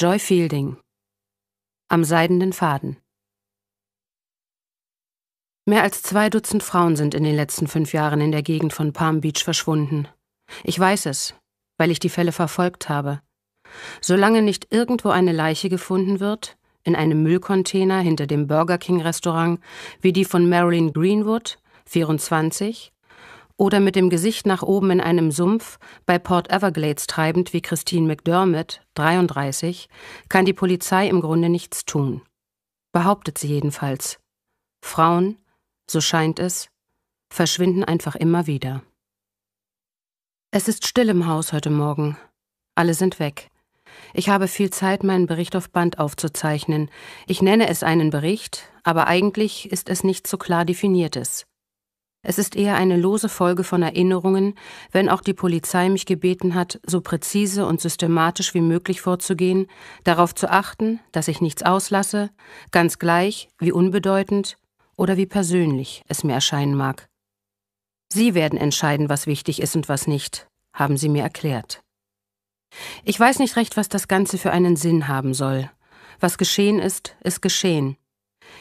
Joy Fielding Am seidenen Faden Mehr als zwei Dutzend Frauen sind in den letzten fünf Jahren in der Gegend von Palm Beach verschwunden. Ich weiß es, weil ich die Fälle verfolgt habe. Solange nicht irgendwo eine Leiche gefunden wird, in einem Müllcontainer hinter dem Burger King Restaurant, wie die von Marilyn Greenwood, 24, oder mit dem Gesicht nach oben in einem Sumpf bei Port Everglades treibend wie Christine McDermott, 33, kann die Polizei im Grunde nichts tun. Behauptet sie jedenfalls. Frauen, so scheint es, verschwinden einfach immer wieder. Es ist still im Haus heute Morgen. Alle sind weg. Ich habe viel Zeit, meinen Bericht auf Band aufzuzeichnen. Ich nenne es einen Bericht, aber eigentlich ist es nichts so klar definiertes. Es ist eher eine lose Folge von Erinnerungen, wenn auch die Polizei mich gebeten hat, so präzise und systematisch wie möglich vorzugehen, darauf zu achten, dass ich nichts auslasse, ganz gleich, wie unbedeutend oder wie persönlich es mir erscheinen mag. Sie werden entscheiden, was wichtig ist und was nicht, haben sie mir erklärt. Ich weiß nicht recht, was das Ganze für einen Sinn haben soll. Was geschehen ist, ist geschehen.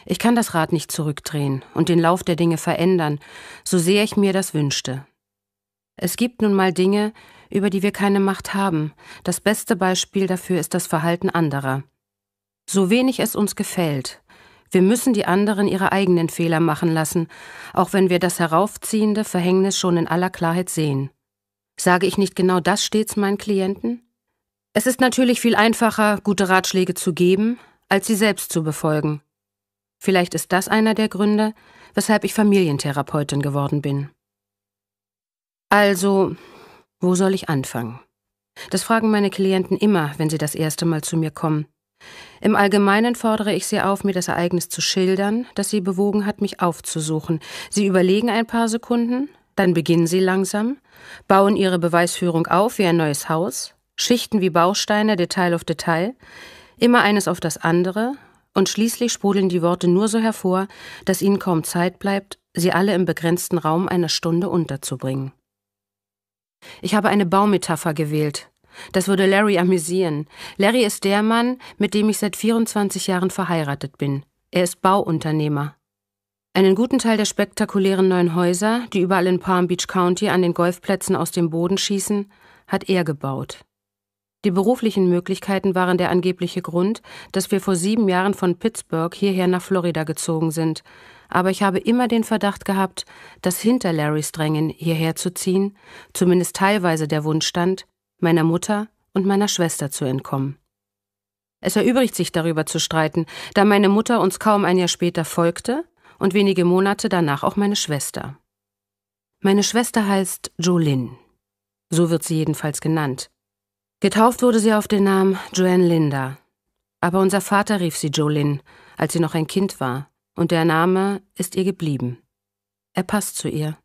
Ich kann das Rad nicht zurückdrehen und den Lauf der Dinge verändern, so sehr ich mir das wünschte. Es gibt nun mal Dinge, über die wir keine Macht haben. Das beste Beispiel dafür ist das Verhalten anderer. So wenig es uns gefällt, wir müssen die anderen ihre eigenen Fehler machen lassen, auch wenn wir das heraufziehende Verhängnis schon in aller Klarheit sehen. Sage ich nicht genau das stets meinen Klienten? Es ist natürlich viel einfacher, gute Ratschläge zu geben, als sie selbst zu befolgen. Vielleicht ist das einer der Gründe, weshalb ich Familientherapeutin geworden bin. Also, wo soll ich anfangen? Das fragen meine Klienten immer, wenn sie das erste Mal zu mir kommen. Im Allgemeinen fordere ich sie auf, mir das Ereignis zu schildern, das sie bewogen hat, mich aufzusuchen. Sie überlegen ein paar Sekunden, dann beginnen sie langsam, bauen ihre Beweisführung auf wie ein neues Haus, Schichten wie Bausteine, Detail auf Detail, immer eines auf das andere, und schließlich sprudeln die Worte nur so hervor, dass ihnen kaum Zeit bleibt, sie alle im begrenzten Raum einer Stunde unterzubringen. Ich habe eine Baumetapher gewählt. Das würde Larry amüsieren. Larry ist der Mann, mit dem ich seit 24 Jahren verheiratet bin. Er ist Bauunternehmer. Einen guten Teil der spektakulären neuen Häuser, die überall in Palm Beach County an den Golfplätzen aus dem Boden schießen, hat er gebaut. Die beruflichen Möglichkeiten waren der angebliche Grund, dass wir vor sieben Jahren von Pittsburgh hierher nach Florida gezogen sind. Aber ich habe immer den Verdacht gehabt, dass hinter Larrys Drängen, hierher zu ziehen, zumindest teilweise der Wunsch stand, meiner Mutter und meiner Schwester zu entkommen. Es erübrigt sich darüber zu streiten, da meine Mutter uns kaum ein Jahr später folgte und wenige Monate danach auch meine Schwester. Meine Schwester heißt Jolyn. So wird sie jedenfalls genannt. Getauft wurde sie auf den Namen Joanne Linda. Aber unser Vater rief sie Jolin, als sie noch ein Kind war, und der Name ist ihr geblieben. Er passt zu ihr.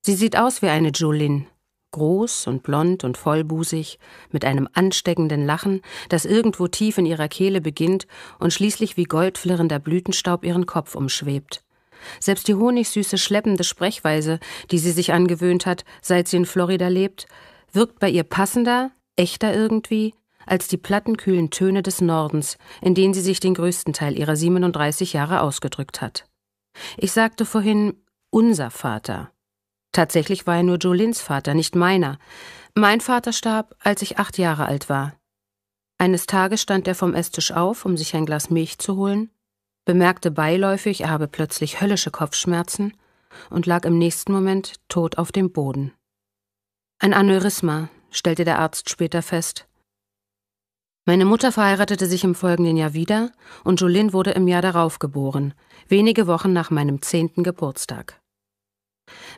Sie sieht aus wie eine Jolin, groß und blond und vollbusig, mit einem ansteckenden Lachen, das irgendwo tief in ihrer Kehle beginnt und schließlich wie goldflirrender Blütenstaub ihren Kopf umschwebt. Selbst die honigsüße, schleppende Sprechweise, die sie sich angewöhnt hat, seit sie in Florida lebt, wirkt bei ihr passender echter irgendwie als die plattenkühlen Töne des Nordens, in denen sie sich den größten Teil ihrer 37 Jahre ausgedrückt hat. Ich sagte vorhin unser Vater. Tatsächlich war er nur Jolins Vater, nicht meiner. Mein Vater starb, als ich acht Jahre alt war. Eines Tages stand er vom Esstisch auf, um sich ein Glas Milch zu holen, bemerkte beiläufig, er habe plötzlich höllische Kopfschmerzen und lag im nächsten Moment tot auf dem Boden. Ein Aneurysma, stellte der Arzt später fest. Meine Mutter verheiratete sich im folgenden Jahr wieder und Jolin wurde im Jahr darauf geboren, wenige Wochen nach meinem zehnten Geburtstag.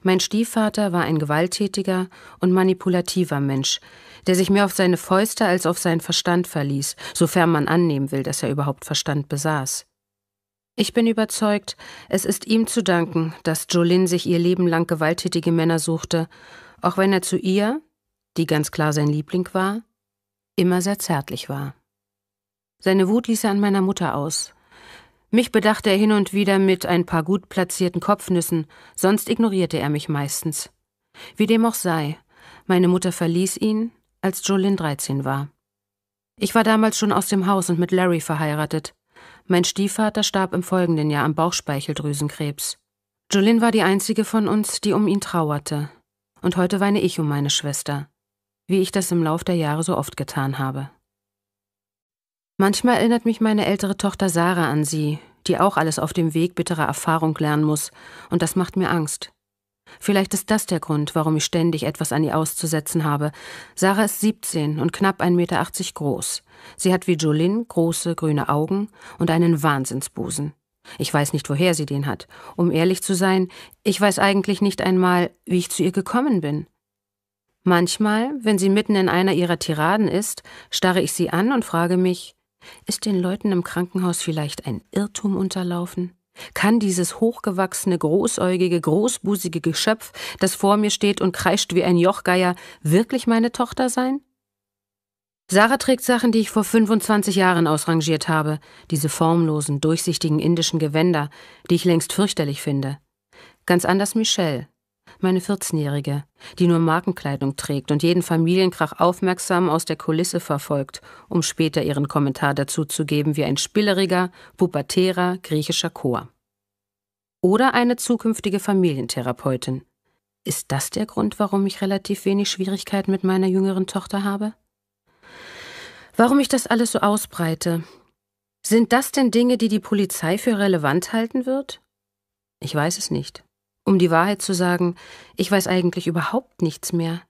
Mein Stiefvater war ein gewalttätiger und manipulativer Mensch, der sich mehr auf seine Fäuste als auf seinen Verstand verließ, sofern man annehmen will, dass er überhaupt Verstand besaß. Ich bin überzeugt, es ist ihm zu danken, dass Jolin sich ihr Leben lang gewalttätige Männer suchte, auch wenn er zu ihr, die ganz klar sein Liebling war, immer sehr zärtlich war. Seine Wut ließ er an meiner Mutter aus. Mich bedachte er hin und wieder mit ein paar gut platzierten Kopfnüssen, sonst ignorierte er mich meistens. Wie dem auch sei, meine Mutter verließ ihn, als Jolin 13 war. Ich war damals schon aus dem Haus und mit Larry verheiratet. Mein Stiefvater starb im folgenden Jahr am Bauchspeicheldrüsenkrebs. Jolin war die einzige von uns, die um ihn trauerte. Und heute weine ich um meine Schwester wie ich das im Lauf der Jahre so oft getan habe. Manchmal erinnert mich meine ältere Tochter Sarah an sie, die auch alles auf dem Weg bitterer Erfahrung lernen muss, und das macht mir Angst. Vielleicht ist das der Grund, warum ich ständig etwas an ihr auszusetzen habe. Sarah ist 17 und knapp 1,80 Meter groß. Sie hat wie Jolin große grüne Augen und einen Wahnsinnsbusen. Ich weiß nicht, woher sie den hat. Um ehrlich zu sein, ich weiß eigentlich nicht einmal, wie ich zu ihr gekommen bin. Manchmal, wenn sie mitten in einer ihrer Tiraden ist, starre ich sie an und frage mich, ist den Leuten im Krankenhaus vielleicht ein Irrtum unterlaufen? Kann dieses hochgewachsene, großäugige, großbusige Geschöpf, das vor mir steht und kreischt wie ein Jochgeier, wirklich meine Tochter sein? Sarah trägt Sachen, die ich vor 25 Jahren ausrangiert habe, diese formlosen, durchsichtigen indischen Gewänder, die ich längst fürchterlich finde. Ganz anders Michelle, meine 14-Jährige, die nur Markenkleidung trägt und jeden Familienkrach aufmerksam aus der Kulisse verfolgt, um später ihren Kommentar dazu zu geben wie ein spilleriger, pubertärer griechischer Chor. Oder eine zukünftige Familientherapeutin. Ist das der Grund, warum ich relativ wenig Schwierigkeiten mit meiner jüngeren Tochter habe? Warum ich das alles so ausbreite? Sind das denn Dinge, die die Polizei für relevant halten wird? Ich weiß es nicht. Um die Wahrheit zu sagen, ich weiß eigentlich überhaupt nichts mehr.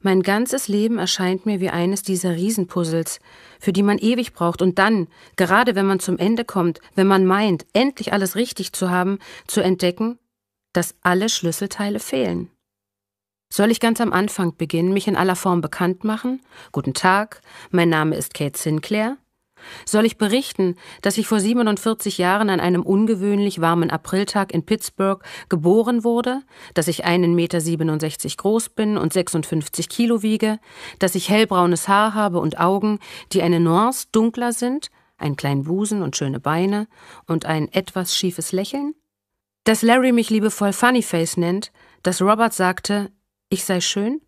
Mein ganzes Leben erscheint mir wie eines dieser Riesenpuzzles, für die man ewig braucht und dann, gerade wenn man zum Ende kommt, wenn man meint, endlich alles richtig zu haben, zu entdecken, dass alle Schlüsselteile fehlen. Soll ich ganz am Anfang beginnen, mich in aller Form bekannt machen? Guten Tag, mein Name ist Kate Sinclair. Soll ich berichten, dass ich vor 47 Jahren an einem ungewöhnlich warmen Apriltag in Pittsburgh geboren wurde, dass ich 1,67 Meter groß bin und 56 Kilo wiege, dass ich hellbraunes Haar habe und Augen, die eine Nuance dunkler sind, einen kleinen Busen und schöne Beine und ein etwas schiefes Lächeln? Dass Larry mich liebevoll Funnyface nennt, dass Robert sagte, ich sei schön?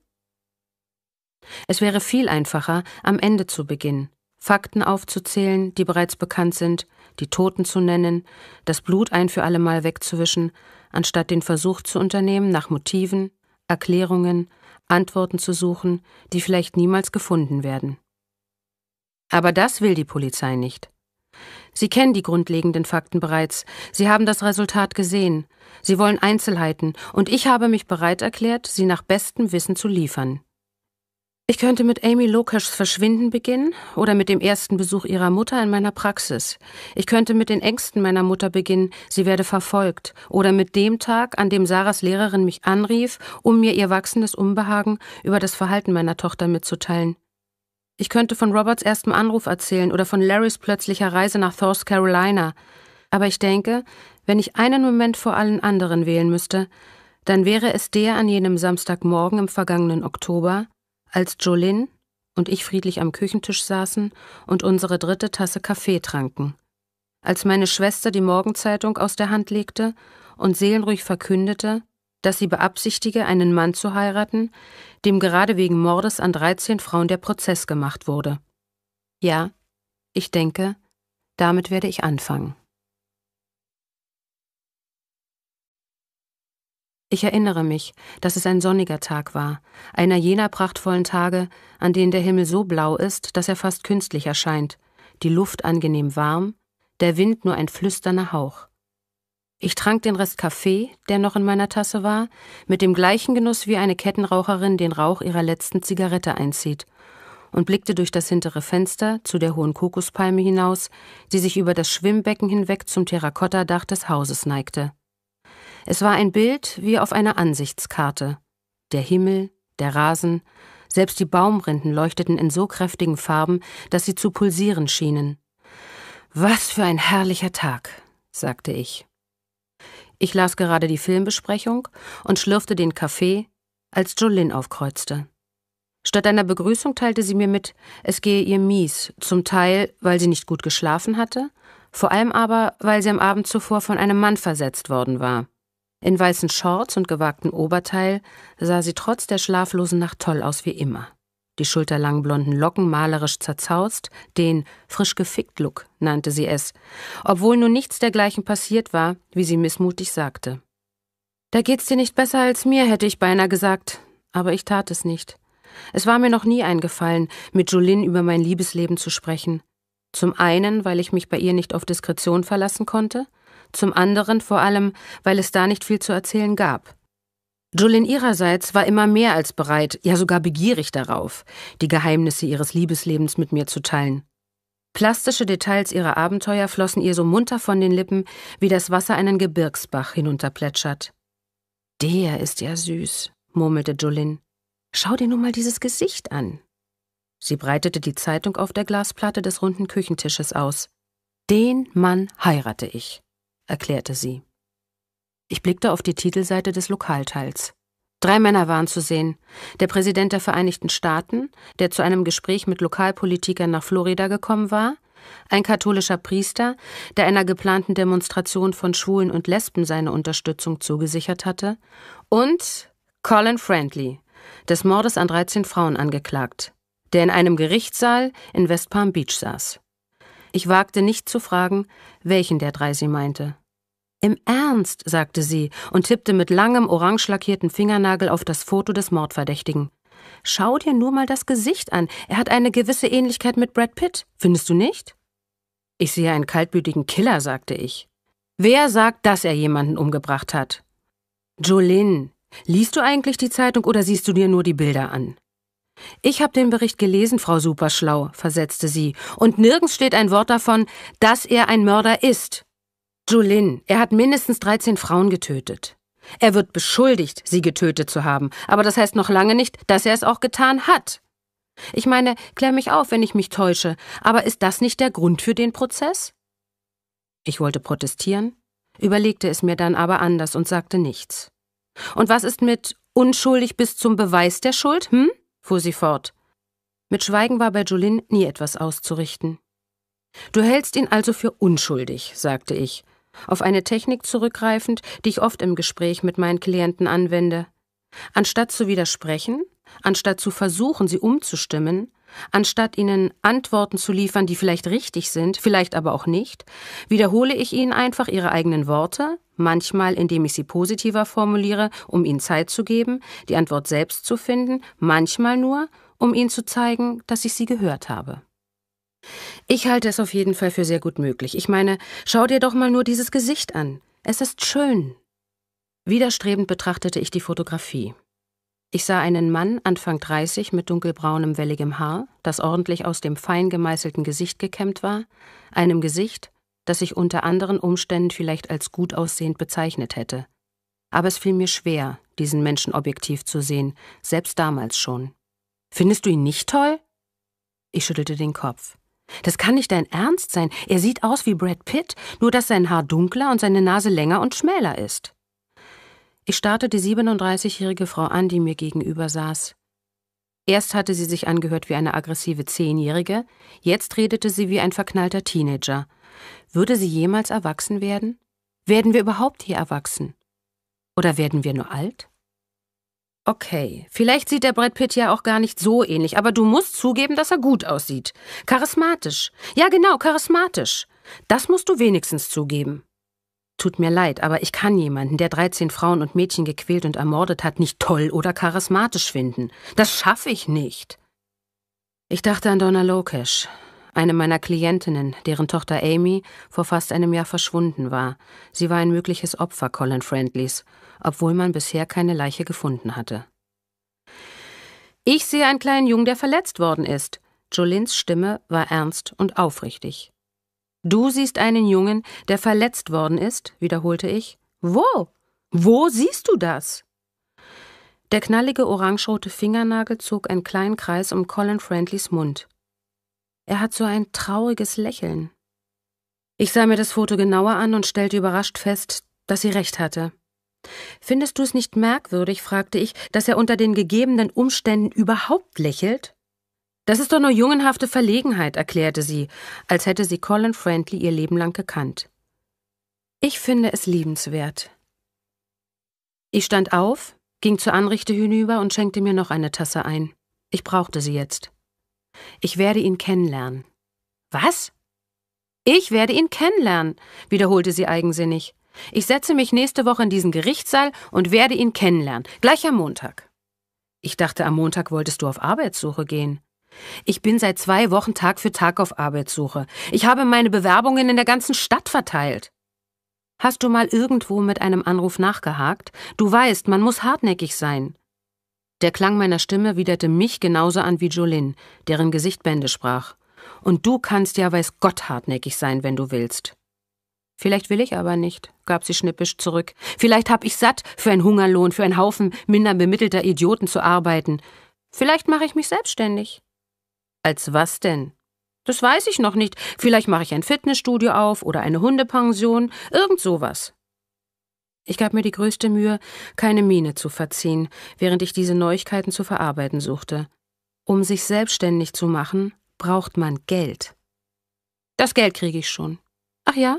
Es wäre viel einfacher, am Ende zu beginnen Fakten aufzuzählen, die bereits bekannt sind, die Toten zu nennen, das Blut ein für allemal wegzuwischen, anstatt den Versuch zu unternehmen, nach Motiven, Erklärungen, Antworten zu suchen, die vielleicht niemals gefunden werden. Aber das will die Polizei nicht. Sie kennen die grundlegenden Fakten bereits, Sie haben das Resultat gesehen, Sie wollen Einzelheiten, und ich habe mich bereit erklärt, sie nach bestem Wissen zu liefern. Ich könnte mit Amy Lokeschs Verschwinden beginnen oder mit dem ersten Besuch ihrer Mutter in meiner Praxis. Ich könnte mit den Ängsten meiner Mutter beginnen, sie werde verfolgt, oder mit dem Tag, an dem Sarahs Lehrerin mich anrief, um mir ihr wachsendes Unbehagen über das Verhalten meiner Tochter mitzuteilen. Ich könnte von Roberts erstem Anruf erzählen oder von Larrys plötzlicher Reise nach North Carolina. Aber ich denke, wenn ich einen Moment vor allen anderen wählen müsste, dann wäre es der an jenem Samstagmorgen im vergangenen Oktober, als Jolin und ich friedlich am Küchentisch saßen und unsere dritte Tasse Kaffee tranken. Als meine Schwester die Morgenzeitung aus der Hand legte und seelenruhig verkündete, dass sie beabsichtige, einen Mann zu heiraten, dem gerade wegen Mordes an 13 Frauen der Prozess gemacht wurde. Ja, ich denke, damit werde ich anfangen. Ich erinnere mich, dass es ein sonniger Tag war, einer jener prachtvollen Tage, an denen der Himmel so blau ist, dass er fast künstlich erscheint, die Luft angenehm warm, der Wind nur ein flüsterner Hauch. Ich trank den Rest Kaffee, der noch in meiner Tasse war, mit dem gleichen Genuss, wie eine Kettenraucherin den Rauch ihrer letzten Zigarette einzieht, und blickte durch das hintere Fenster zu der hohen Kokospalme hinaus, die sich über das Schwimmbecken hinweg zum Terrakottadach des Hauses neigte. Es war ein Bild wie auf einer Ansichtskarte. Der Himmel, der Rasen, selbst die Baumrinden leuchteten in so kräftigen Farben, dass sie zu pulsieren schienen. Was für ein herrlicher Tag, sagte ich. Ich las gerade die Filmbesprechung und schlürfte den Kaffee, als Jolin aufkreuzte. Statt einer Begrüßung teilte sie mir mit, es gehe ihr mies, zum Teil, weil sie nicht gut geschlafen hatte, vor allem aber, weil sie am Abend zuvor von einem Mann versetzt worden war. In weißen Shorts und gewagtem Oberteil sah sie trotz der schlaflosen Nacht toll aus wie immer. Die schulterlangen blonden Locken malerisch zerzaust, den frisch gefickt Look nannte sie es, obwohl nun nichts dergleichen passiert war, wie sie missmutig sagte. Da geht's dir nicht besser als mir, hätte ich beinahe gesagt, aber ich tat es nicht. Es war mir noch nie eingefallen, mit Jolin über mein Liebesleben zu sprechen. Zum einen, weil ich mich bei ihr nicht auf Diskretion verlassen konnte, zum anderen vor allem, weil es da nicht viel zu erzählen gab. Julin ihrerseits war immer mehr als bereit, ja sogar begierig darauf, die Geheimnisse ihres Liebeslebens mit mir zu teilen. Plastische Details ihrer Abenteuer flossen ihr so munter von den Lippen, wie das Wasser einen Gebirgsbach hinunterplätschert. Der ist ja süß, murmelte Julin. Schau dir nun mal dieses Gesicht an. Sie breitete die Zeitung auf der Glasplatte des runden Küchentisches aus. Den Mann heirate ich erklärte sie. Ich blickte auf die Titelseite des Lokalteils. Drei Männer waren zu sehen. Der Präsident der Vereinigten Staaten, der zu einem Gespräch mit Lokalpolitikern nach Florida gekommen war, ein katholischer Priester, der einer geplanten Demonstration von Schwulen und Lesben seine Unterstützung zugesichert hatte, und Colin Friendly, des Mordes an 13 Frauen angeklagt, der in einem Gerichtssaal in West Palm Beach saß. Ich wagte nicht zu fragen, welchen der drei sie meinte. Im Ernst, sagte sie und tippte mit langem orange lackierten Fingernagel auf das Foto des Mordverdächtigen. Schau dir nur mal das Gesicht an. Er hat eine gewisse Ähnlichkeit mit Brad Pitt. Findest du nicht? Ich sehe einen kaltblütigen Killer, sagte ich. Wer sagt, dass er jemanden umgebracht hat? Jolin, liest du eigentlich die Zeitung oder siehst du dir nur die Bilder an? Ich habe den Bericht gelesen, Frau Superschlau, versetzte sie, und nirgends steht ein Wort davon, dass er ein Mörder ist. Julin, er hat mindestens 13 Frauen getötet. Er wird beschuldigt, sie getötet zu haben, aber das heißt noch lange nicht, dass er es auch getan hat. Ich meine, klär mich auf, wenn ich mich täusche, aber ist das nicht der Grund für den Prozess? Ich wollte protestieren, überlegte es mir dann aber anders und sagte nichts. Und was ist mit unschuldig bis zum Beweis der Schuld, hm? fuhr sie fort. Mit Schweigen war bei Jolin nie etwas auszurichten. Du hältst ihn also für unschuldig, sagte ich, auf eine Technik zurückgreifend, die ich oft im Gespräch mit meinen Klienten anwende. Anstatt zu widersprechen, anstatt zu versuchen, sie umzustimmen, Anstatt Ihnen Antworten zu liefern, die vielleicht richtig sind, vielleicht aber auch nicht, wiederhole ich Ihnen einfach Ihre eigenen Worte, manchmal indem ich sie positiver formuliere, um Ihnen Zeit zu geben, die Antwort selbst zu finden, manchmal nur, um Ihnen zu zeigen, dass ich sie gehört habe. Ich halte es auf jeden Fall für sehr gut möglich. Ich meine, schau dir doch mal nur dieses Gesicht an. Es ist schön. Widerstrebend betrachtete ich die Fotografie. Ich sah einen Mann, Anfang 30, mit dunkelbraunem, welligem Haar, das ordentlich aus dem fein gemeißelten Gesicht gekämmt war, einem Gesicht, das ich unter anderen Umständen vielleicht als gut aussehend bezeichnet hätte. Aber es fiel mir schwer, diesen Menschen objektiv zu sehen, selbst damals schon. Findest du ihn nicht toll? Ich schüttelte den Kopf. Das kann nicht dein Ernst sein. Er sieht aus wie Brad Pitt, nur dass sein Haar dunkler und seine Nase länger und schmäler ist. Ich starrte die 37-jährige Frau an, die mir gegenüber saß. Erst hatte sie sich angehört wie eine aggressive Zehnjährige, jetzt redete sie wie ein verknallter Teenager. Würde sie jemals erwachsen werden? Werden wir überhaupt hier erwachsen? Oder werden wir nur alt? Okay, vielleicht sieht der Brad Pitt ja auch gar nicht so ähnlich, aber du musst zugeben, dass er gut aussieht. Charismatisch. Ja, genau, charismatisch. Das musst du wenigstens zugeben. Tut mir leid, aber ich kann jemanden, der 13 Frauen und Mädchen gequält und ermordet hat, nicht toll oder charismatisch finden. Das schaffe ich nicht. Ich dachte an Donna Lokesh, eine meiner Klientinnen, deren Tochter Amy vor fast einem Jahr verschwunden war. Sie war ein mögliches Opfer Colin Friendlys, obwohl man bisher keine Leiche gefunden hatte. Ich sehe einen kleinen Jungen, der verletzt worden ist. Jolins Stimme war ernst und aufrichtig. Du siehst einen Jungen, der verletzt worden ist, wiederholte ich. Wo? Wo siehst du das? Der knallige orangerote Fingernagel zog einen kleinen Kreis um Colin Friendlys Mund. Er hat so ein trauriges Lächeln. Ich sah mir das Foto genauer an und stellte überrascht fest, dass sie recht hatte. Findest du es nicht merkwürdig, fragte ich, dass er unter den gegebenen Umständen überhaupt lächelt? Das ist doch nur jungenhafte Verlegenheit, erklärte sie, als hätte sie Colin Friendly ihr Leben lang gekannt. Ich finde es liebenswert. Ich stand auf, ging zur Anrichte hinüber und schenkte mir noch eine Tasse ein. Ich brauchte sie jetzt. Ich werde ihn kennenlernen. Was? Ich werde ihn kennenlernen, wiederholte sie eigensinnig. Ich setze mich nächste Woche in diesen Gerichtssaal und werde ihn kennenlernen, gleich am Montag. Ich dachte, am Montag wolltest du auf Arbeitssuche gehen. Ich bin seit zwei Wochen Tag für Tag auf Arbeitssuche. Ich habe meine Bewerbungen in der ganzen Stadt verteilt. Hast du mal irgendwo mit einem Anruf nachgehakt? Du weißt, man muss hartnäckig sein. Der Klang meiner Stimme widerte mich genauso an wie Jolin, deren Gesicht Bände sprach. Und du kannst ja weiß Gott hartnäckig sein, wenn du willst. Vielleicht will ich aber nicht, gab sie schnippisch zurück. Vielleicht hab ich satt, für einen Hungerlohn, für einen Haufen minder bemittelter Idioten zu arbeiten. Vielleicht mache ich mich selbstständig. Als was denn? Das weiß ich noch nicht. Vielleicht mache ich ein Fitnessstudio auf oder eine Hundepension, irgend sowas. Ich gab mir die größte Mühe, keine Miene zu verziehen, während ich diese Neuigkeiten zu verarbeiten suchte. Um sich selbstständig zu machen, braucht man Geld. Das Geld kriege ich schon. Ach ja?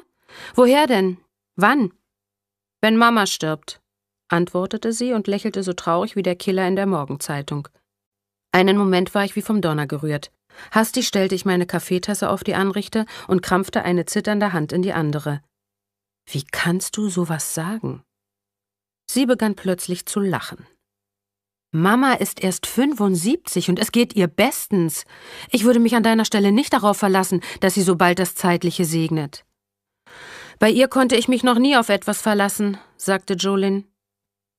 Woher denn? Wann? Wenn Mama stirbt, antwortete sie und lächelte so traurig wie der Killer in der Morgenzeitung. Einen Moment war ich wie vom Donner gerührt. Hastig stellte ich meine Kaffeetasse auf die Anrichte und krampfte eine zitternde Hand in die andere. Wie kannst du sowas sagen? Sie begann plötzlich zu lachen. Mama ist erst 75 und es geht ihr bestens. Ich würde mich an deiner Stelle nicht darauf verlassen, dass sie sobald das Zeitliche segnet. Bei ihr konnte ich mich noch nie auf etwas verlassen, sagte Jolin.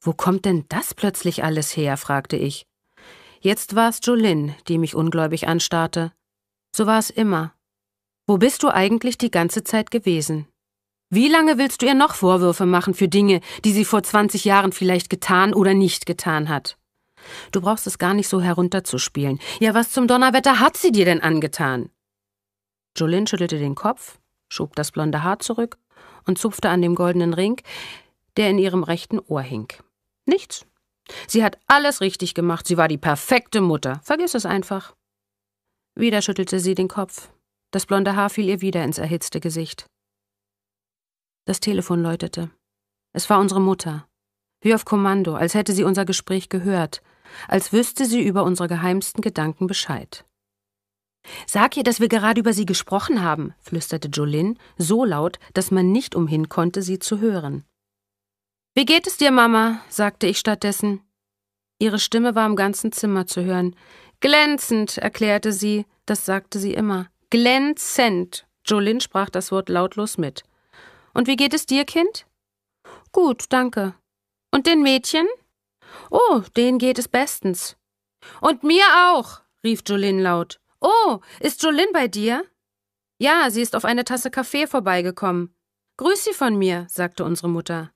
Wo kommt denn das plötzlich alles her? fragte ich. Jetzt war es Jolin, die mich ungläubig anstarrte. So war es immer. Wo bist du eigentlich die ganze Zeit gewesen? Wie lange willst du ihr noch Vorwürfe machen für Dinge, die sie vor 20 Jahren vielleicht getan oder nicht getan hat? Du brauchst es gar nicht so herunterzuspielen. Ja, was zum Donnerwetter hat sie dir denn angetan? Jolin schüttelte den Kopf, schob das blonde Haar zurück und zupfte an dem goldenen Ring, der in ihrem rechten Ohr hing. Nichts, Sie hat alles richtig gemacht, sie war die perfekte Mutter. Vergiss es einfach. Wieder schüttelte sie den Kopf. Das blonde Haar fiel ihr wieder ins erhitzte Gesicht. Das Telefon läutete. Es war unsere Mutter. Wie auf Kommando, als hätte sie unser Gespräch gehört, als wüsste sie über unsere geheimsten Gedanken Bescheid. Sag ihr, dass wir gerade über sie gesprochen haben, flüsterte Jolin, so laut, dass man nicht umhin konnte, sie zu hören. Wie geht es dir, Mama? sagte ich stattdessen. Ihre Stimme war im ganzen Zimmer zu hören. Glänzend, erklärte sie, das sagte sie immer. Glänzend. Jolin sprach das Wort lautlos mit. Und wie geht es dir, Kind? Gut, danke. Und den Mädchen? Oh, denen geht es bestens. Und mir auch, rief Jolin laut. Oh, ist Jolin bei dir? Ja, sie ist auf eine Tasse Kaffee vorbeigekommen. Grüß sie von mir, sagte unsere Mutter.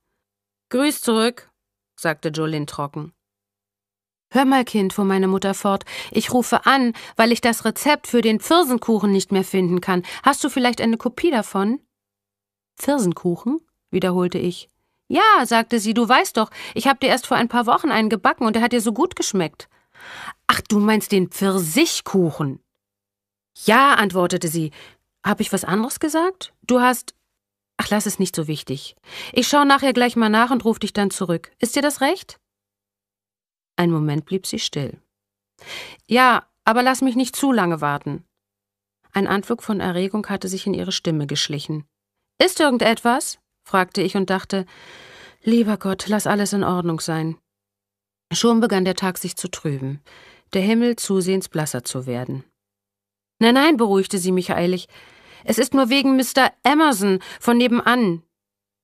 Grüß zurück, sagte Jolin trocken. Hör mal, Kind, fuhr meine Mutter fort, ich rufe an, weil ich das Rezept für den Pfirsenkuchen nicht mehr finden kann. Hast du vielleicht eine Kopie davon? Pfirsenkuchen? wiederholte ich. Ja, sagte sie, du weißt doch, ich habe dir erst vor ein paar Wochen einen gebacken und er hat dir so gut geschmeckt. Ach, du meinst den Pfirsichkuchen? Ja, antwortete sie. Hab ich was anderes gesagt? Du hast. Ach, lass es nicht so wichtig. Ich schaue nachher gleich mal nach und rufe dich dann zurück. Ist dir das recht? Ein Moment blieb sie still. Ja, aber lass mich nicht zu lange warten. Ein Anflug von Erregung hatte sich in ihre Stimme geschlichen. Ist irgendetwas? fragte ich und dachte, lieber Gott, lass alles in Ordnung sein. Schon begann der Tag sich zu trüben, der Himmel zusehends blasser zu werden. Nein, nein, beruhigte sie mich eilig, es ist nur wegen Mr. Emerson von nebenan.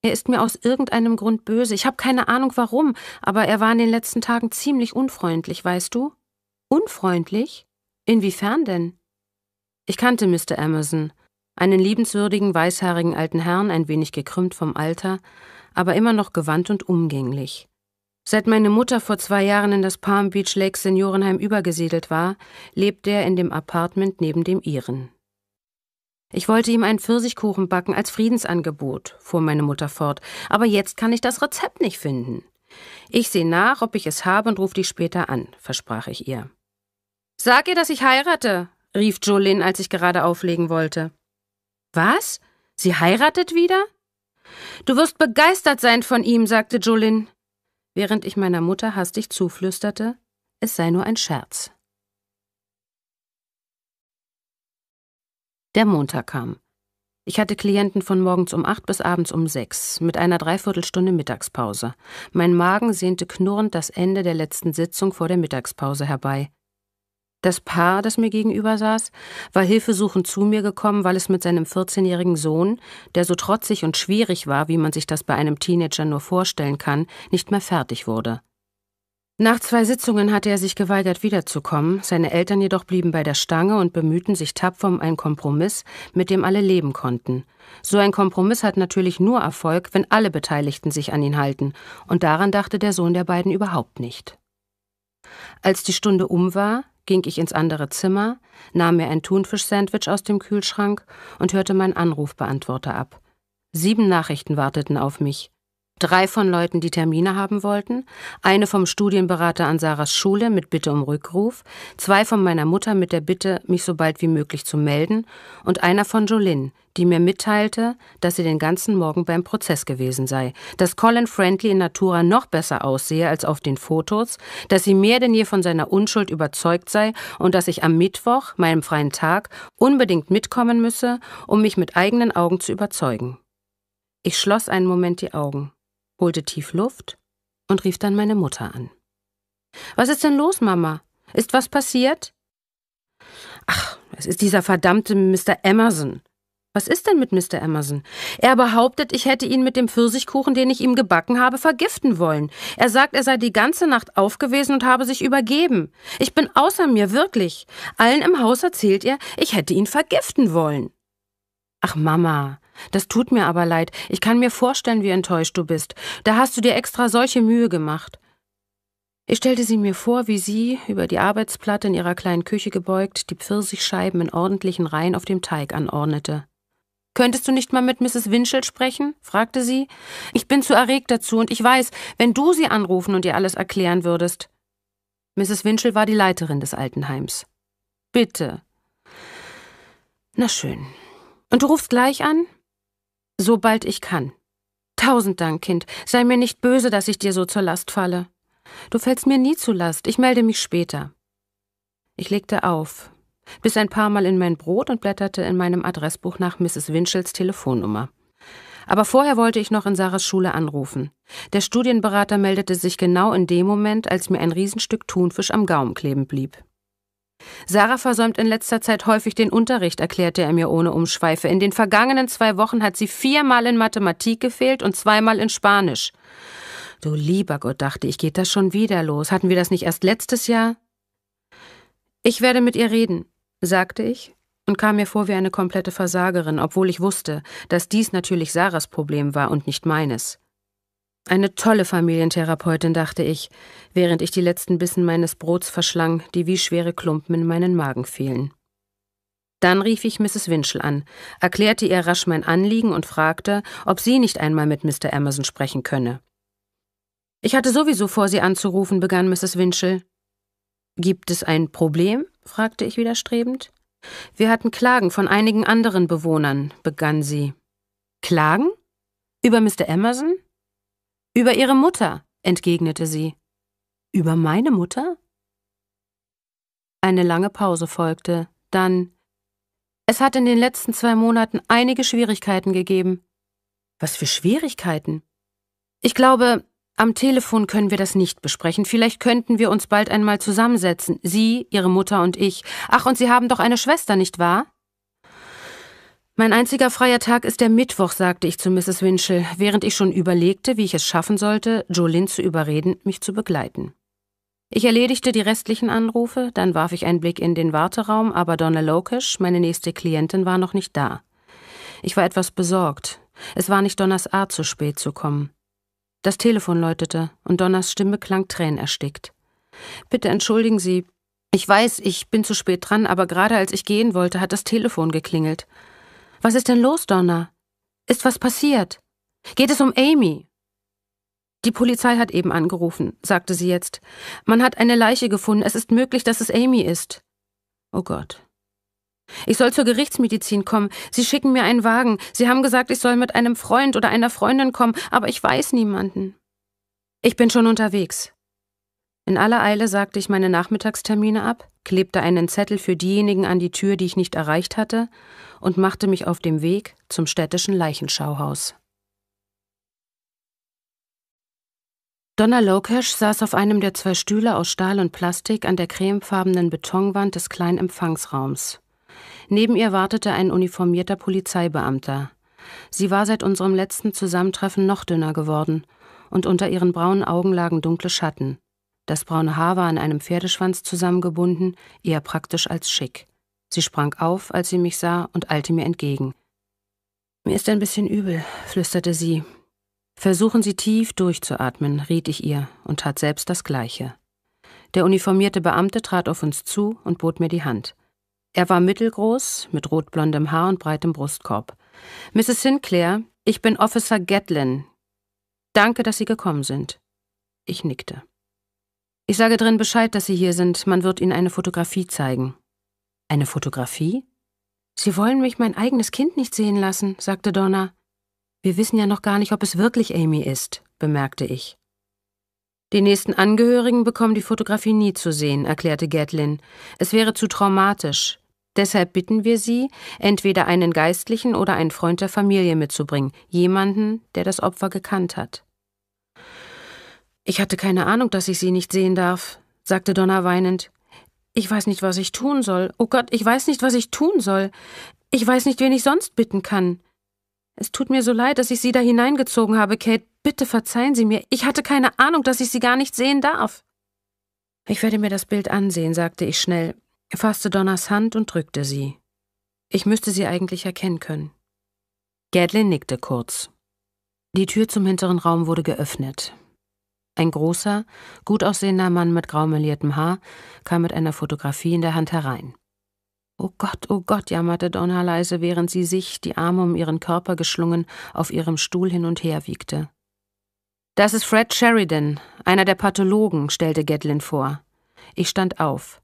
Er ist mir aus irgendeinem Grund böse. Ich habe keine Ahnung warum, aber er war in den letzten Tagen ziemlich unfreundlich, weißt du? Unfreundlich? Inwiefern denn? Ich kannte Mr. Emerson, einen liebenswürdigen, weißhaarigen alten Herrn, ein wenig gekrümmt vom Alter, aber immer noch gewandt und umgänglich. Seit meine Mutter vor zwei Jahren in das Palm Beach Lake Seniorenheim übergesiedelt war, lebt er in dem Apartment neben dem ihren. Ich wollte ihm einen Pfirsichkuchen backen als Friedensangebot, fuhr meine Mutter fort, aber jetzt kann ich das Rezept nicht finden. Ich sehe nach, ob ich es habe und rufe dich später an, versprach ich ihr. Sag ihr, dass ich heirate, rief Jolin, als ich gerade auflegen wollte. Was? Sie heiratet wieder? Du wirst begeistert sein von ihm, sagte Jolin, während ich meiner Mutter hastig zuflüsterte, es sei nur ein Scherz. Der Montag kam. Ich hatte Klienten von morgens um acht bis abends um sechs, mit einer Dreiviertelstunde Mittagspause. Mein Magen sehnte knurrend das Ende der letzten Sitzung vor der Mittagspause herbei. Das Paar, das mir gegenüber saß, war hilfesuchend zu mir gekommen, weil es mit seinem 14-jährigen Sohn, der so trotzig und schwierig war, wie man sich das bei einem Teenager nur vorstellen kann, nicht mehr fertig wurde. Nach zwei Sitzungen hatte er sich geweigert, wiederzukommen, seine Eltern jedoch blieben bei der Stange und bemühten sich tapfer um einen Kompromiss, mit dem alle leben konnten. So ein Kompromiss hat natürlich nur Erfolg, wenn alle Beteiligten sich an ihn halten, und daran dachte der Sohn der beiden überhaupt nicht. Als die Stunde um war, ging ich ins andere Zimmer, nahm mir ein Thunfisch-Sandwich aus dem Kühlschrank und hörte meinen Anrufbeantworter ab. Sieben Nachrichten warteten auf mich. Drei von Leuten, die Termine haben wollten, eine vom Studienberater an Sarahs Schule mit Bitte um Rückruf, zwei von meiner Mutter mit der Bitte, mich so bald wie möglich zu melden, und einer von Jolin, die mir mitteilte, dass sie den ganzen Morgen beim Prozess gewesen sei, dass Colin Friendly in Natura noch besser aussehe als auf den Fotos, dass sie mehr denn je von seiner Unschuld überzeugt sei und dass ich am Mittwoch, meinem freien Tag, unbedingt mitkommen müsse, um mich mit eigenen Augen zu überzeugen. Ich schloss einen Moment die Augen holte tief Luft und rief dann meine Mutter an. Was ist denn los, Mama? Ist was passiert? Ach, es ist dieser verdammte Mr. Emerson. Was ist denn mit Mr. Emerson? Er behauptet, ich hätte ihn mit dem Pfirsichkuchen, den ich ihm gebacken habe, vergiften wollen. Er sagt, er sei die ganze Nacht aufgewesen und habe sich übergeben. Ich bin außer mir, wirklich. Allen im Haus erzählt er, ich hätte ihn vergiften wollen. Ach Mama, das tut mir aber leid. Ich kann mir vorstellen, wie enttäuscht du bist. Da hast du dir extra solche Mühe gemacht. Ich stellte sie mir vor, wie sie, über die Arbeitsplatte in ihrer kleinen Küche gebeugt, die Pfirsichscheiben in ordentlichen Reihen auf dem Teig anordnete. Könntest du nicht mal mit Mrs. Winchell sprechen? fragte sie. Ich bin zu erregt dazu und ich weiß, wenn du sie anrufen und ihr alles erklären würdest. Mrs. Winchell war die Leiterin des Altenheims. Bitte. Na schön. Und du rufst gleich an? Sobald ich kann. Tausend Dank, Kind. Sei mir nicht böse, dass ich dir so zur Last falle. Du fällst mir nie zur Last. Ich melde mich später. Ich legte auf, biss ein paar Mal in mein Brot und blätterte in meinem Adressbuch nach Mrs. Winchells Telefonnummer. Aber vorher wollte ich noch in Sarahs Schule anrufen. Der Studienberater meldete sich genau in dem Moment, als mir ein Riesenstück Thunfisch am Gaumen kleben blieb. Sarah versäumt in letzter Zeit häufig den Unterricht, erklärte er mir ohne Umschweife. In den vergangenen zwei Wochen hat sie viermal in Mathematik gefehlt und zweimal in Spanisch. Du lieber Gott, dachte ich, geht das schon wieder los. Hatten wir das nicht erst letztes Jahr? Ich werde mit ihr reden, sagte ich und kam mir vor wie eine komplette Versagerin, obwohl ich wusste, dass dies natürlich Sarahs Problem war und nicht meines. Eine tolle Familientherapeutin, dachte ich, während ich die letzten Bissen meines Brots verschlang, die wie schwere Klumpen in meinen Magen fielen. Dann rief ich Mrs. Winchell an, erklärte ihr rasch mein Anliegen und fragte, ob sie nicht einmal mit Mr. Emerson sprechen könne. Ich hatte sowieso vor, sie anzurufen, begann Mrs. Winchell. Gibt es ein Problem? fragte ich widerstrebend. Wir hatten Klagen von einigen anderen Bewohnern, begann sie. Klagen? Über Mr. Emerson? Über Ihre Mutter, entgegnete sie. Über meine Mutter? Eine lange Pause folgte, dann Es hat in den letzten zwei Monaten einige Schwierigkeiten gegeben. Was für Schwierigkeiten? Ich glaube, am Telefon können wir das nicht besprechen. Vielleicht könnten wir uns bald einmal zusammensetzen. Sie, Ihre Mutter und ich. Ach, und Sie haben doch eine Schwester, nicht wahr? Mein einziger freier Tag ist der Mittwoch, sagte ich zu Mrs. Winchell, während ich schon überlegte, wie ich es schaffen sollte, Jolene zu überreden, mich zu begleiten. Ich erledigte die restlichen Anrufe, dann warf ich einen Blick in den Warteraum, aber Donna Lokesh, meine nächste Klientin, war noch nicht da. Ich war etwas besorgt. Es war nicht Donners Art, zu spät zu kommen. Das Telefon läutete und Donners Stimme klang tränenerstickt. Bitte entschuldigen Sie. Ich weiß, ich bin zu spät dran, aber gerade als ich gehen wollte, hat das Telefon geklingelt. Was ist denn los, Donna? Ist was passiert? Geht es um Amy? Die Polizei hat eben angerufen, sagte sie jetzt. Man hat eine Leiche gefunden. Es ist möglich, dass es Amy ist. Oh Gott. Ich soll zur Gerichtsmedizin kommen. Sie schicken mir einen Wagen. Sie haben gesagt, ich soll mit einem Freund oder einer Freundin kommen, aber ich weiß niemanden. Ich bin schon unterwegs. In aller Eile sagte ich meine Nachmittagstermine ab klebte einen Zettel für diejenigen an die Tür, die ich nicht erreicht hatte, und machte mich auf dem Weg zum städtischen Leichenschauhaus. Donna Lokesh saß auf einem der zwei Stühle aus Stahl und Plastik an der cremefarbenen Betonwand des kleinen Empfangsraums. Neben ihr wartete ein uniformierter Polizeibeamter. Sie war seit unserem letzten Zusammentreffen noch dünner geworden, und unter ihren braunen Augen lagen dunkle Schatten. Das braune Haar war an einem Pferdeschwanz zusammengebunden, eher praktisch als schick. Sie sprang auf, als sie mich sah, und eilte mir entgegen. Mir ist ein bisschen übel, flüsterte sie. Versuchen Sie tief durchzuatmen, riet ich ihr und tat selbst das Gleiche. Der uniformierte Beamte trat auf uns zu und bot mir die Hand. Er war mittelgroß, mit rotblondem Haar und breitem Brustkorb. Mrs. Sinclair, ich bin Officer Gatlin. Danke, dass Sie gekommen sind. Ich nickte. Ich sage drin Bescheid, dass Sie hier sind. Man wird Ihnen eine Fotografie zeigen. Eine Fotografie? Sie wollen mich mein eigenes Kind nicht sehen lassen, sagte Donna. Wir wissen ja noch gar nicht, ob es wirklich Amy ist, bemerkte ich. Die nächsten Angehörigen bekommen die Fotografie nie zu sehen, erklärte Gatlin. Es wäre zu traumatisch. Deshalb bitten wir Sie, entweder einen Geistlichen oder einen Freund der Familie mitzubringen, jemanden, der das Opfer gekannt hat. Ich hatte keine Ahnung, dass ich sie nicht sehen darf, sagte Donna weinend. Ich weiß nicht, was ich tun soll. Oh Gott, ich weiß nicht, was ich tun soll. Ich weiß nicht, wen ich sonst bitten kann. Es tut mir so leid, dass ich Sie da hineingezogen habe, Kate. Bitte verzeihen Sie mir. Ich hatte keine Ahnung, dass ich Sie gar nicht sehen darf. Ich werde mir das Bild ansehen, sagte ich schnell, fasste Donners Hand und drückte sie. Ich müsste sie eigentlich erkennen können. Gatlin nickte kurz. Die Tür zum hinteren Raum wurde geöffnet. Ein großer, gut aussehender Mann mit graumeliertem Haar kam mit einer Fotografie in der Hand herein. Oh Gott, oh Gott, jammerte Donna leise, während sie sich, die Arme um ihren Körper geschlungen, auf ihrem Stuhl hin und her wiegte. Das ist Fred Sheridan, einer der Pathologen, stellte Gatlin vor. Ich stand auf.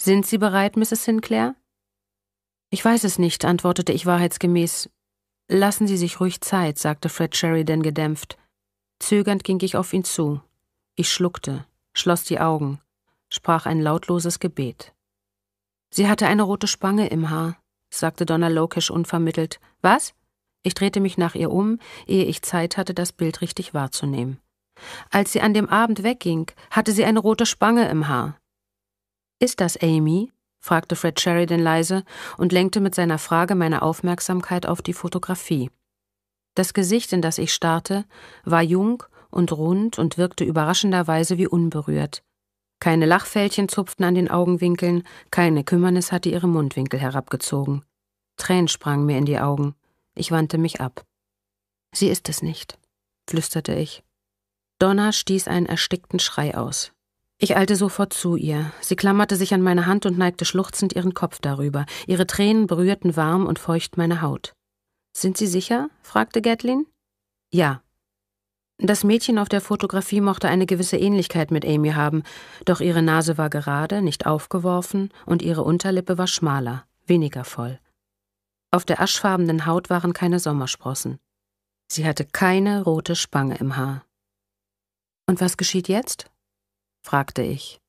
Sind Sie bereit, Mrs. Sinclair? Ich weiß es nicht, antwortete ich wahrheitsgemäß. Lassen Sie sich ruhig Zeit, sagte Fred Sheridan gedämpft. Zögernd ging ich auf ihn zu. Ich schluckte, schloss die Augen, sprach ein lautloses Gebet. Sie hatte eine rote Spange im Haar, sagte Donna Lokesh unvermittelt. Was? Ich drehte mich nach ihr um, ehe ich Zeit hatte, das Bild richtig wahrzunehmen. Als sie an dem Abend wegging, hatte sie eine rote Spange im Haar. Ist das Amy? fragte Fred Sheridan leise und lenkte mit seiner Frage meine Aufmerksamkeit auf die Fotografie. Das Gesicht, in das ich starrte, war jung und rund und wirkte überraschenderweise wie unberührt. Keine Lachfältchen zupften an den Augenwinkeln, keine Kümmernis hatte ihre Mundwinkel herabgezogen. Tränen sprangen mir in die Augen. Ich wandte mich ab. Sie ist es nicht, flüsterte ich. Donna stieß einen erstickten Schrei aus. Ich eilte sofort zu ihr. Sie klammerte sich an meine Hand und neigte schluchzend ihren Kopf darüber. Ihre Tränen berührten warm und feucht meine Haut. Sind Sie sicher? fragte Gatlin. Ja, das Mädchen auf der Fotografie mochte eine gewisse Ähnlichkeit mit Amy haben, doch ihre Nase war gerade, nicht aufgeworfen, und ihre Unterlippe war schmaler, weniger voll. Auf der aschfarbenen Haut waren keine Sommersprossen. Sie hatte keine rote Spange im Haar. Und was geschieht jetzt? fragte ich.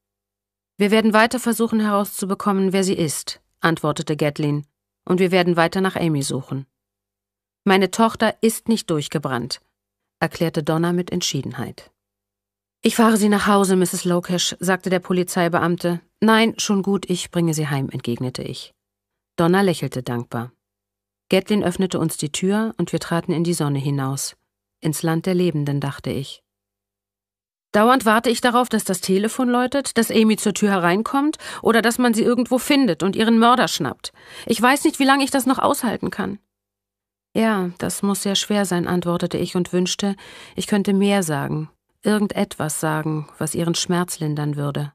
Wir werden weiter versuchen herauszubekommen, wer sie ist, antwortete Gatlin, und wir werden weiter nach Amy suchen. Meine Tochter ist nicht durchgebrannt erklärte Donna mit Entschiedenheit. Ich fahre Sie nach Hause, Mrs. Lokesh, sagte der Polizeibeamte. Nein, schon gut, ich bringe Sie heim, entgegnete ich. Donna lächelte dankbar. Gatlin öffnete uns die Tür und wir traten in die Sonne hinaus. Ins Land der Lebenden, dachte ich. Dauernd warte ich darauf, dass das Telefon läutet, dass Amy zur Tür hereinkommt oder dass man sie irgendwo findet und ihren Mörder schnappt. Ich weiß nicht, wie lange ich das noch aushalten kann. Ja, das muss sehr schwer sein, antwortete ich und wünschte, ich könnte mehr sagen, irgendetwas sagen, was ihren Schmerz lindern würde.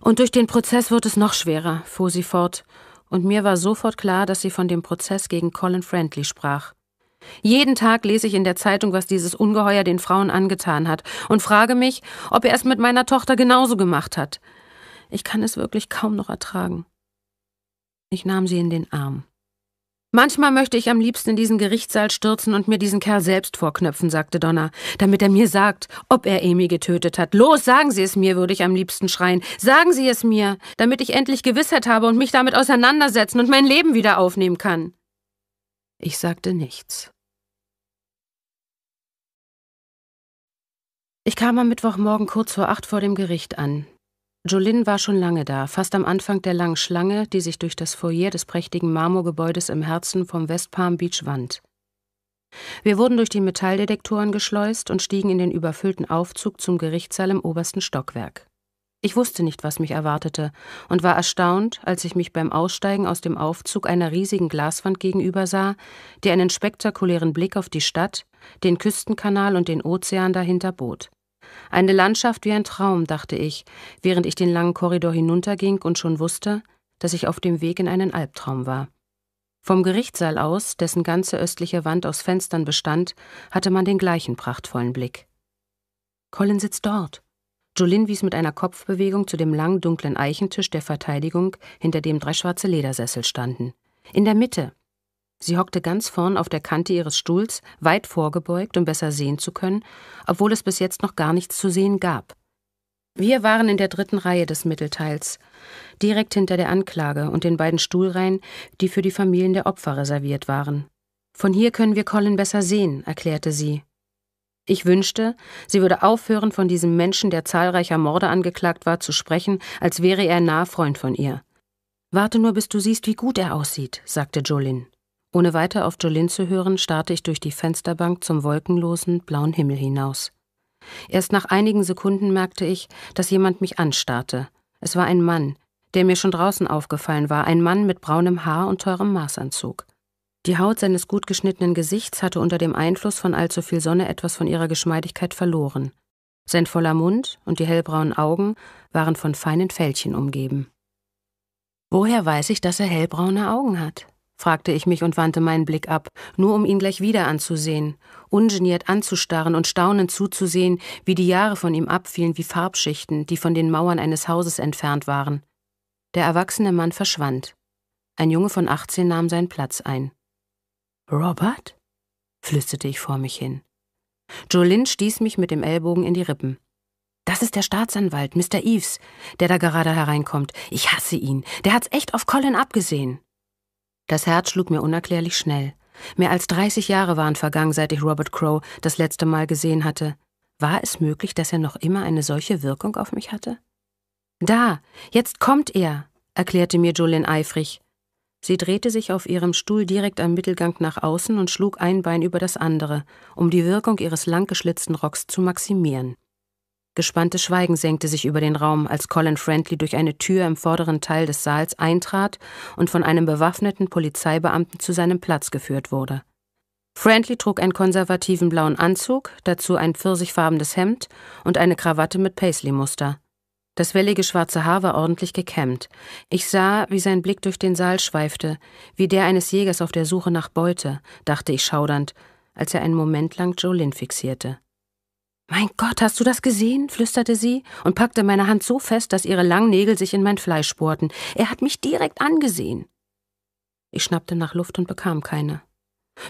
Und durch den Prozess wird es noch schwerer, fuhr sie fort, und mir war sofort klar, dass sie von dem Prozess gegen Colin Friendly sprach. Jeden Tag lese ich in der Zeitung, was dieses Ungeheuer den Frauen angetan hat, und frage mich, ob er es mit meiner Tochter genauso gemacht hat. Ich kann es wirklich kaum noch ertragen. Ich nahm sie in den Arm. Manchmal möchte ich am liebsten in diesen Gerichtssaal stürzen und mir diesen Kerl selbst vorknöpfen, sagte Donna, damit er mir sagt, ob er Amy getötet hat. Los, sagen Sie es mir, würde ich am liebsten schreien. Sagen Sie es mir, damit ich endlich Gewissheit habe und mich damit auseinandersetzen und mein Leben wieder aufnehmen kann. Ich sagte nichts. Ich kam am Mittwochmorgen kurz vor acht vor dem Gericht an. Jolin war schon lange da, fast am Anfang der langen Schlange, die sich durch das Foyer des prächtigen Marmorgebäudes im Herzen vom West Palm Beach wand. Wir wurden durch die Metalldetektoren geschleust und stiegen in den überfüllten Aufzug zum Gerichtssaal im obersten Stockwerk. Ich wusste nicht, was mich erwartete, und war erstaunt, als ich mich beim Aussteigen aus dem Aufzug einer riesigen Glaswand gegenüber sah, die einen spektakulären Blick auf die Stadt, den Küstenkanal und den Ozean dahinter bot. Eine Landschaft wie ein Traum, dachte ich, während ich den langen Korridor hinunterging und schon wusste, dass ich auf dem Weg in einen Albtraum war. Vom Gerichtssaal aus, dessen ganze östliche Wand aus Fenstern bestand, hatte man den gleichen prachtvollen Blick. Colin sitzt dort. Jolin wies mit einer Kopfbewegung zu dem langen dunklen Eichentisch der Verteidigung, hinter dem drei schwarze Ledersessel standen. In der Mitte, Sie hockte ganz vorn auf der Kante ihres Stuhls, weit vorgebeugt, um besser sehen zu können, obwohl es bis jetzt noch gar nichts zu sehen gab. Wir waren in der dritten Reihe des Mittelteils, direkt hinter der Anklage und den beiden Stuhlreihen, die für die Familien der Opfer reserviert waren. Von hier können wir Colin besser sehen, erklärte sie. Ich wünschte, sie würde aufhören, von diesem Menschen, der zahlreicher Morde angeklagt war, zu sprechen, als wäre er ein naher Freund von ihr. Warte nur, bis du siehst, wie gut er aussieht, sagte Jolin. Ohne weiter auf Jolin zu hören, starrte ich durch die Fensterbank zum wolkenlosen, blauen Himmel hinaus. Erst nach einigen Sekunden merkte ich, dass jemand mich anstarrte. Es war ein Mann, der mir schon draußen aufgefallen war, ein Mann mit braunem Haar und teurem Maßanzug. Die Haut seines gut geschnittenen Gesichts hatte unter dem Einfluss von allzu viel Sonne etwas von ihrer Geschmeidigkeit verloren. Sein voller Mund und die hellbraunen Augen waren von feinen Fältchen umgeben. Woher weiß ich, dass er hellbraune Augen hat? fragte ich mich und wandte meinen Blick ab, nur um ihn gleich wieder anzusehen, ungeniert anzustarren und staunend zuzusehen, wie die Jahre von ihm abfielen wie Farbschichten, die von den Mauern eines Hauses entfernt waren. Der erwachsene Mann verschwand. Ein Junge von 18 nahm seinen Platz ein. Robert? flüsterte ich vor mich hin. Jolin stieß mich mit dem Ellbogen in die Rippen. Das ist der Staatsanwalt, Mr. Eves, der da gerade hereinkommt. Ich hasse ihn. Der hat's echt auf Colin abgesehen. Das Herz schlug mir unerklärlich schnell. Mehr als 30 Jahre waren vergangen, seit ich Robert Crow das letzte Mal gesehen hatte. War es möglich, dass er noch immer eine solche Wirkung auf mich hatte? Da, jetzt kommt er, erklärte mir Jolene eifrig. Sie drehte sich auf ihrem Stuhl direkt am Mittelgang nach außen und schlug ein Bein über das andere, um die Wirkung ihres langgeschlitzten Rocks zu maximieren. Gespanntes Schweigen senkte sich über den Raum, als Colin Friendly durch eine Tür im vorderen Teil des Saals eintrat und von einem bewaffneten Polizeibeamten zu seinem Platz geführt wurde. Friendly trug einen konservativen blauen Anzug, dazu ein pfirsichfarbenes Hemd und eine Krawatte mit Paisley-Muster. Das wellige schwarze Haar war ordentlich gekämmt. Ich sah, wie sein Blick durch den Saal schweifte, wie der eines Jägers auf der Suche nach Beute, dachte ich schaudernd, als er einen Moment lang Jolin fixierte. Mein Gott, hast du das gesehen? flüsterte sie und packte meine Hand so fest, dass ihre langen Nägel sich in mein Fleisch bohrten. Er hat mich direkt angesehen. Ich schnappte nach Luft und bekam keine.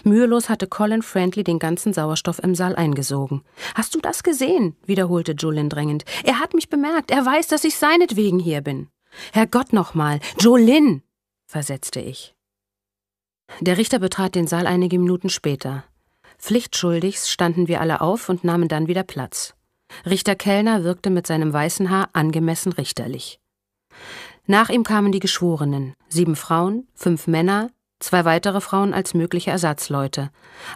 Mühelos hatte Colin Friendly den ganzen Sauerstoff im Saal eingesogen. Hast du das gesehen? wiederholte Jolin drängend. Er hat mich bemerkt. Er weiß, dass ich seinetwegen hier bin. Herrgott nochmal. Jolin! versetzte ich. Der Richter betrat den Saal einige Minuten später. Pflichtschuldigst standen wir alle auf und nahmen dann wieder Platz. Richter Kellner wirkte mit seinem weißen Haar angemessen richterlich. Nach ihm kamen die Geschworenen, sieben Frauen, fünf Männer, zwei weitere Frauen als mögliche Ersatzleute.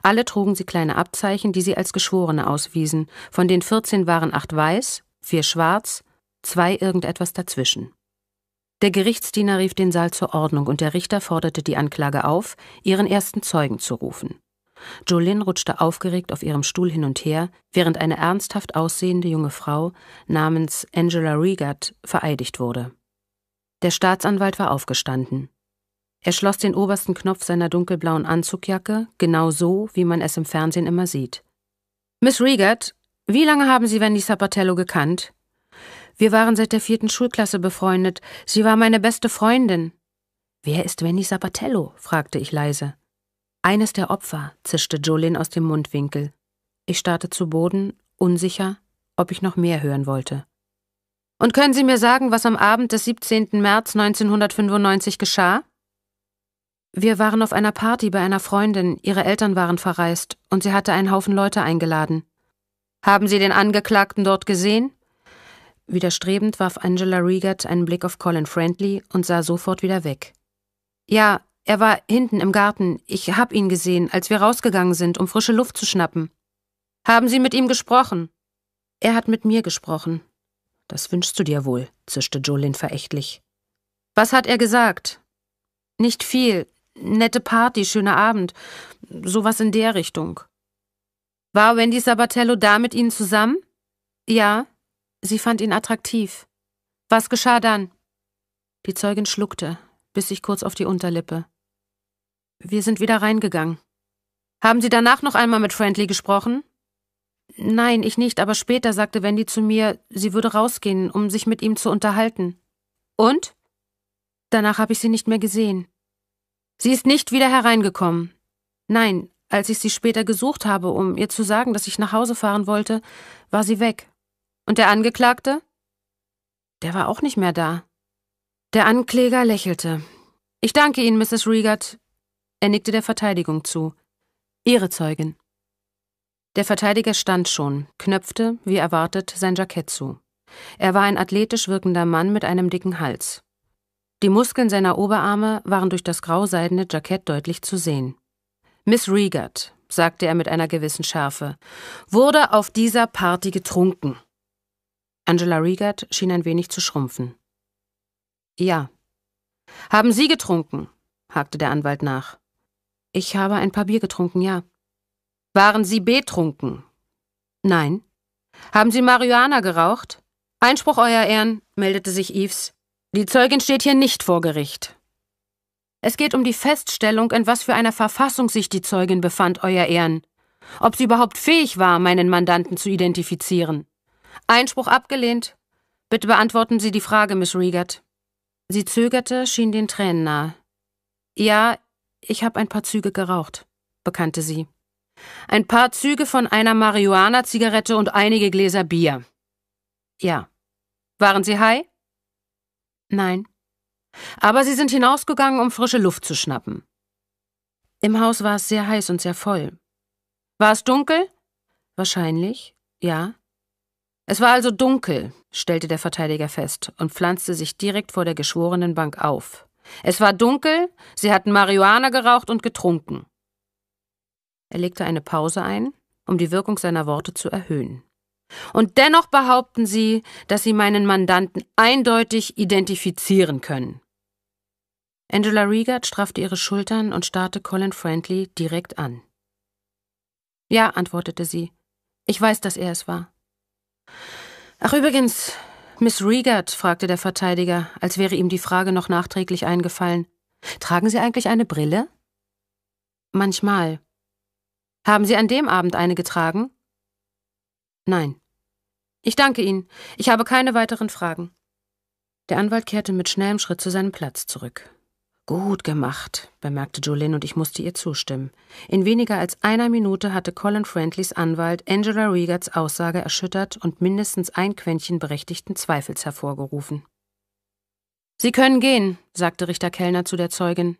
Alle trugen sie kleine Abzeichen, die sie als Geschworene auswiesen. Von den 14 waren acht weiß, vier schwarz, zwei irgendetwas dazwischen. Der Gerichtsdiener rief den Saal zur Ordnung und der Richter forderte die Anklage auf, ihren ersten Zeugen zu rufen. Jolin rutschte aufgeregt auf ihrem Stuhl hin und her, während eine ernsthaft aussehende junge Frau namens Angela Regat vereidigt wurde. Der Staatsanwalt war aufgestanden. Er schloss den obersten Knopf seiner dunkelblauen Anzugjacke, genau so, wie man es im Fernsehen immer sieht. Miss Regat, wie lange haben Sie Wendy Sapatello gekannt? Wir waren seit der vierten Schulklasse befreundet. Sie war meine beste Freundin. Wer ist Wendy Sabatello? fragte ich leise. Eines der Opfer, zischte Jolin aus dem Mundwinkel. Ich starrte zu Boden, unsicher, ob ich noch mehr hören wollte. Und können Sie mir sagen, was am Abend des 17. März 1995 geschah? Wir waren auf einer Party bei einer Freundin, ihre Eltern waren verreist und sie hatte einen Haufen Leute eingeladen. Haben Sie den Angeklagten dort gesehen? Widerstrebend warf Angela Riegert einen Blick auf Colin Friendly und sah sofort wieder weg. Ja, er war hinten im Garten. Ich hab ihn gesehen, als wir rausgegangen sind, um frische Luft zu schnappen. Haben Sie mit ihm gesprochen? Er hat mit mir gesprochen. Das wünschst du dir wohl, zischte Jolin verächtlich. Was hat er gesagt? Nicht viel. Nette Party, schöner Abend. Sowas in der Richtung. War Wendy Sabatello da mit Ihnen zusammen? Ja. Sie fand ihn attraktiv. Was geschah dann? Die Zeugin schluckte, biss sich kurz auf die Unterlippe. Wir sind wieder reingegangen. Haben Sie danach noch einmal mit Friendly gesprochen? Nein, ich nicht, aber später sagte Wendy zu mir, sie würde rausgehen, um sich mit ihm zu unterhalten. Und? Danach habe ich sie nicht mehr gesehen. Sie ist nicht wieder hereingekommen. Nein, als ich sie später gesucht habe, um ihr zu sagen, dass ich nach Hause fahren wollte, war sie weg. Und der Angeklagte? Der war auch nicht mehr da. Der Ankläger lächelte. Ich danke Ihnen, Mrs. Riegert. Er nickte der Verteidigung zu. Ihre Zeugin. Der Verteidiger stand schon, knöpfte, wie erwartet, sein Jackett zu. Er war ein athletisch wirkender Mann mit einem dicken Hals. Die Muskeln seiner Oberarme waren durch das grauseidene Jackett deutlich zu sehen. Miss Regard, sagte er mit einer gewissen Schärfe, wurde auf dieser Party getrunken. Angela Regard schien ein wenig zu schrumpfen. Ja. Haben Sie getrunken? hakte der Anwalt nach. Ich habe ein paar Bier getrunken, ja. Waren Sie betrunken? Nein. Haben Sie Marihuana geraucht? Einspruch, Euer Ehren, meldete sich Eves. Die Zeugin steht hier nicht vor Gericht. Es geht um die Feststellung, in was für einer Verfassung sich die Zeugin befand, Euer Ehren. Ob sie überhaupt fähig war, meinen Mandanten zu identifizieren. Einspruch abgelehnt. Bitte beantworten Sie die Frage, Miss Riegert. Sie zögerte, schien den Tränen nahe. Ja, ich habe ein paar Züge geraucht, bekannte sie. Ein paar Züge von einer Marihuana-Zigarette und einige Gläser Bier. Ja. Waren Sie high? Nein. Aber Sie sind hinausgegangen, um frische Luft zu schnappen. Im Haus war es sehr heiß und sehr voll. War es dunkel? Wahrscheinlich, ja. Es war also dunkel, stellte der Verteidiger fest und pflanzte sich direkt vor der geschworenen Bank auf. Es war dunkel, sie hatten Marihuana geraucht und getrunken. Er legte eine Pause ein, um die Wirkung seiner Worte zu erhöhen. Und dennoch behaupten sie, dass sie meinen Mandanten eindeutig identifizieren können. Angela Riegert straffte ihre Schultern und starrte Colin Friendly direkt an. Ja, antwortete sie. Ich weiß, dass er es war. Ach übrigens, Miss Regard, fragte der Verteidiger, als wäre ihm die Frage noch nachträglich eingefallen, tragen Sie eigentlich eine Brille? Manchmal. Haben Sie an dem Abend eine getragen? Nein. Ich danke Ihnen. Ich habe keine weiteren Fragen. Der Anwalt kehrte mit schnellem Schritt zu seinem Platz zurück. Gut gemacht, bemerkte Jolin und ich musste ihr zustimmen. In weniger als einer Minute hatte Colin Friendlys Anwalt Angela Regards Aussage erschüttert und mindestens ein Quäntchen berechtigten Zweifels hervorgerufen. Sie können gehen, sagte Richter Kellner zu der Zeugin.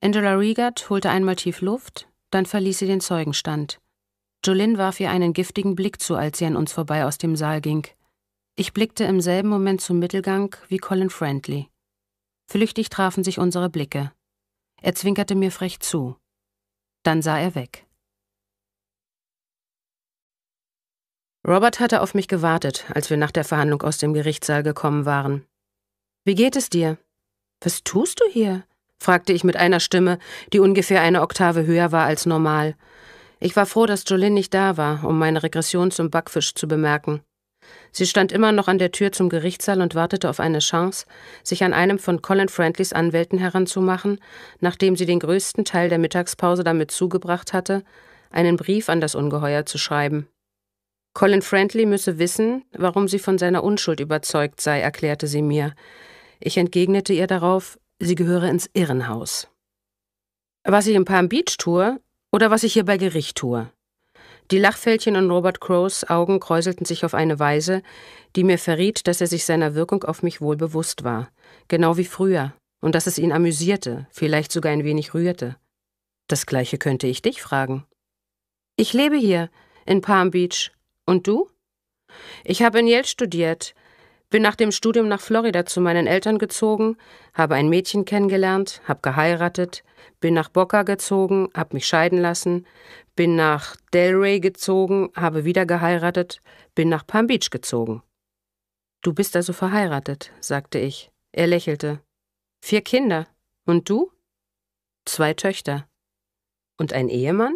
Angela Regard holte einmal tief Luft, dann verließ sie den Zeugenstand. Jolin warf ihr einen giftigen Blick zu, als sie an uns vorbei aus dem Saal ging. Ich blickte im selben Moment zum Mittelgang wie Colin Friendly. Flüchtig trafen sich unsere Blicke. Er zwinkerte mir frech zu. Dann sah er weg. Robert hatte auf mich gewartet, als wir nach der Verhandlung aus dem Gerichtssaal gekommen waren. Wie geht es dir? Was tust du hier? fragte ich mit einer Stimme, die ungefähr eine Oktave höher war als normal. Ich war froh, dass Jolin nicht da war, um meine Regression zum Backfisch zu bemerken. Sie stand immer noch an der Tür zum Gerichtssaal und wartete auf eine Chance, sich an einem von Colin Friendlys Anwälten heranzumachen, nachdem sie den größten Teil der Mittagspause damit zugebracht hatte, einen Brief an das Ungeheuer zu schreiben. Colin Friendly müsse wissen, warum sie von seiner Unschuld überzeugt sei, erklärte sie mir. Ich entgegnete ihr darauf, sie gehöre ins Irrenhaus. Was ich in Palm Beach tue oder was ich hier bei Gericht tue, die Lachfältchen in Robert Crowes Augen kräuselten sich auf eine Weise, die mir verriet, dass er sich seiner Wirkung auf mich wohl bewusst war, genau wie früher, und dass es ihn amüsierte, vielleicht sogar ein wenig rührte. Das gleiche könnte ich dich fragen. Ich lebe hier, in Palm Beach. Und du? Ich habe in Yale studiert, bin nach dem Studium nach Florida zu meinen Eltern gezogen, habe ein Mädchen kennengelernt, habe geheiratet, bin nach Boca gezogen, habe mich scheiden lassen, bin nach Delray gezogen, habe wieder geheiratet, bin nach Palm Beach gezogen. Du bist also verheiratet, sagte ich. Er lächelte. Vier Kinder. Und du? Zwei Töchter. Und ein Ehemann?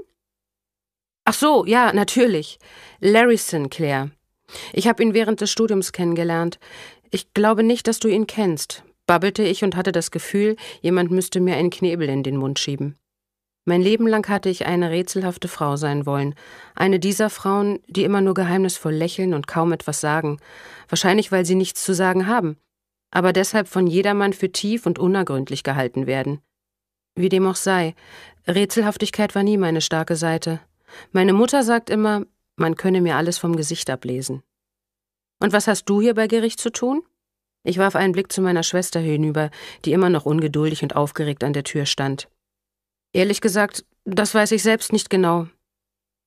Ach so, ja, natürlich. Larry Sinclair. Ich habe ihn während des Studiums kennengelernt. Ich glaube nicht, dass du ihn kennst, babbelte ich und hatte das Gefühl, jemand müsste mir einen Knebel in den Mund schieben. Mein Leben lang hatte ich eine rätselhafte Frau sein wollen, eine dieser Frauen, die immer nur geheimnisvoll lächeln und kaum etwas sagen, wahrscheinlich weil sie nichts zu sagen haben, aber deshalb von jedermann für tief und unergründlich gehalten werden. Wie dem auch sei, Rätselhaftigkeit war nie meine starke Seite. Meine Mutter sagt immer, man könne mir alles vom Gesicht ablesen. Und was hast du hier bei Gericht zu tun? Ich warf einen Blick zu meiner Schwester hinüber, die immer noch ungeduldig und aufgeregt an der Tür stand. Ehrlich gesagt, das weiß ich selbst nicht genau.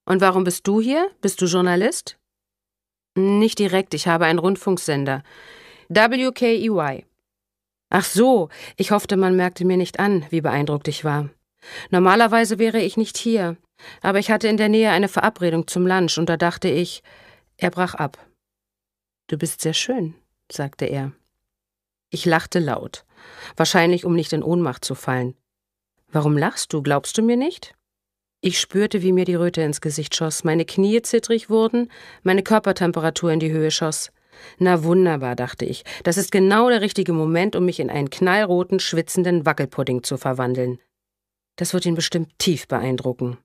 Und warum bist du hier? Bist du Journalist? Nicht direkt, ich habe einen Rundfunksender. WKEY. Ach so, ich hoffte, man merkte mir nicht an, wie beeindruckt ich war. Normalerweise wäre ich nicht hier, aber ich hatte in der Nähe eine Verabredung zum Lunch und da dachte ich, er brach ab. Du bist sehr schön, sagte er. Ich lachte laut, wahrscheinlich um nicht in Ohnmacht zu fallen. Warum lachst du? Glaubst du mir nicht? Ich spürte, wie mir die Röte ins Gesicht schoss, meine Knie zittrig wurden, meine Körpertemperatur in die Höhe schoss. Na wunderbar, dachte ich, das ist genau der richtige Moment, um mich in einen knallroten, schwitzenden Wackelpudding zu verwandeln. Das wird ihn bestimmt tief beeindrucken.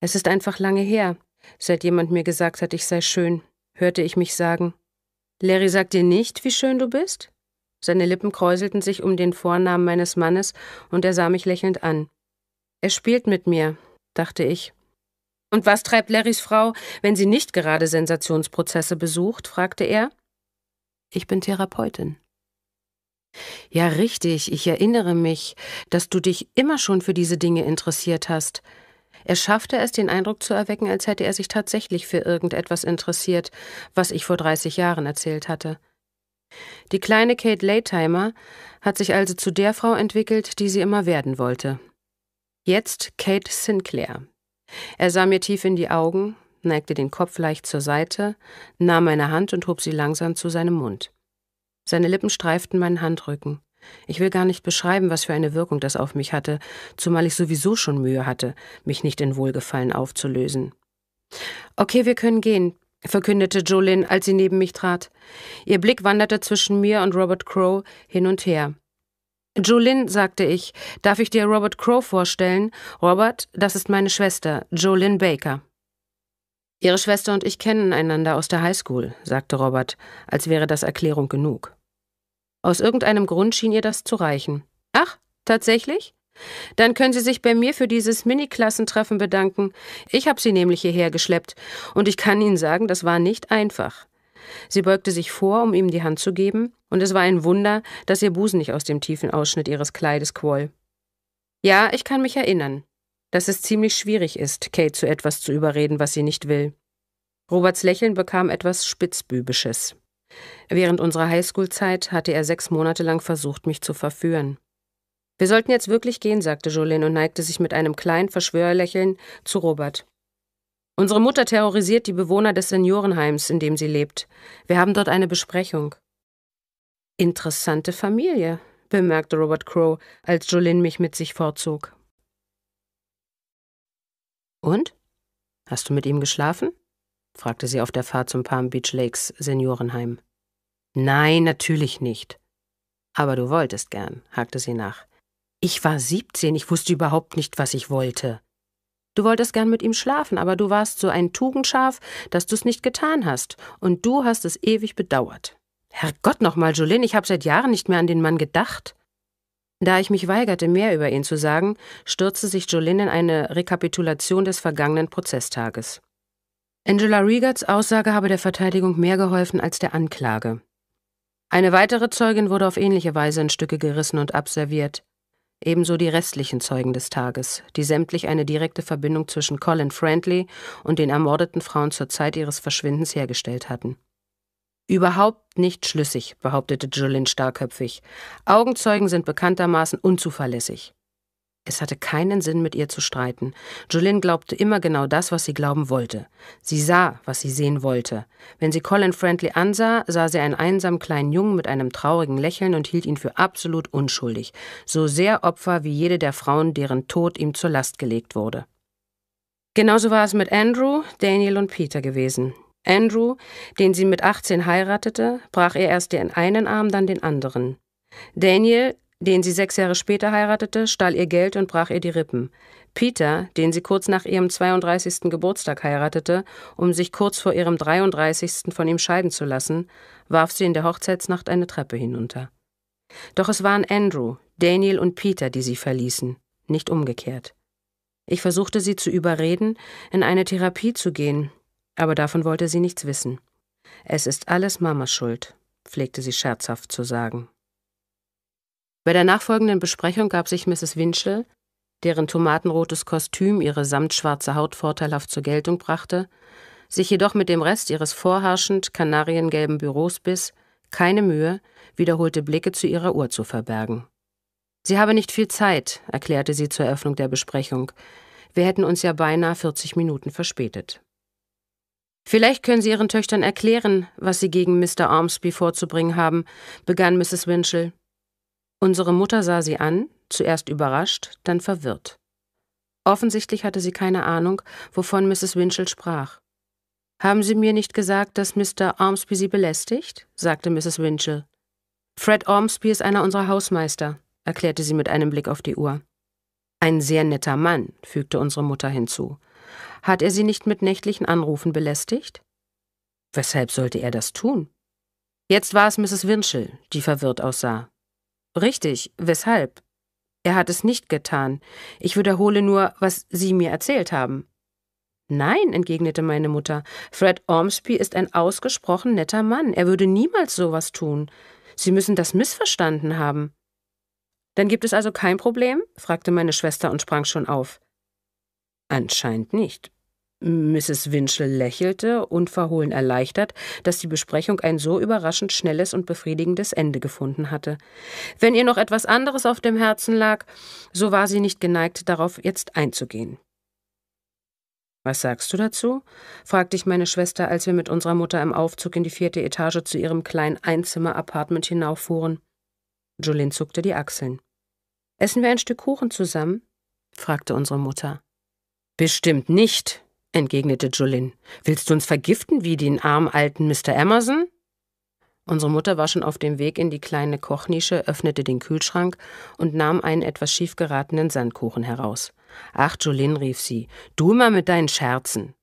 Es ist einfach lange her, seit jemand mir gesagt hat, ich sei schön, hörte ich mich sagen. Larry sagt dir nicht, wie schön du bist? Seine Lippen kräuselten sich um den Vornamen meines Mannes und er sah mich lächelnd an. Er spielt mit mir, dachte ich. Und was treibt Larrys Frau, wenn sie nicht gerade Sensationsprozesse besucht? fragte er. Ich bin Therapeutin. Ja, richtig, ich erinnere mich, dass du dich immer schon für diese Dinge interessiert hast. Er schaffte es, den Eindruck zu erwecken, als hätte er sich tatsächlich für irgendetwas interessiert, was ich vor 30 Jahren erzählt hatte. Die kleine Kate Laytimer hat sich also zu der Frau entwickelt, die sie immer werden wollte. Jetzt Kate Sinclair. Er sah mir tief in die Augen, neigte den Kopf leicht zur Seite, nahm meine Hand und hob sie langsam zu seinem Mund. Seine Lippen streiften meinen Handrücken. Ich will gar nicht beschreiben, was für eine Wirkung das auf mich hatte, zumal ich sowieso schon Mühe hatte, mich nicht in Wohlgefallen aufzulösen. Okay, wir können gehen verkündete Jolyn, als sie neben mich trat. Ihr Blick wanderte zwischen mir und Robert Crow hin und her. Jolyn, sagte ich, darf ich dir Robert Crow vorstellen? Robert, das ist meine Schwester, Jolyn Baker. Ihre Schwester und ich kennen einander aus der Highschool, sagte Robert, als wäre das Erklärung genug. Aus irgendeinem Grund schien ihr das zu reichen. Ach, tatsächlich? Dann können Sie sich bei mir für dieses Mini-Klassentreffen bedanken. Ich habe Sie nämlich hierher geschleppt. Und ich kann Ihnen sagen, das war nicht einfach. Sie beugte sich vor, um ihm die Hand zu geben, und es war ein Wunder, dass ihr Busen nicht aus dem tiefen Ausschnitt ihres Kleides quoll. Ja, ich kann mich erinnern, dass es ziemlich schwierig ist, Kate zu etwas zu überreden, was sie nicht will. Roberts Lächeln bekam etwas Spitzbübisches. Während unserer Highschool-Zeit hatte er sechs Monate lang versucht, mich zu verführen. Wir sollten jetzt wirklich gehen, sagte Jolene und neigte sich mit einem kleinen Verschwörerlächeln zu Robert. Unsere Mutter terrorisiert die Bewohner des Seniorenheims, in dem sie lebt. Wir haben dort eine Besprechung. Interessante Familie, bemerkte Robert Crow, als Jolene mich mit sich vorzog. Und? Hast du mit ihm geschlafen? fragte sie auf der Fahrt zum Palm Beach Lakes Seniorenheim. Nein, natürlich nicht. Aber du wolltest gern, hakte sie nach. Ich war 17, ich wusste überhaupt nicht, was ich wollte. Du wolltest gern mit ihm schlafen, aber du warst so ein Tugendschaf, dass du es nicht getan hast, und du hast es ewig bedauert. Herrgott nochmal, Jolene, ich habe seit Jahren nicht mehr an den Mann gedacht. Da ich mich weigerte, mehr über ihn zu sagen, stürzte sich Jolene in eine Rekapitulation des vergangenen Prozesstages. Angela Regards Aussage habe der Verteidigung mehr geholfen als der Anklage. Eine weitere Zeugin wurde auf ähnliche Weise in Stücke gerissen und abserviert ebenso die restlichen Zeugen des Tages, die sämtlich eine direkte Verbindung zwischen Colin Friendly und den ermordeten Frauen zur Zeit ihres Verschwindens hergestellt hatten. Überhaupt nicht schlüssig, behauptete Julin starrköpfig. Augenzeugen sind bekanntermaßen unzuverlässig. Es hatte keinen Sinn, mit ihr zu streiten. Jolyn glaubte immer genau das, was sie glauben wollte. Sie sah, was sie sehen wollte. Wenn sie Colin Friendly ansah, sah sie einen einsamen kleinen Jungen mit einem traurigen Lächeln und hielt ihn für absolut unschuldig, so sehr Opfer wie jede der Frauen, deren Tod ihm zur Last gelegt wurde. Genauso war es mit Andrew, Daniel und Peter gewesen. Andrew, den sie mit 18 heiratete, brach ihr erst den einen Arm, dann den anderen. Daniel, den sie sechs Jahre später heiratete, stahl ihr Geld und brach ihr die Rippen. Peter, den sie kurz nach ihrem 32. Geburtstag heiratete, um sich kurz vor ihrem 33. von ihm scheiden zu lassen, warf sie in der Hochzeitsnacht eine Treppe hinunter. Doch es waren Andrew, Daniel und Peter, die sie verließen, nicht umgekehrt. Ich versuchte sie zu überreden, in eine Therapie zu gehen, aber davon wollte sie nichts wissen. Es ist alles Mamas Schuld, pflegte sie scherzhaft zu sagen. Bei der nachfolgenden Besprechung gab sich Mrs. Winchell, deren tomatenrotes Kostüm ihre samtschwarze Haut vorteilhaft zur Geltung brachte, sich jedoch mit dem Rest ihres vorherrschend kanariengelben Büros bis keine Mühe, wiederholte Blicke zu ihrer Uhr zu verbergen. Sie habe nicht viel Zeit, erklärte sie zur Eröffnung der Besprechung. Wir hätten uns ja beinahe 40 Minuten verspätet. Vielleicht können Sie Ihren Töchtern erklären, was Sie gegen Mr. Armsby vorzubringen haben, begann Mrs. Winchell. Unsere Mutter sah sie an, zuerst überrascht, dann verwirrt. Offensichtlich hatte sie keine Ahnung, wovon Mrs. Winchell sprach. Haben Sie mir nicht gesagt, dass Mr. Ormsby Sie belästigt? sagte Mrs. Winchell. Fred Ormsby ist einer unserer Hausmeister, erklärte sie mit einem Blick auf die Uhr. Ein sehr netter Mann, fügte unsere Mutter hinzu. Hat er Sie nicht mit nächtlichen Anrufen belästigt? Weshalb sollte er das tun? Jetzt war es Mrs. Winchell, die verwirrt aussah. Richtig, weshalb? Er hat es nicht getan. Ich wiederhole nur, was Sie mir erzählt haben. Nein, entgegnete meine Mutter. Fred Ormsby ist ein ausgesprochen netter Mann. Er würde niemals sowas tun. Sie müssen das missverstanden haben. Dann gibt es also kein Problem? fragte meine Schwester und sprang schon auf. Anscheinend nicht. Mrs. Winchell lächelte, unverhohlen erleichtert, dass die Besprechung ein so überraschend schnelles und befriedigendes Ende gefunden hatte. Wenn ihr noch etwas anderes auf dem Herzen lag, so war sie nicht geneigt, darauf jetzt einzugehen. Was sagst du dazu? fragte ich meine Schwester, als wir mit unserer Mutter im Aufzug in die vierte Etage zu ihrem kleinen Einzimmer-Apartment hinauffuhren. Jolene zuckte die Achseln. Essen wir ein Stück Kuchen zusammen? fragte unsere Mutter. Bestimmt nicht, entgegnete Julin. Willst du uns vergiften wie den armen alten Mr. Emerson? Unsere Mutter war schon auf dem Weg in die kleine Kochnische, öffnete den Kühlschrank und nahm einen etwas schief geratenen Sandkuchen heraus. Ach, Julin, rief sie, du mal mit deinen Scherzen.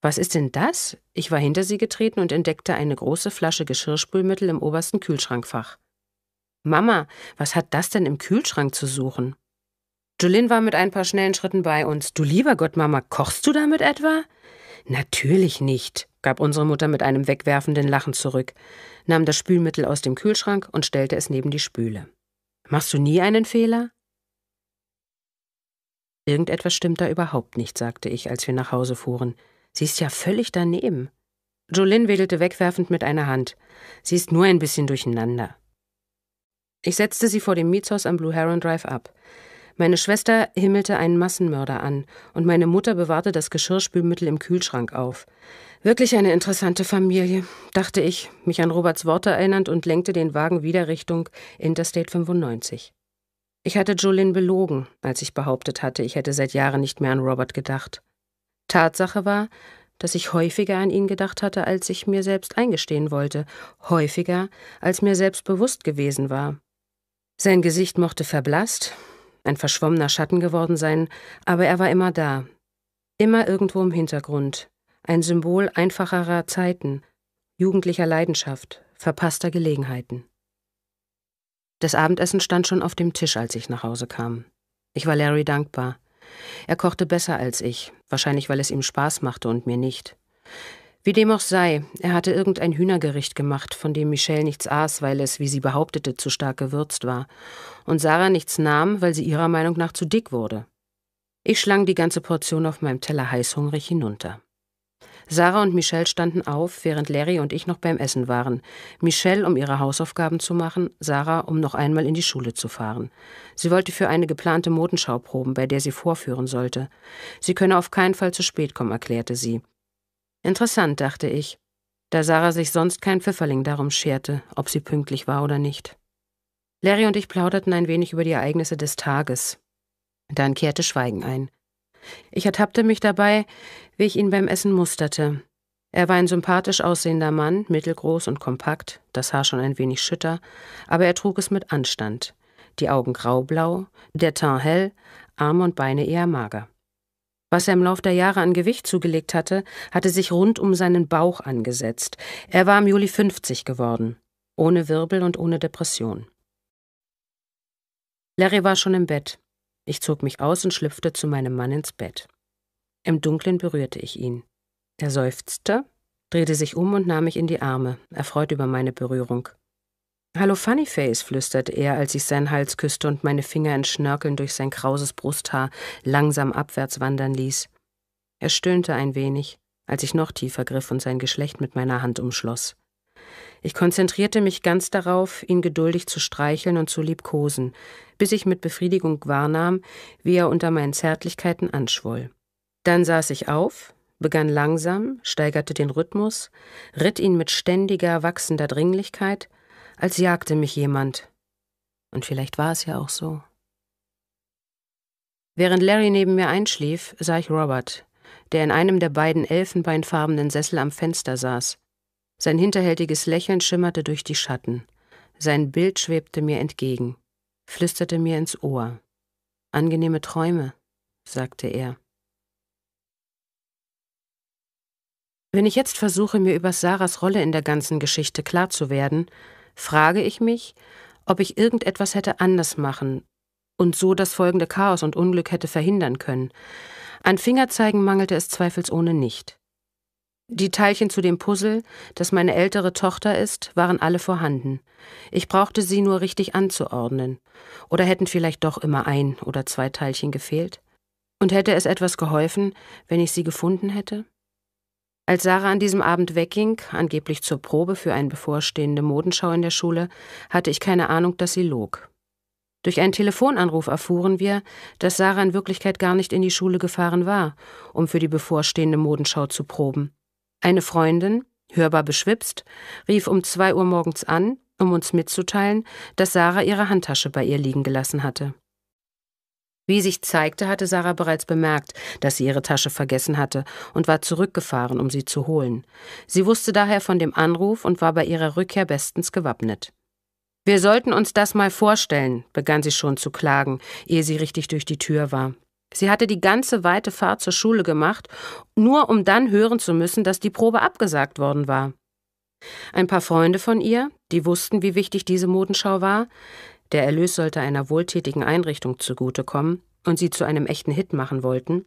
Was ist denn das? Ich war hinter sie getreten und entdeckte eine große Flasche Geschirrspülmittel im obersten Kühlschrankfach. Mama, was hat das denn im Kühlschrank zu suchen? Jolin war mit ein paar schnellen Schritten bei uns. Du lieber Gott, Mama, kochst du damit etwa? Natürlich nicht, gab unsere Mutter mit einem wegwerfenden Lachen zurück, nahm das Spülmittel aus dem Kühlschrank und stellte es neben die Spüle. Machst du nie einen Fehler? Irgendetwas stimmt da überhaupt nicht, sagte ich, als wir nach Hause fuhren. Sie ist ja völlig daneben. Jolin wedelte wegwerfend mit einer Hand. Sie ist nur ein bisschen durcheinander. Ich setzte sie vor dem Mietshaus am Blue Heron Drive ab. Meine Schwester himmelte einen Massenmörder an und meine Mutter bewahrte das Geschirrspülmittel im Kühlschrank auf. Wirklich eine interessante Familie, dachte ich, mich an Roberts Worte erinnernd und lenkte den Wagen wieder Richtung Interstate 95. Ich hatte Jolin belogen, als ich behauptet hatte, ich hätte seit Jahren nicht mehr an Robert gedacht. Tatsache war, dass ich häufiger an ihn gedacht hatte, als ich mir selbst eingestehen wollte, häufiger, als mir selbst bewusst gewesen war. Sein Gesicht mochte verblasst, ein verschwommener Schatten geworden sein, aber er war immer da, immer irgendwo im Hintergrund, ein Symbol einfacherer Zeiten, jugendlicher Leidenschaft, verpasster Gelegenheiten. Das Abendessen stand schon auf dem Tisch, als ich nach Hause kam. Ich war Larry dankbar. Er kochte besser als ich, wahrscheinlich weil es ihm Spaß machte und mir nicht. Wie dem auch sei, er hatte irgendein Hühnergericht gemacht, von dem Michelle nichts aß, weil es, wie sie behauptete, zu stark gewürzt war, und Sarah nichts nahm, weil sie ihrer Meinung nach zu dick wurde. Ich schlang die ganze Portion auf meinem Teller heißhungrig hinunter. Sarah und Michelle standen auf, während Larry und ich noch beim Essen waren. Michelle, um ihre Hausaufgaben zu machen, Sarah, um noch einmal in die Schule zu fahren. Sie wollte für eine geplante Modenschau proben, bei der sie vorführen sollte. Sie könne auf keinen Fall zu spät kommen, erklärte sie. Interessant, dachte ich, da Sarah sich sonst kein Pfifferling darum scherte, ob sie pünktlich war oder nicht. Larry und ich plauderten ein wenig über die Ereignisse des Tages. Dann kehrte Schweigen ein. Ich ertappte mich dabei, wie ich ihn beim Essen musterte. Er war ein sympathisch aussehender Mann, mittelgroß und kompakt, das Haar schon ein wenig schütter, aber er trug es mit Anstand. Die Augen graublau, der Teint hell, Arme und Beine eher mager. Was er im Lauf der Jahre an Gewicht zugelegt hatte, hatte sich rund um seinen Bauch angesetzt. Er war im Juli 50 geworden, ohne Wirbel und ohne Depression. Larry war schon im Bett. Ich zog mich aus und schlüpfte zu meinem Mann ins Bett. Im Dunkeln berührte ich ihn. Er seufzte, drehte sich um und nahm mich in die Arme, erfreut über meine Berührung. Hallo Funnyface, flüsterte er, als ich seinen Hals küsste und meine Finger in Schnörkeln durch sein krauses Brusthaar langsam abwärts wandern ließ. Er stöhnte ein wenig, als ich noch tiefer griff und sein Geschlecht mit meiner Hand umschloss. Ich konzentrierte mich ganz darauf, ihn geduldig zu streicheln und zu liebkosen, bis ich mit Befriedigung wahrnahm, wie er unter meinen Zärtlichkeiten anschwoll. Dann saß ich auf, begann langsam, steigerte den Rhythmus, ritt ihn mit ständiger, wachsender Dringlichkeit – als jagte mich jemand. Und vielleicht war es ja auch so. Während Larry neben mir einschlief, sah ich Robert, der in einem der beiden elfenbeinfarbenen Sessel am Fenster saß. Sein hinterhältiges Lächeln schimmerte durch die Schatten. Sein Bild schwebte mir entgegen, flüsterte mir ins Ohr. Angenehme Träume, sagte er. Wenn ich jetzt versuche, mir über Sarahs Rolle in der ganzen Geschichte klar zu werden, frage ich mich, ob ich irgendetwas hätte anders machen und so das folgende Chaos und Unglück hätte verhindern können. An Fingerzeigen mangelte es zweifelsohne nicht. Die Teilchen zu dem Puzzle, das meine ältere Tochter ist, waren alle vorhanden. Ich brauchte sie nur richtig anzuordnen. Oder hätten vielleicht doch immer ein oder zwei Teilchen gefehlt? Und hätte es etwas geholfen, wenn ich sie gefunden hätte? Als Sarah an diesem Abend wegging, angeblich zur Probe für eine bevorstehende Modenschau in der Schule, hatte ich keine Ahnung, dass sie log. Durch einen Telefonanruf erfuhren wir, dass Sarah in Wirklichkeit gar nicht in die Schule gefahren war, um für die bevorstehende Modenschau zu proben. Eine Freundin, hörbar beschwipst, rief um zwei Uhr morgens an, um uns mitzuteilen, dass Sarah ihre Handtasche bei ihr liegen gelassen hatte. Wie sich zeigte, hatte Sarah bereits bemerkt, dass sie ihre Tasche vergessen hatte und war zurückgefahren, um sie zu holen. Sie wusste daher von dem Anruf und war bei ihrer Rückkehr bestens gewappnet. Wir sollten uns das mal vorstellen, begann sie schon zu klagen, ehe sie richtig durch die Tür war. Sie hatte die ganze weite Fahrt zur Schule gemacht, nur um dann hören zu müssen, dass die Probe abgesagt worden war. Ein paar Freunde von ihr, die wussten, wie wichtig diese Modenschau war, der Erlös sollte einer wohltätigen Einrichtung zugutekommen und sie zu einem echten Hit machen wollten,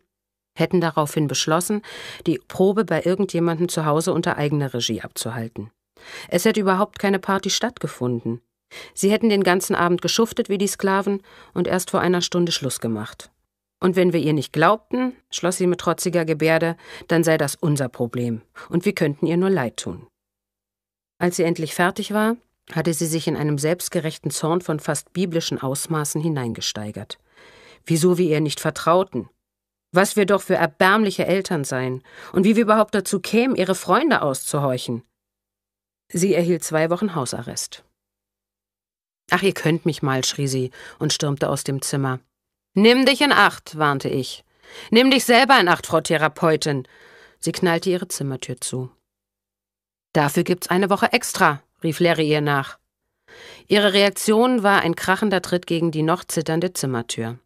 hätten daraufhin beschlossen, die Probe bei irgendjemandem zu Hause unter eigener Regie abzuhalten. Es hätte überhaupt keine Party stattgefunden. Sie hätten den ganzen Abend geschuftet wie die Sklaven und erst vor einer Stunde Schluss gemacht. Und wenn wir ihr nicht glaubten, schloss sie mit trotziger Gebärde, dann sei das unser Problem und wir könnten ihr nur leid tun. Als sie endlich fertig war, hatte sie sich in einem selbstgerechten Zorn von fast biblischen Ausmaßen hineingesteigert. Wieso wir ihr nicht vertrauten, was wir doch für erbärmliche Eltern seien und wie wir überhaupt dazu kämen, ihre Freunde auszuhorchen. Sie erhielt zwei Wochen Hausarrest. Ach, ihr könnt mich mal, schrie sie und stürmte aus dem Zimmer. Nimm dich in Acht, warnte ich. Nimm dich selber in Acht, Frau Therapeutin. Sie knallte ihre Zimmertür zu. Dafür gibt's eine Woche extra, rief Larry ihr nach. Ihre Reaktion war ein krachender Tritt gegen die noch zitternde Zimmertür.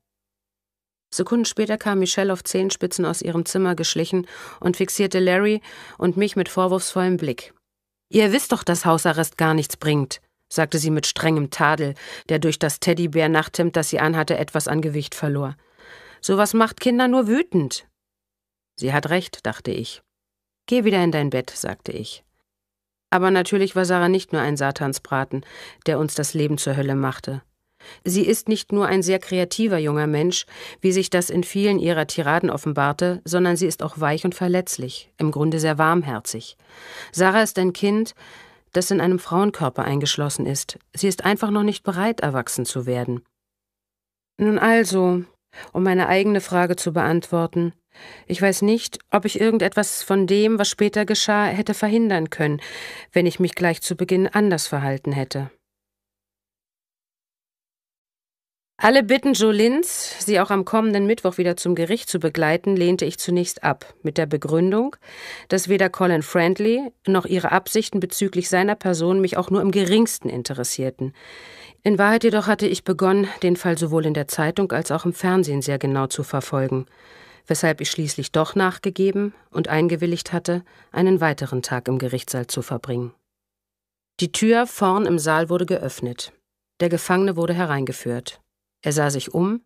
Sekunden später kam Michelle auf Zehenspitzen aus ihrem Zimmer geschlichen und fixierte Larry und mich mit vorwurfsvollem Blick. Ihr wisst doch, dass Hausarrest gar nichts bringt, sagte sie mit strengem Tadel, der durch das Teddybär-Nachthemd, das sie anhatte, etwas an Gewicht verlor. Sowas macht Kinder nur wütend. Sie hat recht, dachte ich. Geh wieder in dein Bett, sagte ich. Aber natürlich war Sarah nicht nur ein Satansbraten, der uns das Leben zur Hölle machte. Sie ist nicht nur ein sehr kreativer junger Mensch, wie sich das in vielen ihrer Tiraden offenbarte, sondern sie ist auch weich und verletzlich, im Grunde sehr warmherzig. Sarah ist ein Kind, das in einem Frauenkörper eingeschlossen ist. Sie ist einfach noch nicht bereit, erwachsen zu werden. Nun also, um meine eigene Frage zu beantworten, ich weiß nicht, ob ich irgendetwas von dem, was später geschah, hätte verhindern können, wenn ich mich gleich zu Beginn anders verhalten hätte. Alle Bitten Jolins, sie auch am kommenden Mittwoch wieder zum Gericht zu begleiten, lehnte ich zunächst ab, mit der Begründung, dass weder Colin Friendly noch ihre Absichten bezüglich seiner Person mich auch nur im geringsten interessierten. In Wahrheit jedoch hatte ich begonnen, den Fall sowohl in der Zeitung als auch im Fernsehen sehr genau zu verfolgen weshalb ich schließlich doch nachgegeben und eingewilligt hatte, einen weiteren Tag im Gerichtssaal zu verbringen. Die Tür vorn im Saal wurde geöffnet. Der Gefangene wurde hereingeführt. Er sah sich um,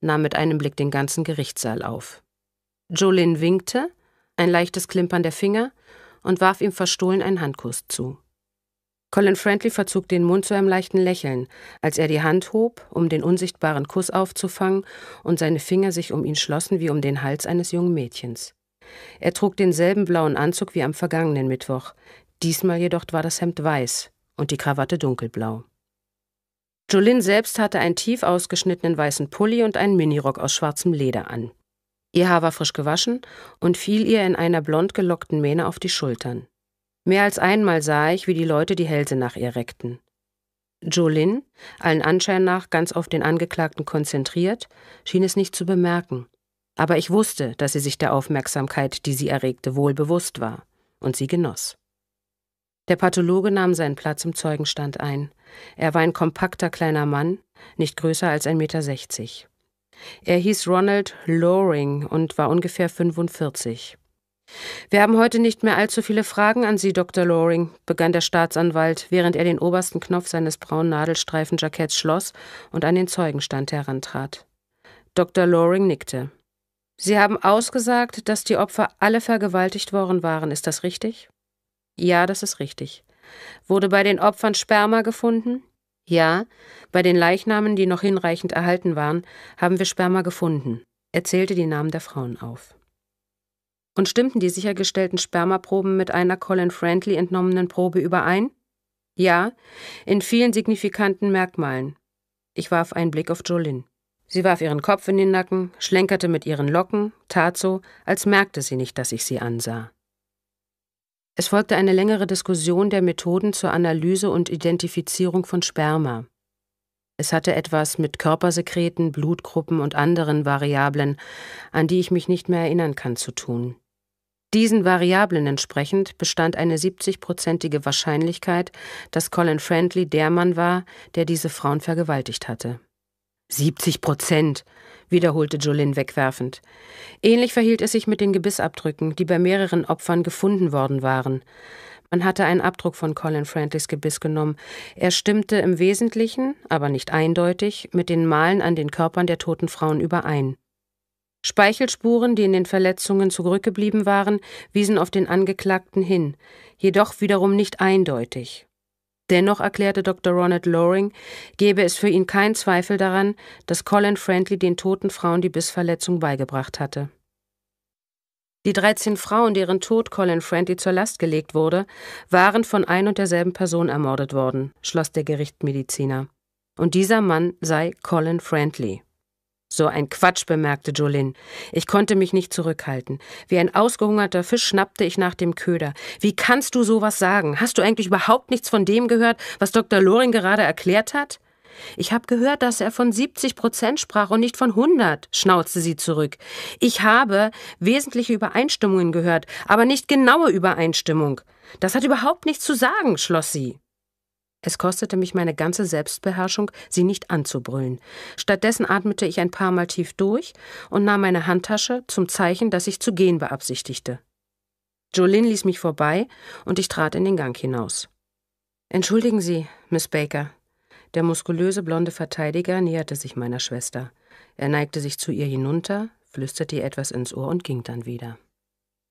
nahm mit einem Blick den ganzen Gerichtssaal auf. Jolin winkte, ein leichtes Klimpern der Finger, und warf ihm verstohlen einen Handkuss zu. Colin Friendly verzog den Mund zu einem leichten Lächeln, als er die Hand hob, um den unsichtbaren Kuss aufzufangen, und seine Finger sich um ihn schlossen wie um den Hals eines jungen Mädchens. Er trug denselben blauen Anzug wie am vergangenen Mittwoch, diesmal jedoch war das Hemd weiß und die Krawatte dunkelblau. Jolin selbst hatte einen tief ausgeschnittenen weißen Pulli und einen Minirock aus schwarzem Leder an. Ihr Haar war frisch gewaschen und fiel ihr in einer blond gelockten Mähne auf die Schultern. Mehr als einmal sah ich, wie die Leute die Hälse nach ihr reckten. Jolin, allen Anschein nach ganz auf den Angeklagten konzentriert, schien es nicht zu bemerken. Aber ich wusste, dass sie sich der Aufmerksamkeit, die sie erregte, wohl bewusst war, und sie genoss. Der Pathologe nahm seinen Platz im Zeugenstand ein. Er war ein kompakter kleiner Mann, nicht größer als 1,60 Meter. Er hieß Ronald Loring und war ungefähr 45. Wir haben heute nicht mehr allzu viele Fragen an Sie, Dr. Loring, begann der Staatsanwalt, während er den obersten Knopf seines braunen Nadelstreifenjacketts schloss und an den Zeugenstand herantrat. Dr. Loring nickte. Sie haben ausgesagt, dass die Opfer alle vergewaltigt worden waren, ist das richtig? Ja, das ist richtig. Wurde bei den Opfern Sperma gefunden? Ja, bei den Leichnamen, die noch hinreichend erhalten waren, haben wir Sperma gefunden. Er zählte die Namen der Frauen auf. Und stimmten die sichergestellten Spermaproben mit einer Colin Friendly entnommenen Probe überein? Ja, in vielen signifikanten Merkmalen. Ich warf einen Blick auf Jolin. Sie warf ihren Kopf in den Nacken, schlenkerte mit ihren Locken, tat so, als merkte sie nicht, dass ich sie ansah. Es folgte eine längere Diskussion der Methoden zur Analyse und Identifizierung von Sperma. Es hatte etwas mit Körpersekreten, Blutgruppen und anderen Variablen, an die ich mich nicht mehr erinnern kann, zu tun. Diesen Variablen entsprechend bestand eine 70-prozentige Wahrscheinlichkeit, dass Colin Friendly der Mann war, der diese Frauen vergewaltigt hatte. 70 Prozent, wiederholte Jolin wegwerfend. Ähnlich verhielt es sich mit den Gebissabdrücken, die bei mehreren Opfern gefunden worden waren. Man hatte einen Abdruck von Colin Friendlys Gebiss genommen. Er stimmte im Wesentlichen, aber nicht eindeutig, mit den Malen an den Körpern der toten Frauen überein. Speichelspuren, die in den Verletzungen zurückgeblieben waren, wiesen auf den Angeklagten hin, jedoch wiederum nicht eindeutig. Dennoch erklärte Dr. Ronald Loring, gebe es für ihn keinen Zweifel daran, dass Colin Friendly den toten Frauen die Bissverletzung beigebracht hatte. Die 13 Frauen, deren Tod Colin Friendly zur Last gelegt wurde, waren von ein und derselben Person ermordet worden, schloss der Gerichtsmediziner. Und dieser Mann sei Colin Friendly. So ein Quatsch, bemerkte Jolin. Ich konnte mich nicht zurückhalten. Wie ein ausgehungerter Fisch schnappte ich nach dem Köder. Wie kannst du sowas sagen? Hast du eigentlich überhaupt nichts von dem gehört, was Dr. Loring gerade erklärt hat? Ich habe gehört, dass er von 70 Prozent sprach und nicht von 100, schnauzte sie zurück. Ich habe wesentliche Übereinstimmungen gehört, aber nicht genaue Übereinstimmung. Das hat überhaupt nichts zu sagen, schloss sie. Es kostete mich meine ganze Selbstbeherrschung, sie nicht anzubrüllen. Stattdessen atmete ich ein paar Mal tief durch und nahm meine Handtasche zum Zeichen, dass ich zu gehen beabsichtigte. Jolin ließ mich vorbei und ich trat in den Gang hinaus. Entschuldigen Sie, Miss Baker. Der muskulöse blonde Verteidiger näherte sich meiner Schwester. Er neigte sich zu ihr hinunter, flüsterte ihr etwas ins Ohr und ging dann wieder.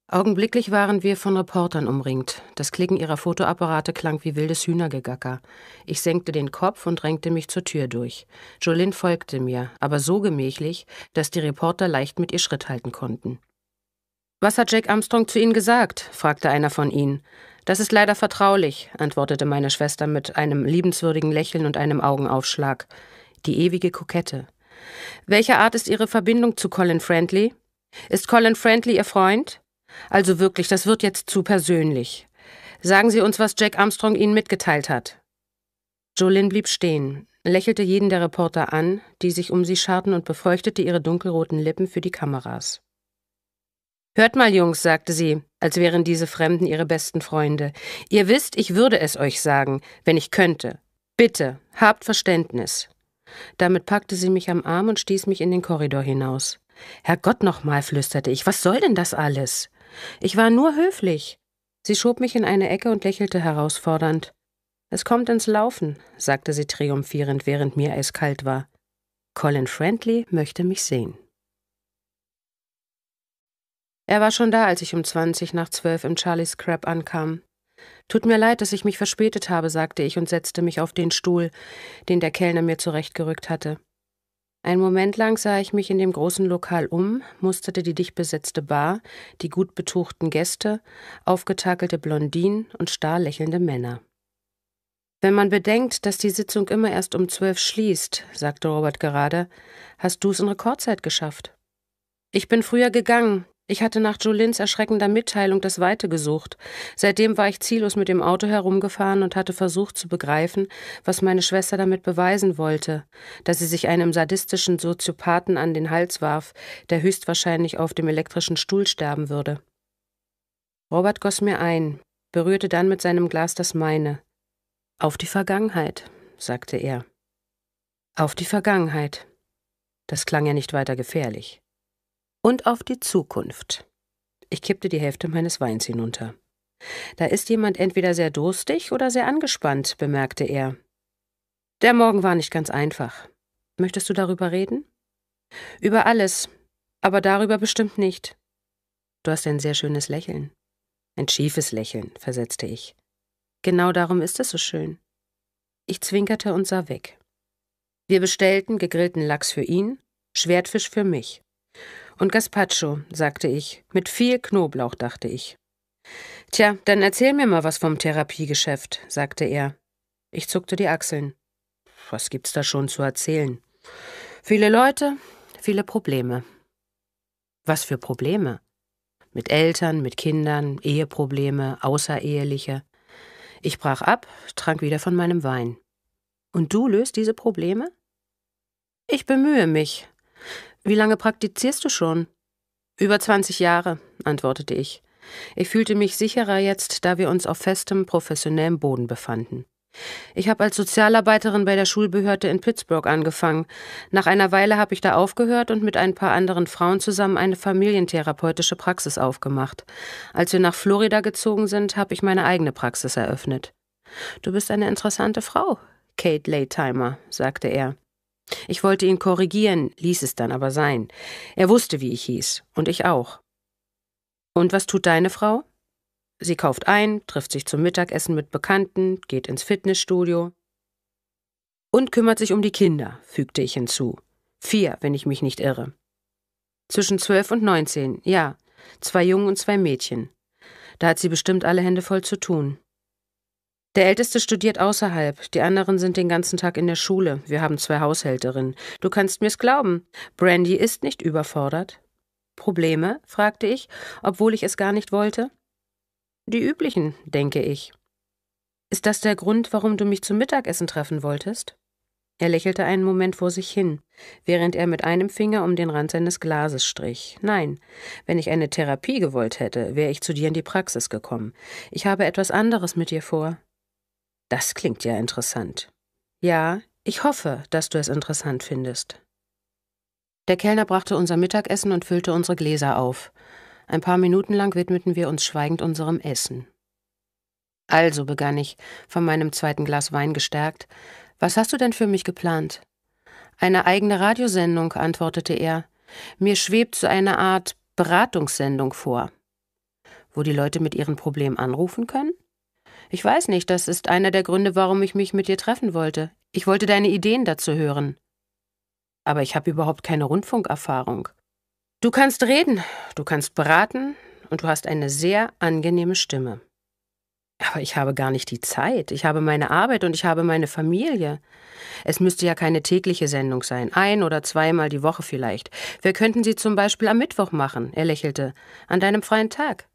Augenblicklich waren wir von Reportern umringt. Das Klicken ihrer Fotoapparate klang wie wildes Hühnergegacker. Ich senkte den Kopf und drängte mich zur Tür durch. Jolin folgte mir, aber so gemächlich, dass die Reporter leicht mit ihr Schritt halten konnten. Was hat Jack Armstrong zu Ihnen gesagt? fragte einer von ihnen. Das ist leider vertraulich, antwortete meine Schwester mit einem liebenswürdigen Lächeln und einem Augenaufschlag. Die ewige Kokette. Welcher Art ist Ihre Verbindung zu Colin Friendly? Ist Colin Friendly Ihr Freund? Also wirklich, das wird jetzt zu persönlich. Sagen Sie uns, was Jack Armstrong Ihnen mitgeteilt hat. Jolin blieb stehen, lächelte jeden der Reporter an, die sich um sie scharten und befeuchtete ihre dunkelroten Lippen für die Kameras. Hört mal, Jungs, sagte sie, als wären diese Fremden ihre besten Freunde. Ihr wisst, ich würde es euch sagen, wenn ich könnte. Bitte, habt Verständnis. Damit packte sie mich am Arm und stieß mich in den Korridor hinaus. Herrgott nochmal, flüsterte ich, was soll denn das alles? Ich war nur höflich. Sie schob mich in eine Ecke und lächelte herausfordernd. Es kommt ins Laufen, sagte sie triumphierend, während mir eiskalt war. Colin Friendly möchte mich sehen. Er war schon da, als ich um 20 nach 12 im Charlie Scrap ankam. Tut mir leid, dass ich mich verspätet habe, sagte ich und setzte mich auf den Stuhl, den der Kellner mir zurechtgerückt hatte. Ein Moment lang sah ich mich in dem großen Lokal um, musterte die dicht besetzte Bar, die gut betuchten Gäste, aufgetakelte Blondinen und starr lächelnde Männer. Wenn man bedenkt, dass die Sitzung immer erst um zwölf schließt, sagte Robert gerade, hast du es in Rekordzeit geschafft. Ich bin früher gegangen, ich hatte nach Jolins erschreckender Mitteilung das Weite gesucht. Seitdem war ich ziellos mit dem Auto herumgefahren und hatte versucht zu begreifen, was meine Schwester damit beweisen wollte, dass sie sich einem sadistischen Soziopathen an den Hals warf, der höchstwahrscheinlich auf dem elektrischen Stuhl sterben würde. Robert goss mir ein, berührte dann mit seinem Glas das meine. Auf die Vergangenheit, sagte er. Auf die Vergangenheit. Das klang ja nicht weiter gefährlich und auf die Zukunft. Ich kippte die Hälfte meines Weins hinunter. Da ist jemand entweder sehr durstig oder sehr angespannt, bemerkte er. Der Morgen war nicht ganz einfach. Möchtest du darüber reden? Über alles, aber darüber bestimmt nicht. Du hast ein sehr schönes Lächeln. Ein schiefes Lächeln, versetzte ich. Genau darum ist es so schön. Ich zwinkerte und sah weg. Wir bestellten gegrillten Lachs für ihn, Schwertfisch für mich. Und Gaspacho, sagte ich. Mit viel Knoblauch, dachte ich. Tja, dann erzähl mir mal was vom Therapiegeschäft, sagte er. Ich zuckte die Achseln. Was gibt's da schon zu erzählen? Viele Leute, viele Probleme. Was für Probleme? Mit Eltern, mit Kindern, Eheprobleme, außereheliche. Ich brach ab, trank wieder von meinem Wein. Und du löst diese Probleme? Ich bemühe mich. Wie lange praktizierst du schon? Über 20 Jahre, antwortete ich. Ich fühlte mich sicherer jetzt, da wir uns auf festem, professionellem Boden befanden. Ich habe als Sozialarbeiterin bei der Schulbehörde in Pittsburgh angefangen. Nach einer Weile habe ich da aufgehört und mit ein paar anderen Frauen zusammen eine familientherapeutische Praxis aufgemacht. Als wir nach Florida gezogen sind, habe ich meine eigene Praxis eröffnet. Du bist eine interessante Frau, Kate Laytimer, sagte er. Ich wollte ihn korrigieren, ließ es dann aber sein. Er wusste, wie ich hieß, und ich auch. Und was tut deine Frau? Sie kauft ein, trifft sich zum Mittagessen mit Bekannten, geht ins Fitnessstudio und kümmert sich um die Kinder, fügte ich hinzu. Vier, wenn ich mich nicht irre. Zwischen zwölf und neunzehn, ja, zwei Jungen und zwei Mädchen. Da hat sie bestimmt alle Hände voll zu tun. Der Älteste studiert außerhalb, die anderen sind den ganzen Tag in der Schule. Wir haben zwei Haushälterinnen. Du kannst mir's glauben. Brandy ist nicht überfordert. Probleme? fragte ich, obwohl ich es gar nicht wollte. Die üblichen, denke ich. Ist das der Grund, warum du mich zum Mittagessen treffen wolltest? Er lächelte einen Moment vor sich hin, während er mit einem Finger um den Rand seines Glases strich. Nein, wenn ich eine Therapie gewollt hätte, wäre ich zu dir in die Praxis gekommen. Ich habe etwas anderes mit dir vor. Das klingt ja interessant. Ja, ich hoffe, dass du es interessant findest. Der Kellner brachte unser Mittagessen und füllte unsere Gläser auf. Ein paar Minuten lang widmeten wir uns schweigend unserem Essen. Also begann ich, von meinem zweiten Glas Wein gestärkt, was hast du denn für mich geplant? Eine eigene Radiosendung, antwortete er. Mir schwebt so eine Art Beratungssendung vor. Wo die Leute mit ihren Problemen anrufen können? Ich weiß nicht, das ist einer der Gründe, warum ich mich mit dir treffen wollte. Ich wollte deine Ideen dazu hören. Aber ich habe überhaupt keine Rundfunkerfahrung. Du kannst reden, du kannst beraten und du hast eine sehr angenehme Stimme. Aber ich habe gar nicht die Zeit. Ich habe meine Arbeit und ich habe meine Familie. Es müsste ja keine tägliche Sendung sein, ein oder zweimal die Woche vielleicht. Wir könnten sie zum Beispiel am Mittwoch machen, er lächelte, an deinem freien Tag.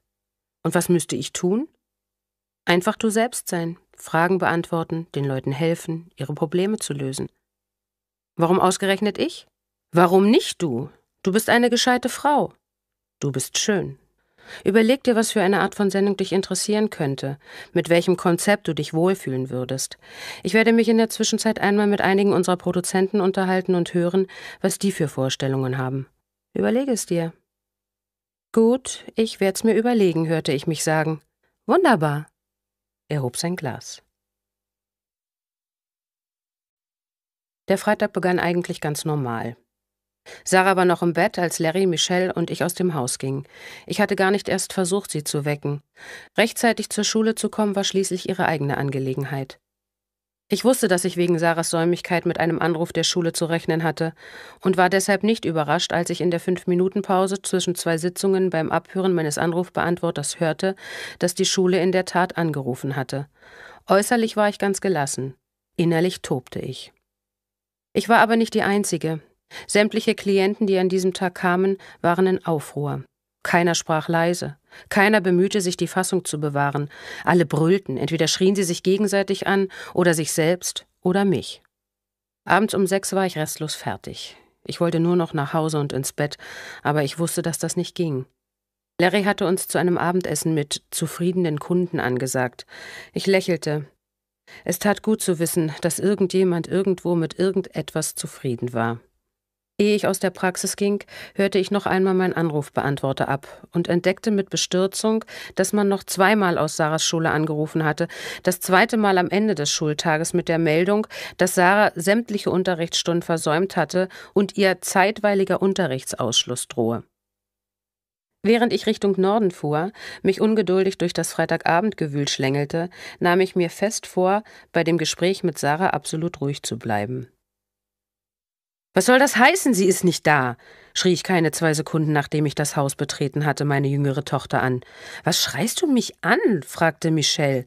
Und was müsste ich tun? Einfach du selbst sein, Fragen beantworten, den Leuten helfen, ihre Probleme zu lösen. Warum ausgerechnet ich? Warum nicht du? Du bist eine gescheite Frau. Du bist schön. Überleg dir, was für eine Art von Sendung dich interessieren könnte, mit welchem Konzept du dich wohlfühlen würdest. Ich werde mich in der Zwischenzeit einmal mit einigen unserer Produzenten unterhalten und hören, was die für Vorstellungen haben. Überlege es dir. Gut, ich werd's mir überlegen, hörte ich mich sagen. Wunderbar. Er hob sein Glas. Der Freitag begann eigentlich ganz normal. Sarah war noch im Bett, als Larry, Michelle und ich aus dem Haus gingen. Ich hatte gar nicht erst versucht, sie zu wecken. Rechtzeitig zur Schule zu kommen, war schließlich ihre eigene Angelegenheit. Ich wusste, dass ich wegen Sarahs Säumigkeit mit einem Anruf der Schule zu rechnen hatte und war deshalb nicht überrascht, als ich in der Fünf-Minuten-Pause zwischen zwei Sitzungen beim Abhören meines Anrufbeantworters hörte, dass die Schule in der Tat angerufen hatte. Äußerlich war ich ganz gelassen, innerlich tobte ich. Ich war aber nicht die Einzige. Sämtliche Klienten, die an diesem Tag kamen, waren in Aufruhr. Keiner sprach leise, keiner bemühte sich, die Fassung zu bewahren, alle brüllten, entweder schrien sie sich gegenseitig an oder sich selbst oder mich. Abends um sechs war ich restlos fertig. Ich wollte nur noch nach Hause und ins Bett, aber ich wusste, dass das nicht ging. Larry hatte uns zu einem Abendessen mit zufriedenen Kunden angesagt. Ich lächelte. Es tat gut zu wissen, dass irgendjemand irgendwo mit irgendetwas zufrieden war. Ehe ich aus der Praxis ging, hörte ich noch einmal meinen Anrufbeantworter ab und entdeckte mit Bestürzung, dass man noch zweimal aus Sarahs Schule angerufen hatte. Das zweite Mal am Ende des Schultages mit der Meldung, dass Sarah sämtliche Unterrichtsstunden versäumt hatte und ihr zeitweiliger Unterrichtsausschluss drohe. Während ich Richtung Norden fuhr, mich ungeduldig durch das Freitagabendgewühl schlängelte, nahm ich mir fest vor, bei dem Gespräch mit Sarah absolut ruhig zu bleiben. Was soll das heißen, sie ist nicht da? schrie ich keine zwei Sekunden, nachdem ich das Haus betreten hatte, meine jüngere Tochter an. Was schreist du mich an? fragte Michelle.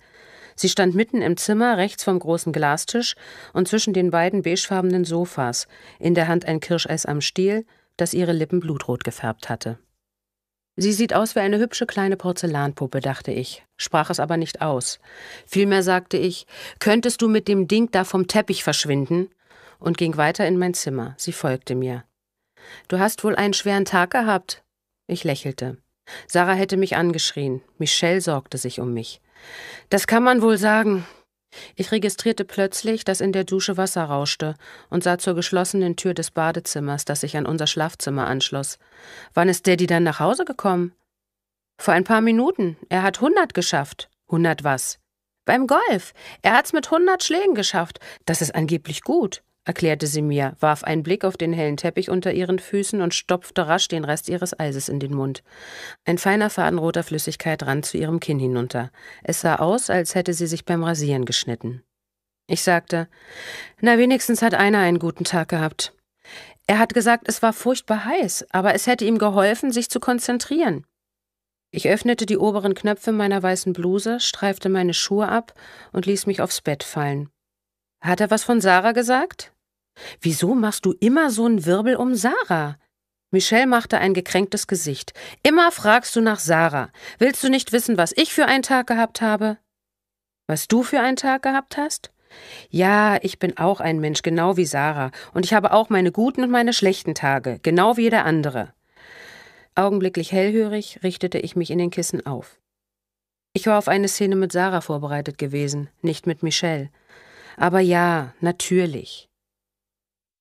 Sie stand mitten im Zimmer, rechts vom großen Glastisch und zwischen den beiden beigefarbenen Sofas, in der Hand ein Kirscheis am Stiel, das ihre Lippen blutrot gefärbt hatte. Sie sieht aus wie eine hübsche kleine Porzellanpuppe, dachte ich, sprach es aber nicht aus. Vielmehr sagte ich, könntest du mit dem Ding da vom Teppich verschwinden? und ging weiter in mein Zimmer. Sie folgte mir. Du hast wohl einen schweren Tag gehabt? Ich lächelte. Sarah hätte mich angeschrien. Michelle sorgte sich um mich. Das kann man wohl sagen. Ich registrierte plötzlich, dass in der Dusche Wasser rauschte und sah zur geschlossenen Tür des Badezimmers, das sich an unser Schlafzimmer anschloss. Wann ist Daddy dann nach Hause gekommen? Vor ein paar Minuten. Er hat hundert geschafft. Hundert was? Beim Golf. Er hat's mit hundert Schlägen geschafft. Das ist angeblich gut erklärte sie mir, warf einen Blick auf den hellen Teppich unter ihren Füßen und stopfte rasch den Rest ihres Eises in den Mund. Ein feiner Faden roter Flüssigkeit rann zu ihrem Kinn hinunter. Es sah aus, als hätte sie sich beim Rasieren geschnitten. Ich sagte, na wenigstens hat einer einen guten Tag gehabt. Er hat gesagt, es war furchtbar heiß, aber es hätte ihm geholfen, sich zu konzentrieren. Ich öffnete die oberen Knöpfe meiner weißen Bluse, streifte meine Schuhe ab und ließ mich aufs Bett fallen. Hat er was von Sarah gesagt? Wieso machst du immer so einen Wirbel um Sarah? Michelle machte ein gekränktes Gesicht. Immer fragst du nach Sarah. Willst du nicht wissen, was ich für einen Tag gehabt habe? Was du für einen Tag gehabt hast? Ja, ich bin auch ein Mensch, genau wie Sarah, und ich habe auch meine guten und meine schlechten Tage, genau wie jeder andere. Augenblicklich hellhörig richtete ich mich in den Kissen auf. Ich war auf eine Szene mit Sarah vorbereitet gewesen, nicht mit Michelle. Aber ja, natürlich.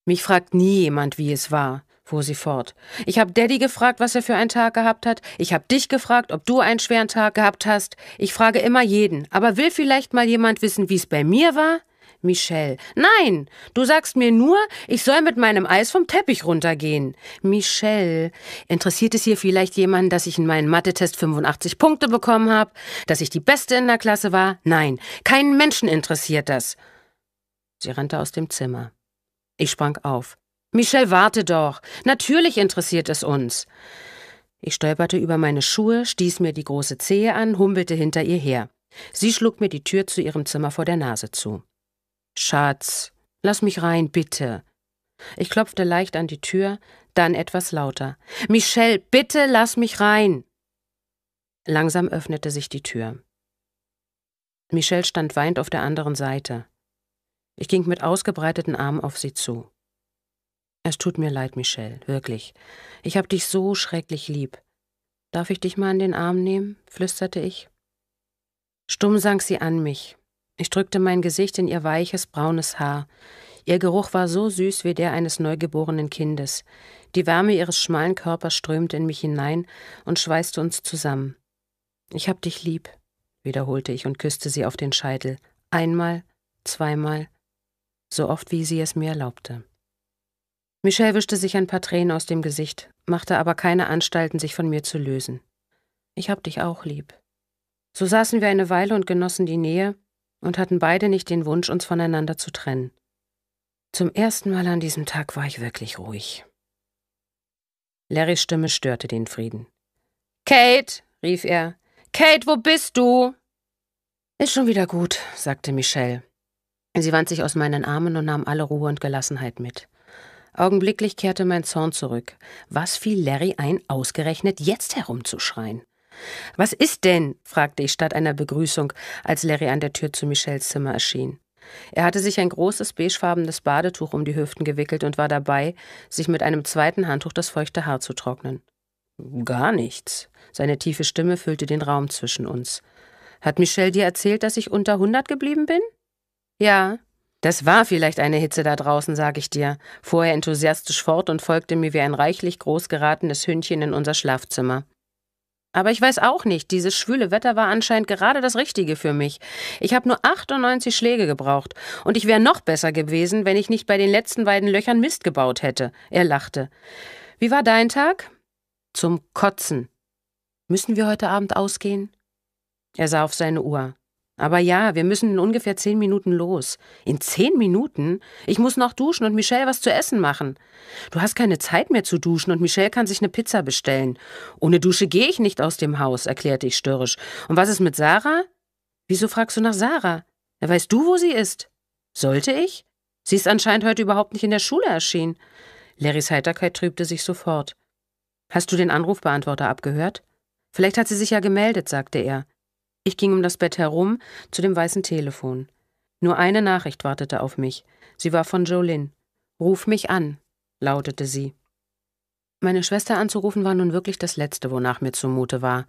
Mich fragt nie jemand, wie es war, fuhr sie fort. Ich habe Daddy gefragt, was er für einen Tag gehabt hat. Ich habe dich gefragt, ob du einen schweren Tag gehabt hast. Ich frage immer jeden. Aber will vielleicht mal jemand wissen, wie es bei mir war? Michelle. Nein, du sagst mir nur, ich soll mit meinem Eis vom Teppich runtergehen. Michelle, interessiert es hier vielleicht jemanden, dass ich in meinem Mathe-Test 85 Punkte bekommen habe, dass ich die Beste in der Klasse war? Nein, keinen Menschen interessiert das. Sie rannte aus dem Zimmer. Ich sprang auf. Michelle, warte doch. Natürlich interessiert es uns. Ich stolperte über meine Schuhe, stieß mir die große Zehe an, humpelte hinter ihr her. Sie schlug mir die Tür zu ihrem Zimmer vor der Nase zu. Schatz, lass mich rein, bitte. Ich klopfte leicht an die Tür, dann etwas lauter. Michelle, bitte lass mich rein. Langsam öffnete sich die Tür. Michelle stand weinend auf der anderen Seite. Ich ging mit ausgebreiteten Armen auf sie zu. Es tut mir leid, Michelle, wirklich. Ich hab dich so schrecklich lieb. Darf ich dich mal in den Arm nehmen? flüsterte ich. Stumm sank sie an mich. Ich drückte mein Gesicht in ihr weiches, braunes Haar. Ihr Geruch war so süß wie der eines neugeborenen Kindes. Die Wärme ihres schmalen Körpers strömte in mich hinein und schweißte uns zusammen. Ich hab dich lieb, wiederholte ich und küsste sie auf den Scheitel. Einmal, zweimal, so oft wie sie es mir erlaubte. Michelle wischte sich ein paar Tränen aus dem Gesicht, machte aber keine Anstalten, sich von mir zu lösen. Ich hab dich auch lieb. So saßen wir eine Weile und genossen die Nähe und hatten beide nicht den Wunsch, uns voneinander zu trennen. Zum ersten Mal an diesem Tag war ich wirklich ruhig. Larrys Stimme störte den Frieden. Kate, rief er. Kate, wo bist du? Ist schon wieder gut, sagte Michelle. Sie wand sich aus meinen Armen und nahm alle Ruhe und Gelassenheit mit. Augenblicklich kehrte mein Zorn zurück. Was fiel Larry ein, ausgerechnet jetzt herumzuschreien? Was ist denn? fragte ich statt einer Begrüßung, als Larry an der Tür zu Michelles Zimmer erschien. Er hatte sich ein großes beigefarbenes Badetuch um die Hüften gewickelt und war dabei, sich mit einem zweiten Handtuch das feuchte Haar zu trocknen. Gar nichts. Seine tiefe Stimme füllte den Raum zwischen uns. Hat Michelle dir erzählt, dass ich unter hundert geblieben bin? Ja. Das war vielleicht eine Hitze da draußen, sag ich dir, fuhr er enthusiastisch fort und folgte mir wie ein reichlich groß geratenes Hündchen in unser Schlafzimmer. Aber ich weiß auch nicht, dieses schwüle Wetter war anscheinend gerade das Richtige für mich. Ich habe nur 98 Schläge gebraucht. Und ich wäre noch besser gewesen, wenn ich nicht bei den letzten beiden Löchern Mist gebaut hätte. Er lachte. Wie war dein Tag? Zum Kotzen. Müssen wir heute Abend ausgehen? Er sah auf seine Uhr. Aber ja, wir müssen in ungefähr zehn Minuten los. In zehn Minuten? Ich muss noch duschen und Michelle was zu essen machen. Du hast keine Zeit mehr zu duschen und Michelle kann sich eine Pizza bestellen. Ohne Dusche gehe ich nicht aus dem Haus, erklärte ich störrisch. Und was ist mit Sarah? Wieso fragst du nach Sarah? Weißt du, wo sie ist? Sollte ich? Sie ist anscheinend heute überhaupt nicht in der Schule erschienen. Larrys Heiterkeit trübte sich sofort. Hast du den Anrufbeantworter abgehört? Vielleicht hat sie sich ja gemeldet, sagte er. Ich ging um das Bett herum zu dem weißen Telefon. Nur eine Nachricht wartete auf mich. Sie war von Jolin. Ruf mich an, lautete sie. Meine Schwester anzurufen war nun wirklich das Letzte, wonach mir zumute war.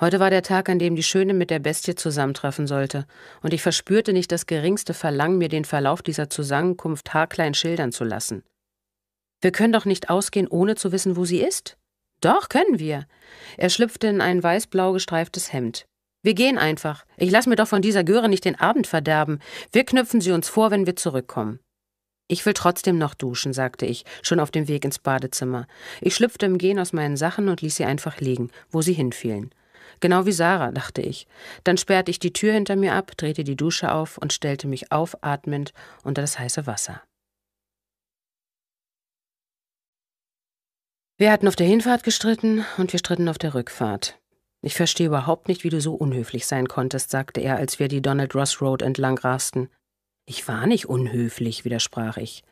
Heute war der Tag, an dem die Schöne mit der Bestie zusammentreffen sollte, und ich verspürte nicht das geringste Verlangen, mir den Verlauf dieser Zusammenkunft haarklein schildern zu lassen. Wir können doch nicht ausgehen, ohne zu wissen, wo sie ist. Doch, können wir. Er schlüpfte in ein weiß-blau gestreiftes Hemd. Wir gehen einfach. Ich lasse mir doch von dieser Göre nicht den Abend verderben. Wir knüpfen sie uns vor, wenn wir zurückkommen. Ich will trotzdem noch duschen, sagte ich, schon auf dem Weg ins Badezimmer. Ich schlüpfte im Gehen aus meinen Sachen und ließ sie einfach liegen, wo sie hinfielen. Genau wie Sarah, dachte ich. Dann sperrte ich die Tür hinter mir ab, drehte die Dusche auf und stellte mich aufatmend unter das heiße Wasser. Wir hatten auf der Hinfahrt gestritten und wir stritten auf der Rückfahrt. Ich verstehe überhaupt nicht, wie du so unhöflich sein konntest, sagte er, als wir die Donald Ross Road entlang rasten. Ich war nicht unhöflich, widersprach ich.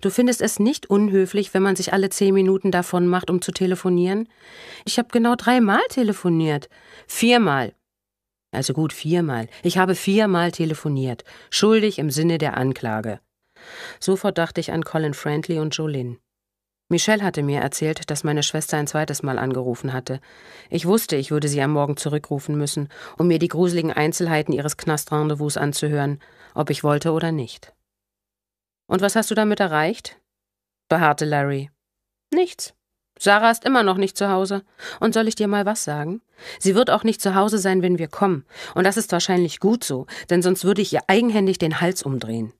Du findest es nicht unhöflich, wenn man sich alle zehn Minuten davon macht, um zu telefonieren? Ich habe genau dreimal telefoniert. Viermal. Also gut, viermal. Ich habe viermal telefoniert. Schuldig im Sinne der Anklage. Sofort dachte ich an Colin Friendly und Jolene. Michelle hatte mir erzählt, dass meine Schwester ein zweites Mal angerufen hatte. Ich wusste, ich würde sie am Morgen zurückrufen müssen, um mir die gruseligen Einzelheiten ihres Knastrendezvous anzuhören, ob ich wollte oder nicht. Und was hast du damit erreicht? beharrte Larry. Nichts. Sarah ist immer noch nicht zu Hause. Und soll ich dir mal was sagen? Sie wird auch nicht zu Hause sein, wenn wir kommen. Und das ist wahrscheinlich gut so, denn sonst würde ich ihr eigenhändig den Hals umdrehen.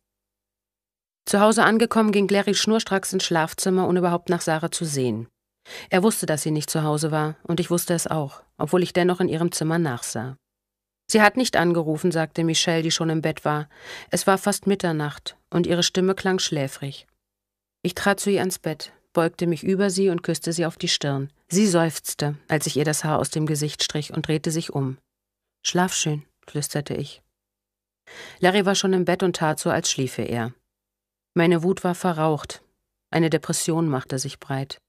Zu Hause angekommen, ging Larry schnurstracks ins Schlafzimmer, ohne überhaupt nach Sarah zu sehen. Er wusste, dass sie nicht zu Hause war, und ich wusste es auch, obwohl ich dennoch in ihrem Zimmer nachsah. Sie hat nicht angerufen, sagte Michelle, die schon im Bett war. Es war fast Mitternacht, und ihre Stimme klang schläfrig. Ich trat zu ihr ans Bett, beugte mich über sie und küsste sie auf die Stirn. Sie seufzte, als ich ihr das Haar aus dem Gesicht strich und drehte sich um. Schlaf schön, flüsterte ich. Larry war schon im Bett und tat so, als schliefe er. Meine Wut war verraucht. Eine Depression machte sich breit.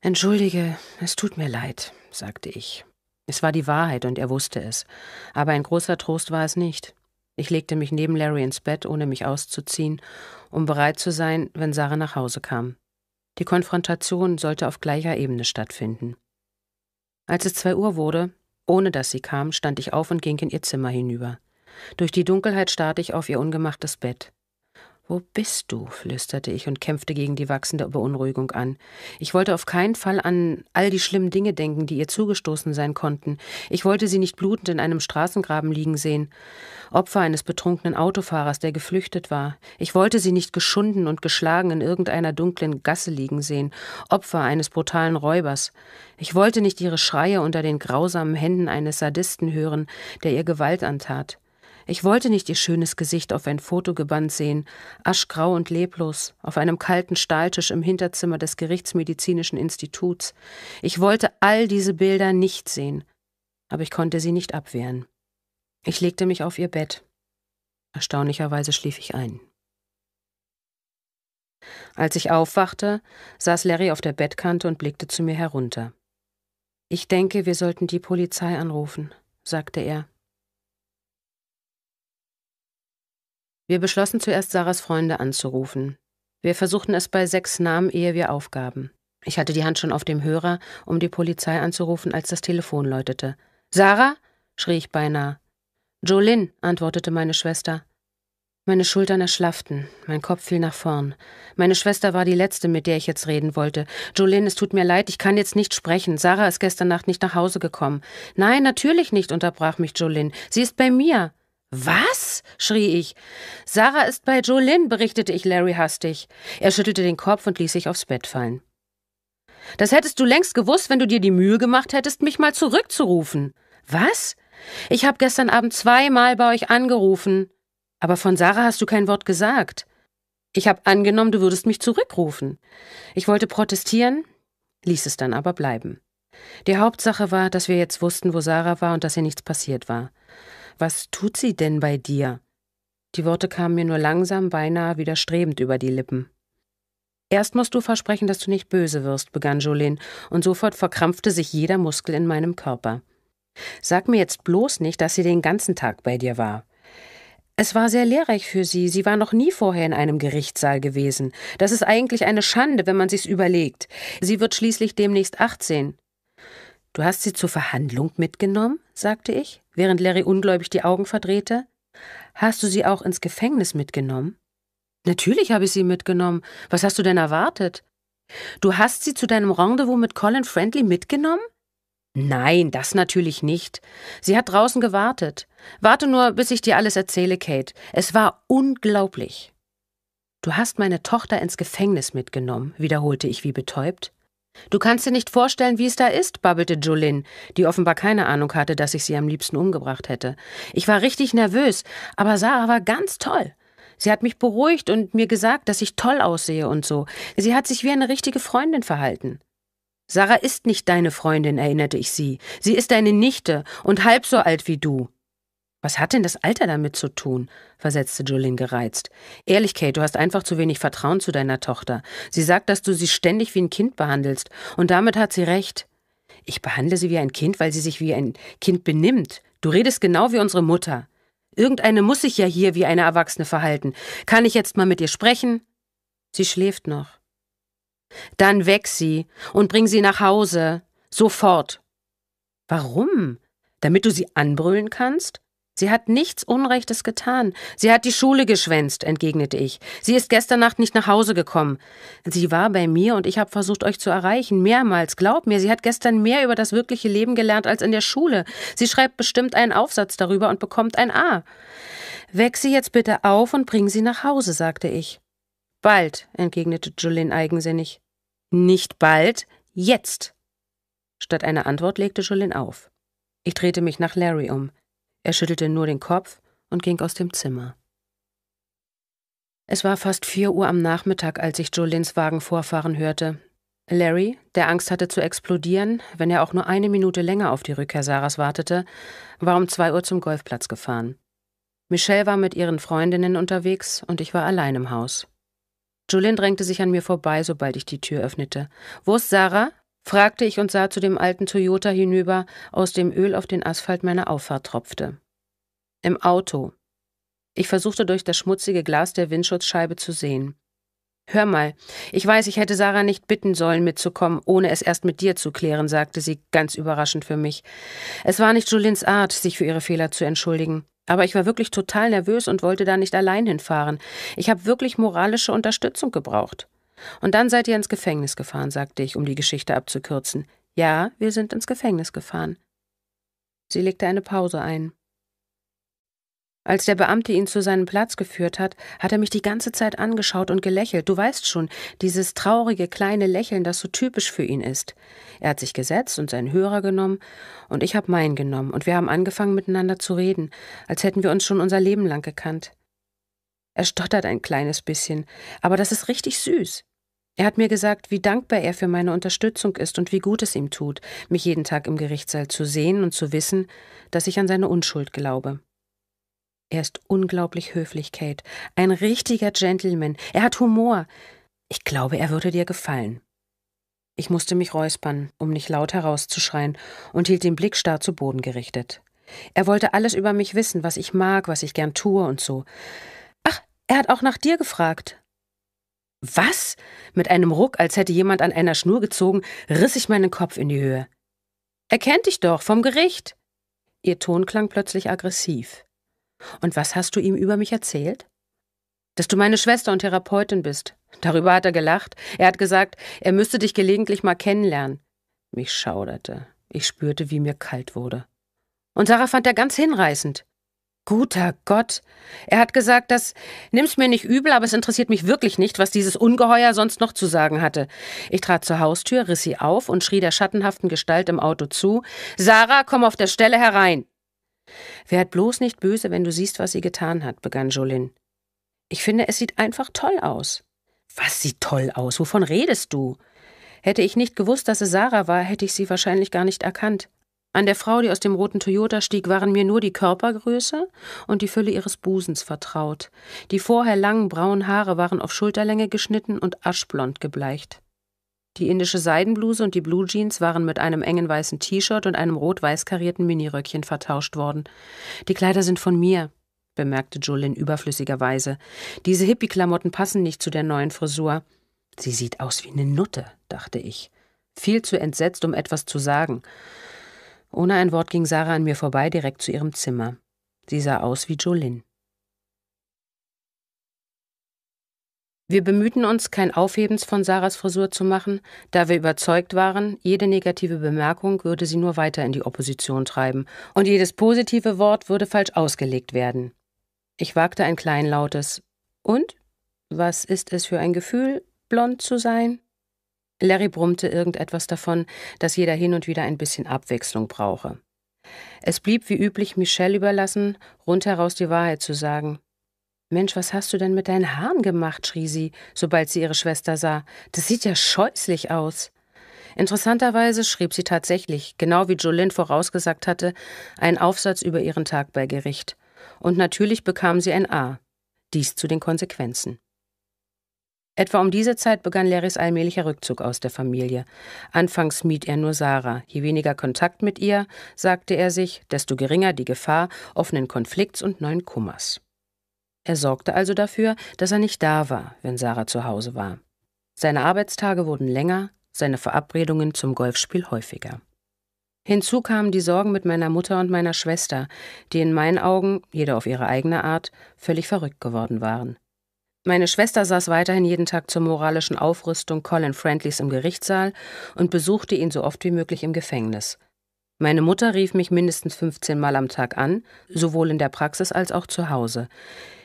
Entschuldige, es tut mir leid, sagte ich. Es war die Wahrheit und er wusste es. Aber ein großer Trost war es nicht. Ich legte mich neben Larry ins Bett, ohne mich auszuziehen, um bereit zu sein, wenn Sarah nach Hause kam. Die Konfrontation sollte auf gleicher Ebene stattfinden. Als es zwei Uhr wurde, ohne dass sie kam, stand ich auf und ging in ihr Zimmer hinüber. Durch die Dunkelheit starrte ich auf ihr ungemachtes Bett. Wo bist du? flüsterte ich und kämpfte gegen die wachsende Beunruhigung an. Ich wollte auf keinen Fall an all die schlimmen Dinge denken, die ihr zugestoßen sein konnten. Ich wollte sie nicht blutend in einem Straßengraben liegen sehen, Opfer eines betrunkenen Autofahrers, der geflüchtet war. Ich wollte sie nicht geschunden und geschlagen in irgendeiner dunklen Gasse liegen sehen, Opfer eines brutalen Räubers. Ich wollte nicht ihre Schreie unter den grausamen Händen eines Sadisten hören, der ihr Gewalt antat. Ich wollte nicht ihr schönes Gesicht auf ein Foto gebannt sehen, aschgrau und leblos, auf einem kalten Stahltisch im Hinterzimmer des Gerichtsmedizinischen Instituts. Ich wollte all diese Bilder nicht sehen, aber ich konnte sie nicht abwehren. Ich legte mich auf ihr Bett. Erstaunlicherweise schlief ich ein. Als ich aufwachte, saß Larry auf der Bettkante und blickte zu mir herunter. Ich denke, wir sollten die Polizei anrufen, sagte er. Wir beschlossen zuerst, Sarahs Freunde anzurufen. Wir versuchten es bei sechs Namen, ehe wir aufgaben. Ich hatte die Hand schon auf dem Hörer, um die Polizei anzurufen, als das Telefon läutete. Sarah? schrie ich beinahe. Jolin, antwortete meine Schwester. Meine Schultern erschlafften, mein Kopf fiel nach vorn. Meine Schwester war die Letzte, mit der ich jetzt reden wollte. Jolin, es tut mir leid, ich kann jetzt nicht sprechen. Sarah ist gestern Nacht nicht nach Hause gekommen. Nein, natürlich nicht, unterbrach mich Jolin. Sie ist bei mir. Was? schrie ich. Sarah ist bei Jolyn, berichtete ich Larry hastig. Er schüttelte den Kopf und ließ sich aufs Bett fallen. Das hättest du längst gewusst, wenn du dir die Mühe gemacht hättest, mich mal zurückzurufen. Was? Ich habe gestern Abend zweimal bei euch angerufen. Aber von Sarah hast du kein Wort gesagt. Ich habe angenommen, du würdest mich zurückrufen. Ich wollte protestieren, ließ es dann aber bleiben. Die Hauptsache war, dass wir jetzt wussten, wo Sarah war und dass ihr nichts passiert war. Was tut sie denn bei dir? Die Worte kamen mir nur langsam, beinahe widerstrebend über die Lippen. Erst musst du versprechen, dass du nicht böse wirst, begann Jolin, und sofort verkrampfte sich jeder Muskel in meinem Körper. Sag mir jetzt bloß nicht, dass sie den ganzen Tag bei dir war. Es war sehr lehrreich für sie. Sie war noch nie vorher in einem Gerichtssaal gewesen. Das ist eigentlich eine Schande, wenn man sich's überlegt. Sie wird schließlich demnächst 18. Du hast sie zur Verhandlung mitgenommen? sagte ich, während Larry ungläubig die Augen verdrehte. Hast du sie auch ins Gefängnis mitgenommen? Natürlich habe ich sie mitgenommen. Was hast du denn erwartet? Du hast sie zu deinem Rendezvous mit Colin Friendly mitgenommen? Nein, das natürlich nicht. Sie hat draußen gewartet. Warte nur, bis ich dir alles erzähle, Kate. Es war unglaublich. Du hast meine Tochter ins Gefängnis mitgenommen, wiederholte ich wie betäubt. Du kannst dir nicht vorstellen, wie es da ist, babbelte Jolin, die offenbar keine Ahnung hatte, dass ich sie am liebsten umgebracht hätte. Ich war richtig nervös, aber Sarah war ganz toll. Sie hat mich beruhigt und mir gesagt, dass ich toll aussehe und so. Sie hat sich wie eine richtige Freundin verhalten. Sarah ist nicht deine Freundin, erinnerte ich sie. Sie ist deine Nichte und halb so alt wie du. Was hat denn das Alter damit zu tun? versetzte Julien gereizt. Ehrlich, Kate, du hast einfach zu wenig Vertrauen zu deiner Tochter. Sie sagt, dass du sie ständig wie ein Kind behandelst, und damit hat sie recht. Ich behandle sie wie ein Kind, weil sie sich wie ein Kind benimmt. Du redest genau wie unsere Mutter. Irgendeine muss sich ja hier wie eine Erwachsene verhalten. Kann ich jetzt mal mit ihr sprechen? Sie schläft noch. Dann weg sie und bring sie nach Hause. Sofort. Warum? Damit du sie anbrüllen kannst? Sie hat nichts Unrechtes getan. Sie hat die Schule geschwänzt, entgegnete ich. Sie ist gestern Nacht nicht nach Hause gekommen. Sie war bei mir und ich habe versucht, euch zu erreichen. Mehrmals. Glaub mir, sie hat gestern mehr über das wirkliche Leben gelernt als in der Schule. Sie schreibt bestimmt einen Aufsatz darüber und bekommt ein A. Weck sie jetzt bitte auf und bring sie nach Hause, sagte ich. Bald, entgegnete Julien eigensinnig. Nicht bald, jetzt. Statt einer Antwort legte Julien auf. Ich drehte mich nach Larry um. Er schüttelte nur den Kopf und ging aus dem Zimmer. Es war fast vier Uhr am Nachmittag, als ich Jolins Wagen vorfahren hörte. Larry, der Angst hatte zu explodieren, wenn er auch nur eine Minute länger auf die Rückkehr Sarahs wartete, war um zwei Uhr zum Golfplatz gefahren. Michelle war mit ihren Freundinnen unterwegs und ich war allein im Haus. Jolin drängte sich an mir vorbei, sobald ich die Tür öffnete. Wo ist Sarah? fragte ich und sah zu dem alten Toyota hinüber, aus dem Öl auf den Asphalt meiner Auffahrt tropfte. Im Auto. Ich versuchte durch das schmutzige Glas der Windschutzscheibe zu sehen. Hör mal, ich weiß, ich hätte Sarah nicht bitten sollen, mitzukommen, ohne es erst mit dir zu klären, sagte sie, ganz überraschend für mich. Es war nicht Julins Art, sich für ihre Fehler zu entschuldigen. Aber ich war wirklich total nervös und wollte da nicht allein hinfahren. Ich habe wirklich moralische Unterstützung gebraucht. Und dann seid ihr ins Gefängnis gefahren, sagte ich, um die Geschichte abzukürzen. Ja, wir sind ins Gefängnis gefahren. Sie legte eine Pause ein. Als der Beamte ihn zu seinem Platz geführt hat, hat er mich die ganze Zeit angeschaut und gelächelt. Du weißt schon, dieses traurige kleine Lächeln, das so typisch für ihn ist. Er hat sich gesetzt und seinen Hörer genommen, und ich habe meinen genommen, und wir haben angefangen miteinander zu reden, als hätten wir uns schon unser Leben lang gekannt. Er stottert ein kleines bisschen, aber das ist richtig süß. Er hat mir gesagt, wie dankbar er für meine Unterstützung ist und wie gut es ihm tut, mich jeden Tag im Gerichtssaal zu sehen und zu wissen, dass ich an seine Unschuld glaube. Er ist unglaublich höflich, Kate. Ein richtiger Gentleman. Er hat Humor. Ich glaube, er würde dir gefallen. Ich musste mich räuspern, um nicht laut herauszuschreien, und hielt den Blick starr zu Boden gerichtet. Er wollte alles über mich wissen, was ich mag, was ich gern tue und so. Er hat auch nach dir gefragt. Was? Mit einem Ruck, als hätte jemand an einer Schnur gezogen, riss ich meinen Kopf in die Höhe. Er kennt dich doch vom Gericht. Ihr Ton klang plötzlich aggressiv. Und was hast du ihm über mich erzählt? Dass du meine Schwester und Therapeutin bist. Darüber hat er gelacht. Er hat gesagt, er müsste dich gelegentlich mal kennenlernen. Mich schauderte. Ich spürte, wie mir kalt wurde. Und Sarah fand er ganz hinreißend. Guter Gott. Er hat gesagt, das nimm's mir nicht übel, aber es interessiert mich wirklich nicht, was dieses Ungeheuer sonst noch zu sagen hatte. Ich trat zur Haustür, riss sie auf und schrie der schattenhaften Gestalt im Auto zu. Sarah, komm auf der Stelle herein! Werd bloß nicht böse, wenn du siehst, was sie getan hat, begann Jolin. Ich finde, es sieht einfach toll aus. Was sieht toll aus? Wovon redest du? Hätte ich nicht gewusst, dass es Sarah war, hätte ich sie wahrscheinlich gar nicht erkannt. An der Frau, die aus dem roten Toyota stieg, waren mir nur die Körpergröße und die Fülle ihres Busens vertraut. Die vorher langen braunen Haare waren auf Schulterlänge geschnitten und aschblond gebleicht. Die indische Seidenbluse und die Blue Jeans waren mit einem engen weißen T-Shirt und einem rot-weiß karierten Miniröckchen vertauscht worden. Die Kleider sind von mir, bemerkte Julin überflüssigerweise. Diese Hippie-Klamotten passen nicht zu der neuen Frisur. Sie sieht aus wie eine Nutte, dachte ich. Viel zu entsetzt, um etwas zu sagen. Ohne ein Wort ging Sarah an mir vorbei direkt zu ihrem Zimmer. Sie sah aus wie Jolin. Wir bemühten uns, kein Aufhebens von Sarahs Frisur zu machen, da wir überzeugt waren, jede negative Bemerkung würde sie nur weiter in die Opposition treiben und jedes positive Wort würde falsch ausgelegt werden. Ich wagte ein kleinlautes Und? Was ist es für ein Gefühl, blond zu sein? Larry brummte irgendetwas davon, dass jeder hin und wieder ein bisschen Abwechslung brauche. Es blieb wie üblich Michelle überlassen, rundheraus die Wahrheit zu sagen. Mensch, was hast du denn mit deinen Haaren gemacht? schrie sie, sobald sie ihre Schwester sah. Das sieht ja scheußlich aus. Interessanterweise schrieb sie tatsächlich, genau wie Jolynn vorausgesagt hatte, einen Aufsatz über ihren Tag bei Gericht. Und natürlich bekam sie ein A. Dies zu den Konsequenzen. Etwa um diese Zeit begann Larrys allmählicher Rückzug aus der Familie. Anfangs mied er nur Sarah. Je weniger Kontakt mit ihr, sagte er sich, desto geringer die Gefahr offenen Konflikts und neuen Kummers. Er sorgte also dafür, dass er nicht da war, wenn Sarah zu Hause war. Seine Arbeitstage wurden länger, seine Verabredungen zum Golfspiel häufiger. Hinzu kamen die Sorgen mit meiner Mutter und meiner Schwester, die in meinen Augen, jeder auf ihre eigene Art, völlig verrückt geworden waren. Meine Schwester saß weiterhin jeden Tag zur moralischen Aufrüstung Colin Friendlys im Gerichtssaal und besuchte ihn so oft wie möglich im Gefängnis. Meine Mutter rief mich mindestens 15 Mal am Tag an, sowohl in der Praxis als auch zu Hause.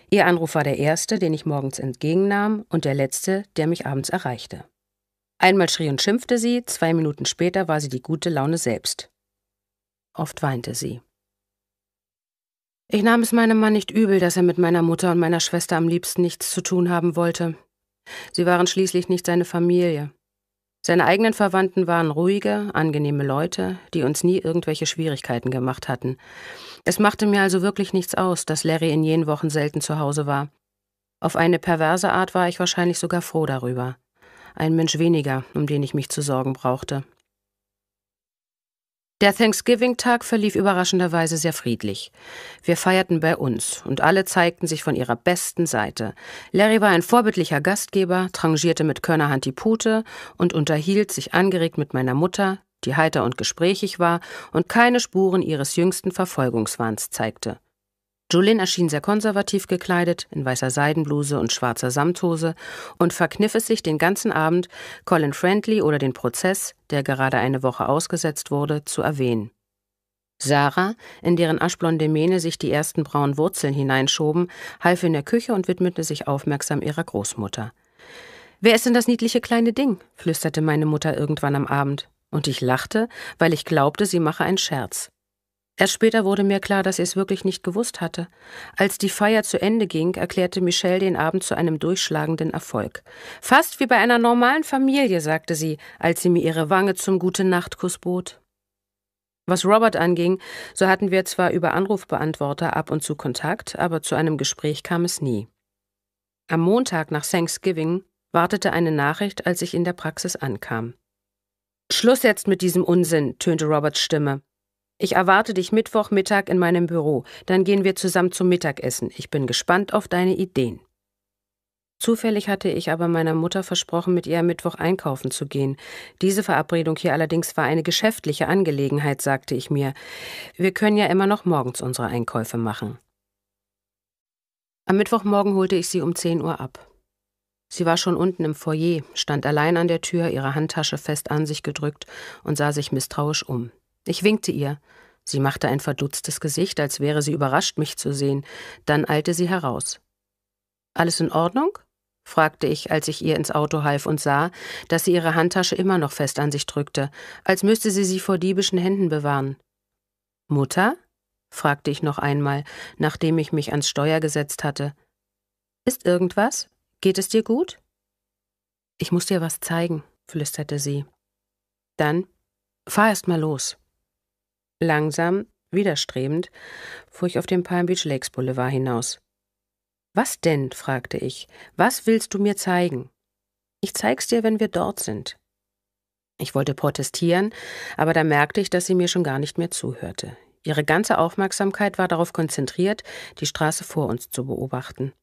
Ihr Anruf war der erste, den ich morgens entgegennahm, und der letzte, der mich abends erreichte. Einmal schrie und schimpfte sie, zwei Minuten später war sie die gute Laune selbst. Oft weinte sie. Ich nahm es meinem Mann nicht übel, dass er mit meiner Mutter und meiner Schwester am liebsten nichts zu tun haben wollte. Sie waren schließlich nicht seine Familie. Seine eigenen Verwandten waren ruhige, angenehme Leute, die uns nie irgendwelche Schwierigkeiten gemacht hatten. Es machte mir also wirklich nichts aus, dass Larry in jenen Wochen selten zu Hause war. Auf eine perverse Art war ich wahrscheinlich sogar froh darüber. Ein Mensch weniger, um den ich mich zu sorgen brauchte. Der Thanksgiving-Tag verlief überraschenderweise sehr friedlich. Wir feierten bei uns und alle zeigten sich von ihrer besten Seite. Larry war ein vorbildlicher Gastgeber, trangierte mit Körnerhand die Pute und unterhielt sich angeregt mit meiner Mutter, die heiter und gesprächig war und keine Spuren ihres jüngsten Verfolgungswahns zeigte. Julin erschien sehr konservativ gekleidet, in weißer Seidenbluse und schwarzer Samthose und verkniff es sich den ganzen Abend, Colin Friendly oder den Prozess, der gerade eine Woche ausgesetzt wurde, zu erwähnen. Sarah, in deren aschblonde Mähne sich die ersten braunen Wurzeln hineinschoben, half in der Küche und widmete sich aufmerksam ihrer Großmutter. Wer ist denn das niedliche kleine Ding? flüsterte meine Mutter irgendwann am Abend. Und ich lachte, weil ich glaubte, sie mache einen Scherz. Erst später wurde mir klar, dass sie es wirklich nicht gewusst hatte. Als die Feier zu Ende ging, erklärte Michelle den Abend zu einem durchschlagenden Erfolg. Fast wie bei einer normalen Familie, sagte sie, als sie mir ihre Wange zum gute nacht bot. Was Robert anging, so hatten wir zwar über Anrufbeantworter ab und zu Kontakt, aber zu einem Gespräch kam es nie. Am Montag nach Thanksgiving wartete eine Nachricht, als ich in der Praxis ankam. Schluss jetzt mit diesem Unsinn, tönte Roberts Stimme. Ich erwarte dich Mittwochmittag in meinem Büro, dann gehen wir zusammen zum Mittagessen. Ich bin gespannt auf deine Ideen. Zufällig hatte ich aber meiner Mutter versprochen, mit ihr am Mittwoch einkaufen zu gehen. Diese Verabredung hier allerdings war eine geschäftliche Angelegenheit, sagte ich mir. Wir können ja immer noch morgens unsere Einkäufe machen. Am Mittwochmorgen holte ich sie um 10 Uhr ab. Sie war schon unten im Foyer, stand allein an der Tür, ihre Handtasche fest an sich gedrückt und sah sich misstrauisch um. Ich winkte ihr. Sie machte ein verdutztes Gesicht, als wäre sie überrascht, mich zu sehen. Dann eilte sie heraus. Alles in Ordnung? fragte ich, als ich ihr ins Auto half und sah, dass sie ihre Handtasche immer noch fest an sich drückte, als müsste sie sie vor diebischen Händen bewahren. Mutter? fragte ich noch einmal, nachdem ich mich ans Steuer gesetzt hatte. Ist irgendwas? Geht es dir gut? Ich muss dir was zeigen, flüsterte sie. Dann fahr erst mal los. Langsam, widerstrebend, fuhr ich auf den Palm Beach Lakes Boulevard hinaus. Was denn? fragte ich. Was willst du mir zeigen? Ich zeig's dir, wenn wir dort sind. Ich wollte protestieren, aber da merkte ich, dass sie mir schon gar nicht mehr zuhörte. Ihre ganze Aufmerksamkeit war darauf konzentriert, die Straße vor uns zu beobachten.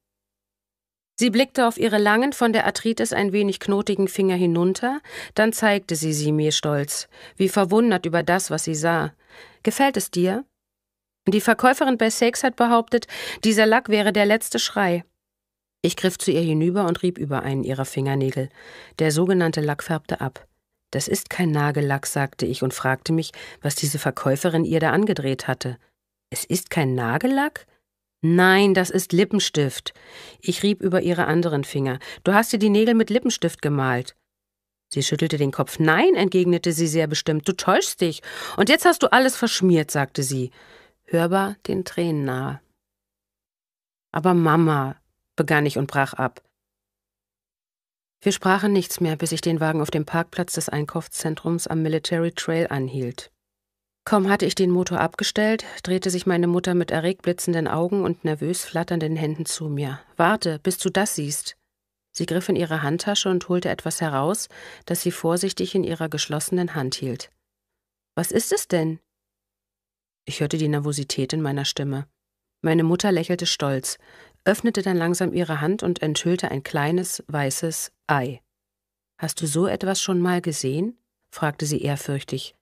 Sie blickte auf ihre langen, von der Arthritis ein wenig knotigen Finger hinunter, dann zeigte sie sie mir stolz, wie verwundert über das, was sie sah. Gefällt es dir? Die Verkäuferin bei Sex hat behauptet, dieser Lack wäre der letzte Schrei. Ich griff zu ihr hinüber und rieb über einen ihrer Fingernägel. Der sogenannte Lack färbte ab. Das ist kein Nagellack, sagte ich und fragte mich, was diese Verkäuferin ihr da angedreht hatte. Es ist kein Nagellack? Nein, das ist Lippenstift. Ich rieb über ihre anderen Finger. Du hast dir die Nägel mit Lippenstift gemalt. Sie schüttelte den Kopf. Nein, entgegnete sie sehr bestimmt. Du täuschst dich. Und jetzt hast du alles verschmiert, sagte sie, hörbar den Tränen nahe. Aber Mama, begann ich und brach ab. Wir sprachen nichts mehr, bis ich den Wagen auf dem Parkplatz des Einkaufszentrums am Military Trail anhielt. Kaum hatte ich den Motor abgestellt, drehte sich meine Mutter mit erregt blitzenden Augen und nervös flatternden Händen zu mir. Warte, bis du das siehst. Sie griff in ihre Handtasche und holte etwas heraus, das sie vorsichtig in ihrer geschlossenen Hand hielt. Was ist es denn? Ich hörte die Nervosität in meiner Stimme. Meine Mutter lächelte stolz, öffnete dann langsam ihre Hand und enthüllte ein kleines, weißes Ei. Hast du so etwas schon mal gesehen? fragte sie ehrfürchtig.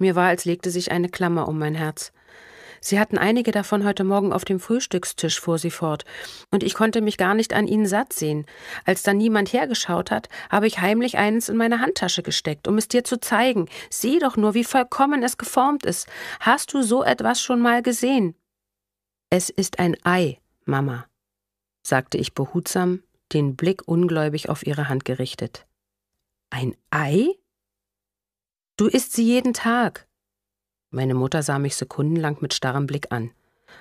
Mir war, als legte sich eine Klammer um mein Herz. Sie hatten einige davon heute Morgen auf dem Frühstückstisch, fuhr sie fort, und ich konnte mich gar nicht an ihnen satt sehen. Als dann niemand hergeschaut hat, habe ich heimlich eines in meine Handtasche gesteckt, um es dir zu zeigen. Sieh doch nur, wie vollkommen es geformt ist. Hast du so etwas schon mal gesehen? Es ist ein Ei, Mama, sagte ich behutsam, den Blick ungläubig auf ihre Hand gerichtet. Ein Ei? Du isst sie jeden Tag. Meine Mutter sah mich sekundenlang mit starrem Blick an.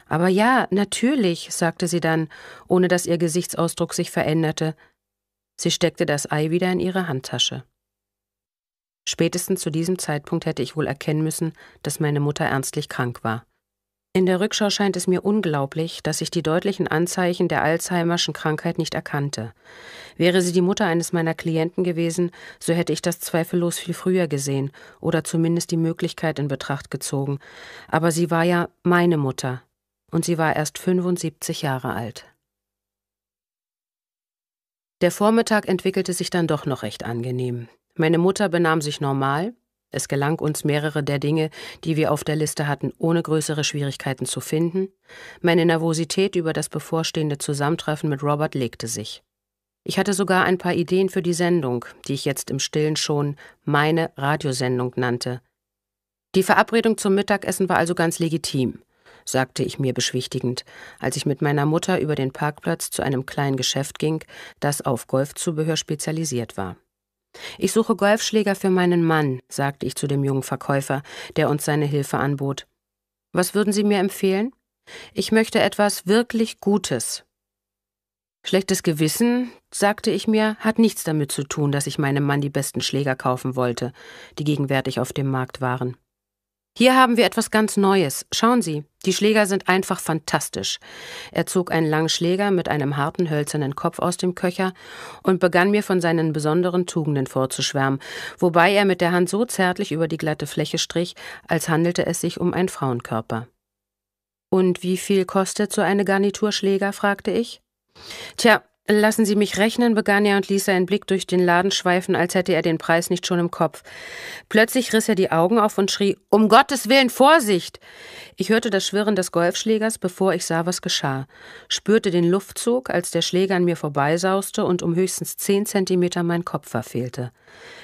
Aber ja, natürlich, sagte sie dann, ohne dass ihr Gesichtsausdruck sich veränderte. Sie steckte das Ei wieder in ihre Handtasche. Spätestens zu diesem Zeitpunkt hätte ich wohl erkennen müssen, dass meine Mutter ernstlich krank war. In der Rückschau scheint es mir unglaublich, dass ich die deutlichen Anzeichen der Alzheimerschen Krankheit nicht erkannte. Wäre sie die Mutter eines meiner Klienten gewesen, so hätte ich das zweifellos viel früher gesehen oder zumindest die Möglichkeit in Betracht gezogen. Aber sie war ja meine Mutter und sie war erst 75 Jahre alt. Der Vormittag entwickelte sich dann doch noch recht angenehm. Meine Mutter benahm sich normal, es gelang uns, mehrere der Dinge, die wir auf der Liste hatten, ohne größere Schwierigkeiten zu finden. Meine Nervosität über das bevorstehende Zusammentreffen mit Robert legte sich. Ich hatte sogar ein paar Ideen für die Sendung, die ich jetzt im stillen schon meine Radiosendung nannte. Die Verabredung zum Mittagessen war also ganz legitim, sagte ich mir beschwichtigend, als ich mit meiner Mutter über den Parkplatz zu einem kleinen Geschäft ging, das auf Golfzubehör spezialisiert war. Ich suche Golfschläger für meinen Mann, sagte ich zu dem jungen Verkäufer, der uns seine Hilfe anbot. Was würden Sie mir empfehlen? Ich möchte etwas wirklich Gutes. Schlechtes Gewissen, sagte ich mir, hat nichts damit zu tun, dass ich meinem Mann die besten Schläger kaufen wollte, die gegenwärtig auf dem Markt waren. Hier haben wir etwas ganz Neues. Schauen Sie, die Schläger sind einfach fantastisch. Er zog einen langen Schläger mit einem harten hölzernen Kopf aus dem Köcher und begann mir von seinen besonderen Tugenden vorzuschwärmen, wobei er mit der Hand so zärtlich über die glatte Fläche strich, als handelte es sich um einen Frauenkörper. Und wie viel kostet so eine Garniturschläger? fragte ich. Tja, Lassen Sie mich rechnen, begann er und ließ seinen Blick durch den Laden schweifen, als hätte er den Preis nicht schon im Kopf. Plötzlich riss er die Augen auf und schrie Um Gottes Willen, Vorsicht. Ich hörte das Schwirren des Golfschlägers, bevor ich sah, was geschah, spürte den Luftzug, als der Schläger an mir vorbeisauste und um höchstens zehn Zentimeter mein Kopf verfehlte.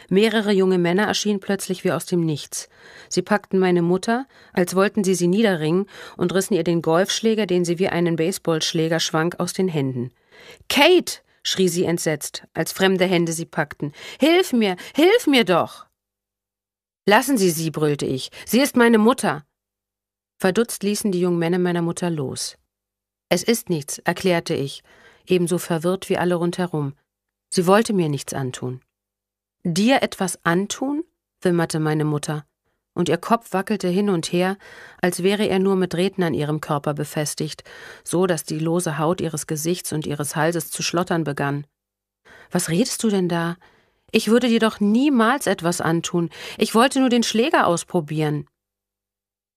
Mehrere junge Männer erschienen plötzlich wie aus dem Nichts. Sie packten meine Mutter, als wollten sie sie niederringen, und rissen ihr den Golfschläger, den sie wie einen Baseballschläger schwank, aus den Händen. Kate, schrie sie entsetzt, als fremde Hände sie packten. Hilf mir, hilf mir doch. Lassen Sie sie, brüllte ich. Sie ist meine Mutter. Verdutzt ließen die jungen Männer meiner Mutter los. Es ist nichts, erklärte ich, ebenso verwirrt wie alle rundherum. Sie wollte mir nichts antun. Dir etwas antun? wimmerte meine Mutter und ihr Kopf wackelte hin und her, als wäre er nur mit Drähten an ihrem Körper befestigt, so dass die lose Haut ihres Gesichts und ihres Halses zu schlottern begann. Was redest du denn da? Ich würde dir doch niemals etwas antun. Ich wollte nur den Schläger ausprobieren.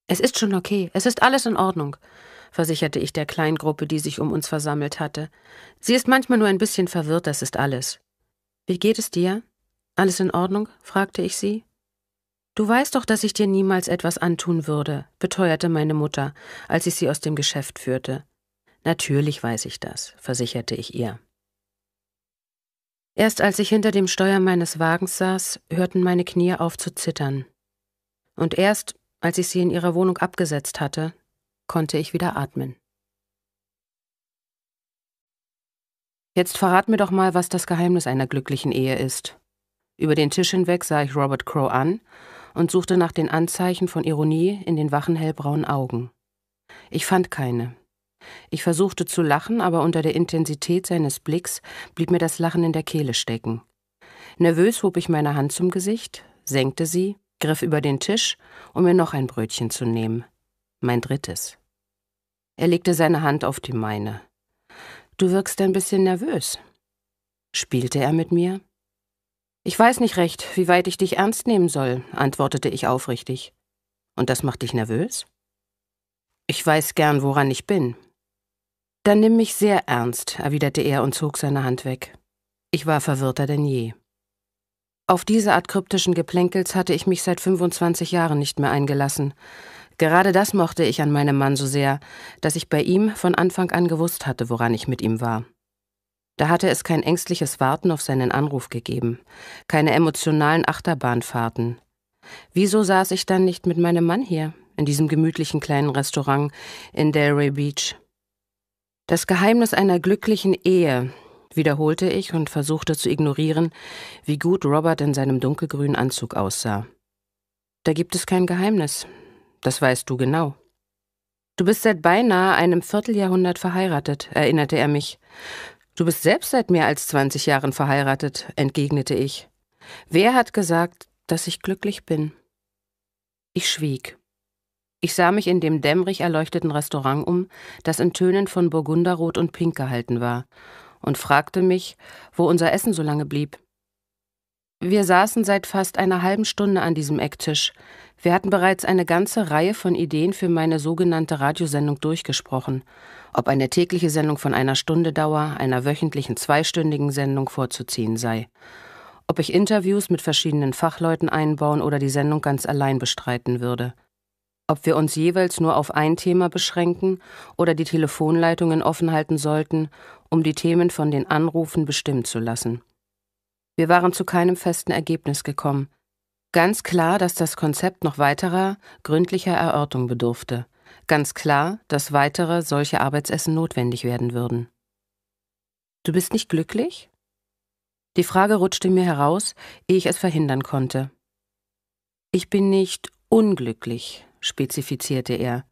Es ist schon okay, es ist alles in Ordnung, versicherte ich der Kleingruppe, die sich um uns versammelt hatte. Sie ist manchmal nur ein bisschen verwirrt, das ist alles. Wie geht es dir? Alles in Ordnung? fragte ich sie. Du weißt doch, dass ich dir niemals etwas antun würde, beteuerte meine Mutter, als ich sie aus dem Geschäft führte. Natürlich weiß ich das, versicherte ich ihr. Erst als ich hinter dem Steuer meines Wagens saß, hörten meine Knie auf zu zittern. Und erst, als ich sie in ihrer Wohnung abgesetzt hatte, konnte ich wieder atmen. Jetzt verrat mir doch mal, was das Geheimnis einer glücklichen Ehe ist. Über den Tisch hinweg sah ich Robert Crow an und suchte nach den Anzeichen von Ironie in den wachen hellbraunen Augen. Ich fand keine. Ich versuchte zu lachen, aber unter der Intensität seines Blicks blieb mir das Lachen in der Kehle stecken. Nervös hob ich meine Hand zum Gesicht, senkte sie, griff über den Tisch, um mir noch ein Brötchen zu nehmen. Mein drittes. Er legte seine Hand auf die meine. Du wirkst ein bisschen nervös. Spielte er mit mir? Ich weiß nicht recht, wie weit ich dich ernst nehmen soll, antwortete ich aufrichtig. Und das macht dich nervös? Ich weiß gern, woran ich bin. Dann nimm mich sehr ernst, erwiderte er und zog seine Hand weg. Ich war verwirrter denn je. Auf diese Art kryptischen Geplänkels hatte ich mich seit 25 Jahren nicht mehr eingelassen. Gerade das mochte ich an meinem Mann so sehr, dass ich bei ihm von Anfang an gewusst hatte, woran ich mit ihm war. Da hatte es kein ängstliches Warten auf seinen Anruf gegeben, keine emotionalen Achterbahnfahrten. Wieso saß ich dann nicht mit meinem Mann hier, in diesem gemütlichen kleinen Restaurant in Delray Beach? Das Geheimnis einer glücklichen Ehe, wiederholte ich und versuchte zu ignorieren, wie gut Robert in seinem dunkelgrünen Anzug aussah. Da gibt es kein Geheimnis. Das weißt du genau. Du bist seit beinahe einem Vierteljahrhundert verheiratet, erinnerte er mich. Du bist selbst seit mehr als 20 Jahren verheiratet, entgegnete ich. Wer hat gesagt, dass ich glücklich bin? Ich schwieg. Ich sah mich in dem dämmerig erleuchteten Restaurant um, das in Tönen von Burgunderrot und Pink gehalten war, und fragte mich, wo unser Essen so lange blieb. Wir saßen seit fast einer halben Stunde an diesem Ecktisch, wir hatten bereits eine ganze Reihe von Ideen für meine sogenannte Radiosendung durchgesprochen. Ob eine tägliche Sendung von einer Stunde Dauer, einer wöchentlichen zweistündigen Sendung vorzuziehen sei. Ob ich Interviews mit verschiedenen Fachleuten einbauen oder die Sendung ganz allein bestreiten würde. Ob wir uns jeweils nur auf ein Thema beschränken oder die Telefonleitungen offen halten sollten, um die Themen von den Anrufen bestimmen zu lassen. Wir waren zu keinem festen Ergebnis gekommen, Ganz klar, dass das Konzept noch weiterer, gründlicher Erörterung bedurfte. Ganz klar, dass weitere solche Arbeitsessen notwendig werden würden. Du bist nicht glücklich? Die Frage rutschte mir heraus, ehe ich es verhindern konnte. Ich bin nicht unglücklich, spezifizierte er.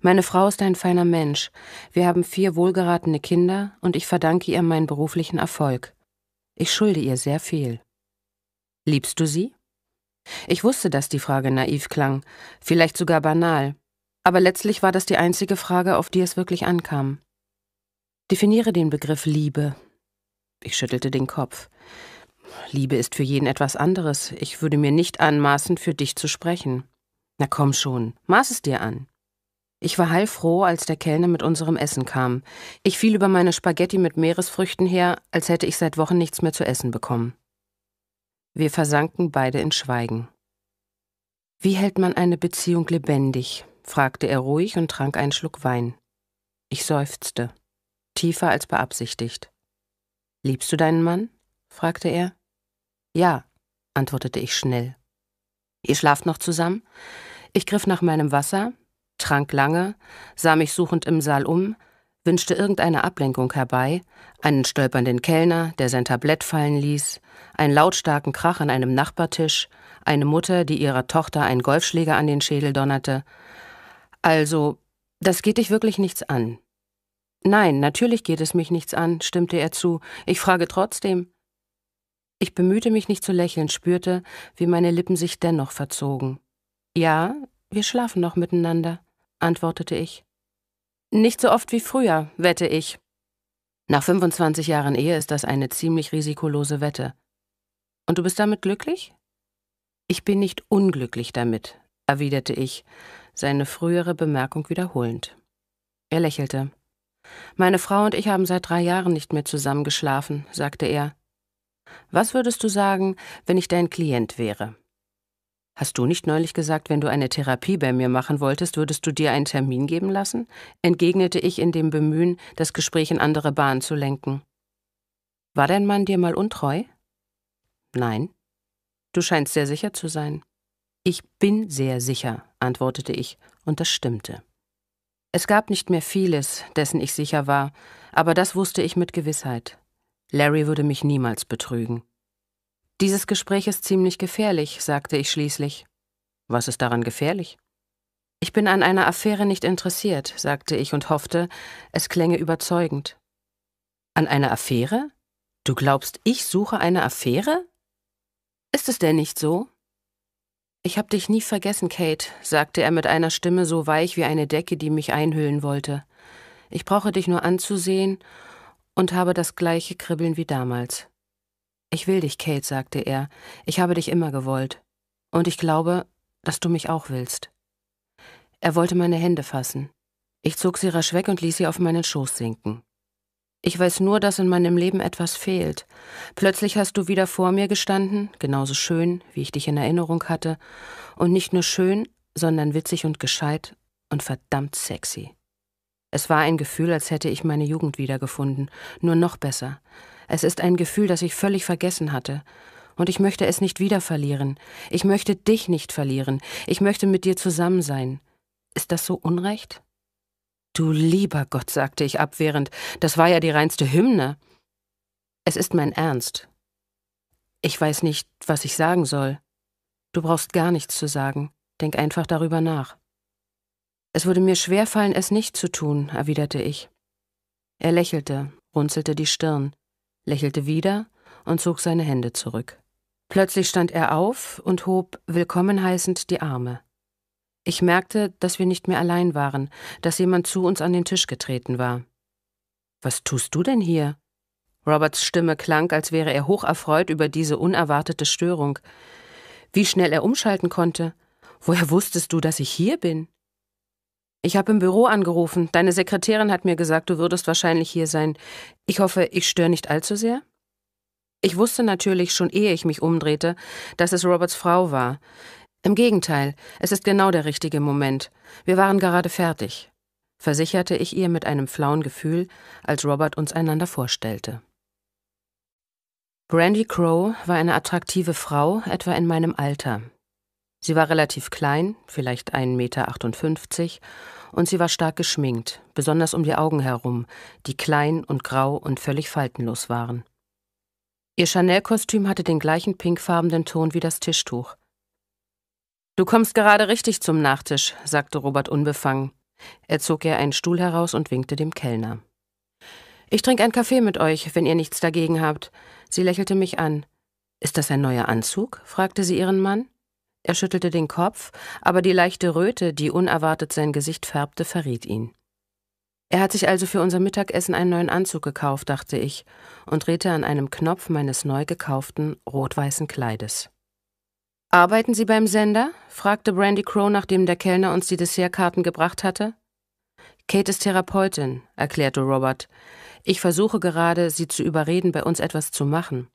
Meine Frau ist ein feiner Mensch. Wir haben vier wohlgeratene Kinder und ich verdanke ihr meinen beruflichen Erfolg. Ich schulde ihr sehr viel. Liebst du sie? Ich wusste, dass die Frage naiv klang, vielleicht sogar banal, aber letztlich war das die einzige Frage, auf die es wirklich ankam. Definiere den Begriff Liebe. Ich schüttelte den Kopf. Liebe ist für jeden etwas anderes. Ich würde mir nicht anmaßen, für dich zu sprechen. Na komm schon, maß es dir an. Ich war heilfroh, als der Kellner mit unserem Essen kam. Ich fiel über meine Spaghetti mit Meeresfrüchten her, als hätte ich seit Wochen nichts mehr zu essen bekommen. Wir versanken beide in Schweigen. Wie hält man eine Beziehung lebendig? fragte er ruhig und trank einen Schluck Wein. Ich seufzte, tiefer als beabsichtigt. Liebst du deinen Mann? fragte er. Ja, antwortete ich schnell. Ihr schlaft noch zusammen? Ich griff nach meinem Wasser, trank lange, sah mich suchend im Saal um, wünschte irgendeine Ablenkung herbei, einen stolpernden Kellner, der sein Tablett fallen ließ, einen lautstarken Krach an einem Nachbartisch, eine Mutter, die ihrer Tochter einen Golfschläger an den Schädel donnerte. Also, das geht dich wirklich nichts an. Nein, natürlich geht es mich nichts an, stimmte er zu. Ich frage trotzdem. Ich bemühte mich nicht zu lächeln, spürte, wie meine Lippen sich dennoch verzogen. Ja, wir schlafen noch miteinander, antwortete ich. Nicht so oft wie früher, wette ich. Nach 25 Jahren Ehe ist das eine ziemlich risikolose Wette. Und du bist damit glücklich? Ich bin nicht unglücklich damit, erwiderte ich, seine frühere Bemerkung wiederholend. Er lächelte. Meine Frau und ich haben seit drei Jahren nicht mehr zusammen geschlafen, sagte er. Was würdest du sagen, wenn ich dein Klient wäre? Hast du nicht neulich gesagt, wenn du eine Therapie bei mir machen wolltest, würdest du dir einen Termin geben lassen? entgegnete ich in dem Bemühen, das Gespräch in andere Bahnen zu lenken. War dein Mann dir mal untreu? Nein. Du scheinst sehr sicher zu sein. Ich bin sehr sicher, antwortete ich, und das stimmte. Es gab nicht mehr vieles, dessen ich sicher war, aber das wusste ich mit Gewissheit. Larry würde mich niemals betrügen. Dieses Gespräch ist ziemlich gefährlich, sagte ich schließlich. Was ist daran gefährlich? Ich bin an einer Affäre nicht interessiert, sagte ich und hoffte, es klänge überzeugend. An einer Affäre? Du glaubst, ich suche eine Affäre? Ist es denn nicht so? Ich hab dich nie vergessen, Kate, sagte er mit einer Stimme so weich wie eine Decke, die mich einhüllen wollte. Ich brauche dich nur anzusehen und habe das gleiche Kribbeln wie damals. Ich will dich, Kate, sagte er. Ich habe dich immer gewollt. Und ich glaube, dass du mich auch willst. Er wollte meine Hände fassen. Ich zog sie rasch weg und ließ sie auf meinen Schoß sinken. Ich weiß nur, dass in meinem Leben etwas fehlt. Plötzlich hast du wieder vor mir gestanden, genauso schön, wie ich dich in Erinnerung hatte, und nicht nur schön, sondern witzig und gescheit und verdammt sexy. Es war ein Gefühl, als hätte ich meine Jugend wiedergefunden, nur noch besser, es ist ein Gefühl, das ich völlig vergessen hatte. Und ich möchte es nicht wieder verlieren. Ich möchte dich nicht verlieren. Ich möchte mit dir zusammen sein. Ist das so unrecht? Du lieber Gott, sagte ich abwehrend, das war ja die reinste Hymne. Es ist mein Ernst. Ich weiß nicht, was ich sagen soll. Du brauchst gar nichts zu sagen. Denk einfach darüber nach. Es würde mir schwer fallen, es nicht zu tun, erwiderte ich. Er lächelte, runzelte die Stirn lächelte wieder und zog seine Hände zurück. Plötzlich stand er auf und hob willkommen heißend die Arme. Ich merkte, dass wir nicht mehr allein waren, dass jemand zu uns an den Tisch getreten war. Was tust du denn hier? Roberts Stimme klang, als wäre er hocherfreut über diese unerwartete Störung. Wie schnell er umschalten konnte. Woher wusstest du, dass ich hier bin? Ich habe im Büro angerufen. Deine Sekretärin hat mir gesagt, du würdest wahrscheinlich hier sein. Ich hoffe, ich störe nicht allzu sehr? Ich wusste natürlich, schon ehe ich mich umdrehte, dass es Roberts Frau war. Im Gegenteil, es ist genau der richtige Moment. Wir waren gerade fertig, versicherte ich ihr mit einem flauen Gefühl, als Robert uns einander vorstellte. Brandy Crow war eine attraktive Frau, etwa in meinem Alter. Sie war relativ klein, vielleicht 1,58 Meter und sie war stark geschminkt, besonders um die Augen herum, die klein und grau und völlig faltenlos waren. Ihr Chanel-Kostüm hatte den gleichen pinkfarbenen Ton wie das Tischtuch. Du kommst gerade richtig zum Nachtisch, sagte Robert unbefangen. Er zog ihr einen Stuhl heraus und winkte dem Kellner. Ich trinke einen Kaffee mit euch, wenn ihr nichts dagegen habt. Sie lächelte mich an. Ist das ein neuer Anzug? fragte sie ihren Mann. Er schüttelte den Kopf, aber die leichte Röte, die unerwartet sein Gesicht färbte, verriet ihn. Er hat sich also für unser Mittagessen einen neuen Anzug gekauft, dachte ich, und drehte an einem Knopf meines neu gekauften rot-weißen Kleides. Arbeiten Sie beim Sender? fragte Brandy Crow, nachdem der Kellner uns die Dessertkarten gebracht hatte. Kate ist Therapeutin, erklärte Robert. Ich versuche gerade, sie zu überreden, bei uns etwas zu machen.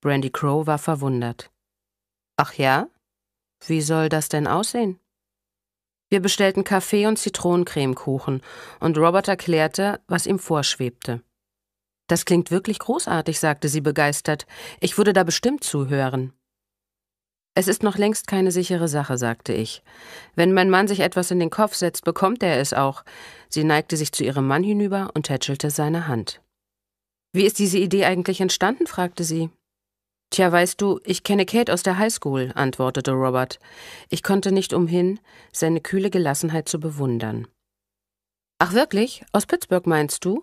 Brandy Crow war verwundert. Ach ja? Wie soll das denn aussehen? Wir bestellten Kaffee und Zitronencremekuchen und Robert erklärte, was ihm vorschwebte. Das klingt wirklich großartig, sagte sie begeistert. Ich würde da bestimmt zuhören. Es ist noch längst keine sichere Sache, sagte ich. Wenn mein Mann sich etwas in den Kopf setzt, bekommt er es auch. Sie neigte sich zu ihrem Mann hinüber und tätschelte seine Hand. Wie ist diese Idee eigentlich entstanden? fragte sie. Tja, weißt du, ich kenne Kate aus der Highschool, antwortete Robert. Ich konnte nicht umhin, seine kühle Gelassenheit zu bewundern. Ach wirklich? Aus Pittsburgh meinst du?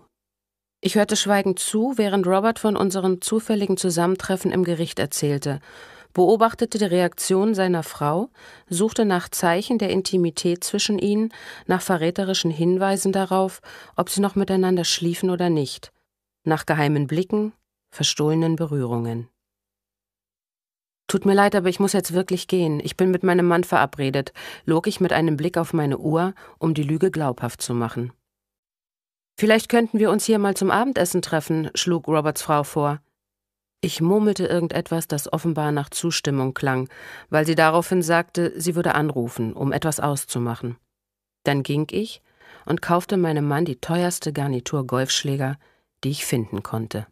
Ich hörte schweigend zu, während Robert von unserem zufälligen Zusammentreffen im Gericht erzählte, beobachtete die Reaktion seiner Frau, suchte nach Zeichen der Intimität zwischen ihnen, nach verräterischen Hinweisen darauf, ob sie noch miteinander schliefen oder nicht, nach geheimen Blicken, verstohlenen Berührungen. Tut mir leid, aber ich muss jetzt wirklich gehen. Ich bin mit meinem Mann verabredet, log ich mit einem Blick auf meine Uhr, um die Lüge glaubhaft zu machen. Vielleicht könnten wir uns hier mal zum Abendessen treffen, schlug Roberts Frau vor. Ich murmelte irgendetwas, das offenbar nach Zustimmung klang, weil sie daraufhin sagte, sie würde anrufen, um etwas auszumachen. Dann ging ich und kaufte meinem Mann die teuerste Garnitur Golfschläger, die ich finden konnte.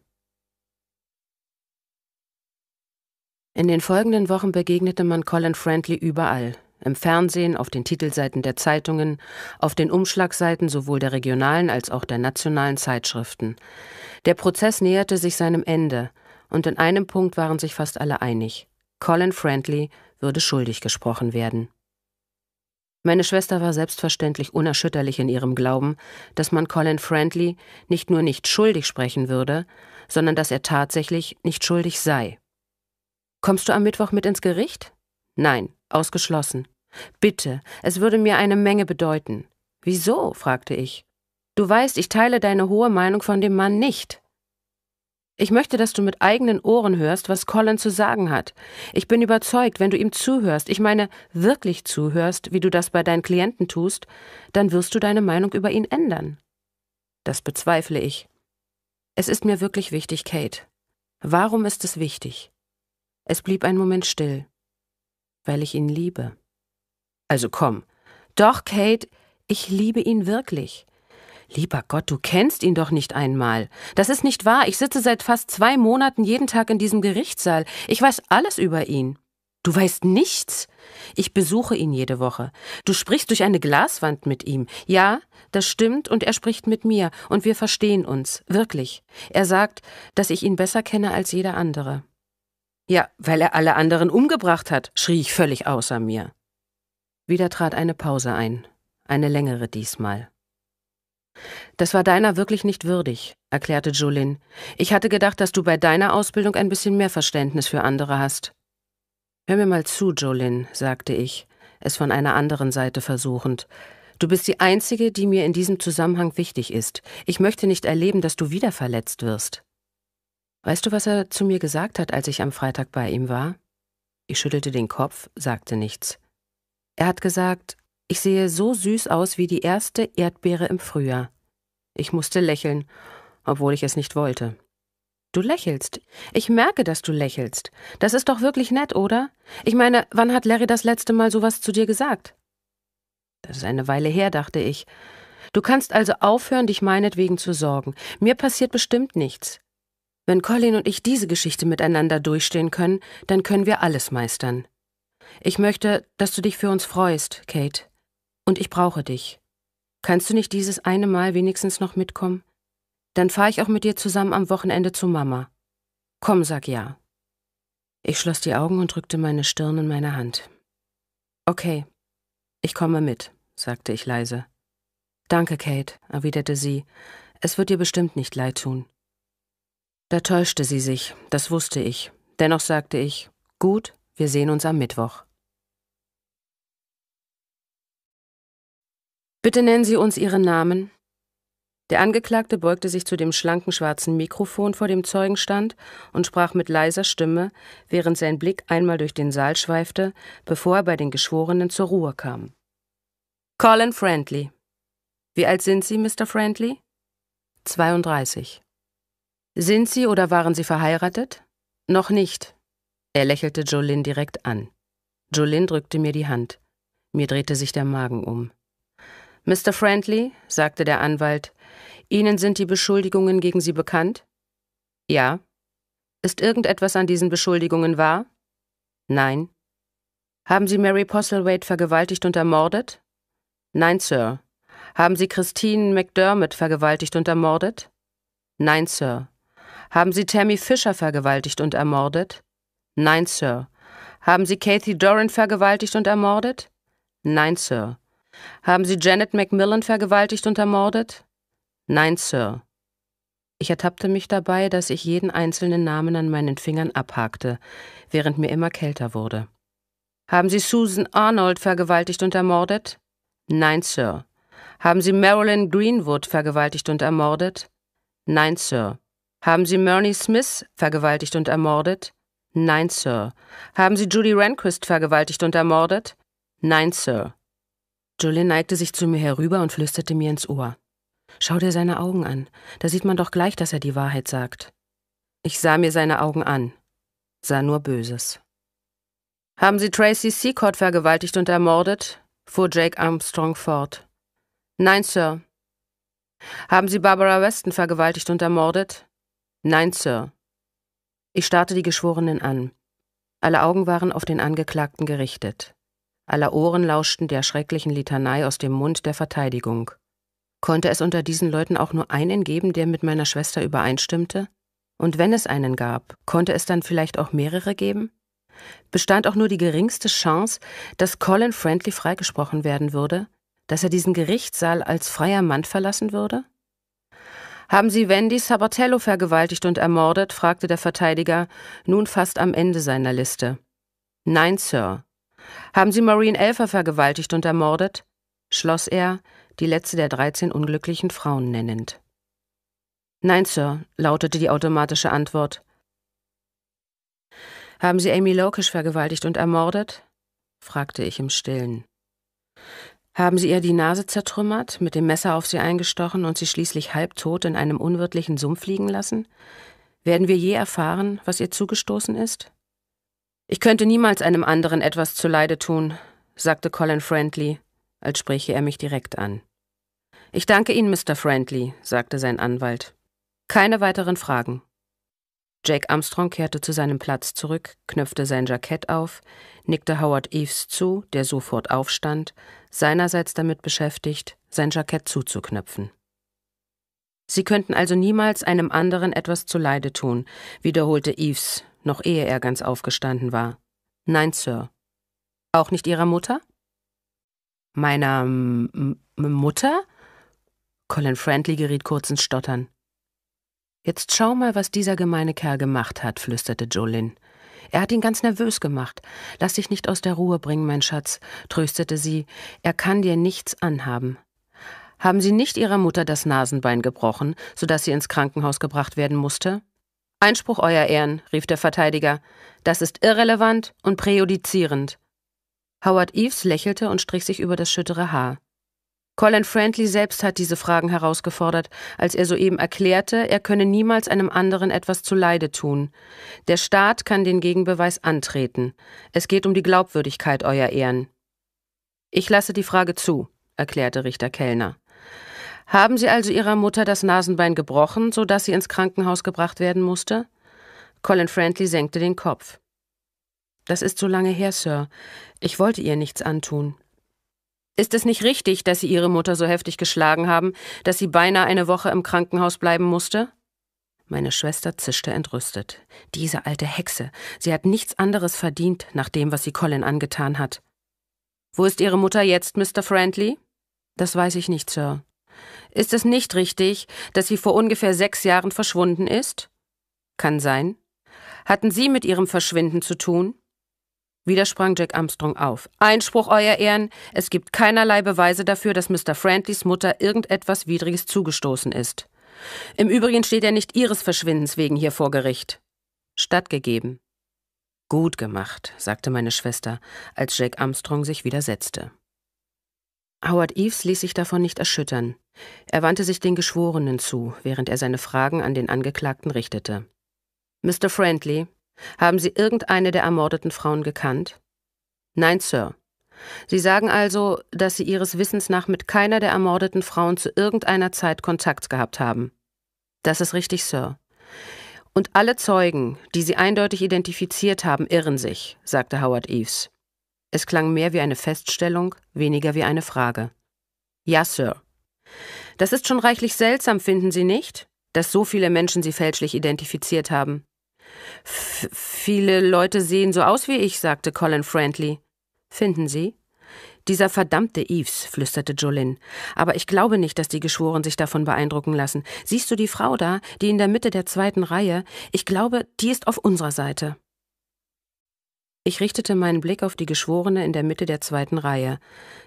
In den folgenden Wochen begegnete man Colin Friendly überall. Im Fernsehen, auf den Titelseiten der Zeitungen, auf den Umschlagseiten sowohl der regionalen als auch der nationalen Zeitschriften. Der Prozess näherte sich seinem Ende, und in einem Punkt waren sich fast alle einig. Colin Friendly würde schuldig gesprochen werden. Meine Schwester war selbstverständlich unerschütterlich in ihrem Glauben, dass man Colin Friendly nicht nur nicht schuldig sprechen würde, sondern dass er tatsächlich nicht schuldig sei. Kommst du am Mittwoch mit ins Gericht? Nein, ausgeschlossen. Bitte, es würde mir eine Menge bedeuten. Wieso? fragte ich. Du weißt, ich teile deine hohe Meinung von dem Mann nicht. Ich möchte, dass du mit eigenen Ohren hörst, was Colin zu sagen hat. Ich bin überzeugt, wenn du ihm zuhörst, ich meine wirklich zuhörst, wie du das bei deinen Klienten tust, dann wirst du deine Meinung über ihn ändern. Das bezweifle ich. Es ist mir wirklich wichtig, Kate. Warum ist es wichtig? Es blieb ein Moment still. Weil ich ihn liebe. Also komm. Doch, Kate, ich liebe ihn wirklich. Lieber Gott, du kennst ihn doch nicht einmal. Das ist nicht wahr. Ich sitze seit fast zwei Monaten jeden Tag in diesem Gerichtssaal. Ich weiß alles über ihn. Du weißt nichts. Ich besuche ihn jede Woche. Du sprichst durch eine Glaswand mit ihm. Ja, das stimmt, und er spricht mit mir, und wir verstehen uns, wirklich. Er sagt, dass ich ihn besser kenne als jeder andere. Ja, weil er alle anderen umgebracht hat, schrie ich völlig außer mir. Wieder trat eine Pause ein, eine längere diesmal. Das war deiner wirklich nicht würdig, erklärte Julin. Ich hatte gedacht, dass du bei deiner Ausbildung ein bisschen mehr Verständnis für andere hast. Hör mir mal zu, Jolin, sagte ich, es von einer anderen Seite versuchend. Du bist die Einzige, die mir in diesem Zusammenhang wichtig ist. Ich möchte nicht erleben, dass du wieder verletzt wirst. Weißt du, was er zu mir gesagt hat, als ich am Freitag bei ihm war? Ich schüttelte den Kopf, sagte nichts. Er hat gesagt, ich sehe so süß aus wie die erste Erdbeere im Frühjahr. Ich musste lächeln, obwohl ich es nicht wollte. Du lächelst. Ich merke, dass du lächelst. Das ist doch wirklich nett, oder? Ich meine, wann hat Larry das letzte Mal sowas zu dir gesagt? Das ist eine Weile her, dachte ich. Du kannst also aufhören, dich meinetwegen zu sorgen. Mir passiert bestimmt nichts. Wenn Colin und ich diese Geschichte miteinander durchstehen können, dann können wir alles meistern. Ich möchte, dass du dich für uns freust, Kate. Und ich brauche dich. Kannst du nicht dieses eine Mal wenigstens noch mitkommen? Dann fahre ich auch mit dir zusammen am Wochenende zu Mama. Komm, sag ja. Ich schloss die Augen und drückte meine Stirn in meine Hand. Okay, ich komme mit, sagte ich leise. Danke, Kate, erwiderte sie. Es wird dir bestimmt nicht leid tun. Da täuschte sie sich, das wusste ich. Dennoch sagte ich, gut, wir sehen uns am Mittwoch. Bitte nennen Sie uns Ihren Namen. Der Angeklagte beugte sich zu dem schlanken schwarzen Mikrofon vor dem Zeugenstand und sprach mit leiser Stimme, während sein Blick einmal durch den Saal schweifte, bevor er bei den Geschworenen zur Ruhe kam. Colin Friendly. Wie alt sind Sie, Mr. Friendly? 32. Sind Sie oder waren Sie verheiratet? Noch nicht. Er lächelte Jolin direkt an. Jolin drückte mir die Hand. Mir drehte sich der Magen um. Mr. Friendly, sagte der Anwalt, Ihnen sind die Beschuldigungen gegen Sie bekannt? Ja. Ist irgendetwas an diesen Beschuldigungen wahr? Nein. Haben Sie Mary Postlewaite vergewaltigt und ermordet? Nein, Sir. Haben Sie Christine McDermott vergewaltigt und ermordet? Nein, Sir. Haben Sie Tammy Fisher vergewaltigt und ermordet? Nein, Sir. Haben Sie Kathy Doran vergewaltigt und ermordet? Nein, Sir. Haben Sie Janet Macmillan vergewaltigt und ermordet? Nein, Sir. Ich ertappte mich dabei, dass ich jeden einzelnen Namen an meinen Fingern abhakte, während mir immer kälter wurde. Haben Sie Susan Arnold vergewaltigt und ermordet? Nein, Sir. Haben Sie Marilyn Greenwood vergewaltigt und ermordet? Nein, Sir. Haben Sie Murney Smith vergewaltigt und ermordet? Nein, Sir. Haben Sie Julie Rehnquist vergewaltigt und ermordet? Nein, Sir. Julian neigte sich zu mir herüber und flüsterte mir ins Ohr. Schau dir seine Augen an. Da sieht man doch gleich, dass er die Wahrheit sagt. Ich sah mir seine Augen an, sah nur Böses. Haben Sie Tracy Seacord vergewaltigt und ermordet? fuhr Jake Armstrong fort. Nein, Sir. Haben Sie Barbara Weston vergewaltigt und ermordet? Nein, Sir. Ich starrte die Geschworenen an. Alle Augen waren auf den Angeklagten gerichtet. Alle Ohren lauschten der schrecklichen Litanei aus dem Mund der Verteidigung. Konnte es unter diesen Leuten auch nur einen geben, der mit meiner Schwester übereinstimmte? Und wenn es einen gab, konnte es dann vielleicht auch mehrere geben? Bestand auch nur die geringste Chance, dass Colin Friendly freigesprochen werden würde, dass er diesen Gerichtssaal als freier Mann verlassen würde? Haben Sie Wendy Sabatello vergewaltigt und ermordet? fragte der Verteidiger, nun fast am Ende seiner Liste. Nein, Sir. Haben Sie Maureen Elfer vergewaltigt und ermordet? schloss er, die letzte der 13 unglücklichen Frauen nennend. Nein, Sir, lautete die automatische Antwort. Haben Sie Amy Lokish vergewaltigt und ermordet? fragte ich im Stillen haben sie ihr die Nase zertrümmert, mit dem Messer auf sie eingestochen und sie schließlich halbtot in einem unwirtlichen Sumpf liegen lassen? Werden wir je erfahren, was ihr zugestoßen ist? Ich könnte niemals einem anderen etwas zuleide tun, sagte Colin Friendly, als spräche er mich direkt an. Ich danke Ihnen, Mr. Friendly, sagte sein Anwalt. Keine weiteren Fragen. Jake Armstrong kehrte zu seinem Platz zurück, knöpfte sein Jackett auf, nickte Howard Eves zu, der sofort aufstand, seinerseits damit beschäftigt, sein Jackett zuzuknöpfen. Sie könnten also niemals einem anderen etwas zuleide tun, wiederholte Eves, noch ehe er ganz aufgestanden war. Nein, Sir. Auch nicht Ihrer Mutter? Meiner M M Mutter? Colin Friendly geriet kurz ins Stottern. Jetzt schau mal, was dieser gemeine Kerl gemacht hat, flüsterte Jolin. Er hat ihn ganz nervös gemacht. Lass dich nicht aus der Ruhe bringen, mein Schatz, tröstete sie. Er kann dir nichts anhaben. Haben Sie nicht Ihrer Mutter das Nasenbein gebrochen, sodass sie ins Krankenhaus gebracht werden musste? Einspruch, Euer Ehren, rief der Verteidiger. Das ist irrelevant und präjudizierend. Howard Eves lächelte und strich sich über das schüttere Haar. Colin Friendly selbst hat diese Fragen herausgefordert, als er soeben erklärte, er könne niemals einem anderen etwas zuleide tun. Der Staat kann den Gegenbeweis antreten. Es geht um die Glaubwürdigkeit, Euer Ehren. Ich lasse die Frage zu, erklärte Richter Kellner. Haben Sie also Ihrer Mutter das Nasenbein gebrochen, sodass sie ins Krankenhaus gebracht werden musste? Colin Friendly senkte den Kopf. Das ist so lange her, Sir. Ich wollte ihr nichts antun. Ist es nicht richtig, dass Sie Ihre Mutter so heftig geschlagen haben, dass sie beinahe eine Woche im Krankenhaus bleiben musste? Meine Schwester zischte entrüstet. Diese alte Hexe, sie hat nichts anderes verdient nach dem, was sie Colin angetan hat. Wo ist Ihre Mutter jetzt, Mr. Friendly? Das weiß ich nicht, Sir. Ist es nicht richtig, dass sie vor ungefähr sechs Jahren verschwunden ist? Kann sein. Hatten Sie mit ihrem Verschwinden zu tun? widersprang Jack Armstrong auf. Einspruch, Euer Ehren. Es gibt keinerlei Beweise dafür, dass Mr. Friendlys Mutter irgendetwas Widriges zugestoßen ist. Im Übrigen steht er nicht Ihres Verschwindens wegen hier vor Gericht. Stattgegeben. Gut gemacht, sagte meine Schwester, als Jack Armstrong sich widersetzte. Howard Eves ließ sich davon nicht erschüttern. Er wandte sich den Geschworenen zu, während er seine Fragen an den Angeklagten richtete. Mr. Friendly, haben Sie irgendeine der ermordeten Frauen gekannt? Nein, Sir. Sie sagen also, dass Sie Ihres Wissens nach mit keiner der ermordeten Frauen zu irgendeiner Zeit Kontakt gehabt haben. Das ist richtig, Sir. Und alle Zeugen, die Sie eindeutig identifiziert haben, irren sich, sagte Howard Eves. Es klang mehr wie eine Feststellung, weniger wie eine Frage. Ja, Sir. Das ist schon reichlich seltsam, finden Sie nicht? Dass so viele Menschen Sie fälschlich identifiziert haben viele Leute sehen so aus wie ich, sagte Colin Friendly. Finden Sie? Dieser verdammte Eves, flüsterte Jolin. Aber ich glaube nicht, dass die Geschworen sich davon beeindrucken lassen. Siehst du die Frau da, die in der Mitte der zweiten Reihe? Ich glaube, die ist auf unserer Seite. Ich richtete meinen Blick auf die Geschworene in der Mitte der zweiten Reihe.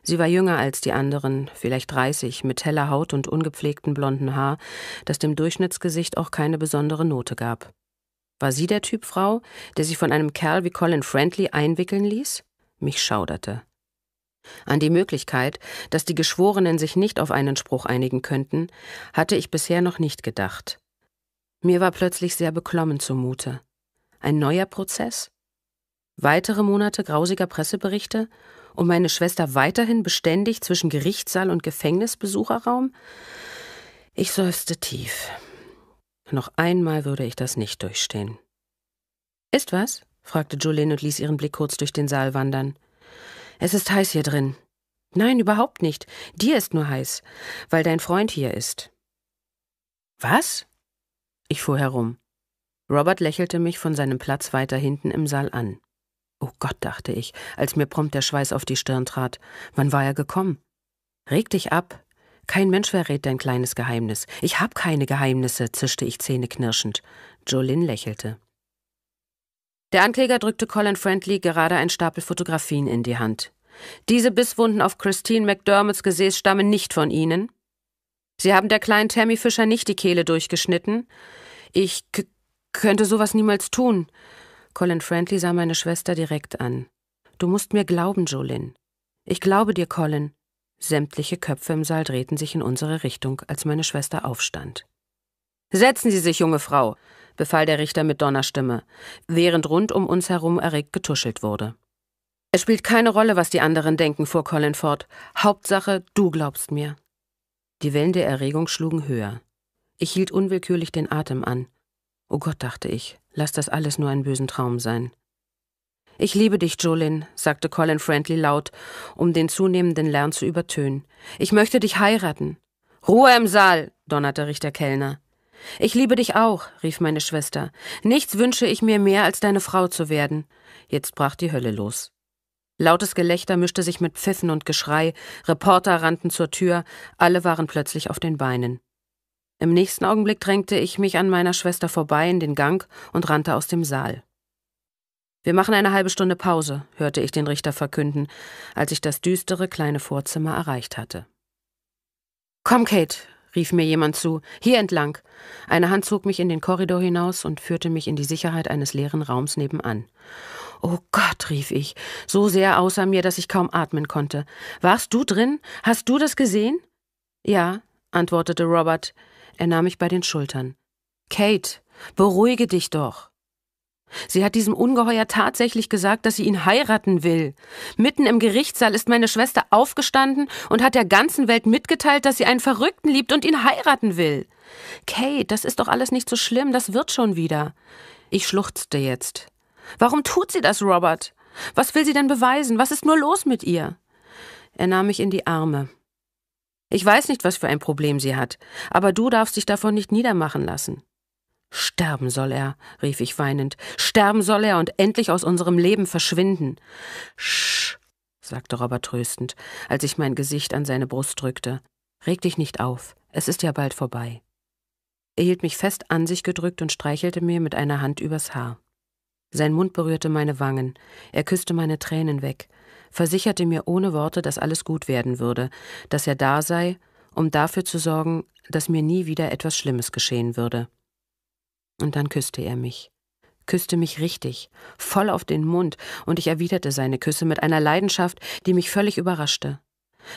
Sie war jünger als die anderen, vielleicht dreißig, mit heller Haut und ungepflegtem blonden Haar, das dem Durchschnittsgesicht auch keine besondere Note gab. War sie der Typ Frau, der sich von einem Kerl wie Colin Friendly einwickeln ließ? Mich schauderte. An die Möglichkeit, dass die Geschworenen sich nicht auf einen Spruch einigen könnten, hatte ich bisher noch nicht gedacht. Mir war plötzlich sehr beklommen zumute. Ein neuer Prozess? Weitere Monate grausiger Presseberichte und meine Schwester weiterhin beständig zwischen Gerichtssaal und Gefängnisbesucherraum? Ich seufzte tief. Noch einmal würde ich das nicht durchstehen. Ist was? fragte Jolene und ließ ihren Blick kurz durch den Saal wandern. Es ist heiß hier drin. Nein, überhaupt nicht. Dir ist nur heiß, weil dein Freund hier ist. Was? Ich fuhr herum. Robert lächelte mich von seinem Platz weiter hinten im Saal an. Oh Gott, dachte ich, als mir prompt der Schweiß auf die Stirn trat. Wann war er gekommen? Reg dich ab, kein Mensch verrät dein kleines Geheimnis. Ich hab keine Geheimnisse, zischte ich zähneknirschend. Jolin lächelte. Der Ankläger drückte Colin Friendly gerade einen Stapel Fotografien in die Hand. Diese Bisswunden auf Christine McDermotts Gesäß stammen nicht von Ihnen. Sie haben der kleinen Tammy Fischer nicht die Kehle durchgeschnitten. Ich könnte sowas niemals tun. Colin Friendly sah meine Schwester direkt an. Du musst mir glauben, Jolin. Ich glaube dir, Colin. Sämtliche Köpfe im Saal drehten sich in unsere Richtung, als meine Schwester aufstand. Setzen Sie sich, junge Frau, befahl der Richter mit Donnerstimme, während rund um uns herum erregt getuschelt wurde. Es spielt keine Rolle, was die anderen denken, fuhr Colin fort. Hauptsache, du glaubst mir. Die Wellen der Erregung schlugen höher. Ich hielt unwillkürlich den Atem an. Oh Gott, dachte ich, lass das alles nur einen bösen Traum sein. Ich liebe dich, Jolin, sagte Colin Friendly laut, um den zunehmenden Lärm zu übertönen. Ich möchte dich heiraten. Ruhe im Saal, donnerte Richter Kellner. Ich liebe dich auch, rief meine Schwester. Nichts wünsche ich mir mehr, als deine Frau zu werden. Jetzt brach die Hölle los. Lautes Gelächter mischte sich mit Pfiffen und Geschrei, Reporter rannten zur Tür, alle waren plötzlich auf den Beinen. Im nächsten Augenblick drängte ich mich an meiner Schwester vorbei in den Gang und rannte aus dem Saal. Wir machen eine halbe Stunde Pause, hörte ich den Richter verkünden, als ich das düstere kleine Vorzimmer erreicht hatte. Komm, Kate, rief mir jemand zu, hier entlang. Eine Hand zog mich in den Korridor hinaus und führte mich in die Sicherheit eines leeren Raums nebenan. Oh Gott, rief ich, so sehr außer mir, dass ich kaum atmen konnte. Warst du drin? Hast du das gesehen? Ja, antwortete Robert. Er nahm mich bei den Schultern. Kate, beruhige dich doch. Sie hat diesem Ungeheuer tatsächlich gesagt, dass sie ihn heiraten will. Mitten im Gerichtssaal ist meine Schwester aufgestanden und hat der ganzen Welt mitgeteilt, dass sie einen Verrückten liebt und ihn heiraten will. Kate, das ist doch alles nicht so schlimm, das wird schon wieder. Ich schluchzte jetzt. Warum tut sie das, Robert? Was will sie denn beweisen? Was ist nur los mit ihr? Er nahm mich in die Arme. Ich weiß nicht, was für ein Problem sie hat, aber du darfst dich davon nicht niedermachen lassen. Sterben soll er, rief ich weinend. Sterben soll er und endlich aus unserem Leben verschwinden. Sch, sagte Robert tröstend, als ich mein Gesicht an seine Brust drückte. Reg dich nicht auf, es ist ja bald vorbei. Er hielt mich fest an sich gedrückt und streichelte mir mit einer Hand übers Haar. Sein Mund berührte meine Wangen, er küsste meine Tränen weg, versicherte mir ohne Worte, dass alles gut werden würde, dass er da sei, um dafür zu sorgen, dass mir nie wieder etwas Schlimmes geschehen würde. Und dann küsste er mich. Küsste mich richtig, voll auf den Mund, und ich erwiderte seine Küsse mit einer Leidenschaft, die mich völlig überraschte.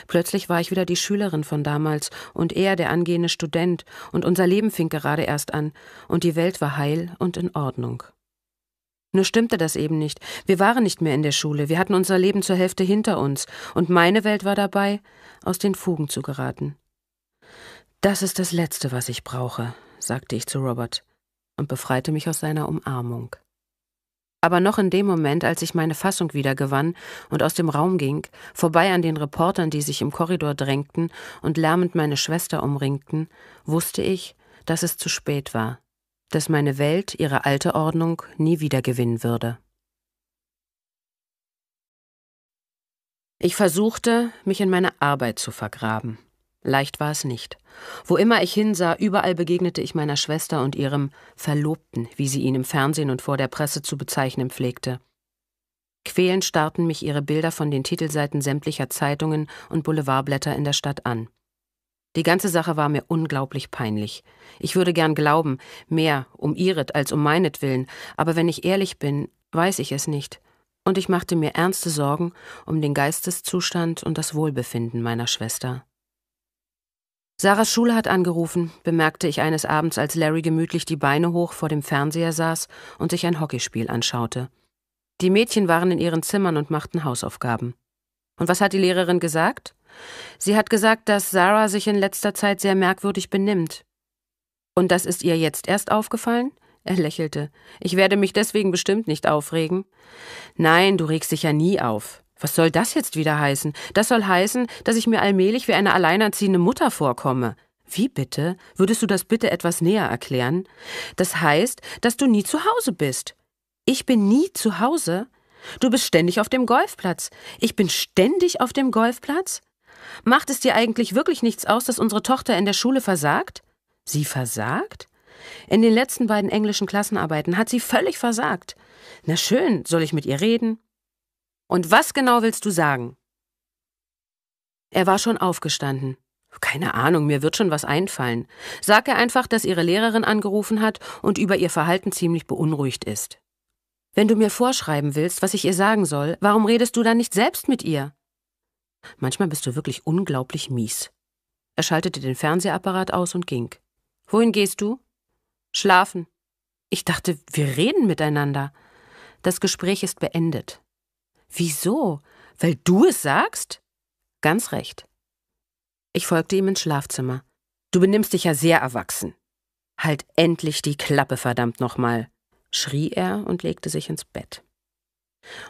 Plötzlich war ich wieder die Schülerin von damals und er der angehende Student, und unser Leben fing gerade erst an, und die Welt war heil und in Ordnung. Nur stimmte das eben nicht. Wir waren nicht mehr in der Schule, wir hatten unser Leben zur Hälfte hinter uns, und meine Welt war dabei, aus den Fugen zu geraten. Das ist das Letzte, was ich brauche, sagte ich zu Robert und befreite mich aus seiner Umarmung. Aber noch in dem Moment, als ich meine Fassung wiedergewann und aus dem Raum ging, vorbei an den Reportern, die sich im Korridor drängten und lärmend meine Schwester umringten, wusste ich, dass es zu spät war, dass meine Welt ihre alte Ordnung nie wieder gewinnen würde. Ich versuchte, mich in meine Arbeit zu vergraben. Leicht war es nicht. Wo immer ich hinsah, überall begegnete ich meiner Schwester und ihrem Verlobten, wie sie ihn im Fernsehen und vor der Presse zu bezeichnen pflegte. Quälend starrten mich ihre Bilder von den Titelseiten sämtlicher Zeitungen und Boulevardblätter in der Stadt an. Die ganze Sache war mir unglaublich peinlich. Ich würde gern glauben, mehr um ihret als um meinetwillen, aber wenn ich ehrlich bin, weiß ich es nicht. Und ich machte mir ernste Sorgen um den Geisteszustand und das Wohlbefinden meiner Schwester. Sarahs Schule hat angerufen, bemerkte ich eines Abends, als Larry gemütlich die Beine hoch vor dem Fernseher saß und sich ein Hockeyspiel anschaute. Die Mädchen waren in ihren Zimmern und machten Hausaufgaben. Und was hat die Lehrerin gesagt? Sie hat gesagt, dass Sarah sich in letzter Zeit sehr merkwürdig benimmt. Und das ist ihr jetzt erst aufgefallen? Er lächelte. Ich werde mich deswegen bestimmt nicht aufregen. Nein, du regst dich ja nie auf. Was soll das jetzt wieder heißen? Das soll heißen, dass ich mir allmählich wie eine alleinerziehende Mutter vorkomme. Wie bitte? Würdest du das bitte etwas näher erklären? Das heißt, dass du nie zu Hause bist. Ich bin nie zu Hause. Du bist ständig auf dem Golfplatz. Ich bin ständig auf dem Golfplatz? Macht es dir eigentlich wirklich nichts aus, dass unsere Tochter in der Schule versagt? Sie versagt? In den letzten beiden englischen Klassenarbeiten hat sie völlig versagt. Na schön, soll ich mit ihr reden? Und was genau willst du sagen? Er war schon aufgestanden. Keine Ahnung, mir wird schon was einfallen. Sag ihr einfach, dass ihre Lehrerin angerufen hat und über ihr Verhalten ziemlich beunruhigt ist. Wenn du mir vorschreiben willst, was ich ihr sagen soll, warum redest du dann nicht selbst mit ihr? Manchmal bist du wirklich unglaublich mies. Er schaltete den Fernsehapparat aus und ging. Wohin gehst du? Schlafen. Ich dachte, wir reden miteinander. Das Gespräch ist beendet. Wieso? Weil du es sagst? Ganz recht. Ich folgte ihm ins Schlafzimmer. Du benimmst dich ja sehr erwachsen. Halt endlich die Klappe, verdammt nochmal, schrie er und legte sich ins Bett.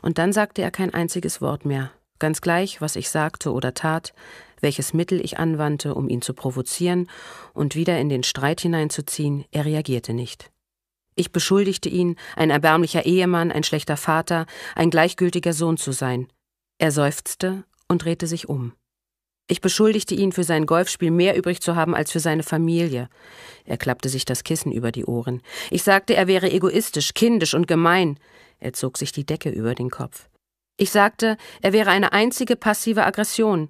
Und dann sagte er kein einziges Wort mehr, ganz gleich, was ich sagte oder tat, welches Mittel ich anwandte, um ihn zu provozieren und wieder in den Streit hineinzuziehen, er reagierte nicht. Ich beschuldigte ihn, ein erbärmlicher Ehemann, ein schlechter Vater, ein gleichgültiger Sohn zu sein. Er seufzte und drehte sich um. Ich beschuldigte ihn, für sein Golfspiel mehr übrig zu haben als für seine Familie. Er klappte sich das Kissen über die Ohren. Ich sagte, er wäre egoistisch, kindisch und gemein. Er zog sich die Decke über den Kopf. Ich sagte, er wäre eine einzige passive Aggression.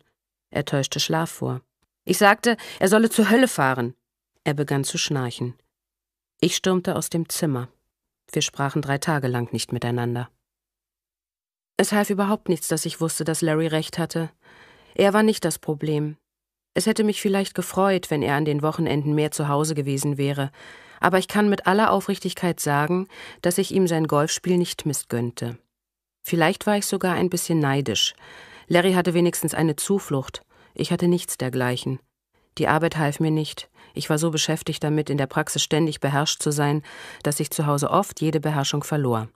Er täuschte Schlaf vor. Ich sagte, er solle zur Hölle fahren. Er begann zu schnarchen. Ich stürmte aus dem Zimmer. Wir sprachen drei Tage lang nicht miteinander. Es half überhaupt nichts, dass ich wusste, dass Larry recht hatte. Er war nicht das Problem. Es hätte mich vielleicht gefreut, wenn er an den Wochenenden mehr zu Hause gewesen wäre, aber ich kann mit aller Aufrichtigkeit sagen, dass ich ihm sein Golfspiel nicht missgönnte. Vielleicht war ich sogar ein bisschen neidisch. Larry hatte wenigstens eine Zuflucht, ich hatte nichts dergleichen. Die Arbeit half mir nicht, ich war so beschäftigt damit, in der Praxis ständig beherrscht zu sein, dass ich zu Hause oft jede Beherrschung verlor.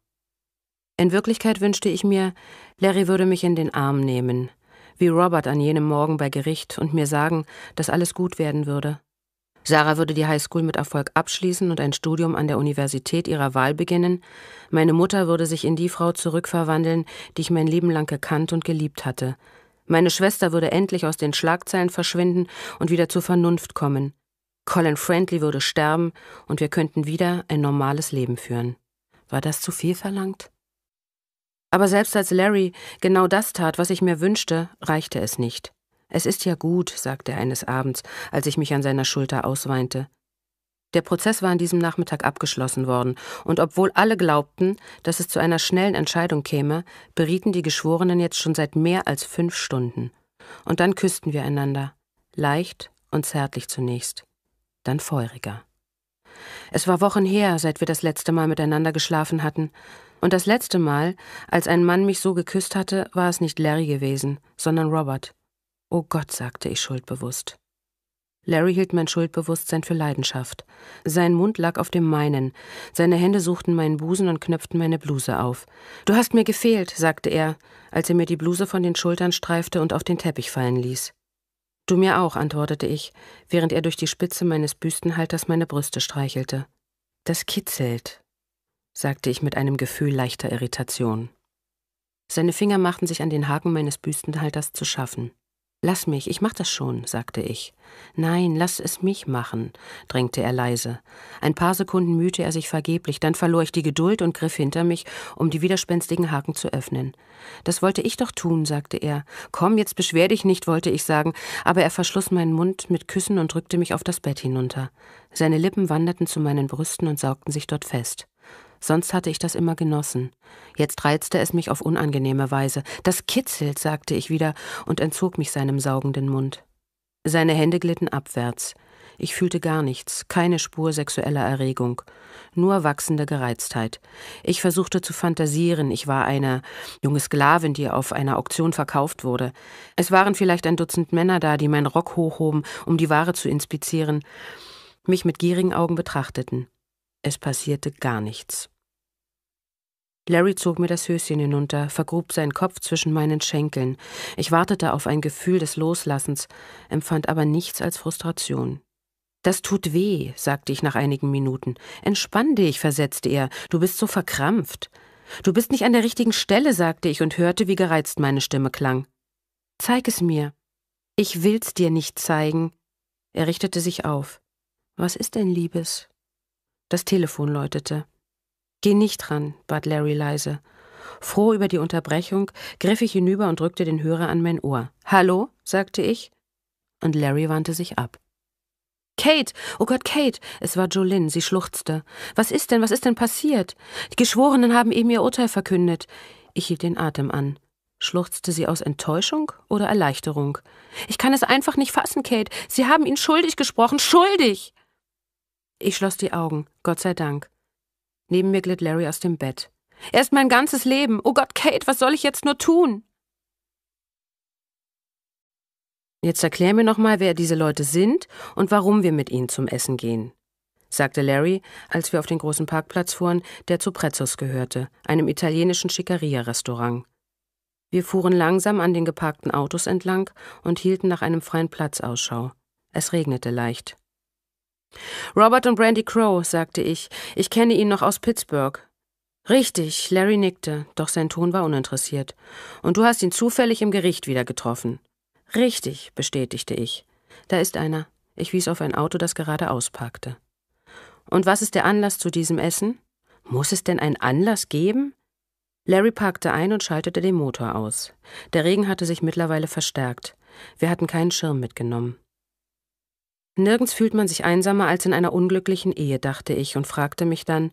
In Wirklichkeit wünschte ich mir, Larry würde mich in den Arm nehmen, wie Robert an jenem Morgen bei Gericht und mir sagen, dass alles gut werden würde. Sarah würde die Highschool mit Erfolg abschließen und ein Studium an der Universität ihrer Wahl beginnen. Meine Mutter würde sich in die Frau zurückverwandeln, die ich mein Leben lang gekannt und geliebt hatte. Meine Schwester würde endlich aus den Schlagzeilen verschwinden und wieder zur Vernunft kommen. Colin Friendly würde sterben und wir könnten wieder ein normales Leben führen. War das zu viel verlangt? Aber selbst als Larry genau das tat, was ich mir wünschte, reichte es nicht. Es ist ja gut, sagte er eines Abends, als ich mich an seiner Schulter ausweinte. Der Prozess war an diesem Nachmittag abgeschlossen worden, und obwohl alle glaubten, dass es zu einer schnellen Entscheidung käme, berieten die Geschworenen jetzt schon seit mehr als fünf Stunden. Und dann küssten wir einander, leicht und zärtlich zunächst dann feuriger. Es war Wochen her, seit wir das letzte Mal miteinander geschlafen hatten, und das letzte Mal, als ein Mann mich so geküsst hatte, war es nicht Larry gewesen, sondern Robert. Oh Gott, sagte ich schuldbewusst. Larry hielt mein Schuldbewusstsein für Leidenschaft. Sein Mund lag auf dem meinen, seine Hände suchten meinen Busen und knöpften meine Bluse auf. Du hast mir gefehlt, sagte er, als er mir die Bluse von den Schultern streifte und auf den Teppich fallen ließ. Du mir auch, antwortete ich, während er durch die Spitze meines Büstenhalters meine Brüste streichelte. Das kitzelt, sagte ich mit einem Gefühl leichter Irritation. Seine Finger machten sich an den Haken meines Büstenhalters zu schaffen. Lass mich, ich mach das schon, sagte ich. Nein, lass es mich machen, drängte er leise. Ein paar Sekunden mühte er sich vergeblich, dann verlor ich die Geduld und griff hinter mich, um die widerspenstigen Haken zu öffnen. Das wollte ich doch tun, sagte er. Komm, jetzt beschwer dich nicht, wollte ich sagen, aber er verschloss meinen Mund mit Küssen und drückte mich auf das Bett hinunter. Seine Lippen wanderten zu meinen Brüsten und saugten sich dort fest. Sonst hatte ich das immer genossen. Jetzt reizte es mich auf unangenehme Weise. Das kitzelt, sagte ich wieder und entzog mich seinem saugenden Mund. Seine Hände glitten abwärts. Ich fühlte gar nichts, keine Spur sexueller Erregung, nur wachsende Gereiztheit. Ich versuchte zu fantasieren, ich war eine junge Sklavin, die auf einer Auktion verkauft wurde. Es waren vielleicht ein Dutzend Männer da, die meinen Rock hochhoben, um die Ware zu inspizieren, mich mit gierigen Augen betrachteten. Es passierte gar nichts. Larry zog mir das Höschen hinunter, vergrub seinen Kopf zwischen meinen Schenkeln. Ich wartete auf ein Gefühl des Loslassens, empfand aber nichts als Frustration. Das tut weh, sagte ich nach einigen Minuten. Entspann dich, versetzte er, du bist so verkrampft. Du bist nicht an der richtigen Stelle, sagte ich und hörte, wie gereizt meine Stimme klang. Zeig es mir. Ich will's dir nicht zeigen. Er richtete sich auf. Was ist denn, Liebes? Das Telefon läutete. Geh nicht ran, bat Larry leise. Froh über die Unterbrechung, griff ich hinüber und drückte den Hörer an mein Ohr. Hallo, sagte ich. Und Larry wandte sich ab. Kate! Oh Gott, Kate! Es war Jolyn, sie schluchzte. Was ist denn, was ist denn passiert? Die Geschworenen haben eben ihr Urteil verkündet. Ich hielt den Atem an. Schluchzte sie aus Enttäuschung oder Erleichterung? Ich kann es einfach nicht fassen, Kate. Sie haben ihn schuldig gesprochen. Schuldig! Ich schloss die Augen, Gott sei Dank. Neben mir glitt Larry aus dem Bett. Er ist mein ganzes Leben. Oh Gott, Kate, was soll ich jetzt nur tun? Jetzt erklär mir nochmal, wer diese Leute sind und warum wir mit ihnen zum Essen gehen, sagte Larry, als wir auf den großen Parkplatz fuhren, der zu Prezzos gehörte, einem italienischen Schickeria-Restaurant. Wir fuhren langsam an den geparkten Autos entlang und hielten nach einem freien Platz Ausschau. Es regnete leicht. Robert und Brandy Crow, sagte ich. Ich kenne ihn noch aus Pittsburgh. Richtig, Larry nickte, doch sein Ton war uninteressiert. Und du hast ihn zufällig im Gericht wieder getroffen. Richtig, bestätigte ich. Da ist einer. Ich wies auf ein Auto, das gerade ausparkte. Und was ist der Anlass zu diesem Essen? Muss es denn einen Anlass geben? Larry parkte ein und schaltete den Motor aus. Der Regen hatte sich mittlerweile verstärkt. Wir hatten keinen Schirm mitgenommen. Nirgends fühlt man sich einsamer als in einer unglücklichen Ehe, dachte ich und fragte mich dann,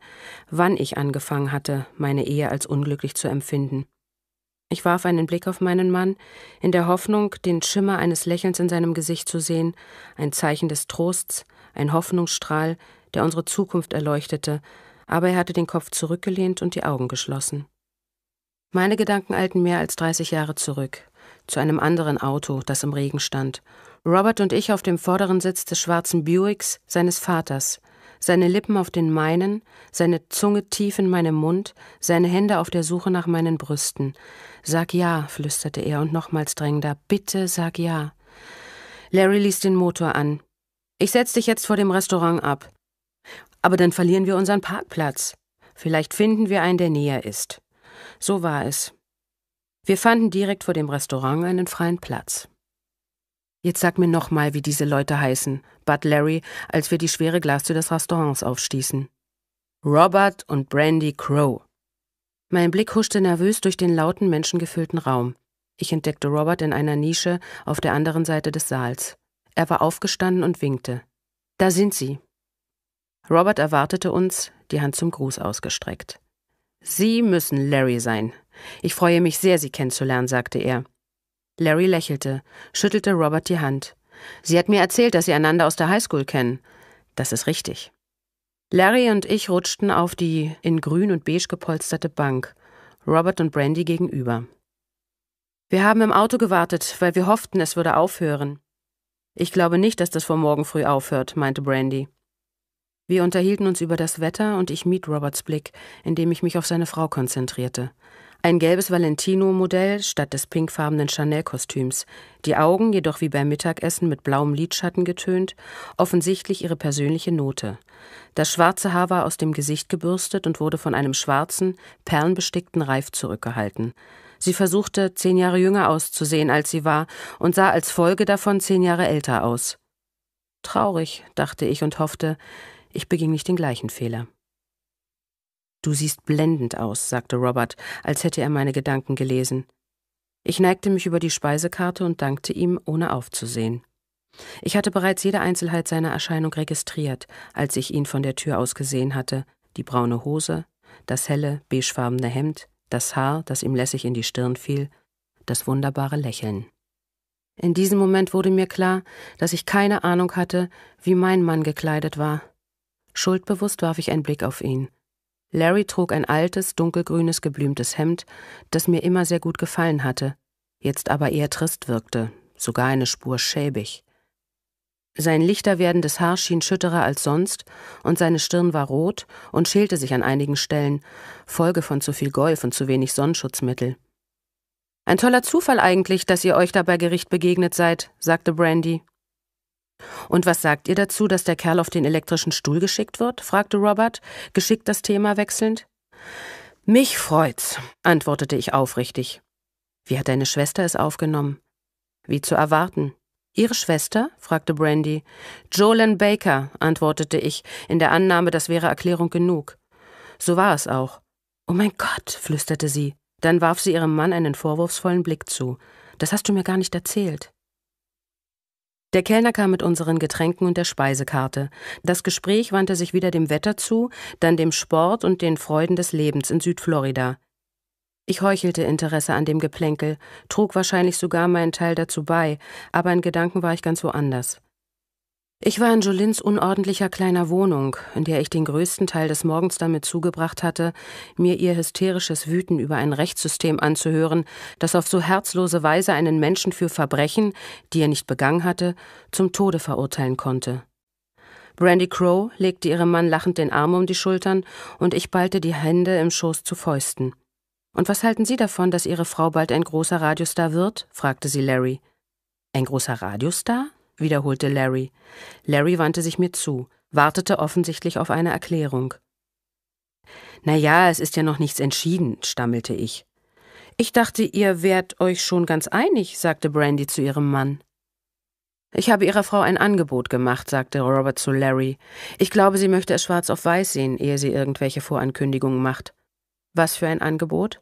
wann ich angefangen hatte, meine Ehe als unglücklich zu empfinden. Ich warf einen Blick auf meinen Mann, in der Hoffnung, den Schimmer eines Lächelns in seinem Gesicht zu sehen, ein Zeichen des Trosts, ein Hoffnungsstrahl, der unsere Zukunft erleuchtete, aber er hatte den Kopf zurückgelehnt und die Augen geschlossen. Meine Gedanken eilten mehr als 30 Jahre zurück, zu einem anderen Auto, das im Regen stand, Robert und ich auf dem vorderen Sitz des schwarzen Buicks seines Vaters, seine Lippen auf den meinen, seine Zunge tief in meinem Mund, seine Hände auf der Suche nach meinen Brüsten. Sag ja, flüsterte er und nochmals drängender, bitte sag ja. Larry ließ den Motor an. Ich setz dich jetzt vor dem Restaurant ab. Aber dann verlieren wir unseren Parkplatz. Vielleicht finden wir einen, der näher ist. So war es. Wir fanden direkt vor dem Restaurant einen freien Platz. Jetzt sag mir nochmal, wie diese Leute heißen, bat Larry, als wir die schwere Glastür des Restaurants aufstießen. Robert und Brandy Crow. Mein Blick huschte nervös durch den lauten, menschengefüllten Raum. Ich entdeckte Robert in einer Nische auf der anderen Seite des Saals. Er war aufgestanden und winkte. Da sind sie. Robert erwartete uns, die Hand zum Gruß ausgestreckt. Sie müssen Larry sein. Ich freue mich sehr, Sie kennenzulernen, sagte er. Larry lächelte, schüttelte Robert die Hand. Sie hat mir erzählt, dass sie einander aus der Highschool kennen. Das ist richtig. Larry und ich rutschten auf die in grün und beige gepolsterte Bank, Robert und Brandy gegenüber. Wir haben im Auto gewartet, weil wir hofften, es würde aufhören. Ich glaube nicht, dass das vor morgen früh aufhört, meinte Brandy. Wir unterhielten uns über das Wetter und ich mied Roberts Blick, indem ich mich auf seine Frau konzentrierte. Ein gelbes Valentino-Modell statt des pinkfarbenen Chanel-Kostüms, die Augen jedoch wie beim Mittagessen mit blauem Lidschatten getönt, offensichtlich ihre persönliche Note. Das schwarze Haar war aus dem Gesicht gebürstet und wurde von einem schwarzen, perlenbestickten Reif zurückgehalten. Sie versuchte, zehn Jahre jünger auszusehen, als sie war, und sah als Folge davon zehn Jahre älter aus. Traurig, dachte ich und hoffte, ich beging nicht den gleichen Fehler. Du siehst blendend aus, sagte Robert, als hätte er meine Gedanken gelesen. Ich neigte mich über die Speisekarte und dankte ihm, ohne aufzusehen. Ich hatte bereits jede Einzelheit seiner Erscheinung registriert, als ich ihn von der Tür aus gesehen hatte, die braune Hose, das helle, beigefarbene Hemd, das Haar, das ihm lässig in die Stirn fiel, das wunderbare Lächeln. In diesem Moment wurde mir klar, dass ich keine Ahnung hatte, wie mein Mann gekleidet war. Schuldbewusst warf ich einen Blick auf ihn. Larry trug ein altes, dunkelgrünes, geblümtes Hemd, das mir immer sehr gut gefallen hatte, jetzt aber eher trist wirkte, sogar eine Spur schäbig. Sein lichter werdendes Haar schien schütterer als sonst, und seine Stirn war rot und schälte sich an einigen Stellen, Folge von zu viel Golf und zu wenig Sonnenschutzmittel. Ein toller Zufall eigentlich, dass ihr euch dabei Gericht begegnet seid, sagte Brandy und was sagt ihr dazu, dass der Kerl auf den elektrischen Stuhl geschickt wird? fragte Robert, geschickt das Thema wechselnd. Mich freut's, antwortete ich aufrichtig. Wie hat deine Schwester es aufgenommen? Wie zu erwarten. Ihre Schwester? fragte Brandy. Jolene Baker, antwortete ich, in der Annahme, das wäre Erklärung genug. So war es auch. Oh mein Gott, flüsterte sie. Dann warf sie ihrem Mann einen vorwurfsvollen Blick zu. Das hast du mir gar nicht erzählt. Der Kellner kam mit unseren Getränken und der Speisekarte. Das Gespräch wandte sich wieder dem Wetter zu, dann dem Sport und den Freuden des Lebens in Südflorida. Ich heuchelte Interesse an dem Geplänkel, trug wahrscheinlich sogar meinen Teil dazu bei, aber in Gedanken war ich ganz woanders. Ich war in Jolins unordentlicher kleiner Wohnung, in der ich den größten Teil des Morgens damit zugebracht hatte, mir ihr hysterisches Wüten über ein Rechtssystem anzuhören, das auf so herzlose Weise einen Menschen für Verbrechen, die er nicht begangen hatte, zum Tode verurteilen konnte. Brandy Crow legte ihrem Mann lachend den Arm um die Schultern und ich ballte die Hände im Schoß zu Fäusten. Und was halten Sie davon, dass Ihre Frau bald ein großer Radiostar wird? fragte sie Larry. Ein großer Radiostar? wiederholte Larry. Larry wandte sich mir zu, wartete offensichtlich auf eine Erklärung. Na ja, es ist ja noch nichts entschieden, stammelte ich. Ich dachte, ihr wärt euch schon ganz einig, sagte Brandy zu ihrem Mann. Ich habe ihrer Frau ein Angebot gemacht, sagte Robert zu Larry. Ich glaube, sie möchte es schwarz auf weiß sehen, ehe sie irgendwelche Vorankündigungen macht. Was für ein Angebot?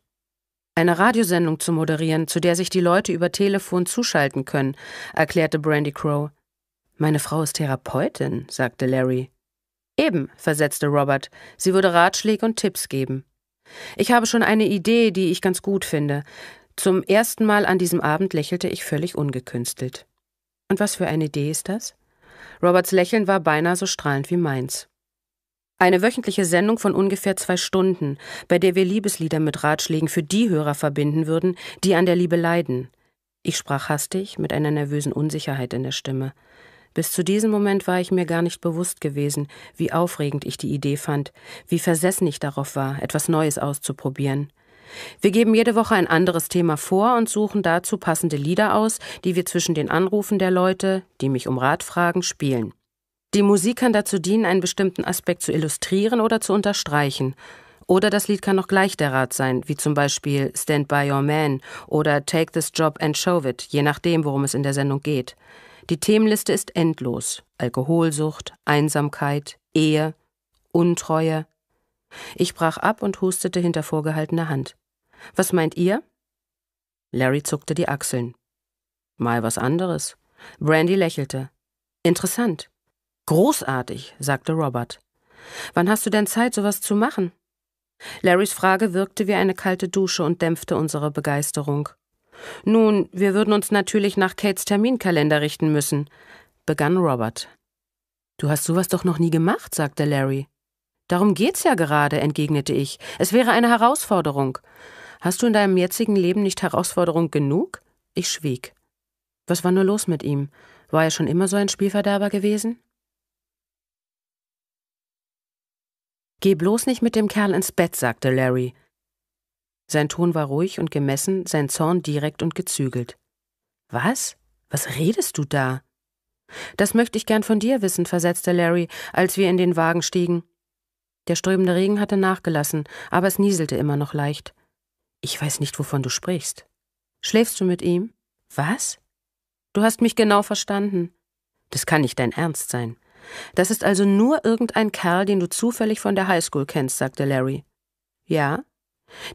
eine Radiosendung zu moderieren, zu der sich die Leute über Telefon zuschalten können, erklärte Brandy Crow. Meine Frau ist Therapeutin, sagte Larry. Eben, versetzte Robert, sie würde Ratschläge und Tipps geben. Ich habe schon eine Idee, die ich ganz gut finde. Zum ersten Mal an diesem Abend lächelte ich völlig ungekünstelt. Und was für eine Idee ist das? Roberts Lächeln war beinahe so strahlend wie meins. Eine wöchentliche Sendung von ungefähr zwei Stunden, bei der wir Liebeslieder mit Ratschlägen für die Hörer verbinden würden, die an der Liebe leiden. Ich sprach hastig, mit einer nervösen Unsicherheit in der Stimme. Bis zu diesem Moment war ich mir gar nicht bewusst gewesen, wie aufregend ich die Idee fand, wie versessen ich darauf war, etwas Neues auszuprobieren. Wir geben jede Woche ein anderes Thema vor und suchen dazu passende Lieder aus, die wir zwischen den Anrufen der Leute, die mich um Rat fragen, spielen. Die Musik kann dazu dienen, einen bestimmten Aspekt zu illustrieren oder zu unterstreichen. Oder das Lied kann noch gleich der Rat sein, wie zum Beispiel Stand by Your Man oder Take this Job and Show It, je nachdem, worum es in der Sendung geht. Die Themenliste ist endlos. Alkoholsucht, Einsamkeit, Ehe, Untreue. Ich brach ab und hustete hinter vorgehaltener Hand. Was meint ihr? Larry zuckte die Achseln. Mal was anderes. Brandy lächelte. Interessant. Großartig, sagte Robert. Wann hast du denn Zeit, sowas zu machen? Larrys Frage wirkte wie eine kalte Dusche und dämpfte unsere Begeisterung. Nun, wir würden uns natürlich nach Kates Terminkalender richten müssen, begann Robert. Du hast sowas doch noch nie gemacht, sagte Larry. Darum geht's ja gerade, entgegnete ich. Es wäre eine Herausforderung. Hast du in deinem jetzigen Leben nicht Herausforderung genug? Ich schwieg. Was war nur los mit ihm? War er schon immer so ein Spielverderber gewesen? Geh bloß nicht mit dem Kerl ins Bett, sagte Larry. Sein Ton war ruhig und gemessen, sein Zorn direkt und gezügelt. Was? Was redest du da? Das möchte ich gern von dir wissen, versetzte Larry, als wir in den Wagen stiegen. Der strömende Regen hatte nachgelassen, aber es nieselte immer noch leicht. Ich weiß nicht, wovon du sprichst. Schläfst du mit ihm? Was? Du hast mich genau verstanden. Das kann nicht dein Ernst sein. Das ist also nur irgendein Kerl, den du zufällig von der Highschool kennst, sagte Larry. Ja?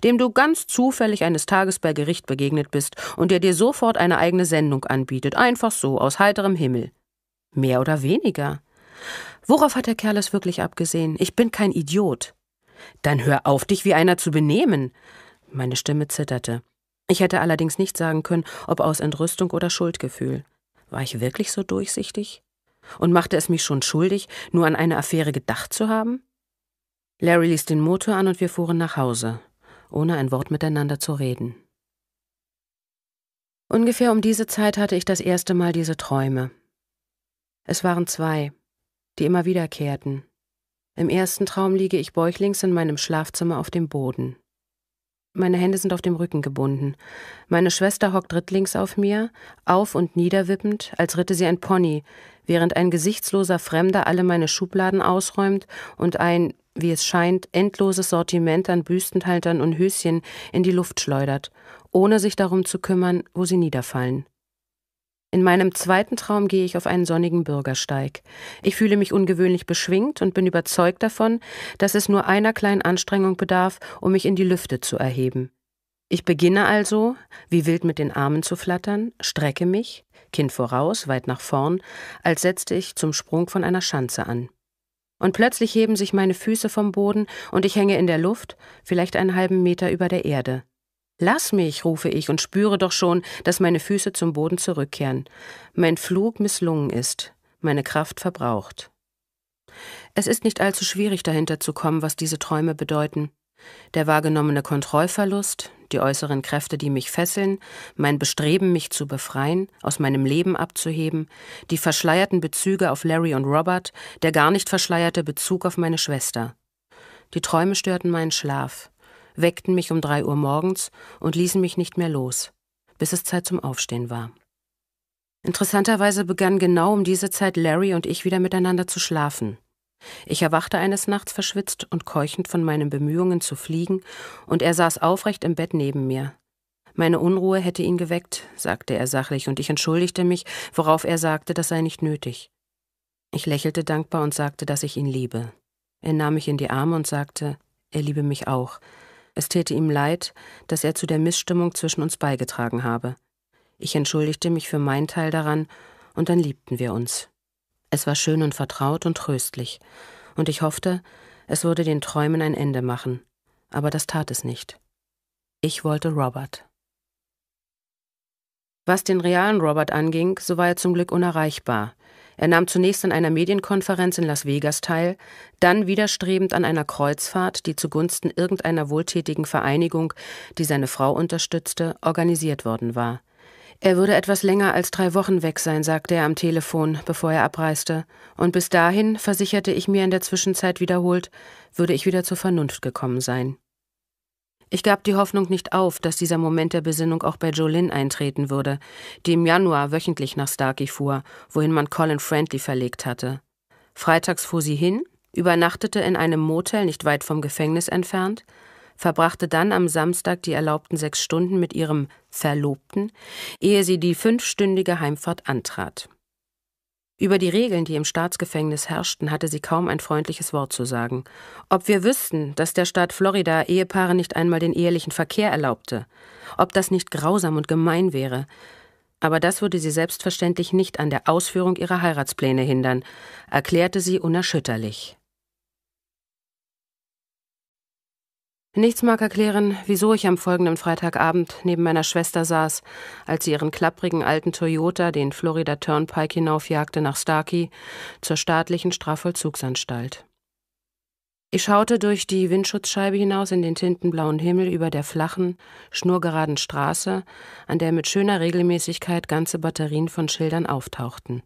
Dem du ganz zufällig eines Tages bei Gericht begegnet bist und der dir sofort eine eigene Sendung anbietet, einfach so, aus heiterem Himmel. Mehr oder weniger. Worauf hat der Kerl es wirklich abgesehen? Ich bin kein Idiot. Dann hör auf, dich wie einer zu benehmen. Meine Stimme zitterte. Ich hätte allerdings nicht sagen können, ob aus Entrüstung oder Schuldgefühl. War ich wirklich so durchsichtig? Und machte es mich schon schuldig, nur an eine Affäre gedacht zu haben? Larry ließ den Motor an und wir fuhren nach Hause, ohne ein Wort miteinander zu reden. Ungefähr um diese Zeit hatte ich das erste Mal diese Träume. Es waren zwei, die immer wiederkehrten. Im ersten Traum liege ich bäuchlings in meinem Schlafzimmer auf dem Boden. Meine Hände sind auf dem Rücken gebunden. Meine Schwester hockt rittlings auf mir, auf und niederwippend, als ritte sie ein Pony, während ein gesichtsloser Fremder alle meine Schubladen ausräumt und ein, wie es scheint, endloses Sortiment an Büstenhaltern und Höschen in die Luft schleudert, ohne sich darum zu kümmern, wo sie niederfallen. In meinem zweiten Traum gehe ich auf einen sonnigen Bürgersteig. Ich fühle mich ungewöhnlich beschwingt und bin überzeugt davon, dass es nur einer kleinen Anstrengung bedarf, um mich in die Lüfte zu erheben. Ich beginne also, wie wild mit den Armen zu flattern, strecke mich, Kind voraus, weit nach vorn, als setzte ich zum Sprung von einer Schanze an. Und plötzlich heben sich meine Füße vom Boden und ich hänge in der Luft, vielleicht einen halben Meter über der Erde. Lass mich, rufe ich und spüre doch schon, dass meine Füße zum Boden zurückkehren. Mein Flug misslungen ist, meine Kraft verbraucht. Es ist nicht allzu schwierig dahinter zu kommen, was diese Träume bedeuten. Der wahrgenommene Kontrollverlust, die äußeren Kräfte, die mich fesseln, mein Bestreben, mich zu befreien, aus meinem Leben abzuheben, die verschleierten Bezüge auf Larry und Robert, der gar nicht verschleierte Bezug auf meine Schwester. Die Träume störten meinen Schlaf, weckten mich um drei Uhr morgens und ließen mich nicht mehr los, bis es Zeit zum Aufstehen war. Interessanterweise begannen genau um diese Zeit Larry und ich wieder miteinander zu schlafen. Ich erwachte eines Nachts verschwitzt und keuchend von meinen Bemühungen zu fliegen, und er saß aufrecht im Bett neben mir. Meine Unruhe hätte ihn geweckt, sagte er sachlich, und ich entschuldigte mich, worauf er sagte, das sei nicht nötig. Ich lächelte dankbar und sagte, dass ich ihn liebe. Er nahm mich in die Arme und sagte, er liebe mich auch. Es täte ihm leid, dass er zu der Missstimmung zwischen uns beigetragen habe. Ich entschuldigte mich für meinen Teil daran, und dann liebten wir uns. Es war schön und vertraut und tröstlich, und ich hoffte, es würde den Träumen ein Ende machen, aber das tat es nicht. Ich wollte Robert. Was den realen Robert anging, so war er zum Glück unerreichbar. Er nahm zunächst an einer Medienkonferenz in Las Vegas teil, dann widerstrebend an einer Kreuzfahrt, die zugunsten irgendeiner wohltätigen Vereinigung, die seine Frau unterstützte, organisiert worden war. Er würde etwas länger als drei Wochen weg sein, sagte er am Telefon, bevor er abreiste, und bis dahin, versicherte ich mir in der Zwischenzeit wiederholt, würde ich wieder zur Vernunft gekommen sein. Ich gab die Hoffnung nicht auf, dass dieser Moment der Besinnung auch bei Jolin eintreten würde, die im Januar wöchentlich nach Starkey fuhr, wohin man Colin Friendly verlegt hatte. Freitags fuhr sie hin, übernachtete in einem Motel nicht weit vom Gefängnis entfernt, verbrachte dann am Samstag die erlaubten sechs Stunden mit ihrem Verlobten, ehe sie die fünfstündige Heimfahrt antrat. Über die Regeln, die im Staatsgefängnis herrschten, hatte sie kaum ein freundliches Wort zu sagen. Ob wir wüssten, dass der Staat Florida Ehepaare nicht einmal den ehelichen Verkehr erlaubte, ob das nicht grausam und gemein wäre. Aber das würde sie selbstverständlich nicht an der Ausführung ihrer Heiratspläne hindern, erklärte sie unerschütterlich. Nichts mag erklären, wieso ich am folgenden Freitagabend neben meiner Schwester saß, als sie ihren klapprigen alten Toyota den Florida Turnpike hinaufjagte nach Starkey zur staatlichen Strafvollzugsanstalt. Ich schaute durch die Windschutzscheibe hinaus in den tintenblauen Himmel über der flachen, schnurgeraden Straße, an der mit schöner Regelmäßigkeit ganze Batterien von Schildern auftauchten.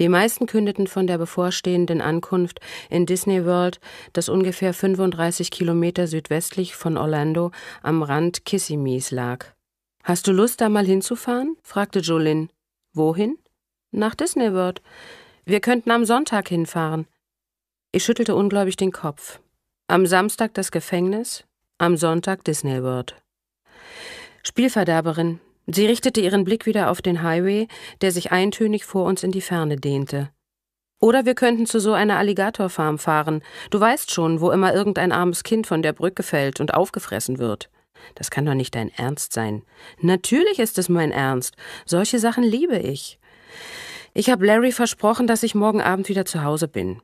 Die meisten kündeten von der bevorstehenden Ankunft in Disney World, das ungefähr 35 Kilometer südwestlich von Orlando am Rand Kissimees lag. Hast du Lust, da mal hinzufahren? fragte Jolin. Wohin? Nach Disney World. Wir könnten am Sonntag hinfahren. Ich schüttelte ungläubig den Kopf. Am Samstag das Gefängnis, am Sonntag Disney World. Spielverderberin, Sie richtete ihren Blick wieder auf den Highway, der sich eintönig vor uns in die Ferne dehnte. Oder wir könnten zu so einer Alligatorfarm fahren. Du weißt schon, wo immer irgendein armes Kind von der Brücke fällt und aufgefressen wird. Das kann doch nicht dein Ernst sein. Natürlich ist es mein Ernst. Solche Sachen liebe ich. Ich habe Larry versprochen, dass ich morgen Abend wieder zu Hause bin.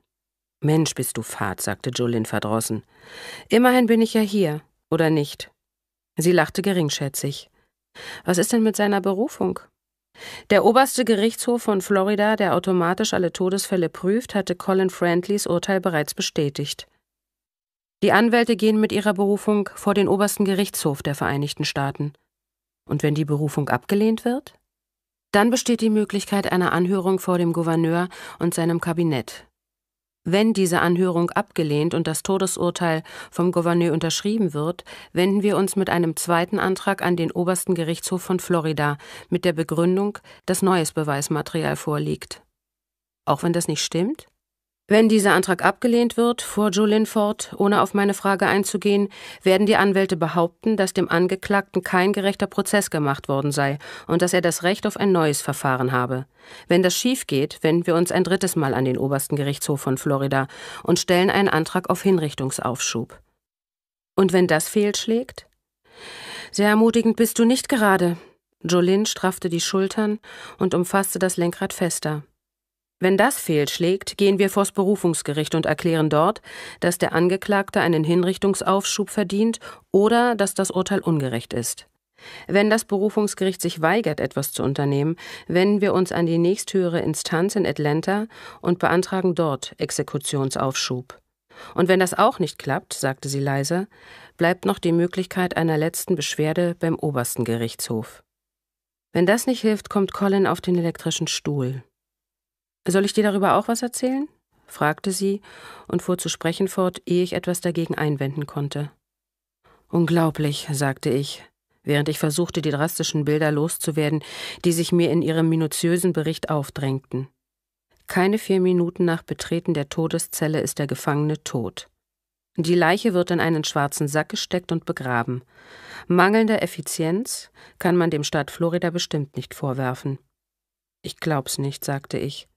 Mensch, bist du fad, sagte Julin verdrossen. Immerhin bin ich ja hier, oder nicht? Sie lachte geringschätzig. Was ist denn mit seiner Berufung? Der oberste Gerichtshof von Florida, der automatisch alle Todesfälle prüft, hatte Colin Friendlys Urteil bereits bestätigt. Die Anwälte gehen mit ihrer Berufung vor den obersten Gerichtshof der Vereinigten Staaten. Und wenn die Berufung abgelehnt wird? Dann besteht die Möglichkeit einer Anhörung vor dem Gouverneur und seinem Kabinett. Wenn diese Anhörung abgelehnt und das Todesurteil vom Gouverneur unterschrieben wird, wenden wir uns mit einem zweiten Antrag an den obersten Gerichtshof von Florida mit der Begründung, dass neues Beweismaterial vorliegt. Auch wenn das nicht stimmt? Wenn dieser Antrag abgelehnt wird, fuhr Julin fort, ohne auf meine Frage einzugehen, werden die Anwälte behaupten, dass dem Angeklagten kein gerechter Prozess gemacht worden sei und dass er das Recht auf ein neues Verfahren habe. Wenn das schief geht, wenden wir uns ein drittes Mal an den obersten Gerichtshof von Florida und stellen einen Antrag auf Hinrichtungsaufschub. Und wenn das fehlschlägt? Sehr ermutigend bist du nicht gerade. Jolin straffte die Schultern und umfasste das Lenkrad fester. Wenn das fehlschlägt, gehen wir vors Berufungsgericht und erklären dort, dass der Angeklagte einen Hinrichtungsaufschub verdient oder dass das Urteil ungerecht ist. Wenn das Berufungsgericht sich weigert, etwas zu unternehmen, wenden wir uns an die nächsthöhere Instanz in Atlanta und beantragen dort Exekutionsaufschub. Und wenn das auch nicht klappt, sagte sie leise, bleibt noch die Möglichkeit einer letzten Beschwerde beim obersten Gerichtshof. Wenn das nicht hilft, kommt Colin auf den elektrischen Stuhl. Soll ich dir darüber auch was erzählen? fragte sie und fuhr zu sprechen fort, ehe ich etwas dagegen einwenden konnte. Unglaublich, sagte ich, während ich versuchte, die drastischen Bilder loszuwerden, die sich mir in ihrem minutiösen Bericht aufdrängten. Keine vier Minuten nach Betreten der Todeszelle ist der Gefangene tot. Die Leiche wird in einen schwarzen Sack gesteckt und begraben. Mangelnde Effizienz kann man dem Staat Florida bestimmt nicht vorwerfen. Ich glaub's nicht, sagte ich.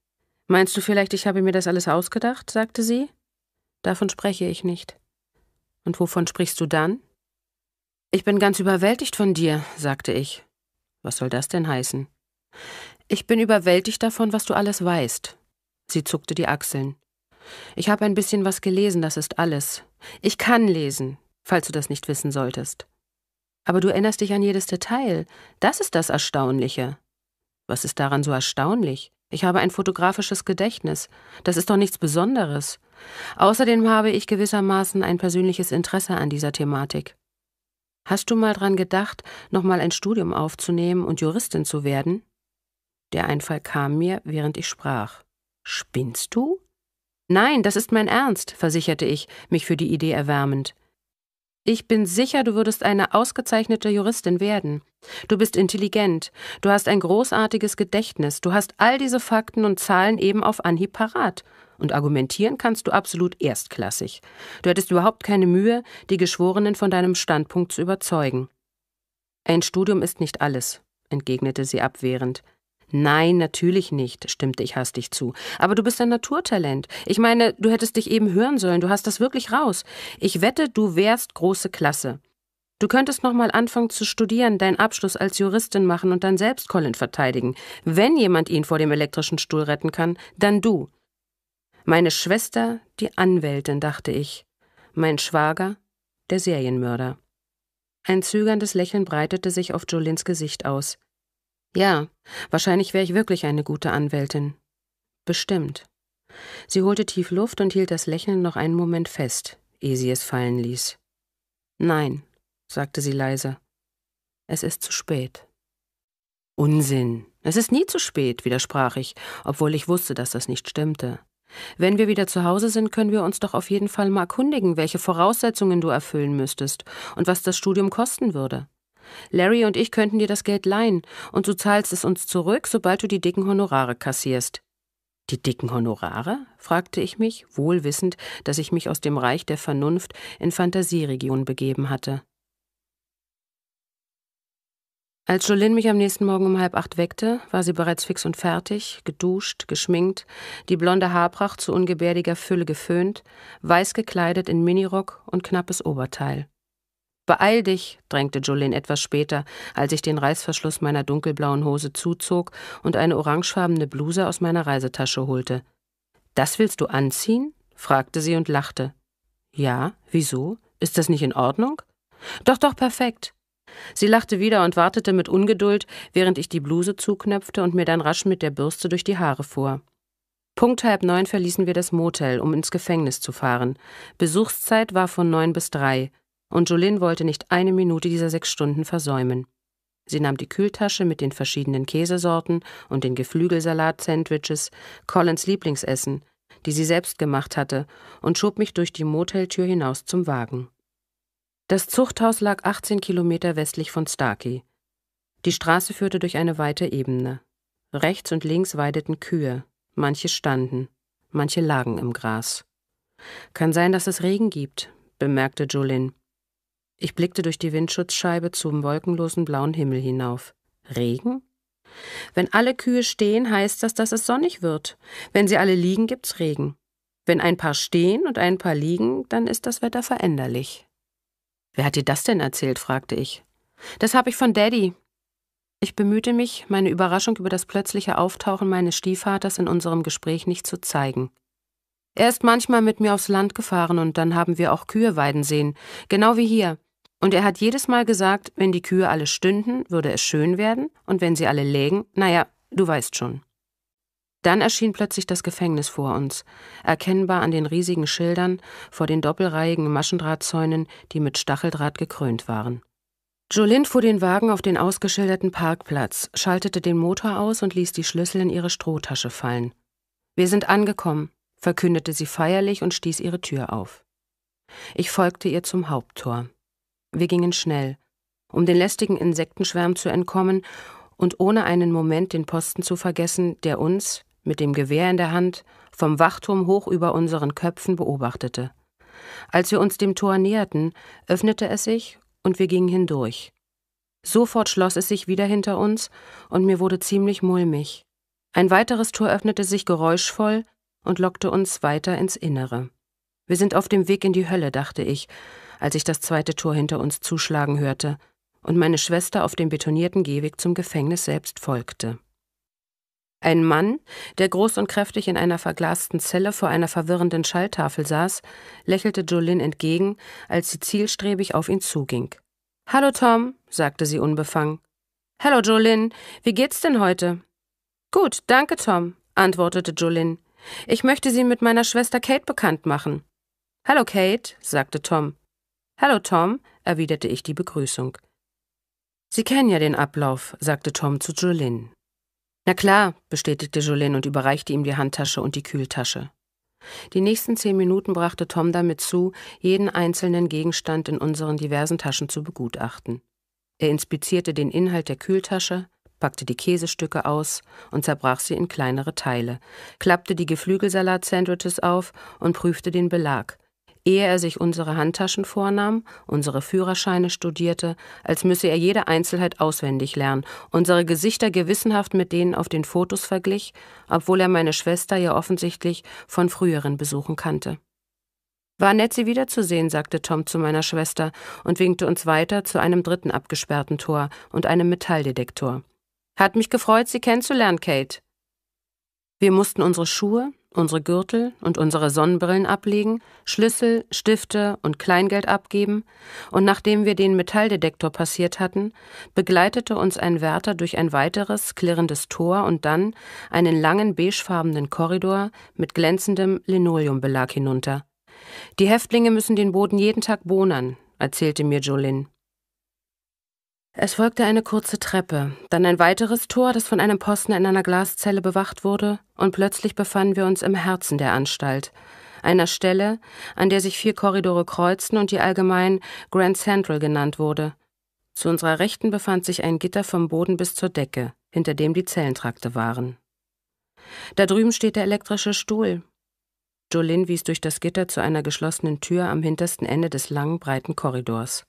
Meinst du vielleicht, ich habe mir das alles ausgedacht? sagte sie. Davon spreche ich nicht. Und wovon sprichst du dann? Ich bin ganz überwältigt von dir, sagte ich. Was soll das denn heißen? Ich bin überwältigt davon, was du alles weißt. Sie zuckte die Achseln. Ich habe ein bisschen was gelesen, das ist alles. Ich kann lesen, falls du das nicht wissen solltest. Aber du erinnerst dich an jedes Detail. Das ist das Erstaunliche. Was ist daran so erstaunlich? Ich habe ein fotografisches Gedächtnis. Das ist doch nichts Besonderes. Außerdem habe ich gewissermaßen ein persönliches Interesse an dieser Thematik. Hast du mal dran gedacht, nochmal ein Studium aufzunehmen und Juristin zu werden? Der Einfall kam mir, während ich sprach. Spinnst du? Nein, das ist mein Ernst, versicherte ich, mich für die Idee erwärmend. Ich bin sicher, du würdest eine ausgezeichnete Juristin werden. Du bist intelligent, du hast ein großartiges Gedächtnis, du hast all diese Fakten und Zahlen eben auf Anhieb parat. Und argumentieren kannst du absolut erstklassig. Du hättest überhaupt keine Mühe, die Geschworenen von deinem Standpunkt zu überzeugen. Ein Studium ist nicht alles, entgegnete sie abwehrend. Nein, natürlich nicht, stimmte ich hastig zu. Aber du bist ein Naturtalent. Ich meine, du hättest dich eben hören sollen, du hast das wirklich raus. Ich wette, du wärst große Klasse. Du könntest nochmal anfangen zu studieren, deinen Abschluss als Juristin machen und dann selbst Colin verteidigen. Wenn jemand ihn vor dem elektrischen Stuhl retten kann, dann du. Meine Schwester, die Anwältin, dachte ich. Mein Schwager, der Serienmörder. Ein zögerndes Lächeln breitete sich auf Jolins Gesicht aus. Ja, wahrscheinlich wäre ich wirklich eine gute Anwältin. Bestimmt. Sie holte tief Luft und hielt das Lächeln noch einen Moment fest, ehe sie es fallen ließ. Nein, sagte sie leise. Es ist zu spät. Unsinn. Es ist nie zu spät, widersprach ich, obwohl ich wusste, dass das nicht stimmte. Wenn wir wieder zu Hause sind, können wir uns doch auf jeden Fall mal erkundigen, welche Voraussetzungen du erfüllen müsstest und was das Studium kosten würde. Larry und ich könnten dir das Geld leihen, und du zahlst es uns zurück, sobald du die dicken Honorare kassierst. Die dicken Honorare? fragte ich mich, wohl wissend, dass ich mich aus dem Reich der Vernunft in Fantasieregion begeben hatte. Als Jolin mich am nächsten Morgen um halb acht weckte, war sie bereits fix und fertig, geduscht, geschminkt, die blonde Haarpracht zu ungebärdiger Fülle geföhnt, weiß gekleidet in Minirock und knappes Oberteil. Beeil dich, drängte Jolene etwas später, als ich den Reißverschluss meiner dunkelblauen Hose zuzog und eine orangefarbene Bluse aus meiner Reisetasche holte. Das willst du anziehen? fragte sie und lachte. Ja, wieso? Ist das nicht in Ordnung? Doch, doch, perfekt. Sie lachte wieder und wartete mit Ungeduld, während ich die Bluse zuknöpfte und mir dann rasch mit der Bürste durch die Haare fuhr. Punkt halb neun verließen wir das Motel, um ins Gefängnis zu fahren. Besuchszeit war von neun bis drei und Jolin wollte nicht eine Minute dieser sechs Stunden versäumen. Sie nahm die Kühltasche mit den verschiedenen Käsesorten und den Geflügelsalat-Sandwiches, Collins Lieblingsessen, die sie selbst gemacht hatte, und schob mich durch die Moteltür hinaus zum Wagen. Das Zuchthaus lag 18 Kilometer westlich von Starkey. Die Straße führte durch eine weite Ebene. Rechts und links weideten Kühe, manche standen, manche lagen im Gras. Kann sein, dass es Regen gibt, bemerkte Jolin. Ich blickte durch die Windschutzscheibe zum wolkenlosen blauen Himmel hinauf. Regen? Wenn alle Kühe stehen, heißt das, dass es sonnig wird. Wenn sie alle liegen, gibt's Regen. Wenn ein paar stehen und ein paar liegen, dann ist das Wetter veränderlich. Wer hat dir das denn erzählt? fragte ich. Das habe ich von Daddy. Ich bemühte mich, meine Überraschung über das plötzliche Auftauchen meines Stiefvaters in unserem Gespräch nicht zu zeigen. Er ist manchmal mit mir aufs Land gefahren und dann haben wir auch Kühe weiden sehen, genau wie hier. Und er hat jedes Mal gesagt, wenn die Kühe alle stünden, würde es schön werden, und wenn sie alle lägen, naja, du weißt schon. Dann erschien plötzlich das Gefängnis vor uns, erkennbar an den riesigen Schildern vor den doppelreihigen Maschendrahtzäunen, die mit Stacheldraht gekrönt waren. Jolin fuhr den Wagen auf den ausgeschilderten Parkplatz, schaltete den Motor aus und ließ die Schlüssel in ihre Strohtasche fallen. Wir sind angekommen, verkündete sie feierlich und stieß ihre Tür auf. Ich folgte ihr zum Haupttor. Wir gingen schnell, um den lästigen Insektenschwärmen zu entkommen und ohne einen Moment den Posten zu vergessen, der uns, mit dem Gewehr in der Hand, vom Wachturm hoch über unseren Köpfen beobachtete. Als wir uns dem Tor näherten, öffnete es sich und wir gingen hindurch. Sofort schloss es sich wieder hinter uns und mir wurde ziemlich mulmig. Ein weiteres Tor öffnete sich geräuschvoll und lockte uns weiter ins Innere. Wir sind auf dem Weg in die Hölle, dachte ich, als ich das zweite Tor hinter uns zuschlagen hörte und meine Schwester auf dem betonierten Gehweg zum Gefängnis selbst folgte. Ein Mann, der groß und kräftig in einer verglasten Zelle vor einer verwirrenden Schalltafel saß, lächelte Jolin entgegen, als sie zielstrebig auf ihn zuging. Hallo Tom, sagte sie unbefangen. Hallo Jolin, wie geht's denn heute? Gut, danke Tom, antwortete Jolin. Ich möchte Sie mit meiner Schwester Kate bekannt machen. Hallo Kate, sagte Tom. Hallo, Tom, erwiderte ich die Begrüßung. Sie kennen ja den Ablauf, sagte Tom zu Jolin. Na klar, bestätigte Jolin und überreichte ihm die Handtasche und die Kühltasche. Die nächsten zehn Minuten brachte Tom damit zu, jeden einzelnen Gegenstand in unseren diversen Taschen zu begutachten. Er inspizierte den Inhalt der Kühltasche, packte die Käsestücke aus und zerbrach sie in kleinere Teile, klappte die Geflügelsalat-Sandwiches auf und prüfte den Belag, ehe er sich unsere Handtaschen vornahm, unsere Führerscheine studierte, als müsse er jede Einzelheit auswendig lernen, unsere Gesichter gewissenhaft mit denen auf den Fotos verglich, obwohl er meine Schwester ja offensichtlich von früheren Besuchen kannte. War nett, sie wiederzusehen, sagte Tom zu meiner Schwester und winkte uns weiter zu einem dritten abgesperrten Tor und einem Metalldetektor. Hat mich gefreut, Sie kennenzulernen, Kate. Wir mussten unsere Schuhe, unsere Gürtel und unsere Sonnenbrillen ablegen, Schlüssel, Stifte und Kleingeld abgeben, und nachdem wir den Metalldetektor passiert hatten, begleitete uns ein Wärter durch ein weiteres, klirrendes Tor und dann einen langen beigefarbenen Korridor mit glänzendem Linoleumbelag hinunter. Die Häftlinge müssen den Boden jeden Tag bohnern, erzählte mir Jolin. Es folgte eine kurze Treppe, dann ein weiteres Tor, das von einem Posten in einer Glaszelle bewacht wurde, und plötzlich befanden wir uns im Herzen der Anstalt, einer Stelle, an der sich vier Korridore kreuzten und die allgemein Grand Central genannt wurde. Zu unserer Rechten befand sich ein Gitter vom Boden bis zur Decke, hinter dem die Zellentrakte waren. Da drüben steht der elektrische Stuhl. Jolin wies durch das Gitter zu einer geschlossenen Tür am hintersten Ende des langen, breiten Korridors.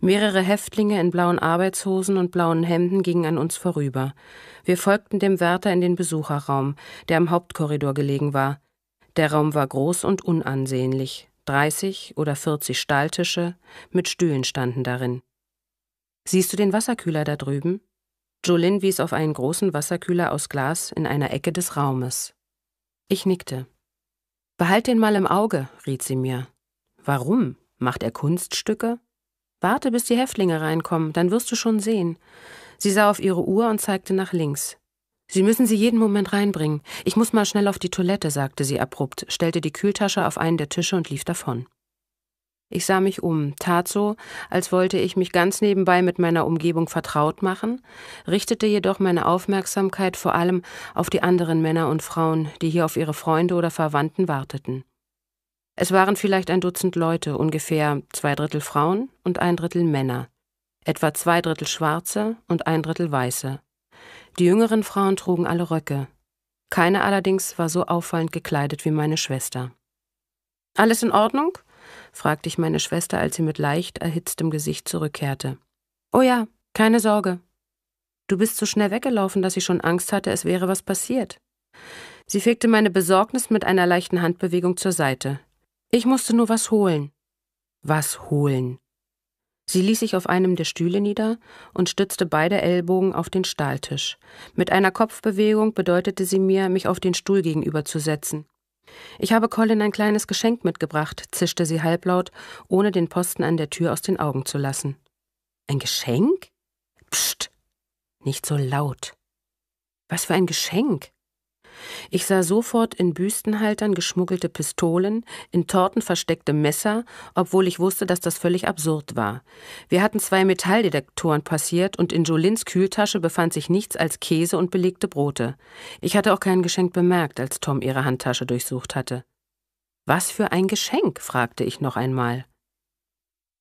Mehrere Häftlinge in blauen Arbeitshosen und blauen Hemden gingen an uns vorüber. Wir folgten dem Wärter in den Besucherraum, der am Hauptkorridor gelegen war. Der Raum war groß und unansehnlich. 30 oder 40 Stahltische mit Stühlen standen darin. Siehst du den Wasserkühler da drüben? Jolin wies auf einen großen Wasserkühler aus Glas in einer Ecke des Raumes. Ich nickte. Behalt den mal im Auge, riet sie mir. Warum? Macht er Kunststücke? Warte, bis die Häftlinge reinkommen, dann wirst du schon sehen. Sie sah auf ihre Uhr und zeigte nach links. Sie müssen sie jeden Moment reinbringen. Ich muss mal schnell auf die Toilette, sagte sie abrupt, stellte die Kühltasche auf einen der Tische und lief davon. Ich sah mich um, tat so, als wollte ich mich ganz nebenbei mit meiner Umgebung vertraut machen, richtete jedoch meine Aufmerksamkeit vor allem auf die anderen Männer und Frauen, die hier auf ihre Freunde oder Verwandten warteten. Es waren vielleicht ein Dutzend Leute, ungefähr zwei Drittel Frauen und ein Drittel Männer, etwa zwei Drittel Schwarze und ein Drittel Weiße. Die jüngeren Frauen trugen alle Röcke. Keine allerdings war so auffallend gekleidet wie meine Schwester. Alles in Ordnung? fragte ich meine Schwester, als sie mit leicht erhitztem Gesicht zurückkehrte. Oh ja, keine Sorge. Du bist so schnell weggelaufen, dass ich schon Angst hatte, es wäre was passiert. Sie fegte meine Besorgnis mit einer leichten Handbewegung zur Seite. Ich musste nur was holen. Was holen? Sie ließ sich auf einem der Stühle nieder und stützte beide Ellbogen auf den Stahltisch. Mit einer Kopfbewegung bedeutete sie mir, mich auf den Stuhl gegenüberzusetzen. Ich habe Colin ein kleines Geschenk mitgebracht, zischte sie halblaut, ohne den Posten an der Tür aus den Augen zu lassen. Ein Geschenk? Psst! Nicht so laut. Was für ein Geschenk? Ich sah sofort in Büstenhaltern geschmuggelte Pistolen, in Torten versteckte Messer, obwohl ich wusste, dass das völlig absurd war. Wir hatten zwei Metalldetektoren passiert und in Jolins Kühltasche befand sich nichts als Käse und belegte Brote. Ich hatte auch kein Geschenk bemerkt, als Tom ihre Handtasche durchsucht hatte. Was für ein Geschenk? fragte ich noch einmal.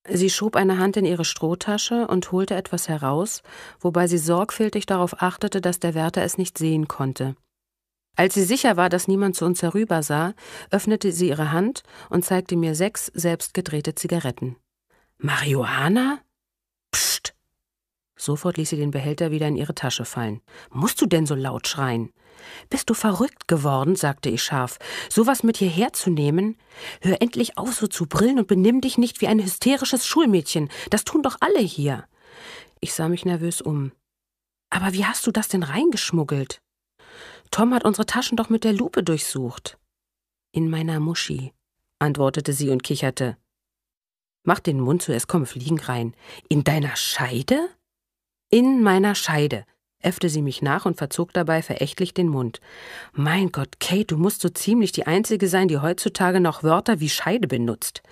Sie schob eine Hand in ihre Strohtasche und holte etwas heraus, wobei sie sorgfältig darauf achtete, dass der Wärter es nicht sehen konnte. Als sie sicher war, dass niemand zu uns herüber sah, öffnete sie ihre Hand und zeigte mir sechs selbstgedrehte Zigaretten. Marihuana? Psst! Sofort ließ sie den Behälter wieder in ihre Tasche fallen. Musst du denn so laut schreien? Bist du verrückt geworden, sagte ich scharf, sowas mit hierher zu nehmen? Hör endlich auf, so zu brillen und benimm dich nicht wie ein hysterisches Schulmädchen. Das tun doch alle hier. Ich sah mich nervös um. Aber wie hast du das denn reingeschmuggelt? Tom hat unsere Taschen doch mit der Lupe durchsucht. In meiner Muschi, antwortete sie und kicherte. Mach den Mund zu, es kommen Fliegen rein. In deiner Scheide? In meiner Scheide, äffte sie mich nach und verzog dabei verächtlich den Mund. Mein Gott, Kate, du musst so ziemlich die Einzige sein, die heutzutage noch Wörter wie Scheide benutzt.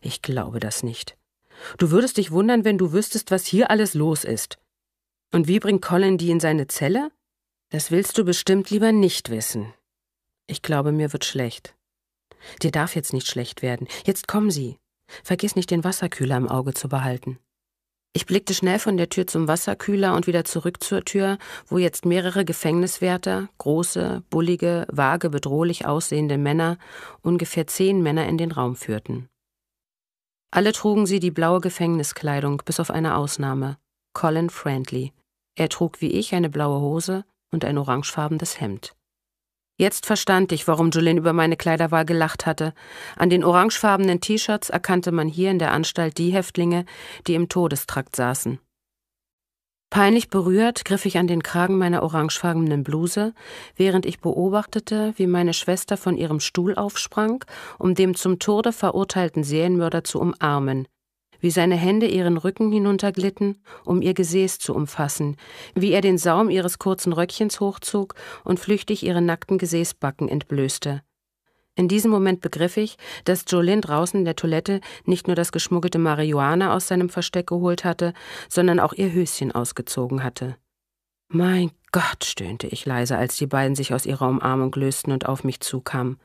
Ich glaube das nicht. Du würdest dich wundern, wenn du wüsstest, was hier alles los ist. Und wie bringt Colin die in seine Zelle? Das willst du bestimmt lieber nicht wissen. Ich glaube, mir wird schlecht. Dir darf jetzt nicht schlecht werden. Jetzt kommen sie. Vergiss nicht, den Wasserkühler im Auge zu behalten. Ich blickte schnell von der Tür zum Wasserkühler und wieder zurück zur Tür, wo jetzt mehrere Gefängniswärter, große, bullige, vage, bedrohlich aussehende Männer, ungefähr zehn Männer in den Raum führten. Alle trugen sie die blaue Gefängniskleidung, bis auf eine Ausnahme, Colin Friendly. Er trug wie ich eine blaue Hose, und ein orangefarbenes Hemd. Jetzt verstand ich, warum Julien über meine Kleiderwahl gelacht hatte. An den orangefarbenen T-Shirts erkannte man hier in der Anstalt die Häftlinge, die im Todestrakt saßen. Peinlich berührt griff ich an den Kragen meiner orangefarbenen Bluse, während ich beobachtete, wie meine Schwester von ihrem Stuhl aufsprang, um dem zum Tode verurteilten Serienmörder zu umarmen, wie seine Hände ihren Rücken hinunterglitten, um ihr Gesäß zu umfassen, wie er den Saum ihres kurzen Röckchens hochzog und flüchtig ihre nackten Gesäßbacken entblößte. In diesem Moment begriff ich, dass Jolin draußen in der Toilette nicht nur das geschmuggelte Marihuana aus seinem Versteck geholt hatte, sondern auch ihr Höschen ausgezogen hatte. Mein Gott, stöhnte ich leise, als die beiden sich aus ihrer Umarmung lösten und auf mich zukamen.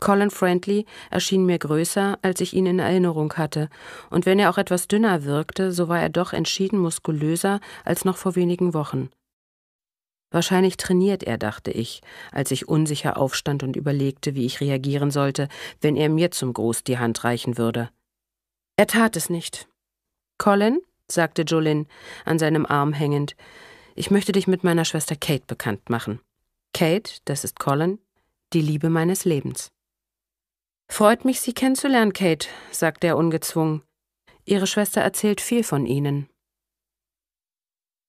Colin Friendly erschien mir größer, als ich ihn in Erinnerung hatte, und wenn er auch etwas dünner wirkte, so war er doch entschieden muskulöser als noch vor wenigen Wochen. Wahrscheinlich trainiert er, dachte ich, als ich unsicher aufstand und überlegte, wie ich reagieren sollte, wenn er mir zum Gruß die Hand reichen würde. Er tat es nicht. Colin, sagte Jolin, an seinem Arm hängend, ich möchte dich mit meiner Schwester Kate bekannt machen. Kate, das ist Colin, die Liebe meines Lebens. Freut mich, Sie kennenzulernen, Kate, sagte er ungezwungen. Ihre Schwester erzählt viel von Ihnen.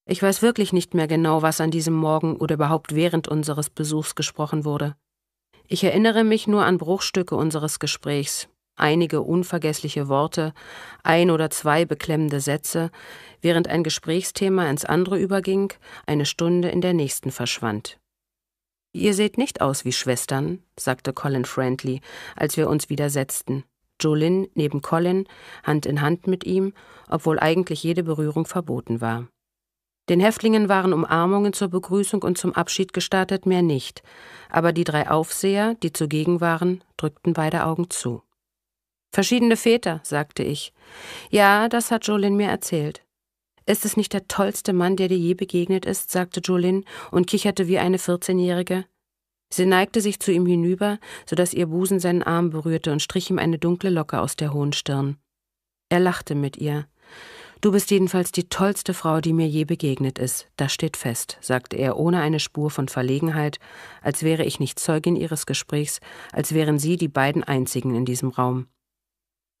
Ich weiß wirklich nicht mehr genau, was an diesem Morgen oder überhaupt während unseres Besuchs gesprochen wurde. Ich erinnere mich nur an Bruchstücke unseres Gesprächs, einige unvergessliche Worte, ein oder zwei beklemmende Sätze, während ein Gesprächsthema ins andere überging, eine Stunde in der nächsten verschwand. Ihr seht nicht aus wie Schwestern, sagte Colin Friendly, als wir uns wieder setzten. Jolin neben Colin, Hand in Hand mit ihm, obwohl eigentlich jede Berührung verboten war. Den Häftlingen waren Umarmungen zur Begrüßung und zum Abschied gestartet, mehr nicht, aber die drei Aufseher, die zugegen waren, drückten beide Augen zu. Verschiedene Väter, sagte ich. Ja, das hat Jolin mir erzählt. Ist es nicht der tollste Mann, der dir je begegnet ist? sagte Jolin und kicherte wie eine 14-Jährige. Sie neigte sich zu ihm hinüber, so dass ihr Busen seinen Arm berührte und strich ihm eine dunkle Locke aus der hohen Stirn. Er lachte mit ihr. Du bist jedenfalls die tollste Frau, die mir je begegnet ist, das steht fest, sagte er ohne eine Spur von Verlegenheit, als wäre ich nicht Zeugin ihres Gesprächs, als wären sie die beiden einzigen in diesem Raum.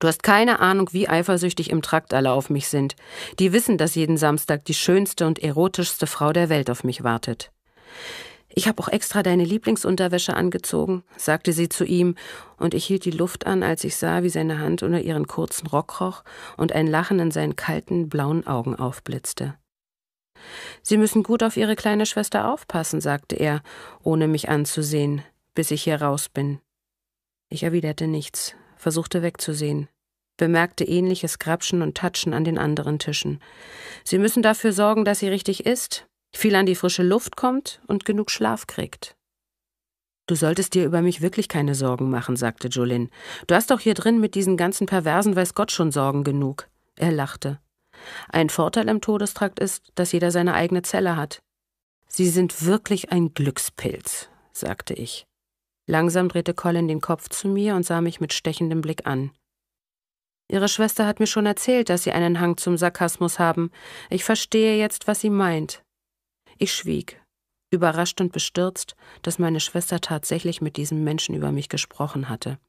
Du hast keine Ahnung, wie eifersüchtig im Trakt alle auf mich sind. Die wissen, dass jeden Samstag die schönste und erotischste Frau der Welt auf mich wartet. Ich habe auch extra deine Lieblingsunterwäsche angezogen, sagte sie zu ihm, und ich hielt die Luft an, als ich sah, wie seine Hand unter ihren kurzen Rock roch und ein Lachen in seinen kalten, blauen Augen aufblitzte. Sie müssen gut auf Ihre kleine Schwester aufpassen, sagte er, ohne mich anzusehen, bis ich hier raus bin. Ich erwiderte nichts, versuchte wegzusehen, bemerkte ähnliches Grapschen und Tatschen an den anderen Tischen. Sie müssen dafür sorgen, dass sie richtig isst, viel an die frische Luft kommt und genug Schlaf kriegt. Du solltest dir über mich wirklich keine Sorgen machen, sagte Jolin. Du hast doch hier drin mit diesen ganzen Perversen weiß Gott schon Sorgen genug. Er lachte. Ein Vorteil im Todestrakt ist, dass jeder seine eigene Zelle hat. Sie sind wirklich ein Glückspilz, sagte ich. Langsam drehte Colin den Kopf zu mir und sah mich mit stechendem Blick an. Ihre Schwester hat mir schon erzählt, dass Sie einen Hang zum Sarkasmus haben. Ich verstehe jetzt, was sie meint. Ich schwieg, überrascht und bestürzt, dass meine Schwester tatsächlich mit diesem Menschen über mich gesprochen hatte.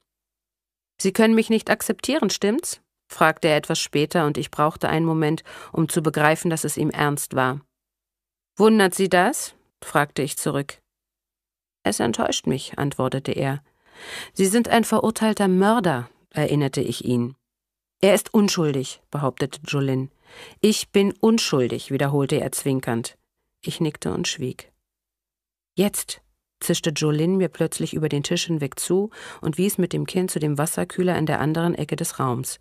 Sie können mich nicht akzeptieren, stimmt's? fragte er etwas später, und ich brauchte einen Moment, um zu begreifen, dass es ihm ernst war. Wundert Sie das? fragte ich zurück. Es enttäuscht mich, antwortete er. Sie sind ein verurteilter Mörder, erinnerte ich ihn. Er ist unschuldig, behauptete Jolin. Ich bin unschuldig, wiederholte er zwinkernd. Ich nickte und schwieg. Jetzt, zischte Jolin mir plötzlich über den Tisch hinweg zu und wies mit dem Kind zu dem Wasserkühler in der anderen Ecke des Raums.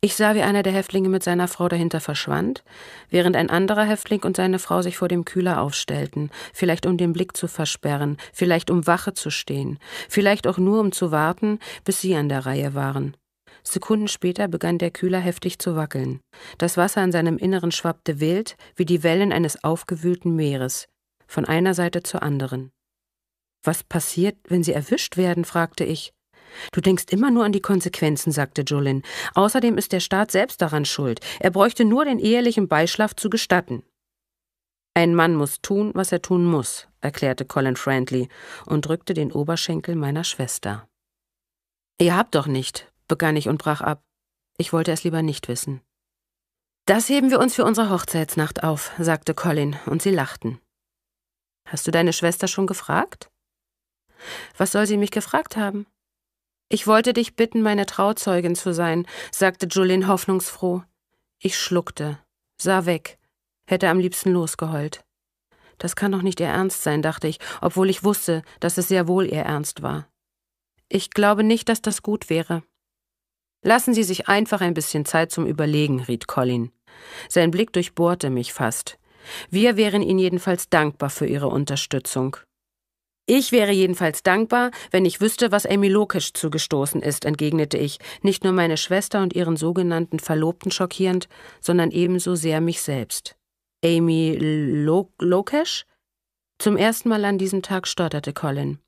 Ich sah, wie einer der Häftlinge mit seiner Frau dahinter verschwand, während ein anderer Häftling und seine Frau sich vor dem Kühler aufstellten, vielleicht um den Blick zu versperren, vielleicht um Wache zu stehen, vielleicht auch nur um zu warten, bis sie an der Reihe waren. Sekunden später begann der Kühler heftig zu wackeln. Das Wasser in seinem Inneren schwappte wild, wie die Wellen eines aufgewühlten Meeres, von einer Seite zur anderen. Was passiert, wenn sie erwischt werden? fragte ich. Du denkst immer nur an die Konsequenzen, sagte Jolin. Außerdem ist der Staat selbst daran schuld. Er bräuchte nur den ehelichen Beischlaf zu gestatten. Ein Mann muss tun, was er tun muss, erklärte Colin Friendly und drückte den Oberschenkel meiner Schwester. Ihr habt doch nicht, begann ich und brach ab. Ich wollte es lieber nicht wissen. Das heben wir uns für unsere Hochzeitsnacht auf, sagte Colin, und sie lachten. Hast du deine Schwester schon gefragt? Was soll sie mich gefragt haben? Ich wollte dich bitten, meine Trauzeugin zu sein, sagte Julien hoffnungsfroh. Ich schluckte, sah weg, hätte am liebsten losgeheult. Das kann doch nicht ihr Ernst sein, dachte ich, obwohl ich wusste, dass es sehr wohl ihr Ernst war. Ich glaube nicht, dass das gut wäre. Lassen Sie sich einfach ein bisschen Zeit zum Überlegen, riet Colin. Sein Blick durchbohrte mich fast. Wir wären Ihnen jedenfalls dankbar für Ihre Unterstützung. Ich wäre jedenfalls dankbar, wenn ich wüsste, was Amy Lokisch zugestoßen ist, entgegnete ich, nicht nur meine Schwester und ihren sogenannten Verlobten schockierend, sondern ebenso sehr mich selbst. Amy Lokesh? Zum ersten Mal an diesem Tag stotterte Colin.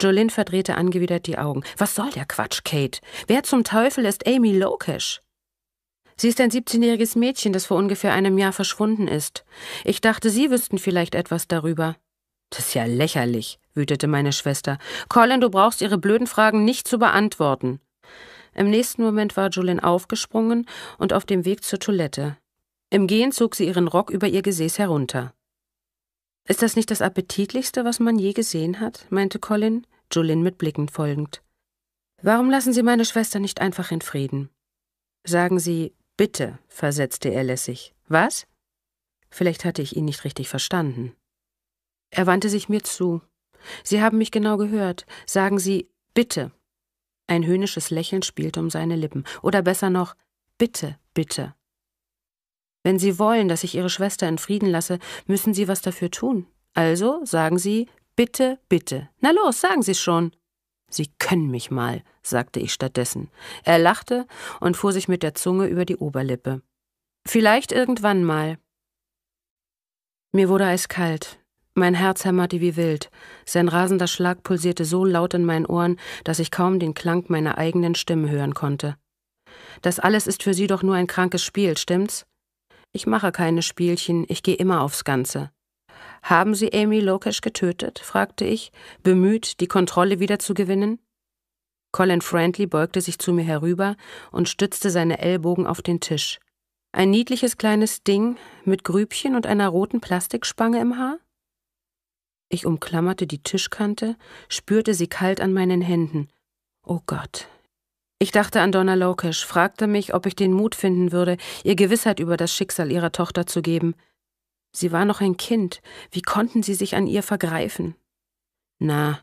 Jolin verdrehte angewidert die Augen. Was soll der Quatsch, Kate? Wer zum Teufel ist Amy Lokesh? Sie ist ein 17-jähriges Mädchen, das vor ungefähr einem Jahr verschwunden ist. Ich dachte, Sie wüssten vielleicht etwas darüber. Das ist ja lächerlich wütete meine Schwester. Colin, du brauchst ihre blöden Fragen nicht zu beantworten. Im nächsten Moment war Julin aufgesprungen und auf dem Weg zur Toilette. Im Gehen zog sie ihren Rock über ihr Gesäß herunter. Ist das nicht das appetitlichste, was man je gesehen hat? meinte Colin, Julin mit Blicken folgend. Warum lassen Sie meine Schwester nicht einfach in Frieden? Sagen Sie bitte, versetzte er lässig. Was? Vielleicht hatte ich ihn nicht richtig verstanden. Er wandte sich mir zu. Sie haben mich genau gehört. Sagen Sie bitte. Ein höhnisches Lächeln spielt um seine Lippen. Oder besser noch, bitte, bitte. Wenn Sie wollen, dass ich Ihre Schwester in Frieden lasse, müssen Sie was dafür tun. Also sagen Sie bitte, bitte. Na los, sagen Sie schon. Sie können mich mal, sagte ich stattdessen. Er lachte und fuhr sich mit der Zunge über die Oberlippe. Vielleicht irgendwann mal. Mir wurde eiskalt. Mein Herz hämmerte wie wild. Sein rasender Schlag pulsierte so laut in meinen Ohren, dass ich kaum den Klang meiner eigenen Stimme hören konnte. Das alles ist für Sie doch nur ein krankes Spiel, stimmt's? Ich mache keine Spielchen, ich gehe immer aufs Ganze. Haben Sie Amy Lokesh getötet? fragte ich, bemüht, die Kontrolle wieder zu gewinnen. Colin Friendly beugte sich zu mir herüber und stützte seine Ellbogen auf den Tisch. Ein niedliches kleines Ding mit Grübchen und einer roten Plastikspange im Haar? Ich umklammerte die Tischkante, spürte sie kalt an meinen Händen. Oh Gott. Ich dachte an Donna Lokesh, fragte mich, ob ich den Mut finden würde, ihr Gewissheit über das Schicksal ihrer Tochter zu geben. Sie war noch ein Kind. Wie konnten sie sich an ihr vergreifen? Na,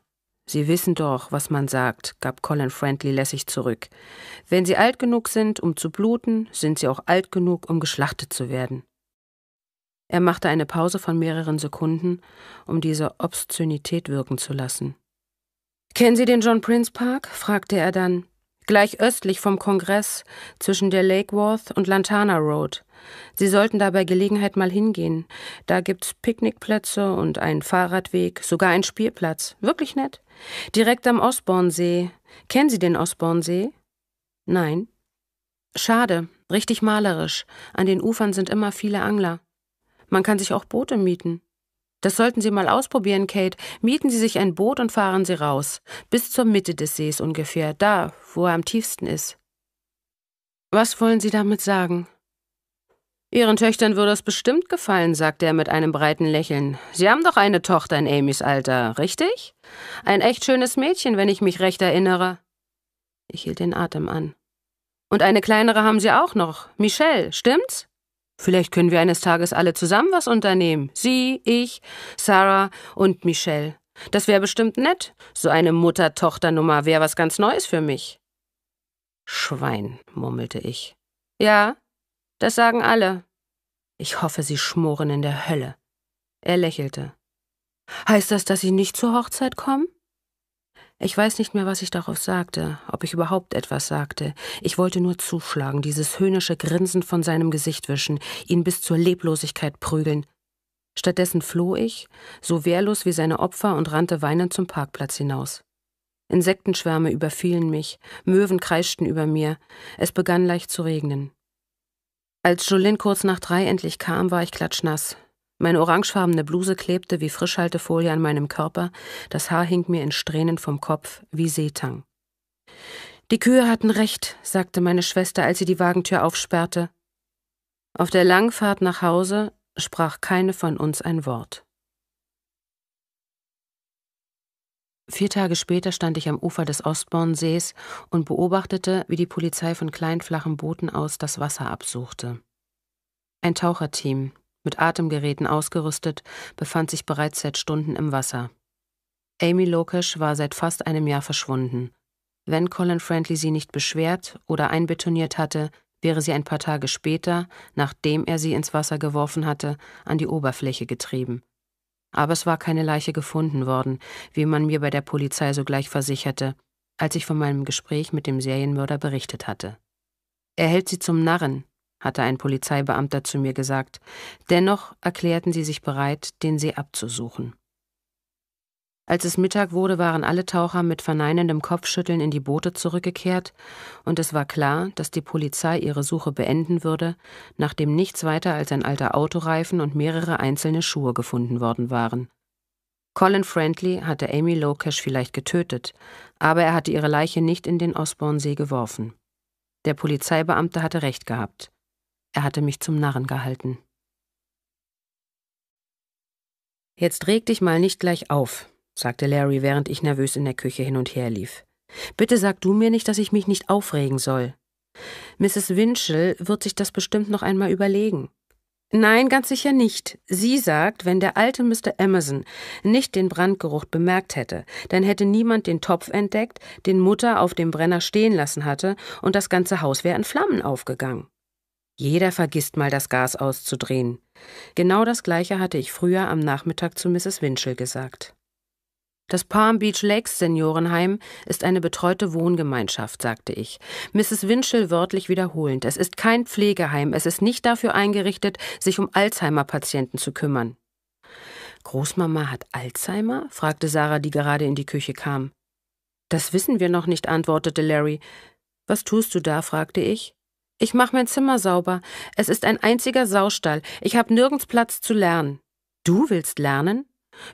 Sie wissen doch, was man sagt, gab Colin Friendly lässig zurück. Wenn Sie alt genug sind, um zu bluten, sind Sie auch alt genug, um geschlachtet zu werden. Er machte eine Pause von mehreren Sekunden, um diese Obszönität wirken zu lassen. Kennen Sie den John Prince Park? fragte er dann. Gleich östlich vom Kongress, zwischen der Lakeworth und Lantana Road. Sie sollten da bei Gelegenheit mal hingehen. Da gibt's Picknickplätze und einen Fahrradweg, sogar einen Spielplatz. Wirklich nett. Direkt am Osbornsee. Kennen Sie den Osbornsee? Nein. Schade, richtig malerisch. An den Ufern sind immer viele Angler. Man kann sich auch Boote mieten. Das sollten Sie mal ausprobieren, Kate. Mieten Sie sich ein Boot und fahren Sie raus. Bis zur Mitte des Sees ungefähr, da, wo er am tiefsten ist. Was wollen Sie damit sagen? Ihren Töchtern würde es bestimmt gefallen, sagte er mit einem breiten Lächeln. Sie haben doch eine Tochter in Amys Alter, richtig? Ein echt schönes Mädchen, wenn ich mich recht erinnere. Ich hielt den Atem an. Und eine kleinere haben Sie auch noch, Michelle, stimmt's? Vielleicht können wir eines Tages alle zusammen was unternehmen. Sie, ich, Sarah und Michelle. Das wäre bestimmt nett. So eine Mutter-Tochter-Nummer wäre was ganz Neues für mich. Schwein, murmelte ich. Ja, das sagen alle. Ich hoffe, sie schmoren in der Hölle. Er lächelte. Heißt das, dass Sie nicht zur Hochzeit kommen? Ich weiß nicht mehr, was ich darauf sagte, ob ich überhaupt etwas sagte. Ich wollte nur zuschlagen, dieses höhnische Grinsen von seinem Gesicht wischen, ihn bis zur Leblosigkeit prügeln. Stattdessen floh ich, so wehrlos wie seine Opfer, und rannte weinend zum Parkplatz hinaus. Insektenschwärme überfielen mich, Möwen kreischten über mir, es begann leicht zu regnen. Als Jolin kurz nach drei endlich kam, war ich klatschnass. Meine orangefarbene Bluse klebte wie Frischhaltefolie an meinem Körper, das Haar hing mir in Strähnen vom Kopf wie Seetang. Die Kühe hatten recht, sagte meine Schwester, als sie die Wagentür aufsperrte. Auf der Langfahrt nach Hause sprach keine von uns ein Wort. Vier Tage später stand ich am Ufer des Ostbornsees und beobachtete, wie die Polizei von kleinflachen Booten aus das Wasser absuchte. Ein Taucherteam, mit Atemgeräten ausgerüstet, befand sich bereits seit Stunden im Wasser. Amy Lokesh war seit fast einem Jahr verschwunden. Wenn Colin Friendly sie nicht beschwert oder einbetoniert hatte, wäre sie ein paar Tage später, nachdem er sie ins Wasser geworfen hatte, an die Oberfläche getrieben. Aber es war keine Leiche gefunden worden, wie man mir bei der Polizei sogleich versicherte, als ich von meinem Gespräch mit dem Serienmörder berichtet hatte. Er hält sie zum Narren, hatte ein Polizeibeamter zu mir gesagt, dennoch erklärten sie sich bereit, den See abzusuchen. Als es Mittag wurde, waren alle Taucher mit verneinendem Kopfschütteln in die Boote zurückgekehrt, und es war klar, dass die Polizei ihre Suche beenden würde, nachdem nichts weiter als ein alter Autoreifen und mehrere einzelne Schuhe gefunden worden waren. Colin Friendly hatte Amy Lokesh vielleicht getötet, aber er hatte ihre Leiche nicht in den Osborne See geworfen. Der Polizeibeamte hatte recht gehabt. Er hatte mich zum Narren gehalten. Jetzt reg dich mal nicht gleich auf, sagte Larry, während ich nervös in der Küche hin und her lief. Bitte sag du mir nicht, dass ich mich nicht aufregen soll. Mrs. Winchell wird sich das bestimmt noch einmal überlegen. Nein, ganz sicher nicht. Sie sagt, wenn der alte Mr. Emerson nicht den Brandgeruch bemerkt hätte, dann hätte niemand den Topf entdeckt, den Mutter auf dem Brenner stehen lassen hatte, und das ganze Haus wäre in Flammen aufgegangen. Jeder vergisst mal, das Gas auszudrehen. Genau das gleiche hatte ich früher am Nachmittag zu Mrs. Winchell gesagt. Das Palm Beach Lakes Seniorenheim ist eine betreute Wohngemeinschaft, sagte ich. Mrs. Winchell wörtlich wiederholend. Es ist kein Pflegeheim. Es ist nicht dafür eingerichtet, sich um Alzheimer-Patienten zu kümmern. Großmama hat Alzheimer? fragte Sarah, die gerade in die Küche kam. Das wissen wir noch nicht, antwortete Larry. Was tust du da? fragte ich. Ich mache mein Zimmer sauber. Es ist ein einziger Saustall. Ich habe nirgends Platz zu lernen. Du willst lernen?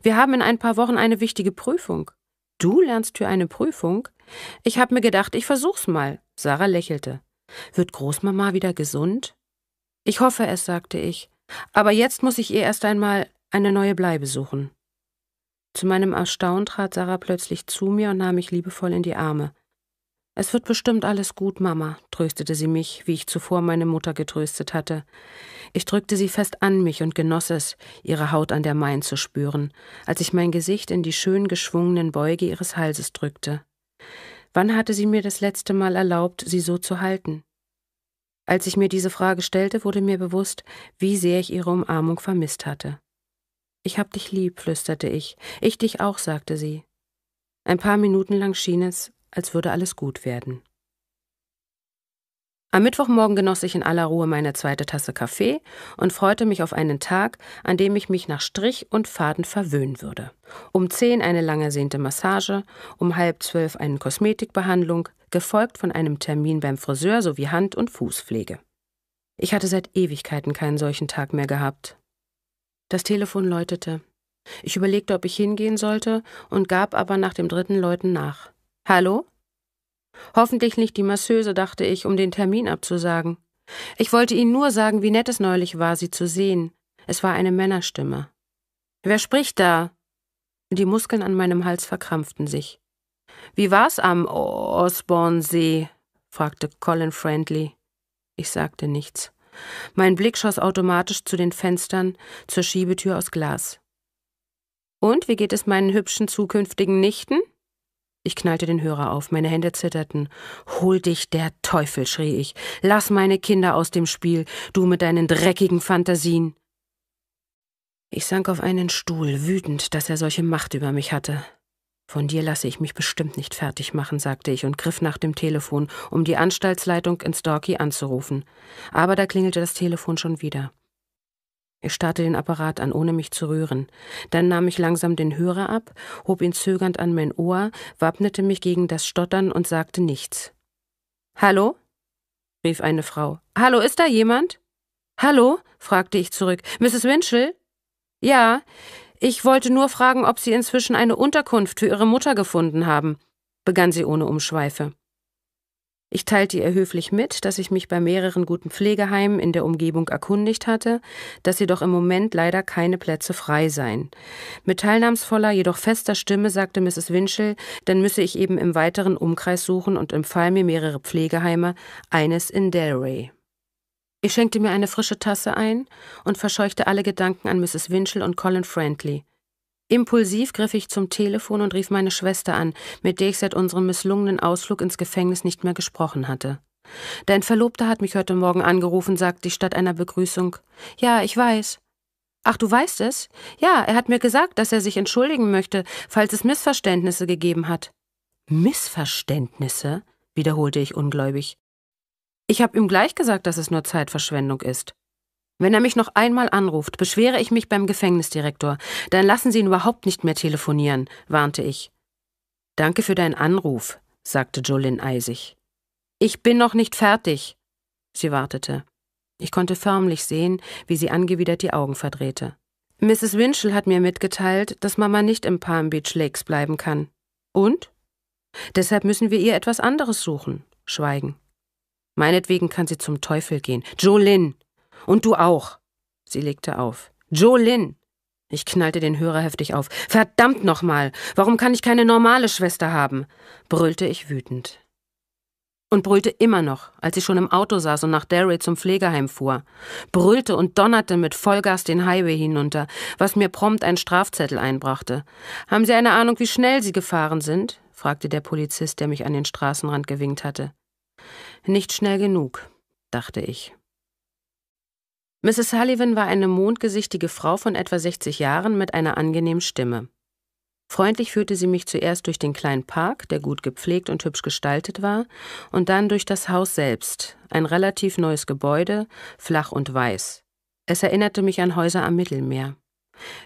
Wir haben in ein paar Wochen eine wichtige Prüfung. Du lernst für eine Prüfung? Ich habe mir gedacht, ich versuch's mal. Sarah lächelte. Wird Großmama wieder gesund? Ich hoffe es, sagte ich. Aber jetzt muss ich ihr erst einmal eine neue Bleibe suchen. Zu meinem Erstaunen trat Sarah plötzlich zu mir und nahm mich liebevoll in die Arme. Es wird bestimmt alles gut, Mama, tröstete sie mich, wie ich zuvor meine Mutter getröstet hatte. Ich drückte sie fest an mich und genoss es, ihre Haut an der meinen zu spüren, als ich mein Gesicht in die schön geschwungenen Beuge ihres Halses drückte. Wann hatte sie mir das letzte Mal erlaubt, sie so zu halten? Als ich mir diese Frage stellte, wurde mir bewusst, wie sehr ich ihre Umarmung vermisst hatte. Ich hab dich lieb, flüsterte ich. Ich dich auch, sagte sie. Ein paar Minuten lang schien es, als würde alles gut werden. Am Mittwochmorgen genoss ich in aller Ruhe meine zweite Tasse Kaffee und freute mich auf einen Tag, an dem ich mich nach Strich und Faden verwöhnen würde. Um zehn eine lang ersehnte Massage, um halb zwölf eine Kosmetikbehandlung, gefolgt von einem Termin beim Friseur sowie Hand- und Fußpflege. Ich hatte seit Ewigkeiten keinen solchen Tag mehr gehabt. Das Telefon läutete. Ich überlegte, ob ich hingehen sollte und gab aber nach dem dritten Läuten nach. Hallo? Hoffentlich nicht die Masseuse, dachte ich, um den Termin abzusagen. Ich wollte Ihnen nur sagen, wie nett es neulich war, Sie zu sehen. Es war eine Männerstimme. Wer spricht da? Die Muskeln an meinem Hals verkrampften sich. Wie war's am Osbornsee? fragte Colin Friendly. Ich sagte nichts. Mein Blick schoss automatisch zu den Fenstern, zur Schiebetür aus Glas. Und wie geht es meinen hübschen zukünftigen Nichten? Ich knallte den Hörer auf, meine Hände zitterten. Hol dich der Teufel, schrie ich. Lass meine Kinder aus dem Spiel, du mit deinen dreckigen Fantasien. Ich sank auf einen Stuhl, wütend, dass er solche Macht über mich hatte. Von dir lasse ich mich bestimmt nicht fertig machen, sagte ich und griff nach dem Telefon, um die Anstaltsleitung in Storky anzurufen. Aber da klingelte das Telefon schon wieder. Er starrte den Apparat an, ohne mich zu rühren. Dann nahm ich langsam den Hörer ab, hob ihn zögernd an mein Ohr, wappnete mich gegen das Stottern und sagte nichts. Hallo? rief eine Frau. Hallo, ist da jemand? Hallo? fragte ich zurück. Mrs. Winchell? Ja, ich wollte nur fragen, ob Sie inzwischen eine Unterkunft für Ihre Mutter gefunden haben, begann sie ohne Umschweife. Ich teilte ihr höflich mit, dass ich mich bei mehreren guten Pflegeheimen in der Umgebung erkundigt hatte, dass jedoch im Moment leider keine Plätze frei seien. Mit teilnahmsvoller, jedoch fester Stimme sagte Mrs. Winchell, dann müsse ich eben im weiteren Umkreis suchen und empfahl mir mehrere Pflegeheime, eines in Delray. Ich schenkte mir eine frische Tasse ein und verscheuchte alle Gedanken an Mrs. Winchell und Colin Friendly. Impulsiv griff ich zum Telefon und rief meine Schwester an, mit der ich seit unserem misslungenen Ausflug ins Gefängnis nicht mehr gesprochen hatte. Dein Verlobter hat mich heute Morgen angerufen, sagte ich statt einer Begrüßung. Ja, ich weiß. Ach, du weißt es? Ja, er hat mir gesagt, dass er sich entschuldigen möchte, falls es Missverständnisse gegeben hat. Missverständnisse? wiederholte ich ungläubig. Ich habe ihm gleich gesagt, dass es nur Zeitverschwendung ist. Wenn er mich noch einmal anruft, beschwere ich mich beim Gefängnisdirektor. Dann lassen Sie ihn überhaupt nicht mehr telefonieren, warnte ich. Danke für deinen Anruf, sagte Jolin eisig. Ich bin noch nicht fertig. Sie wartete. Ich konnte förmlich sehen, wie sie angewidert die Augen verdrehte. Mrs. Winchell hat mir mitgeteilt, dass Mama nicht im Palm Beach Lakes bleiben kann. Und? Deshalb müssen wir ihr etwas anderes suchen. Schweigen. Meinetwegen kann sie zum Teufel gehen. Jolin, und du auch. Sie legte auf. Joe Lynn. Ich knallte den Hörer heftig auf. Verdammt nochmal. Warum kann ich keine normale Schwester haben? brüllte ich wütend. Und brüllte immer noch, als ich schon im Auto saß und nach Derry zum Pflegeheim fuhr. Brüllte und donnerte mit Vollgas den Highway hinunter, was mir prompt einen Strafzettel einbrachte. Haben Sie eine Ahnung, wie schnell Sie gefahren sind? fragte der Polizist, der mich an den Straßenrand gewinkt hatte. Nicht schnell genug, dachte ich. Mrs. Sullivan war eine mondgesichtige Frau von etwa 60 Jahren mit einer angenehmen Stimme. Freundlich führte sie mich zuerst durch den kleinen Park, der gut gepflegt und hübsch gestaltet war, und dann durch das Haus selbst, ein relativ neues Gebäude, flach und weiß. Es erinnerte mich an Häuser am Mittelmeer.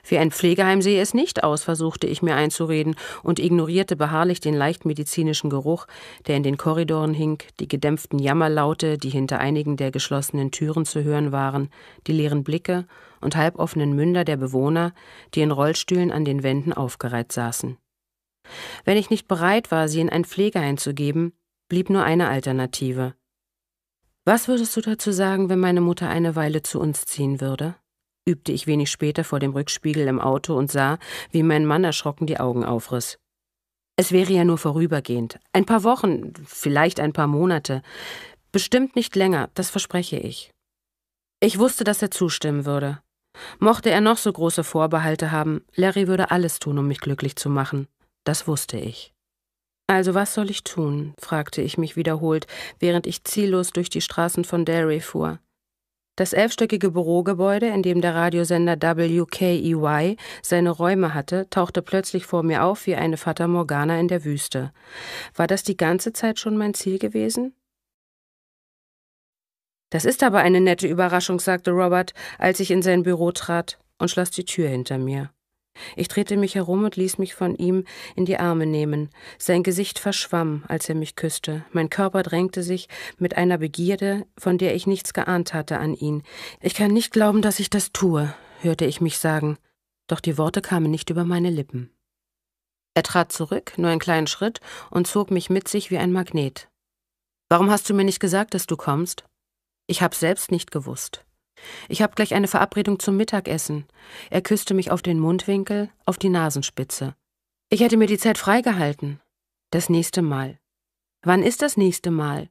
Für ein Pflegeheim sehe es nicht aus, versuchte ich mir einzureden und ignorierte beharrlich den leicht medizinischen Geruch, der in den Korridoren hing, die gedämpften Jammerlaute, die hinter einigen der geschlossenen Türen zu hören waren, die leeren Blicke und halboffenen Münder der Bewohner, die in Rollstühlen an den Wänden aufgereiht saßen. Wenn ich nicht bereit war, sie in ein Pflegeheim zu geben, blieb nur eine Alternative. Was würdest du dazu sagen, wenn meine Mutter eine Weile zu uns ziehen würde? übte ich wenig später vor dem Rückspiegel im Auto und sah, wie mein Mann erschrocken die Augen aufriss. Es wäre ja nur vorübergehend. Ein paar Wochen, vielleicht ein paar Monate. Bestimmt nicht länger, das verspreche ich. Ich wusste, dass er zustimmen würde. Mochte er noch so große Vorbehalte haben, Larry würde alles tun, um mich glücklich zu machen. Das wusste ich. Also was soll ich tun? fragte ich mich wiederholt, während ich ziellos durch die Straßen von Derry fuhr. Das elfstöckige Bürogebäude, in dem der Radiosender WKEY seine Räume hatte, tauchte plötzlich vor mir auf wie eine Fata Morgana in der Wüste. War das die ganze Zeit schon mein Ziel gewesen? Das ist aber eine nette Überraschung, sagte Robert, als ich in sein Büro trat und schloss die Tür hinter mir. Ich drehte mich herum und ließ mich von ihm in die Arme nehmen. Sein Gesicht verschwamm, als er mich küsste. Mein Körper drängte sich mit einer Begierde, von der ich nichts geahnt hatte, an ihn. Ich kann nicht glauben, dass ich das tue, hörte ich mich sagen. Doch die Worte kamen nicht über meine Lippen. Er trat zurück, nur einen kleinen Schritt, und zog mich mit sich wie ein Magnet. Warum hast du mir nicht gesagt, dass du kommst? Ich hab's selbst nicht gewusst. Ich habe gleich eine Verabredung zum Mittagessen. Er küsste mich auf den Mundwinkel, auf die Nasenspitze. Ich hätte mir die Zeit freigehalten. Das nächste Mal. Wann ist das nächste Mal?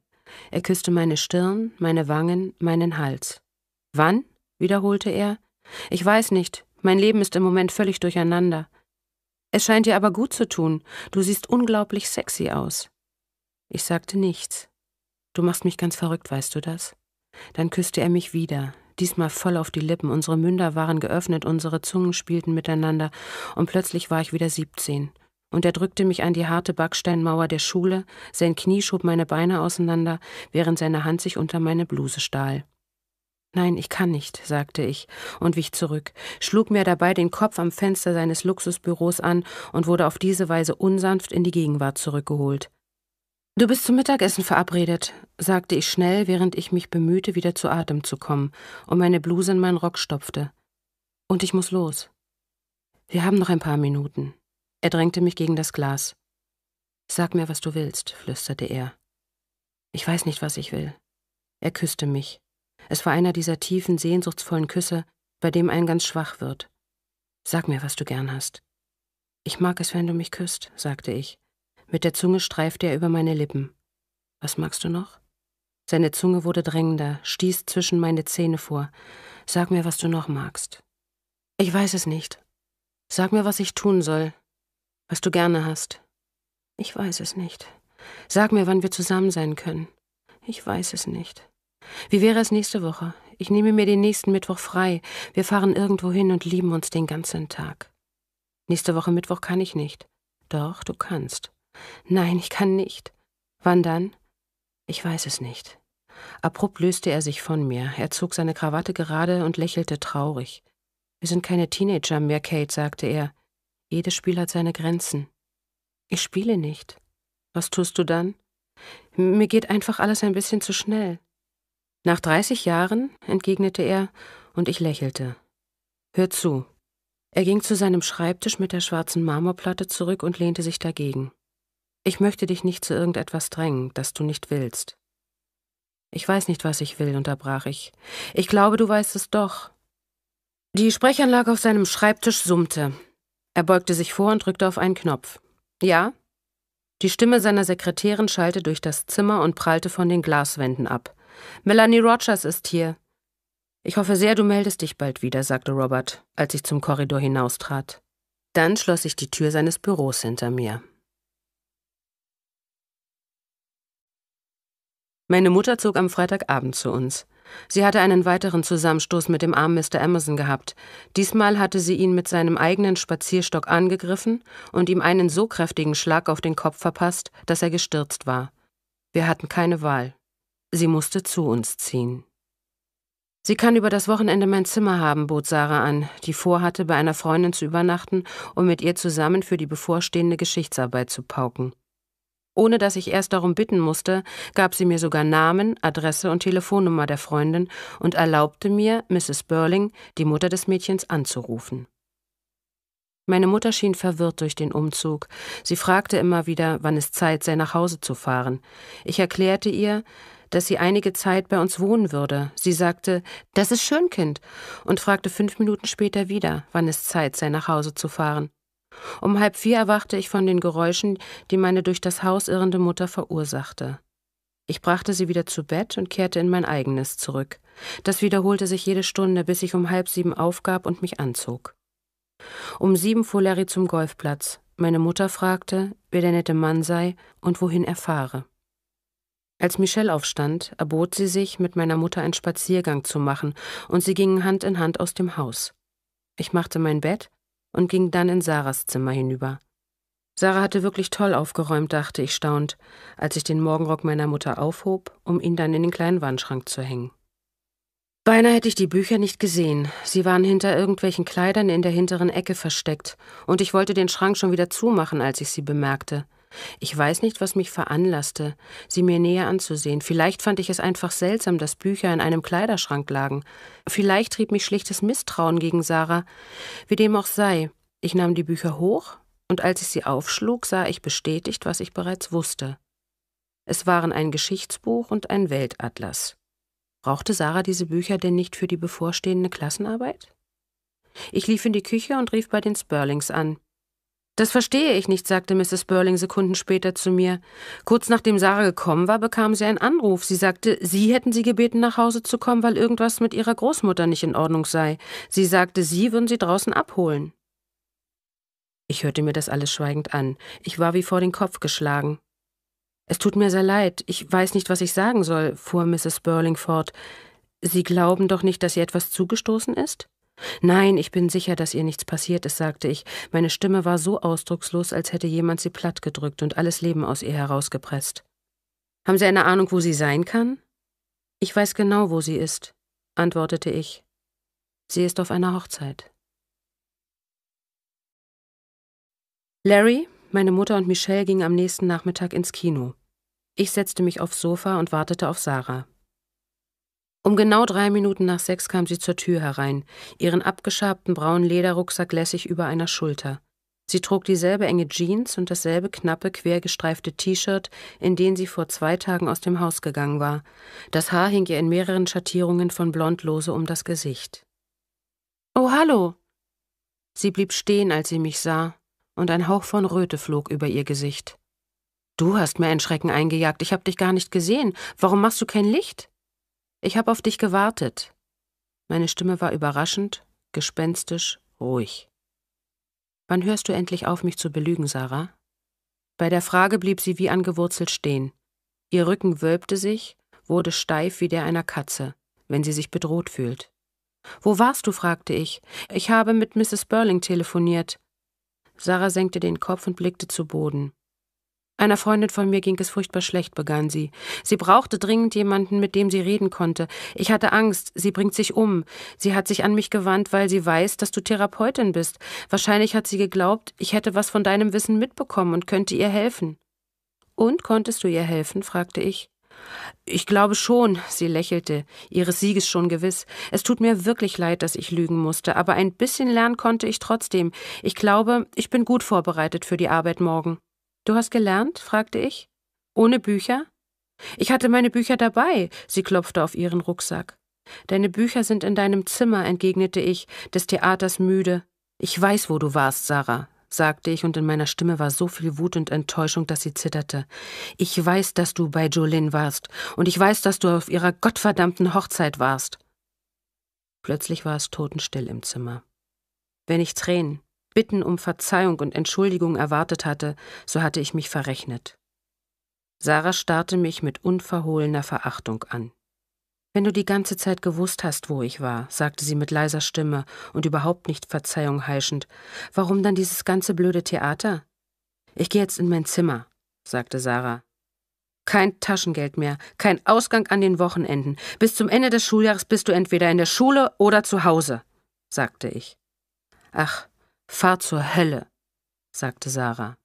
Er küsste meine Stirn, meine Wangen, meinen Hals. Wann? wiederholte er. Ich weiß nicht. Mein Leben ist im Moment völlig durcheinander. Es scheint dir aber gut zu tun. Du siehst unglaublich sexy aus. Ich sagte nichts. Du machst mich ganz verrückt, weißt du das? Dann küsste er mich wieder, diesmal voll auf die Lippen. Unsere Münder waren geöffnet, unsere Zungen spielten miteinander, und plötzlich war ich wieder siebzehn. Und er drückte mich an die harte Backsteinmauer der Schule, sein Knie schob meine Beine auseinander, während seine Hand sich unter meine Bluse stahl. Nein, ich kann nicht, sagte ich und wich zurück, schlug mir dabei den Kopf am Fenster seines Luxusbüros an und wurde auf diese Weise unsanft in die Gegenwart zurückgeholt. Du bist zum Mittagessen verabredet, sagte ich schnell, während ich mich bemühte, wieder zu Atem zu kommen und meine Bluse in meinen Rock stopfte. Und ich muss los. Wir haben noch ein paar Minuten. Er drängte mich gegen das Glas. Sag mir, was du willst, flüsterte er. Ich weiß nicht, was ich will. Er küsste mich. Es war einer dieser tiefen, sehnsuchtsvollen Küsse, bei dem ein ganz schwach wird. Sag mir, was du gern hast. Ich mag es, wenn du mich küsst, sagte ich. Mit der Zunge streifte er über meine Lippen. Was magst du noch? Seine Zunge wurde drängender, stieß zwischen meine Zähne vor. Sag mir, was du noch magst. Ich weiß es nicht. Sag mir, was ich tun soll. Was du gerne hast. Ich weiß es nicht. Sag mir, wann wir zusammen sein können. Ich weiß es nicht. Wie wäre es nächste Woche? Ich nehme mir den nächsten Mittwoch frei. Wir fahren irgendwo hin und lieben uns den ganzen Tag. Nächste Woche Mittwoch kann ich nicht. Doch, du kannst. Nein, ich kann nicht. Wann dann? Ich weiß es nicht. Abrupt löste er sich von mir. Er zog seine Krawatte gerade und lächelte traurig. Wir sind keine Teenager mehr, Kate, sagte er. Jedes Spiel hat seine Grenzen. Ich spiele nicht. Was tust du dann? Mir geht einfach alles ein bisschen zu schnell. Nach dreißig Jahren, entgegnete er, und ich lächelte. Hör zu. Er ging zu seinem Schreibtisch mit der schwarzen Marmorplatte zurück und lehnte sich dagegen. Ich möchte dich nicht zu irgendetwas drängen, das du nicht willst. Ich weiß nicht, was ich will, unterbrach ich. Ich glaube, du weißt es doch. Die Sprechanlage auf seinem Schreibtisch summte. Er beugte sich vor und drückte auf einen Knopf. Ja? Die Stimme seiner Sekretärin schallte durch das Zimmer und prallte von den Glaswänden ab. Melanie Rogers ist hier. Ich hoffe sehr, du meldest dich bald wieder, sagte Robert, als ich zum Korridor hinaustrat. Dann schloss ich die Tür seines Büros hinter mir. Meine Mutter zog am Freitagabend zu uns. Sie hatte einen weiteren Zusammenstoß mit dem armen Mr. Emerson gehabt. Diesmal hatte sie ihn mit seinem eigenen Spazierstock angegriffen und ihm einen so kräftigen Schlag auf den Kopf verpasst, dass er gestürzt war. Wir hatten keine Wahl. Sie musste zu uns ziehen. Sie kann über das Wochenende mein Zimmer haben, bot Sarah an, die vorhatte, bei einer Freundin zu übernachten um mit ihr zusammen für die bevorstehende Geschichtsarbeit zu pauken. Ohne dass ich erst darum bitten musste, gab sie mir sogar Namen, Adresse und Telefonnummer der Freundin und erlaubte mir, Mrs. Burling, die Mutter des Mädchens, anzurufen. Meine Mutter schien verwirrt durch den Umzug. Sie fragte immer wieder, wann es Zeit sei, nach Hause zu fahren. Ich erklärte ihr, dass sie einige Zeit bei uns wohnen würde. Sie sagte, das ist schön, Kind, und fragte fünf Minuten später wieder, wann es Zeit sei, nach Hause zu fahren. Um halb vier erwachte ich von den Geräuschen, die meine durch das Haus irrende Mutter verursachte. Ich brachte sie wieder zu Bett und kehrte in mein eigenes zurück. Das wiederholte sich jede Stunde, bis ich um halb sieben aufgab und mich anzog. Um sieben fuhr Larry zum Golfplatz. Meine Mutter fragte, wer der nette Mann sei und wohin er fahre. Als Michelle aufstand, erbot sie sich, mit meiner Mutter einen Spaziergang zu machen, und sie gingen Hand in Hand aus dem Haus. Ich machte mein Bett und ging dann in Sarahs Zimmer hinüber. Sarah hatte wirklich toll aufgeräumt, dachte ich staunt, als ich den Morgenrock meiner Mutter aufhob, um ihn dann in den kleinen Wandschrank zu hängen. Beinahe hätte ich die Bücher nicht gesehen. Sie waren hinter irgendwelchen Kleidern in der hinteren Ecke versteckt, und ich wollte den Schrank schon wieder zumachen, als ich sie bemerkte. Ich weiß nicht, was mich veranlasste, sie mir näher anzusehen. Vielleicht fand ich es einfach seltsam, dass Bücher in einem Kleiderschrank lagen. Vielleicht trieb mich schlichtes Misstrauen gegen Sarah. Wie dem auch sei, ich nahm die Bücher hoch, und als ich sie aufschlug, sah ich bestätigt, was ich bereits wusste. Es waren ein Geschichtsbuch und ein Weltatlas. Brauchte Sarah diese Bücher denn nicht für die bevorstehende Klassenarbeit? Ich lief in die Küche und rief bei den Spurlings an. Das verstehe ich nicht, sagte Mrs. Burling Sekunden später zu mir. Kurz nachdem Sarah gekommen war, bekam sie einen Anruf. Sie sagte, sie hätten sie gebeten, nach Hause zu kommen, weil irgendwas mit ihrer Großmutter nicht in Ordnung sei. Sie sagte, sie würden sie draußen abholen. Ich hörte mir das alles schweigend an. Ich war wie vor den Kopf geschlagen. Es tut mir sehr leid. Ich weiß nicht, was ich sagen soll, fuhr Mrs. Burling fort. Sie glauben doch nicht, dass ihr etwas zugestoßen ist? Nein, ich bin sicher, dass ihr nichts passiert ist, sagte ich. Meine Stimme war so ausdruckslos, als hätte jemand sie plattgedrückt und alles Leben aus ihr herausgepresst. Haben Sie eine Ahnung, wo sie sein kann? Ich weiß genau, wo sie ist, antwortete ich. Sie ist auf einer Hochzeit. Larry, meine Mutter und Michelle gingen am nächsten Nachmittag ins Kino. Ich setzte mich aufs Sofa und wartete auf Sarah. Um genau drei Minuten nach sechs kam sie zur Tür herein, ihren abgeschabten braunen Lederrucksack lässig über einer Schulter. Sie trug dieselbe enge Jeans und dasselbe knappe, quergestreifte T-Shirt, in den sie vor zwei Tagen aus dem Haus gegangen war. Das Haar hing ihr in mehreren Schattierungen von Blondlose um das Gesicht. Oh, hallo! Sie blieb stehen, als sie mich sah, und ein Hauch von Röte flog über ihr Gesicht. Du hast mir einen Schrecken eingejagt, ich hab dich gar nicht gesehen. Warum machst du kein Licht? Ich habe auf dich gewartet. Meine Stimme war überraschend, gespenstisch, ruhig. Wann hörst du endlich auf, mich zu belügen, Sarah? Bei der Frage blieb sie wie angewurzelt stehen. Ihr Rücken wölbte sich, wurde steif wie der einer Katze, wenn sie sich bedroht fühlt. Wo warst du? fragte ich. Ich habe mit Mrs. Burling telefoniert. Sarah senkte den Kopf und blickte zu Boden. Einer Freundin von mir ging es furchtbar schlecht, begann sie. Sie brauchte dringend jemanden, mit dem sie reden konnte. Ich hatte Angst, sie bringt sich um. Sie hat sich an mich gewandt, weil sie weiß, dass du Therapeutin bist. Wahrscheinlich hat sie geglaubt, ich hätte was von deinem Wissen mitbekommen und könnte ihr helfen. Und konntest du ihr helfen? fragte ich. Ich glaube schon, sie lächelte, ihres Sieges schon gewiss. Es tut mir wirklich leid, dass ich lügen musste, aber ein bisschen lernen konnte ich trotzdem. Ich glaube, ich bin gut vorbereitet für die Arbeit morgen. Du hast gelernt? fragte ich. Ohne Bücher? Ich hatte meine Bücher dabei. Sie klopfte auf ihren Rucksack. Deine Bücher sind in deinem Zimmer, entgegnete ich, des Theaters müde. Ich weiß, wo du warst, Sarah, sagte ich, und in meiner Stimme war so viel Wut und Enttäuschung, dass sie zitterte. Ich weiß, dass du bei Jolin warst, und ich weiß, dass du auf ihrer gottverdammten Hochzeit warst. Plötzlich war es totenstill im Zimmer. Wenn ich Tränen, Bitten um Verzeihung und Entschuldigung erwartet hatte, so hatte ich mich verrechnet. Sarah starrte mich mit unverhohlener Verachtung an. Wenn du die ganze Zeit gewusst hast, wo ich war, sagte sie mit leiser Stimme und überhaupt nicht Verzeihung heischend, warum dann dieses ganze blöde Theater? Ich gehe jetzt in mein Zimmer, sagte Sarah. Kein Taschengeld mehr, kein Ausgang an den Wochenenden. Bis zum Ende des Schuljahres bist du entweder in der Schule oder zu Hause, sagte ich. Ach, Fahr zur Hölle, sagte Sarah.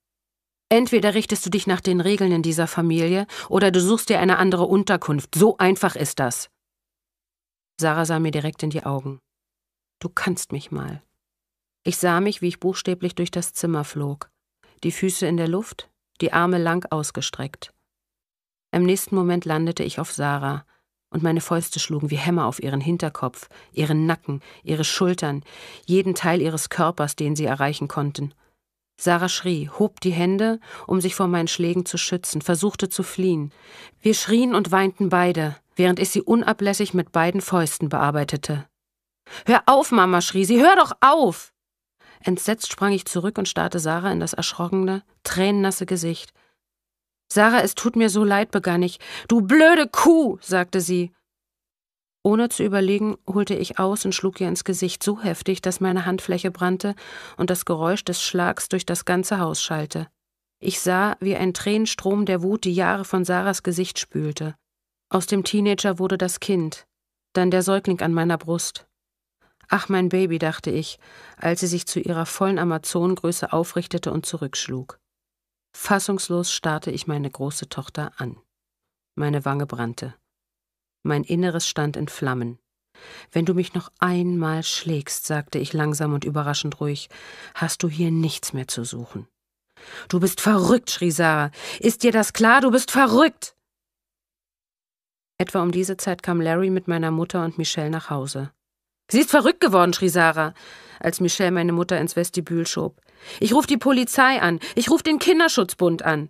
Entweder richtest du dich nach den Regeln in dieser Familie oder du suchst dir eine andere Unterkunft. So einfach ist das. Sarah sah mir direkt in die Augen. Du kannst mich mal. Ich sah mich, wie ich buchstäblich durch das Zimmer flog, die Füße in der Luft, die Arme lang ausgestreckt. Im nächsten Moment landete ich auf Sarah, und meine Fäuste schlugen wie Hämmer auf ihren Hinterkopf, ihren Nacken, ihre Schultern, jeden Teil ihres Körpers, den sie erreichen konnten. Sarah schrie, hob die Hände, um sich vor meinen Schlägen zu schützen, versuchte zu fliehen. Wir schrien und weinten beide, während ich sie unablässig mit beiden Fäusten bearbeitete. Hör auf, Mama, schrie sie, hör doch auf! Entsetzt sprang ich zurück und starrte Sarah in das erschrockene, tränennasse Gesicht. Sarah, es tut mir so leid, begann ich. Du blöde Kuh, sagte sie. Ohne zu überlegen, holte ich aus und schlug ihr ins Gesicht so heftig, dass meine Handfläche brannte und das Geräusch des Schlags durch das ganze Haus schallte. Ich sah, wie ein Tränenstrom der Wut die Jahre von Sarahs Gesicht spülte. Aus dem Teenager wurde das Kind, dann der Säugling an meiner Brust. Ach, mein Baby, dachte ich, als sie sich zu ihrer vollen Amazonengröße aufrichtete und zurückschlug. Fassungslos starrte ich meine große Tochter an. Meine Wange brannte. Mein Inneres stand in Flammen. Wenn du mich noch einmal schlägst, sagte ich langsam und überraschend ruhig, hast du hier nichts mehr zu suchen. Du bist verrückt, schrie Sarah. Ist dir das klar? Du bist verrückt! Etwa um diese Zeit kam Larry mit meiner Mutter und Michelle nach Hause. Sie ist verrückt geworden, schrie Sarah, als Michelle meine Mutter ins Vestibül schob. Ich rufe die Polizei an. Ich rufe den Kinderschutzbund an.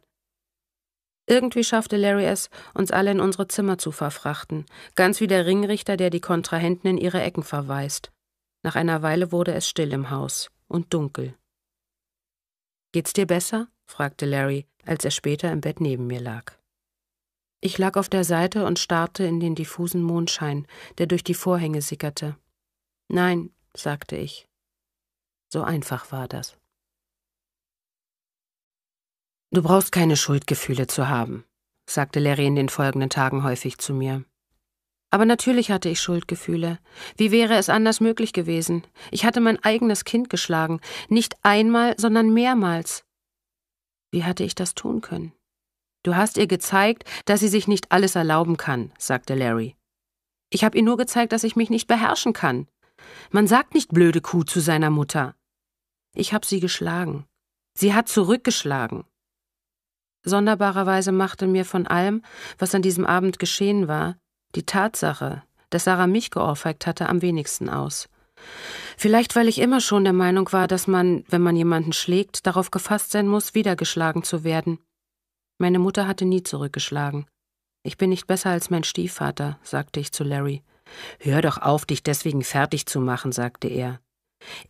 Irgendwie schaffte Larry es, uns alle in unsere Zimmer zu verfrachten, ganz wie der Ringrichter, der die Kontrahenten in ihre Ecken verweist. Nach einer Weile wurde es still im Haus und dunkel. Geht's dir besser? fragte Larry, als er später im Bett neben mir lag. Ich lag auf der Seite und starrte in den diffusen Mondschein, der durch die Vorhänge sickerte. Nein, sagte ich. So einfach war das. Du brauchst keine Schuldgefühle zu haben, sagte Larry in den folgenden Tagen häufig zu mir. Aber natürlich hatte ich Schuldgefühle. Wie wäre es anders möglich gewesen? Ich hatte mein eigenes Kind geschlagen, nicht einmal, sondern mehrmals. Wie hatte ich das tun können? Du hast ihr gezeigt, dass sie sich nicht alles erlauben kann, sagte Larry. Ich habe ihr nur gezeigt, dass ich mich nicht beherrschen kann. Man sagt nicht blöde Kuh zu seiner Mutter. Ich habe sie geschlagen. Sie hat zurückgeschlagen. Sonderbarerweise machte mir von allem, was an diesem Abend geschehen war, die Tatsache, dass Sarah mich geohrfeigt hatte, am wenigsten aus. Vielleicht, weil ich immer schon der Meinung war, dass man, wenn man jemanden schlägt, darauf gefasst sein muss, wieder geschlagen zu werden. Meine Mutter hatte nie zurückgeschlagen. Ich bin nicht besser als mein Stiefvater, sagte ich zu Larry. Hör doch auf, dich deswegen fertig zu machen, sagte er.